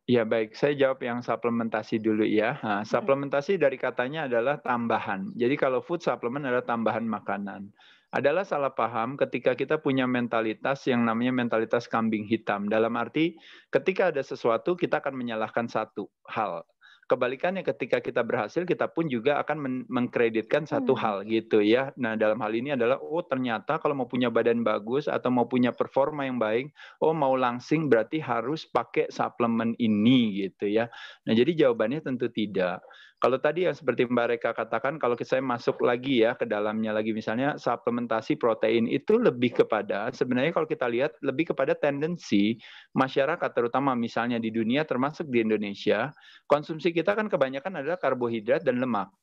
Ya baik, saya jawab yang suplementasi dulu ya. Nah, suplementasi dari katanya adalah tambahan. Jadi kalau food supplement adalah tambahan makanan adalah salah paham ketika kita punya mentalitas yang namanya mentalitas kambing hitam. Dalam arti ketika ada sesuatu kita akan menyalahkan satu hal. Kebalikannya ketika kita berhasil kita pun juga akan men mengkreditkan satu hmm. hal gitu ya. Nah, dalam hal ini adalah oh ternyata kalau mau punya badan bagus atau mau punya performa yang baik, oh mau langsing berarti harus pakai suplemen ini gitu ya. Nah, jadi jawabannya tentu tidak kalau tadi yang seperti Mbak Reka katakan, kalau saya masuk lagi ya ke dalamnya lagi misalnya suplementasi protein itu lebih kepada sebenarnya kalau kita lihat lebih kepada tendensi masyarakat terutama misalnya di dunia termasuk di Indonesia, konsumsi kita kan kebanyakan adalah karbohidrat dan lemak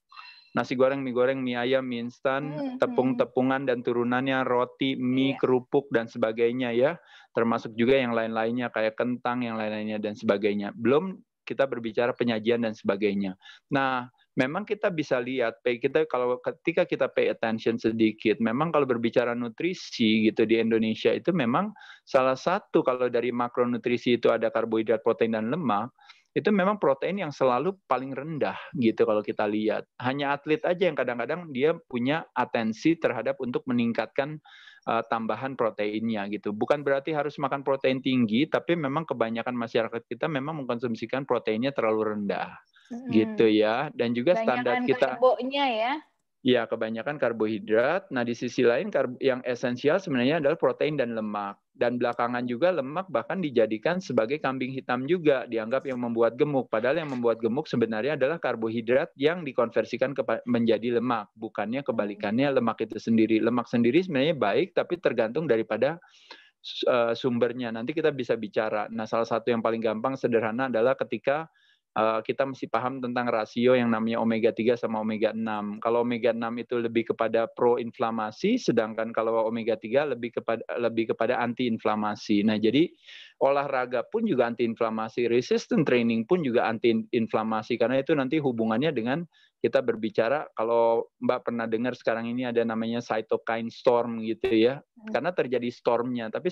nasi goreng, mie goreng, mie ayam, mie instan, hmm, hmm. tepung-tepungan dan turunannya, roti, mie, iya. kerupuk dan sebagainya ya. Termasuk juga yang lain-lainnya kayak kentang, yang lain-lainnya dan sebagainya. Belum kita berbicara penyajian dan sebagainya. Nah, memang kita bisa lihat pay kita kalau ketika kita pay attention sedikit memang kalau berbicara nutrisi gitu di Indonesia itu memang salah satu kalau dari makronutrisi itu ada karbohidrat protein dan lemak itu memang protein yang selalu paling rendah gitu kalau kita lihat hanya atlet aja yang kadang-kadang dia punya atensi terhadap untuk meningkatkan uh, tambahan proteinnya gitu. Bukan berarti harus makan protein tinggi, tapi memang kebanyakan masyarakat kita memang mengkonsumsikan proteinnya terlalu rendah. Hmm. Gitu ya. Dan juga standar kita ya ya kebanyakan karbohidrat. Nah, di sisi lain yang esensial sebenarnya adalah protein dan lemak. Dan belakangan juga lemak bahkan dijadikan sebagai kambing hitam juga, dianggap yang membuat gemuk. Padahal yang membuat gemuk sebenarnya adalah karbohidrat yang dikonversikan menjadi lemak, bukannya kebalikannya lemak itu sendiri. Lemak sendiri sebenarnya baik, tapi tergantung daripada eh, sumbernya. Nanti kita bisa bicara. Nah, salah satu yang paling gampang sederhana adalah ketika Eh, kita mesti paham tentang rasio yang namanya omega 3 sama omega 6. Kalau omega 6 itu lebih kepada proinflamasi sedangkan kalau omega 3 lebih kepada lebih kepada antiinflamasi. Nah, jadi olahraga pun juga antiinflamasi, resistant training pun juga antiinflamasi karena itu nanti hubungannya dengan kita berbicara kalau Mbak pernah dengar sekarang ini ada namanya cytokine storm gitu ya. Hmm. Karena terjadi stormnya, tapi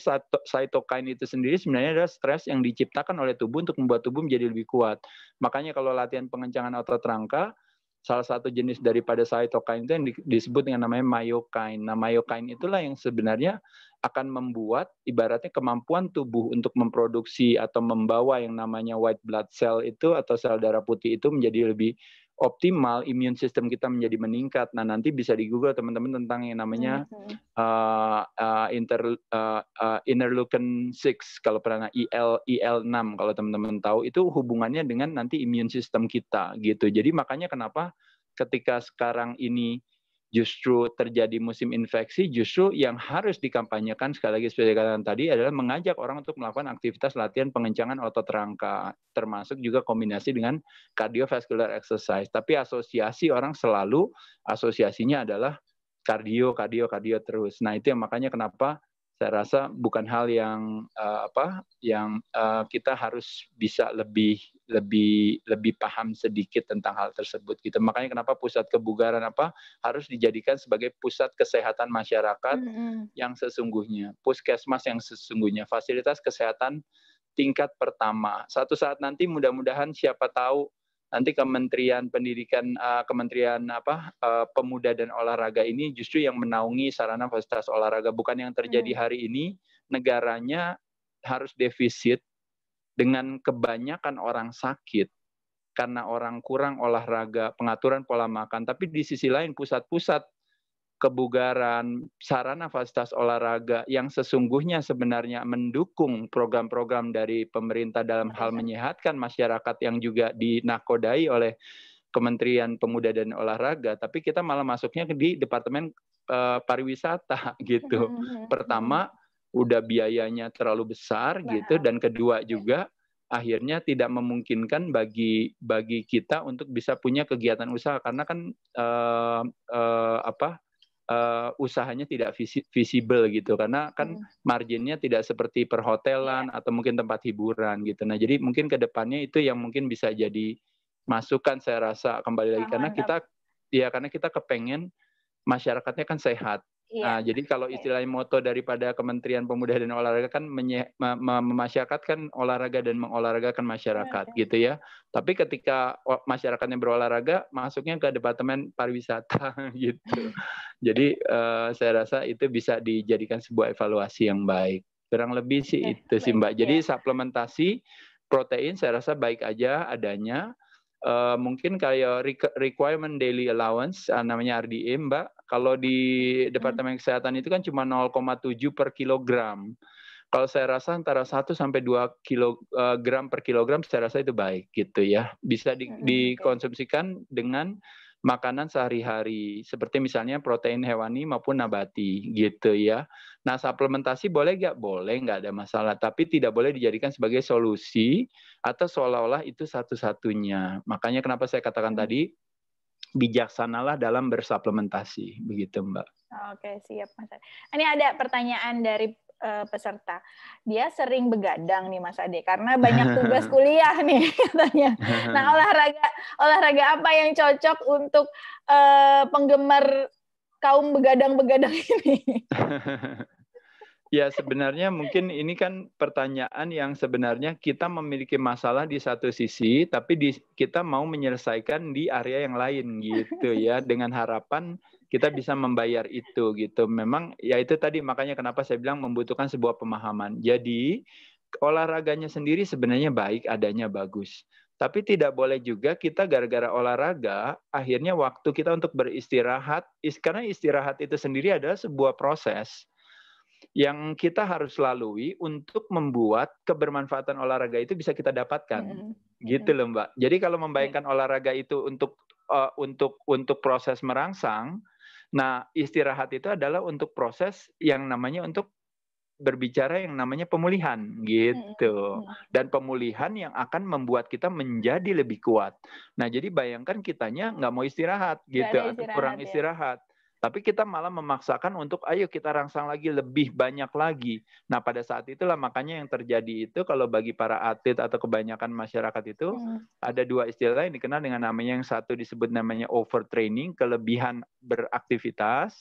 cytokine itu sendiri sebenarnya adalah stres yang diciptakan oleh tubuh untuk membuat tubuh menjadi lebih kuat. Makanya kalau latihan pengencangan otot rangka salah satu jenis daripada cytokine itu yang disebut dengan namanya myokine. Nah, myokine itulah yang sebenarnya akan membuat ibaratnya kemampuan tubuh untuk memproduksi atau membawa yang namanya white blood cell itu atau sel darah putih itu menjadi lebih optimal imun sistem kita menjadi meningkat. Nah nanti bisa di Google teman-teman tentang yang namanya mm-hmm. interleukin 6 kalau pernah IL IL 6 kalau teman-teman tahu itu hubungannya dengan nanti imun sistem kita gitu. Jadi makanya kenapa ketika sekarang ini justru terjadi musim infeksi, justru yang harus dikampanyekan sekali lagi seperti katakan tadi adalah mengajak orang untuk melakukan aktivitas latihan pengencangan otot rangka, termasuk juga kombinasi dengan cardiovascular exercise. Tapi asosiasi orang selalu asosiasinya adalah kardio, kardio, kardio terus. Nah itu yang makanya kenapa saya rasa bukan hal yang uh, apa yang uh, kita harus bisa lebih lebih lebih paham sedikit tentang hal tersebut gitu makanya kenapa pusat kebugaran apa harus dijadikan sebagai pusat kesehatan masyarakat mm -hmm. yang sesungguhnya puskesmas yang sesungguhnya fasilitas kesehatan tingkat pertama Satu saat nanti mudah-mudahan siapa tahu nanti Kementerian Pendidikan uh, Kementerian apa uh, Pemuda dan Olahraga ini justru yang menaungi sarana fasilitas olahraga bukan yang terjadi hmm. hari ini negaranya harus defisit dengan kebanyakan orang sakit karena orang kurang olahraga, pengaturan pola makan, tapi di sisi lain pusat-pusat kebugaran, sarana fasilitas olahraga yang sesungguhnya sebenarnya mendukung program-program dari pemerintah dalam hal iya. menyehatkan masyarakat yang juga dinakodai oleh Kementerian Pemuda dan Olahraga, tapi kita malah masuknya di Departemen uh, Pariwisata gitu. Mm-hmm, mm-hmm, mm-hmm. Pertama, udah biayanya terlalu besar gitu, dan kedua iya. juga akhirnya tidak memungkinkan bagi bagi kita untuk bisa punya kegiatan usaha karena kan uh, uh, apa uh, usahanya tidak visi visible gitu karena kan hmm. marginnya tidak seperti perhotelan iya. atau mungkin tempat hiburan gitu. Nah, jadi mungkin kedepannya itu yang mungkin bisa jadi masukan saya rasa kembali lagi karena kita ya karena kita kepengen masyarakatnya kan sehat Iya. Nah, jadi kalau istilahnya moto daripada Kementerian Pemuda dan Olahraga kan menye- memasyarakatkan olahraga dan mengolahragakan masyarakat gitu ya. Tapi ketika masyarakatnya berolahraga masuknya ke departemen pariwisata gitu. Jadi uh, saya rasa itu bisa dijadikan sebuah evaluasi yang baik. Kurang lebih sih itu sih Mbak. Jadi iya. suplementasi protein saya rasa baik aja adanya Eh, mungkin kayak requirement daily allowance uh, namanya RDA Mbak. Kalau di hmm. Departemen Kesehatan itu kan cuma 0,7 per kilogram. Kalau saya rasa antara 1 sampai 2 kilogram eh, per kilogram saya rasa itu baik gitu ya. Bisa di, hmm, dikonsumsikan dengan makanan sehari-hari seperti misalnya protein hewani maupun nabati gitu ya. Nah, suplementasi boleh nggak? Boleh, nggak ada masalah. Tapi tidak boleh dijadikan sebagai solusi atau seolah-olah itu satu-satunya. Makanya kenapa saya katakan hmm. tadi, bijaksanalah dalam bersuplementasi. Begitu, Mbak. Oke, siap, Mas. Ini ada pertanyaan dari uh, peserta. Dia sering begadang nih Mas Ade karena banyak tugas kuliah nih katanya. Nah, olahraga olahraga apa yang cocok untuk uh, penggemar kaum begadang-begadang ini? Ya sebenarnya mungkin ini kan pertanyaan yang sebenarnya kita memiliki masalah di satu sisi, tapi di, kita mau menyelesaikan di area yang lain gitu ya, dengan harapan kita bisa membayar itu gitu. Memang ya itu tadi makanya kenapa saya bilang membutuhkan sebuah pemahaman. Jadi olahraganya sendiri sebenarnya baik, adanya bagus. Tapi tidak boleh juga kita gara-gara olahraga akhirnya waktu kita untuk beristirahat, karena istirahat itu sendiri adalah sebuah proses yang kita harus lalui untuk membuat kebermanfaatan olahraga itu bisa kita dapatkan. Mm -hmm. Gitu loh, Mbak. Jadi kalau membayangkan mm -hmm. olahraga itu untuk uh, untuk untuk proses merangsang, nah istirahat itu adalah untuk proses yang namanya untuk berbicara yang namanya pemulihan gitu. Dan pemulihan yang akan membuat kita menjadi lebih kuat. Nah, jadi bayangkan kitanya nggak mau istirahat gitu, istirahat, kurang ya. istirahat. Tapi kita malah memaksakan untuk ayo kita rangsang lagi lebih banyak lagi. Nah pada saat itulah makanya yang terjadi itu kalau bagi para atlet atau kebanyakan masyarakat itu hmm. ada dua istilah yang dikenal dengan namanya yang satu disebut namanya overtraining, kelebihan beraktivitas.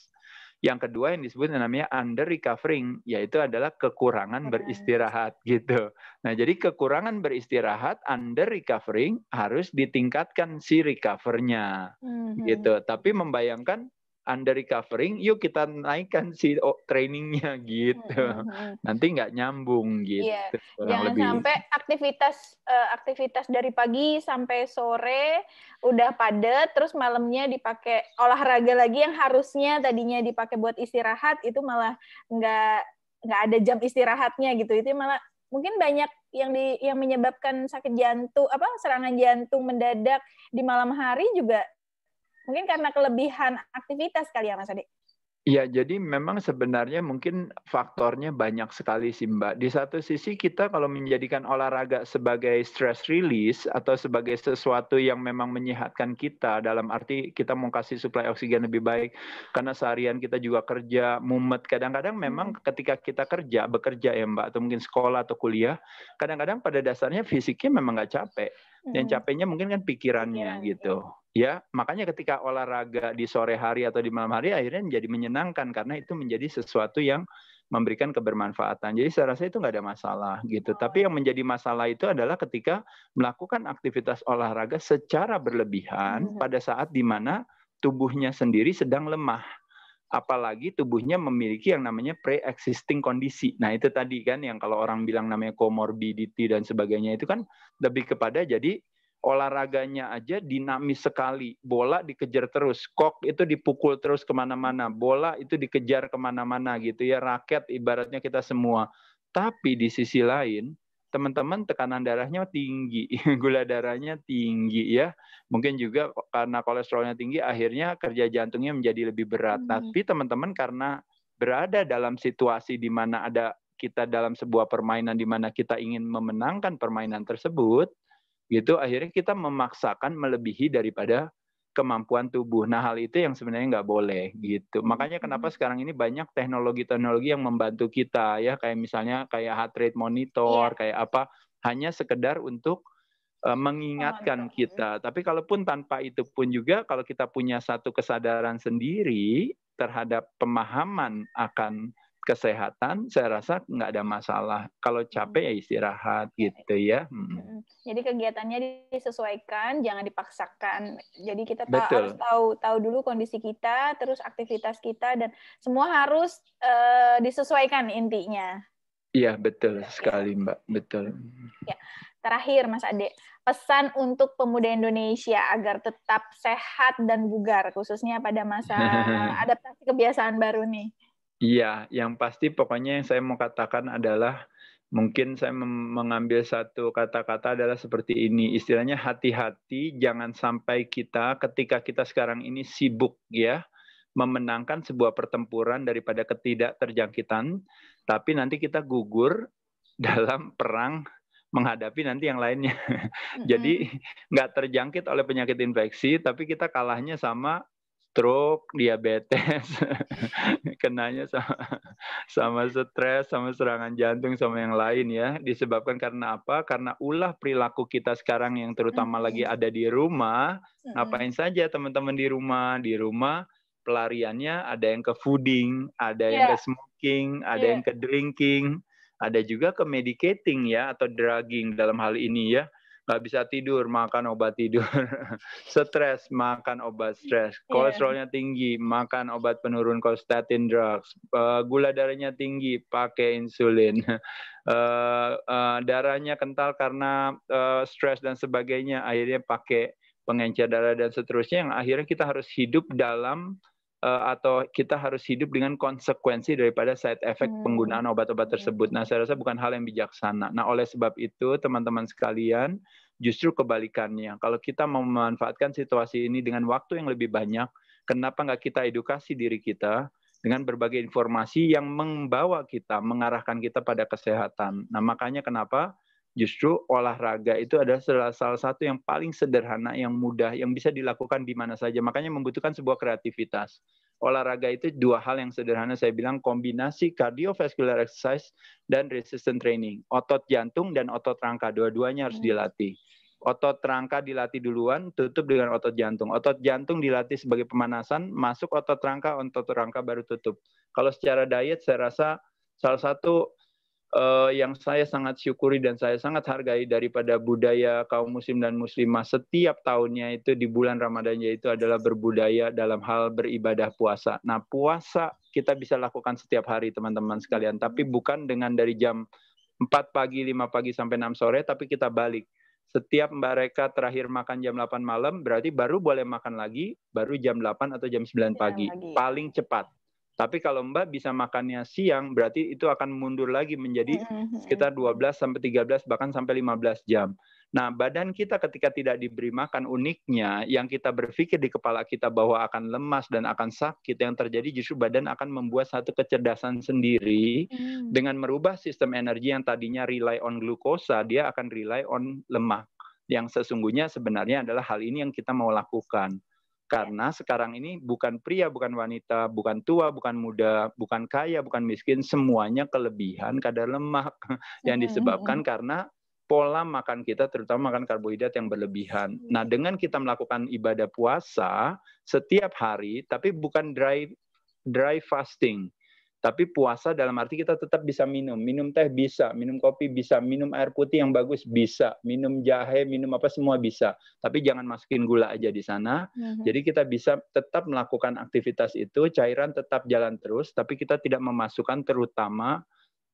Yang kedua yang disebut namanya under recovering, yaitu adalah kekurangan beristirahat gitu. Nah, jadi kekurangan beristirahat under recovering harus ditingkatkan si recovernya mm-hmm. gitu. Tapi membayangkan under recovering, yuk kita naikkan si oh, trainingnya gitu. Hmm, hmm, hmm. Nanti nggak nyambung iya. gitu. Yeah. Jangan lebih. sampai aktivitas uh, aktivitas dari pagi sampai sore udah padat, terus malamnya dipakai olahraga lagi yang harusnya tadinya dipakai buat istirahat itu malah nggak nggak ada jam istirahatnya gitu. Itu malah mungkin banyak yang di yang menyebabkan sakit jantung apa serangan jantung mendadak di malam hari juga Mungkin karena kelebihan aktivitas kali ya Mas Adi. Iya, jadi memang sebenarnya mungkin faktornya banyak sekali sih Mbak. Di satu sisi kita kalau menjadikan olahraga sebagai stress release atau sebagai sesuatu yang memang menyehatkan kita dalam arti kita mau kasih suplai oksigen lebih baik karena seharian kita juga kerja, mumet. Kadang-kadang memang hmm. ketika kita kerja, bekerja ya Mbak atau mungkin sekolah atau kuliah, kadang-kadang pada dasarnya fisiknya memang nggak capek yang hmm. capeknya mungkin kan pikirannya yeah, iya. gitu yeah. ya makanya ketika olahraga di sore hari atau di malam hari akhirnya menjadi menyenangkan karena itu menjadi sesuatu yang memberikan kebermanfaatan jadi saya rasa itu nggak ada masalah gitu oh. tapi yang menjadi masalah itu adalah ketika melakukan aktivitas olahraga secara berlebihan mm pada saat dimana tubuhnya sendiri sedang lemah apalagi tubuhnya memiliki yang namanya pre-existing kondisi. Nah, itu tadi kan yang kalau orang bilang namanya comorbidity dan sebagainya itu kan lebih kepada jadi olahraganya aja dinamis sekali. Bola dikejar terus, kok itu dipukul terus kemana-mana, bola itu dikejar kemana-mana gitu ya, raket ibaratnya kita semua. Tapi di sisi lain, teman-teman tekanan darahnya tinggi, gula darahnya tinggi ya. Mungkin juga karena kolesterolnya tinggi akhirnya kerja jantungnya menjadi lebih berat. Hmm. Tapi teman-teman karena berada dalam situasi di mana ada kita dalam sebuah permainan di mana kita ingin memenangkan permainan tersebut, gitu akhirnya kita memaksakan melebihi daripada kemampuan tubuh. Nah hal itu yang sebenarnya nggak boleh gitu. Makanya kenapa hmm. sekarang ini banyak teknologi-teknologi yang membantu kita ya kayak misalnya kayak heart rate monitor, yeah. kayak apa hanya sekedar untuk uh, mengingatkan oh, kita. Ya. Tapi kalaupun tanpa itu pun juga kalau kita punya satu kesadaran sendiri terhadap pemahaman akan kesehatan saya rasa nggak ada masalah kalau hmm. capek ya istirahat iya, gitu ya hmm. Iya. hmm. jadi kegiatannya disesuaikan jangan dipaksakan jadi kita tahu, Betul. harus tahu tahu dulu kondisi kita terus aktivitas kita dan semua harus uh, disesuaikan intinya Iya betul iya. sekali Mbak, betul. Ya. Terakhir Mas Ade, pesan untuk pemuda Indonesia agar tetap sehat dan bugar khususnya pada masa adaptasi kebiasaan baru nih. Iya, yang pasti pokoknya yang saya mau katakan adalah mungkin saya mengambil satu kata-kata adalah seperti ini. Istilahnya hati-hati jangan sampai kita ketika kita sekarang ini sibuk ya memenangkan sebuah pertempuran daripada ketidakterjangkitan, tapi nanti kita gugur dalam perang menghadapi nanti yang lainnya. Jadi nggak terjangkit oleh penyakit infeksi, tapi kita kalahnya sama stroke, diabetes, kenanya sama sama stres, sama serangan jantung, sama yang lain ya. Disebabkan karena apa? Karena ulah perilaku kita sekarang yang terutama lagi ada di rumah, ngapain saja teman-teman di rumah, di rumah pelariannya ada yang ke fooding, ada yeah. yang ke smoking, ada yeah. yang ke drinking, ada juga ke medicating ya atau drugging dalam hal ini ya nggak bisa tidur makan obat tidur stres makan obat stres iya. kolesterolnya yeah. tinggi makan obat penurun kolesterol drugs uh, gula darahnya tinggi pakai insulin uh, uh, darahnya kental karena uh, stres dan sebagainya akhirnya pakai pengencer darah dan seterusnya yang akhirnya kita harus hidup dalam Eh, atau kita harus hidup dengan konsekuensi daripada side effect hmm. penggunaan obat-obat iya. tersebut. Nah, saya rasa bukan hal yang bijaksana. Nah, oleh sebab itu, teman-teman sekalian, justru kebalikannya. Kalau kita memanfaatkan situasi ini dengan waktu yang lebih banyak, kenapa nggak kita edukasi diri kita dengan berbagai informasi yang membawa kita, mengarahkan kita pada kesehatan. Nah, makanya kenapa? justru olahraga itu adalah salah, satu yang paling sederhana, yang mudah, yang bisa dilakukan di mana saja. Makanya membutuhkan sebuah kreativitas. Olahraga itu dua hal yang sederhana saya bilang kombinasi cardiovascular exercise dan resistance training. Otot jantung dan otot rangka dua-duanya harus hmm. dilatih. Otot rangka dilatih duluan, tutup dengan otot jantung. Otot jantung dilatih sebagai pemanasan, masuk otot rangka, otot rangka baru tutup. Kalau secara diet saya rasa salah satu uh, yang saya sangat syukuri dan saya sangat hargai daripada budaya kaum muslim dan muslimah setiap tahunnya itu di bulan Ramadan yaitu adalah berbudaya dalam hal beribadah puasa. Nah, puasa kita bisa lakukan setiap hari teman-teman sekalian, tapi bukan dengan dari jam 4 pagi, 5 pagi sampai 6 sore, tapi kita balik. Setiap mereka terakhir makan jam 8 malam, berarti baru boleh makan lagi, baru jam 8 atau jam 9 pagi. Paling cepat tapi kalau Mbak bisa makannya siang, berarti itu akan mundur lagi menjadi mm-hmm, mm-hmm. sekitar 12 sampai 13 bahkan sampai 15 jam. Nah, badan kita ketika tidak diberi makan uniknya yang kita berpikir di kepala kita bahwa akan lemas dan akan sakit yang terjadi justru badan akan membuat satu kecerdasan sendiri mm. dengan merubah sistem energi yang tadinya rely on glukosa dia akan rely on lemak yang sesungguhnya sebenarnya adalah hal ini yang kita mau lakukan. Karena sekarang ini bukan pria, bukan wanita, bukan tua, bukan muda, bukan kaya, bukan miskin, semuanya kelebihan kadar lemak yang disebabkan karena pola makan kita terutama makan karbohidrat yang berlebihan. Nah, dengan kita melakukan ibadah puasa setiap hari tapi bukan dry dry fasting. Tapi puasa dalam arti kita tetap bisa minum. Minum teh bisa, minum kopi bisa, minum air putih yang bagus bisa, minum jahe, minum apa semua bisa. Tapi jangan masukin gula aja di sana. Mm-hmm. Jadi kita bisa tetap melakukan aktivitas itu, cairan tetap jalan terus, tapi kita tidak memasukkan terutama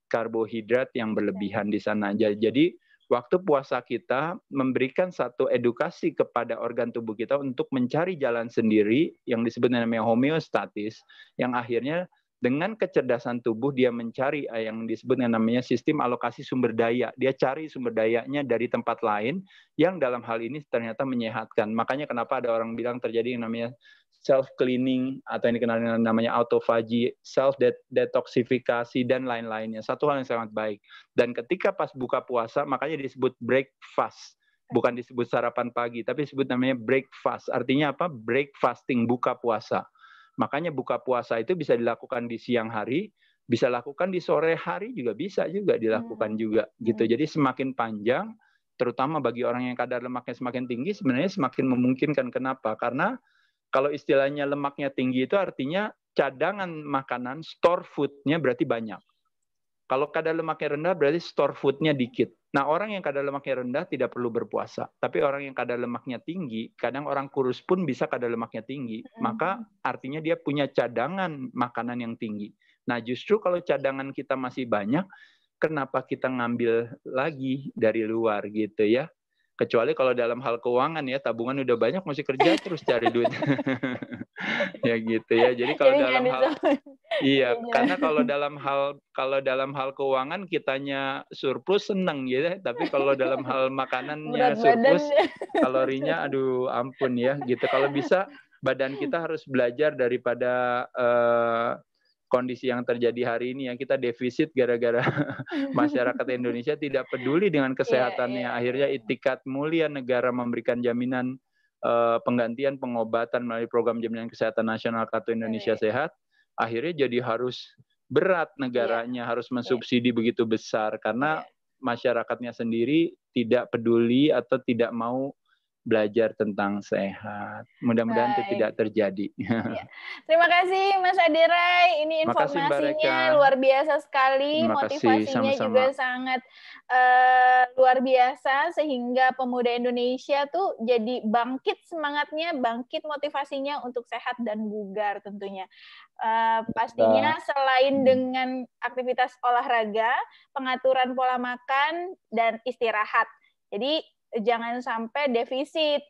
karbohidrat yang iya. berlebihan di sana. Jadi waktu puasa kita memberikan satu edukasi kepada organ tubuh kita untuk mencari jalan sendiri yang disebut namanya homeostatis yang akhirnya dengan kecerdasan tubuh dia mencari eh, yang disebut yang namanya sistem alokasi sumber daya. Dia cari sumber dayanya dari tempat lain yang dalam hal ini ternyata menyehatkan. Makanya kenapa ada orang bilang terjadi yang namanya self cleaning atau yang dikenal dengan namanya autophagy, self detoksifikasi dan lain-lainnya. Satu hal yang sangat baik. Dan ketika pas buka puasa makanya disebut breakfast bukan disebut sarapan pagi tapi disebut namanya breakfast artinya apa Breakfasting buka puasa Makanya buka puasa itu bisa dilakukan di siang hari, bisa lakukan di sore hari juga bisa juga dilakukan hmm. juga gitu. Hmm. Jadi semakin panjang terutama bagi orang yang kadar lemaknya semakin tinggi sebenarnya semakin memungkinkan kenapa? Karena kalau istilahnya lemaknya tinggi itu artinya cadangan makanan store foodnya berarti banyak. Kalau kadar lemaknya rendah berarti store foodnya dikit. Nah orang yang kadar lemaknya rendah tidak perlu berpuasa. Tapi orang yang kadar lemaknya tinggi, kadang orang kurus pun bisa kadar lemaknya tinggi. Hmm. Maka artinya dia punya cadangan makanan yang tinggi. Nah justru kalau cadangan kita masih banyak, kenapa kita ngambil lagi dari luar gitu ya? kecuali kalau dalam hal keuangan ya tabungan udah banyak masih kerja terus cari duit ya gitu ya jadi kalau jadi dalam hal iya karena kalau dalam hal kalau dalam hal keuangan kitanya surplus seneng gitu tapi kalau dalam hal makanannya Berat surplus badan. kalorinya aduh ampun ya gitu kalau bisa badan kita harus belajar daripada uh, kondisi yang terjadi hari ini yang kita defisit gara-gara masyarakat Indonesia tidak peduli dengan iya, kesehatannya yeah, yeah. akhirnya itikat mulia negara memberikan jaminan uh, penggantian pengobatan melalui program jaminan kesehatan nasional Kartu Indonesia yeah. Sehat akhirnya jadi harus berat negaranya yeah. harus mensubsidi yeah. begitu besar karena yeah. masyarakatnya sendiri tidak peduli atau tidak mau belajar tentang sehat. Mudah-mudahan itu tidak terjadi. Ya. Terima kasih Mas Adirai. Ini informasinya luar biasa sekali, Terima motivasinya Sama -sama. juga sangat uh, luar biasa sehingga pemuda Indonesia tuh jadi bangkit semangatnya, bangkit motivasinya untuk sehat dan bugar tentunya. Uh, pastinya selain hmm. dengan aktivitas olahraga, pengaturan pola makan dan istirahat. Jadi jangan sampai defisit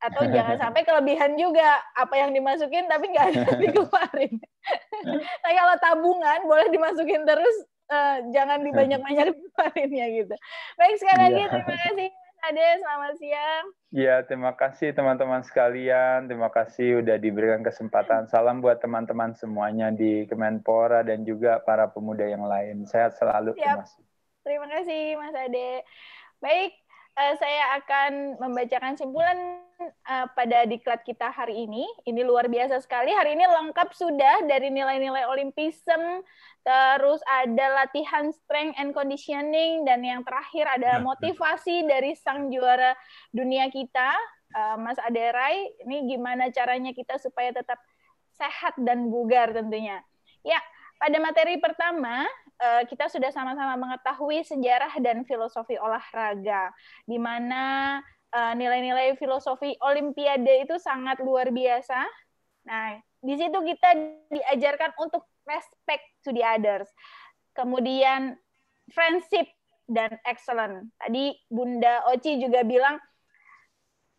atau jangan sampai kelebihan juga apa yang dimasukin tapi nggak ada dikeluarin. nah kalau tabungan boleh dimasukin terus uh, jangan dibanyak-banyak dikeluarin ya gitu. Baik sekali lagi iya. terima kasih Mas Ade selamat siang. Ya terima kasih teman-teman sekalian terima kasih udah diberikan kesempatan salam buat teman-teman semuanya di Kemenpora dan juga para pemuda yang lain sehat selalu. Siap. Terima kasih Mas Ade. Baik, Eh, saya akan membacakan simpulan uh, pada diklat kita hari ini. Ini luar biasa sekali. Hari ini lengkap sudah dari nilai-nilai olimpism, terus ada latihan strength and conditioning, dan yang terakhir ada nah, motivasi dari sang juara dunia kita, uh, Mas Aderai. Ini gimana caranya kita supaya tetap sehat dan bugar tentunya. Ya, pada materi pertama, Eh, kita sudah sama-sama mengetahui sejarah dan filosofi olahraga, di mana eh, nilai-nilai filosofi Olimpiade itu sangat luar biasa. Nah, di situ kita diajarkan untuk respect to the others, kemudian friendship dan excellent. Tadi Bunda Oci juga bilang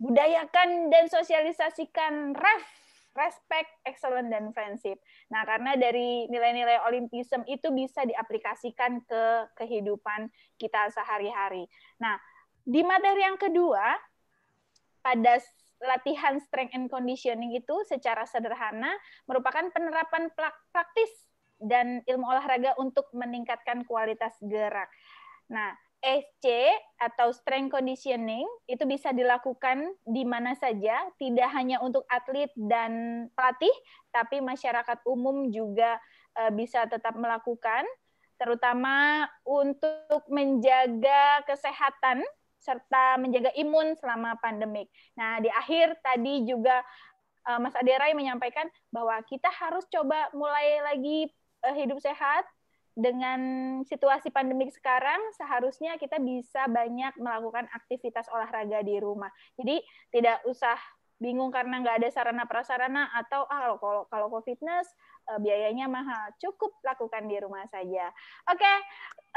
budayakan dan sosialisasikan ref respect, excellence, dan friendship. Nah, karena dari nilai-nilai Olimpism itu bisa diaplikasikan ke kehidupan kita sehari-hari. Nah, di materi yang kedua, pada latihan strength and conditioning itu secara sederhana merupakan penerapan praktis dan ilmu olahraga untuk meningkatkan kualitas gerak. Nah, SC atau strength conditioning itu bisa dilakukan di mana saja, tidak hanya untuk atlet dan pelatih, tapi masyarakat umum juga eh, bisa tetap melakukan, terutama untuk menjaga kesehatan serta menjaga imun selama pandemik. Nah, di akhir tadi juga eh, Mas Aderai menyampaikan bahwa kita harus coba mulai lagi eh, hidup sehat, dengan situasi pandemik sekarang seharusnya kita bisa banyak melakukan aktivitas olahraga di rumah. Jadi tidak usah bingung karena nggak ada sarana prasarana atau ah kalau kalau, kalau ke fitness eh, biayanya mahal. Cukup lakukan di rumah saja. Oke, okay.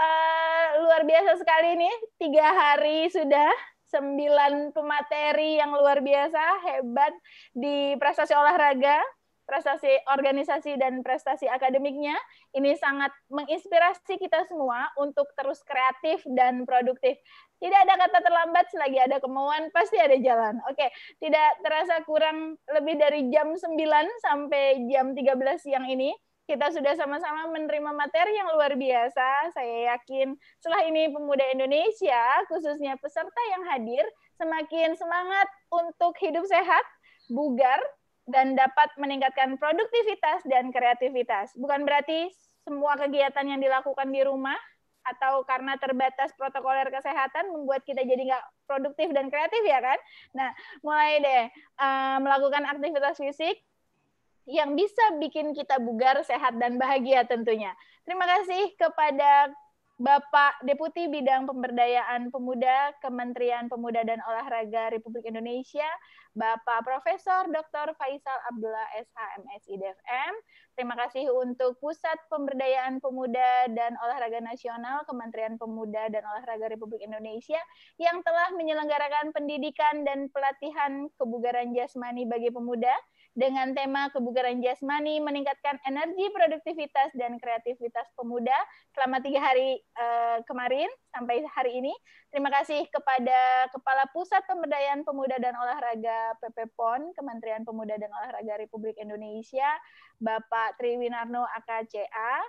eh, luar biasa sekali ini tiga hari sudah sembilan pemateri yang luar biasa hebat di prestasi olahraga prestasi organisasi dan prestasi akademiknya ini sangat menginspirasi kita semua untuk terus kreatif dan produktif. Tidak ada kata terlambat selagi ada kemauan pasti ada jalan. Oke, tidak terasa kurang lebih dari jam 9 sampai jam 13 siang ini kita sudah sama-sama menerima materi yang luar biasa. Saya yakin setelah ini pemuda Indonesia, khususnya peserta yang hadir, semakin semangat untuk hidup sehat, bugar, dan dapat meningkatkan produktivitas dan kreativitas. Bukan berarti semua kegiatan yang dilakukan di rumah atau karena terbatas protokoler kesehatan membuat kita jadi nggak produktif dan kreatif ya kan? Nah, mulai deh eh, melakukan aktivitas fisik yang bisa bikin kita bugar, sehat, dan bahagia tentunya. Terima kasih kepada Bapak Deputi Bidang Pemberdayaan Pemuda Kementerian Pemuda dan Olahraga Republik Indonesia, Bapak Profesor Dr. Faisal Abdullah SHMSI DFM. Terima kasih untuk Pusat Pemberdayaan Pemuda dan Olahraga Nasional Kementerian Pemuda dan Olahraga Republik Indonesia yang telah menyelenggarakan pendidikan dan pelatihan kebugaran jasmani bagi pemuda dengan tema kebugaran jasmani, meningkatkan energi, produktivitas, dan kreativitas pemuda selama tiga hari uh, kemarin sampai hari ini. Terima kasih kepada Kepala Pusat Pemberdayaan Pemuda dan Olahraga PP PON, Kementerian Pemuda dan Olahraga Republik Indonesia, Bapak Triwinarno AKCA.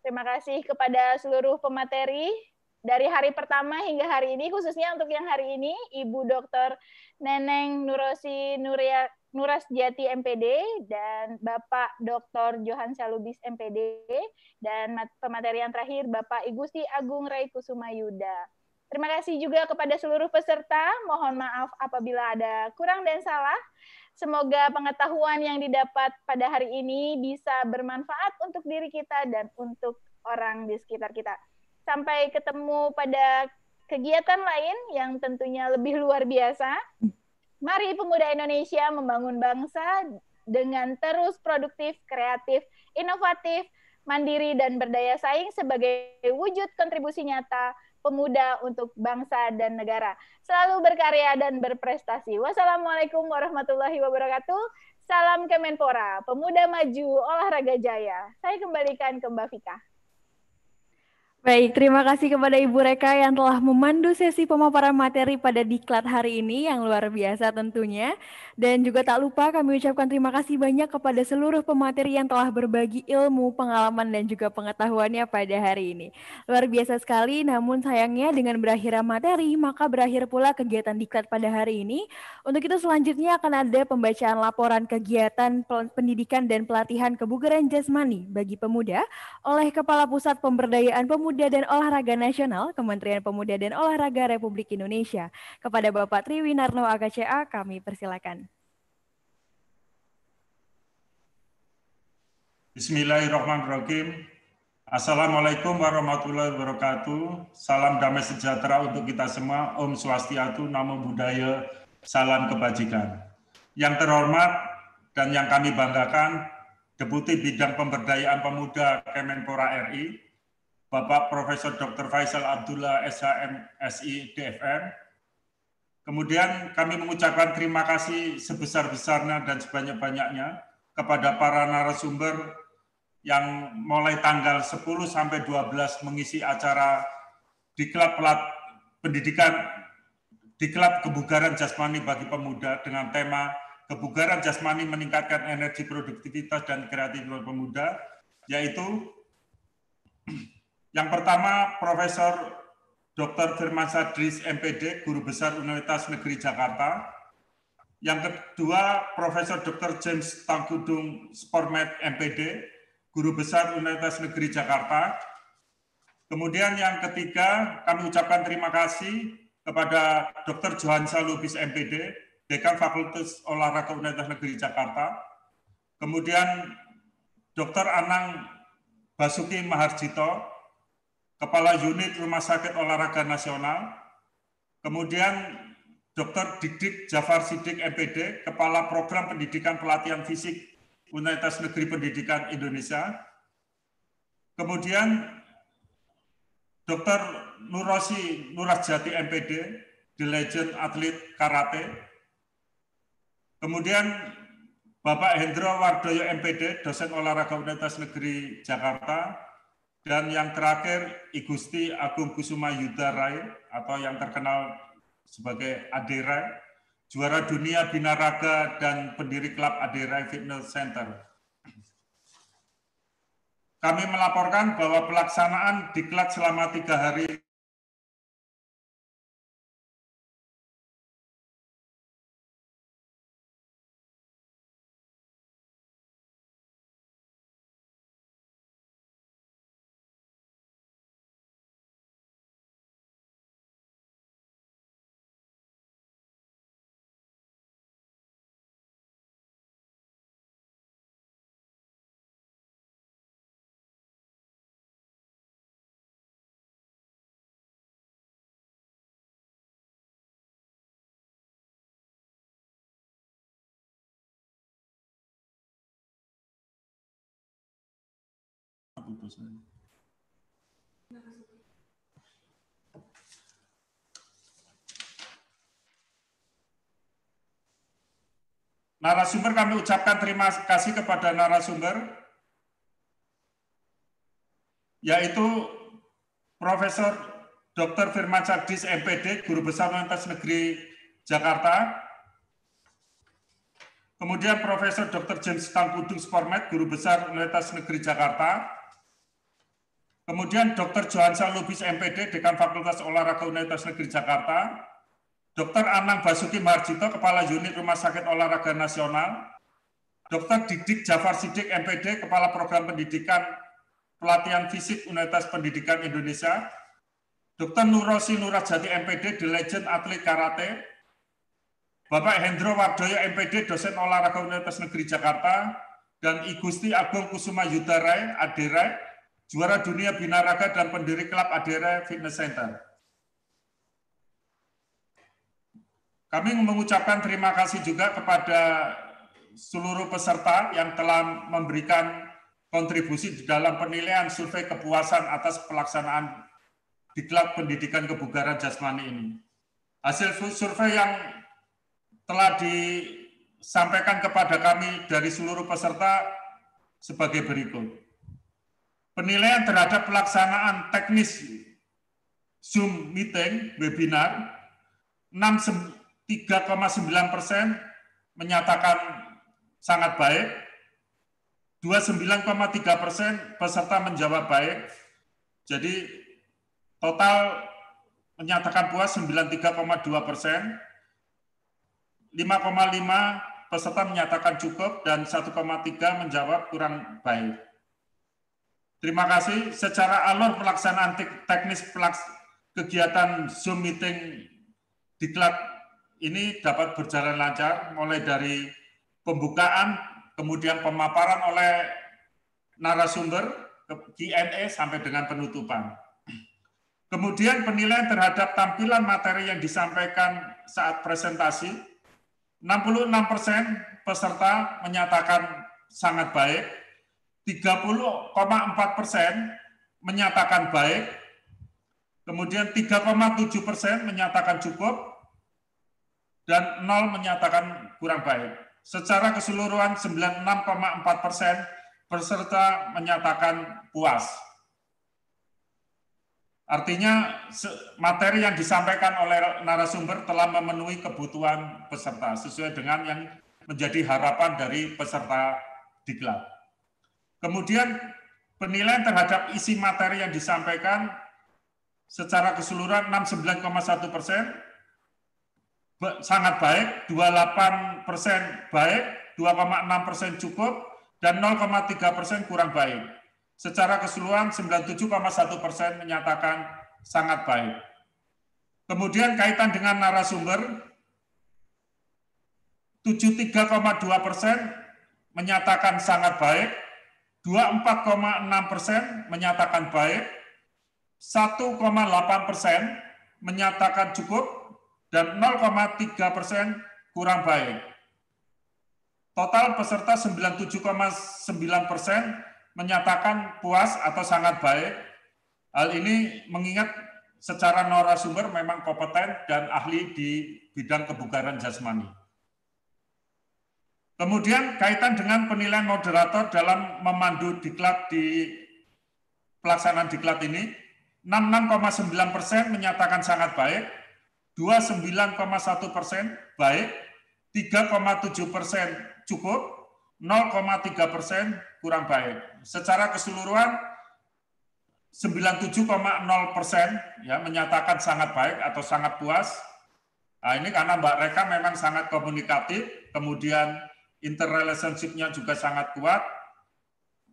Terima kasih kepada seluruh pemateri dari hari pertama hingga hari ini, khususnya untuk yang hari ini, Ibu Dr. Neneng Nurosi Nuria Nuras Jati MPD dan Bapak Dr. Johan Salubis MPD dan pemateri yang terakhir Bapak Igusti Agung Rai Kusuma Yuda. Terima kasih juga kepada seluruh peserta. Mohon maaf apabila ada kurang dan salah. Semoga pengetahuan yang didapat pada hari ini bisa bermanfaat untuk diri kita dan untuk orang di sekitar kita. Sampai ketemu pada kegiatan lain yang tentunya lebih luar biasa. Mari pemuda Indonesia membangun bangsa dengan terus produktif, kreatif, inovatif, mandiri, dan berdaya saing sebagai wujud kontribusi nyata pemuda untuk bangsa dan negara. Selalu berkarya dan berprestasi. Wassalamualaikum warahmatullahi wabarakatuh. Salam Kemenpora, Pemuda Maju, Olahraga Jaya. Saya kembalikan ke Mbak Vika. Baik, terima kasih kepada Ibu Reka yang telah memandu sesi pemaparan materi pada diklat hari ini yang luar biasa tentunya. Dan juga tak lupa kami ucapkan terima kasih banyak kepada seluruh pemateri yang telah berbagi ilmu, pengalaman, dan juga pengetahuannya pada hari ini. Luar biasa sekali, namun sayangnya dengan berakhirnya materi, maka berakhir pula kegiatan diklat pada hari ini. Untuk itu selanjutnya akan ada pembacaan laporan kegiatan pendidikan dan pelatihan kebugaran jasmani bagi pemuda oleh Kepala Pusat Pemberdayaan Pemuda Pemuda dan Olahraga Nasional Kementerian Pemuda dan Olahraga Republik Indonesia. Kepada Bapak Triwinarno AKCA kami persilakan. Bismillahirrahmanirrahim. Assalamualaikum warahmatullahi wabarakatuh. Salam damai sejahtera untuk kita semua. Om Swastiatu, Namo Buddhaya, Salam Kebajikan. Yang terhormat dan yang kami banggakan, Deputi Bidang Pemberdayaan Pemuda Kemenpora RI, Bapak Profesor Dr. Faisal Abdullah SHM SI DFM. Kemudian kami mengucapkan terima kasih sebesar-besarnya dan sebanyak-banyaknya kepada para narasumber yang mulai tanggal 10 sampai 12 mengisi acara di klub pelat pendidikan di klub kebugaran jasmani bagi pemuda dengan tema kebugaran jasmani meningkatkan energi produktivitas dan kreativitas pemuda yaitu Yang pertama, Profesor Dr. Firmansyah Sadris MPD, Guru Besar Universitas Negeri Jakarta. Yang kedua, Profesor Dr. James Tangkudung Sportmed MPD, Guru Besar Universitas Negeri Jakarta. Kemudian yang ketiga, kami ucapkan terima kasih kepada Dr. Johansa Lubis MPD, Dekan Fakultas Olahraga Universitas Negeri Jakarta. Kemudian Dr. Anang Basuki Maharjito, Kepala Unit Rumah Sakit Olahraga Nasional, kemudian Dr. Didik Jafar Sidik MPD, Kepala Program Pendidikan Pelatihan Fisik Universitas Negeri Pendidikan Indonesia, kemudian Dr. Nurosi Nurajati MPD, The Legend Atlet Karate, kemudian Bapak Hendro Wardoyo MPD, dosen olahraga Universitas Negeri Jakarta, dan yang terakhir, Igusti Agung Kusuma Yudha Rai, atau yang terkenal sebagai Adera, juara dunia bina raga dan pendiri klub Adera Fitness Center. Kami melaporkan bahwa pelaksanaan diklat selama tiga hari Narasumber kami ucapkan terima kasih kepada narasumber yaitu Profesor Dr. Firman Cagdis, MPD, Guru Besar Universitas Negeri Jakarta. Kemudian Profesor Dr. James Tangkudung Spormet, Guru Besar Universitas Negeri Jakarta. Kemudian Dr. Johansa Lubis MPD, Dekan Fakultas Olahraga Universitas Negeri Jakarta, Dr. Anang Basuki Marjito, Kepala Unit Rumah Sakit Olahraga Nasional, Dr. Didik Jafar Sidik MPD, Kepala Program Pendidikan Pelatihan Fisik Universitas Pendidikan Indonesia, Dr. Nurosi Nurajati MPD, The Legend Atlet Karate, Bapak Hendro Wardoyo MPD, dosen olahraga Universitas Negeri Jakarta, dan Igusti Agung Kusuma Yudarai, Adirai, juara dunia binaraga dan pendiri klub Adere Fitness Center. Kami mengucapkan terima kasih juga kepada seluruh peserta yang telah memberikan kontribusi di dalam penilaian survei kepuasan atas pelaksanaan di Klub pendidikan kebugaran jasmani ini. Hasil survei yang telah disampaikan kepada kami dari seluruh peserta sebagai berikut penilaian terhadap pelaksanaan teknis Zoom meeting, webinar, 3,9 persen menyatakan sangat baik, 29,3 persen peserta menjawab baik, jadi total menyatakan puas 93,2 persen, 5,5 peserta menyatakan cukup, dan 1,3 menjawab kurang baik. Terima kasih. Secara alur pelaksanaan teknis pelaks kegiatan Zoom meeting di klub ini dapat berjalan lancar mulai dari pembukaan, kemudian pemaparan oleh narasumber, Q&A sampai dengan penutupan. Kemudian penilaian terhadap tampilan materi yang disampaikan saat presentasi, 66% persen peserta menyatakan sangat baik, 30,4 persen menyatakan baik, kemudian 3,7 persen menyatakan cukup, dan 0 menyatakan kurang baik. Secara keseluruhan 96,4 persen peserta menyatakan puas. Artinya materi yang disampaikan oleh narasumber telah memenuhi kebutuhan peserta sesuai dengan yang menjadi harapan dari peserta diklat. Kemudian penilaian terhadap isi materi yang disampaikan secara keseluruhan 69,1 persen, sangat baik, 28 persen baik, 2,6 persen cukup, dan 0,3 persen kurang baik. Secara keseluruhan 97,1 persen menyatakan sangat baik. Kemudian kaitan dengan narasumber, 73,2 persen menyatakan sangat baik, 24,6 persen menyatakan baik, 1,8 persen menyatakan cukup, dan 0,3 persen kurang baik. Total peserta 97,9 persen menyatakan puas atau sangat baik. Hal ini mengingat secara narasumber memang kompeten dan ahli di bidang kebugaran jasmani. Kemudian kaitan dengan penilaian moderator dalam memandu diklat di pelaksanaan diklat ini, 66,9 persen menyatakan sangat baik, 29,1 persen baik, 3,7 persen cukup, 0,3 persen kurang baik. Secara keseluruhan 97,0 persen ya menyatakan sangat baik atau sangat puas. Nah, ini karena Mbak Reka memang sangat komunikatif, kemudian interrelationship-nya juga sangat kuat.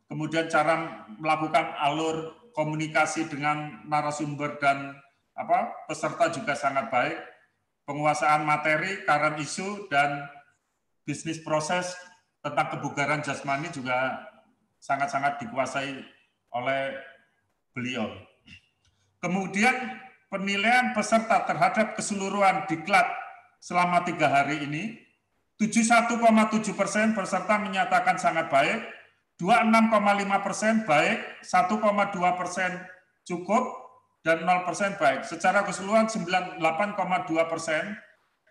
Kemudian cara melakukan alur komunikasi dengan narasumber dan apa peserta juga sangat baik. Penguasaan materi, current isu dan bisnis proses tentang kebugaran jasmani juga sangat-sangat dikuasai oleh beliau. Kemudian penilaian peserta terhadap keseluruhan diklat selama tiga hari ini 71,7 persen peserta menyatakan sangat baik, 26,5 persen baik, 1,2 persen cukup, dan 0 persen baik. Secara keseluruhan 98,2 persen,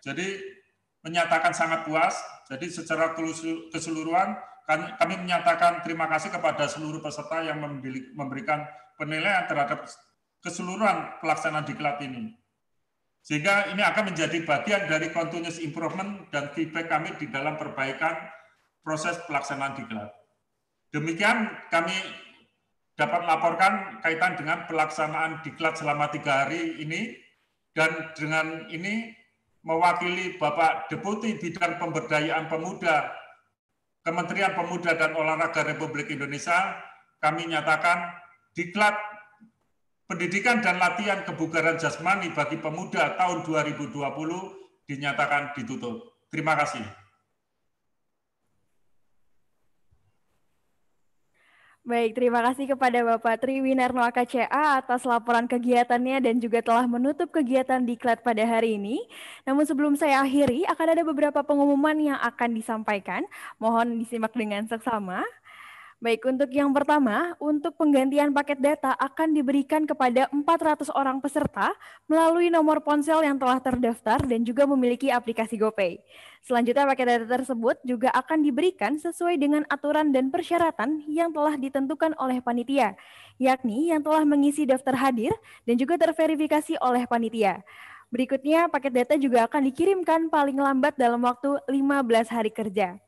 jadi menyatakan sangat puas. Jadi secara keseluruhan kami menyatakan terima kasih kepada seluruh peserta yang memberikan penilaian terhadap keseluruhan pelaksanaan diklat ini. Sehingga ini akan menjadi bagian dari continuous improvement dan feedback kami di dalam perbaikan proses pelaksanaan diklat. Demikian kami dapat laporkan kaitan dengan pelaksanaan diklat selama tiga hari ini dan dengan ini mewakili Bapak Deputi Bidang Pemberdayaan Pemuda Kementerian Pemuda dan Olahraga Republik Indonesia, kami nyatakan diklat Pendidikan dan latihan kebugaran jasmani bagi pemuda tahun 2020 dinyatakan ditutup. Terima kasih. Baik, terima kasih kepada Bapak Winarno AKCA atas laporan kegiatannya dan juga telah menutup kegiatan diklat pada hari ini. Namun sebelum saya akhiri, akan ada beberapa pengumuman yang akan disampaikan. Mohon disimak dengan seksama. Baik, untuk yang pertama, untuk penggantian paket data akan diberikan kepada 400 orang peserta melalui nomor ponsel yang telah terdaftar dan juga memiliki aplikasi GoPay. Selanjutnya, paket data tersebut juga akan diberikan sesuai dengan aturan dan persyaratan yang telah ditentukan oleh panitia, yakni yang telah mengisi daftar hadir dan juga terverifikasi oleh panitia. Berikutnya, paket data juga akan dikirimkan paling lambat dalam waktu 15 hari kerja.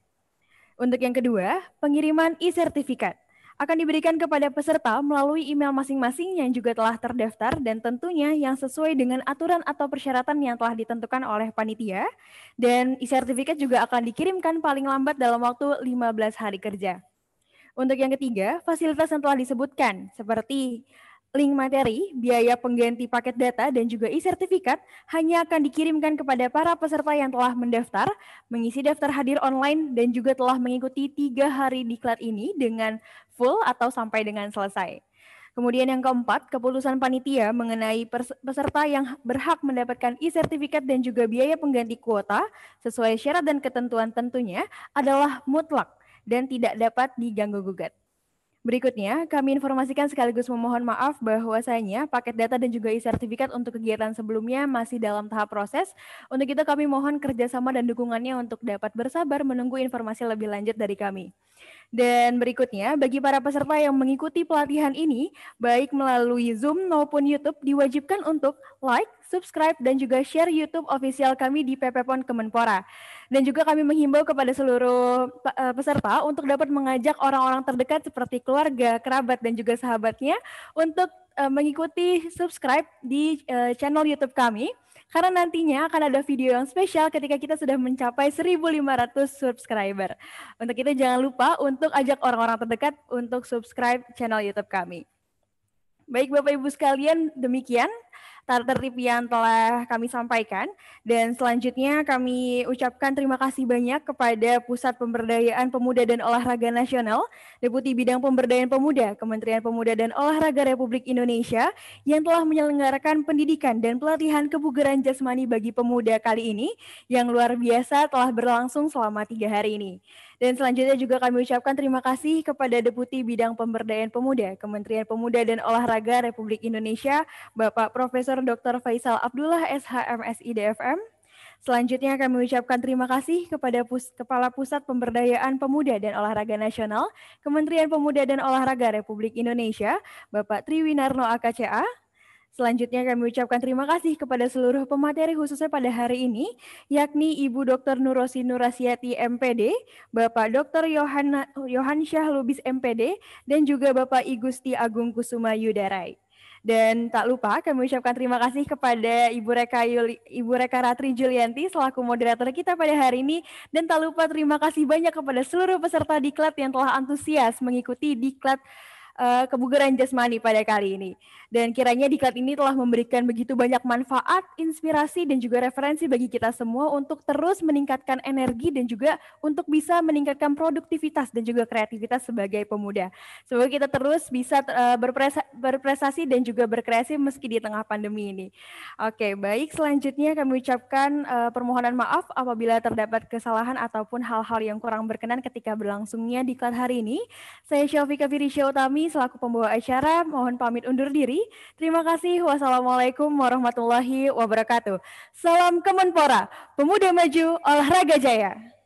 Untuk yang kedua, pengiriman e-sertifikat akan diberikan kepada peserta melalui email masing-masing yang juga telah terdaftar dan tentunya yang sesuai dengan aturan atau persyaratan yang telah ditentukan oleh panitia. Dan e-sertifikat juga akan dikirimkan paling lambat dalam waktu 15 hari kerja. Untuk yang ketiga, fasilitas yang telah disebutkan seperti Link materi, biaya pengganti paket data, dan juga e-sertifikat hanya akan dikirimkan kepada para peserta yang telah mendaftar, mengisi daftar hadir online, dan juga telah mengikuti tiga hari diklat ini dengan full atau sampai dengan selesai. Kemudian yang keempat, keputusan panitia mengenai peserta yang berhak mendapatkan e-sertifikat dan juga biaya pengganti kuota sesuai syarat dan ketentuan tentunya adalah mutlak dan tidak dapat diganggu gugat. Berikutnya, kami informasikan sekaligus memohon maaf bahwasanya paket data dan juga e-sertifikat untuk kegiatan sebelumnya masih dalam tahap proses. Untuk itu kami mohon kerjasama dan dukungannya untuk dapat bersabar menunggu informasi lebih lanjut dari kami. Dan berikutnya, bagi para peserta yang mengikuti pelatihan ini, baik melalui Zoom maupun YouTube, diwajibkan untuk like, subscribe, dan juga share YouTube official kami di PPPON Kemenpora. Dan juga kami menghimbau kepada seluruh eh, peserta untuk dapat mengajak orang-orang terdekat seperti keluarga, kerabat, dan juga sahabatnya untuk eh, mengikuti subscribe di eh, channel YouTube kami karena nantinya akan ada video yang spesial ketika kita sudah mencapai 1.500 subscriber. Untuk itu jangan lupa untuk ajak orang-orang terdekat untuk subscribe channel YouTube kami. Baik Bapak Ibu sekalian, demikian tertib yang telah kami sampaikan. Dan selanjutnya kami ucapkan terima kasih banyak kepada Pusat Pemberdayaan Pemuda dan Olahraga Nasional, Deputi Bidang Pemberdayaan Pemuda, Kementerian Pemuda dan Olahraga Republik Indonesia yang telah menyelenggarakan pendidikan dan pelatihan kebugaran jasmani bagi pemuda kali ini yang luar biasa telah berlangsung selama tiga hari ini. Dan selanjutnya juga kami ucapkan terima kasih kepada Deputi Bidang Pemberdayaan Pemuda Kementerian Pemuda dan Olahraga Republik Indonesia, Bapak Profesor Dr. Faisal Abdullah SHMSI DFM. Selanjutnya kami ucapkan terima kasih kepada Pus Kepala Pusat Pemberdayaan Pemuda dan Olahraga Nasional, Kementerian Pemuda dan Olahraga Republik Indonesia, Bapak Triwinarno AKCA. Selanjutnya kami ucapkan terima kasih kepada seluruh pemateri khususnya pada hari ini, yakni Ibu Dr. Nurosi Nurasiati MPD, Bapak Dr. Yohan, Yohan Syah Lubis MPD, dan juga Bapak Igusti Agung Kusuma Yudarai. Dan tak lupa kami ucapkan terima kasih kepada Ibu Reka, Yuli, Ibu Reka Ratri Julianti selaku moderator kita pada hari ini. Dan tak lupa terima kasih banyak kepada seluruh peserta diklat yang telah antusias mengikuti diklat uh, kebugaran jasmani pada kali ini. Dan kiranya diklat ini telah memberikan begitu banyak manfaat, inspirasi, dan juga referensi bagi kita semua untuk terus meningkatkan energi dan juga untuk bisa meningkatkan produktivitas dan juga kreativitas sebagai pemuda. Semoga kita terus bisa eh, berprestasi dan juga berkreasi meski di tengah pandemi ini. Oke, baik. Selanjutnya kami ucapkan eh, permohonan maaf apabila terdapat kesalahan ataupun hal-hal yang kurang berkenan ketika berlangsungnya diklat hari ini. Saya Syaufika Firisya Utami selaku pembawa acara mohon pamit undur diri. Terima kasih. Wassalamualaikum warahmatullahi wabarakatuh. Salam Kemenpora, Pemuda Maju Olahraga Jaya.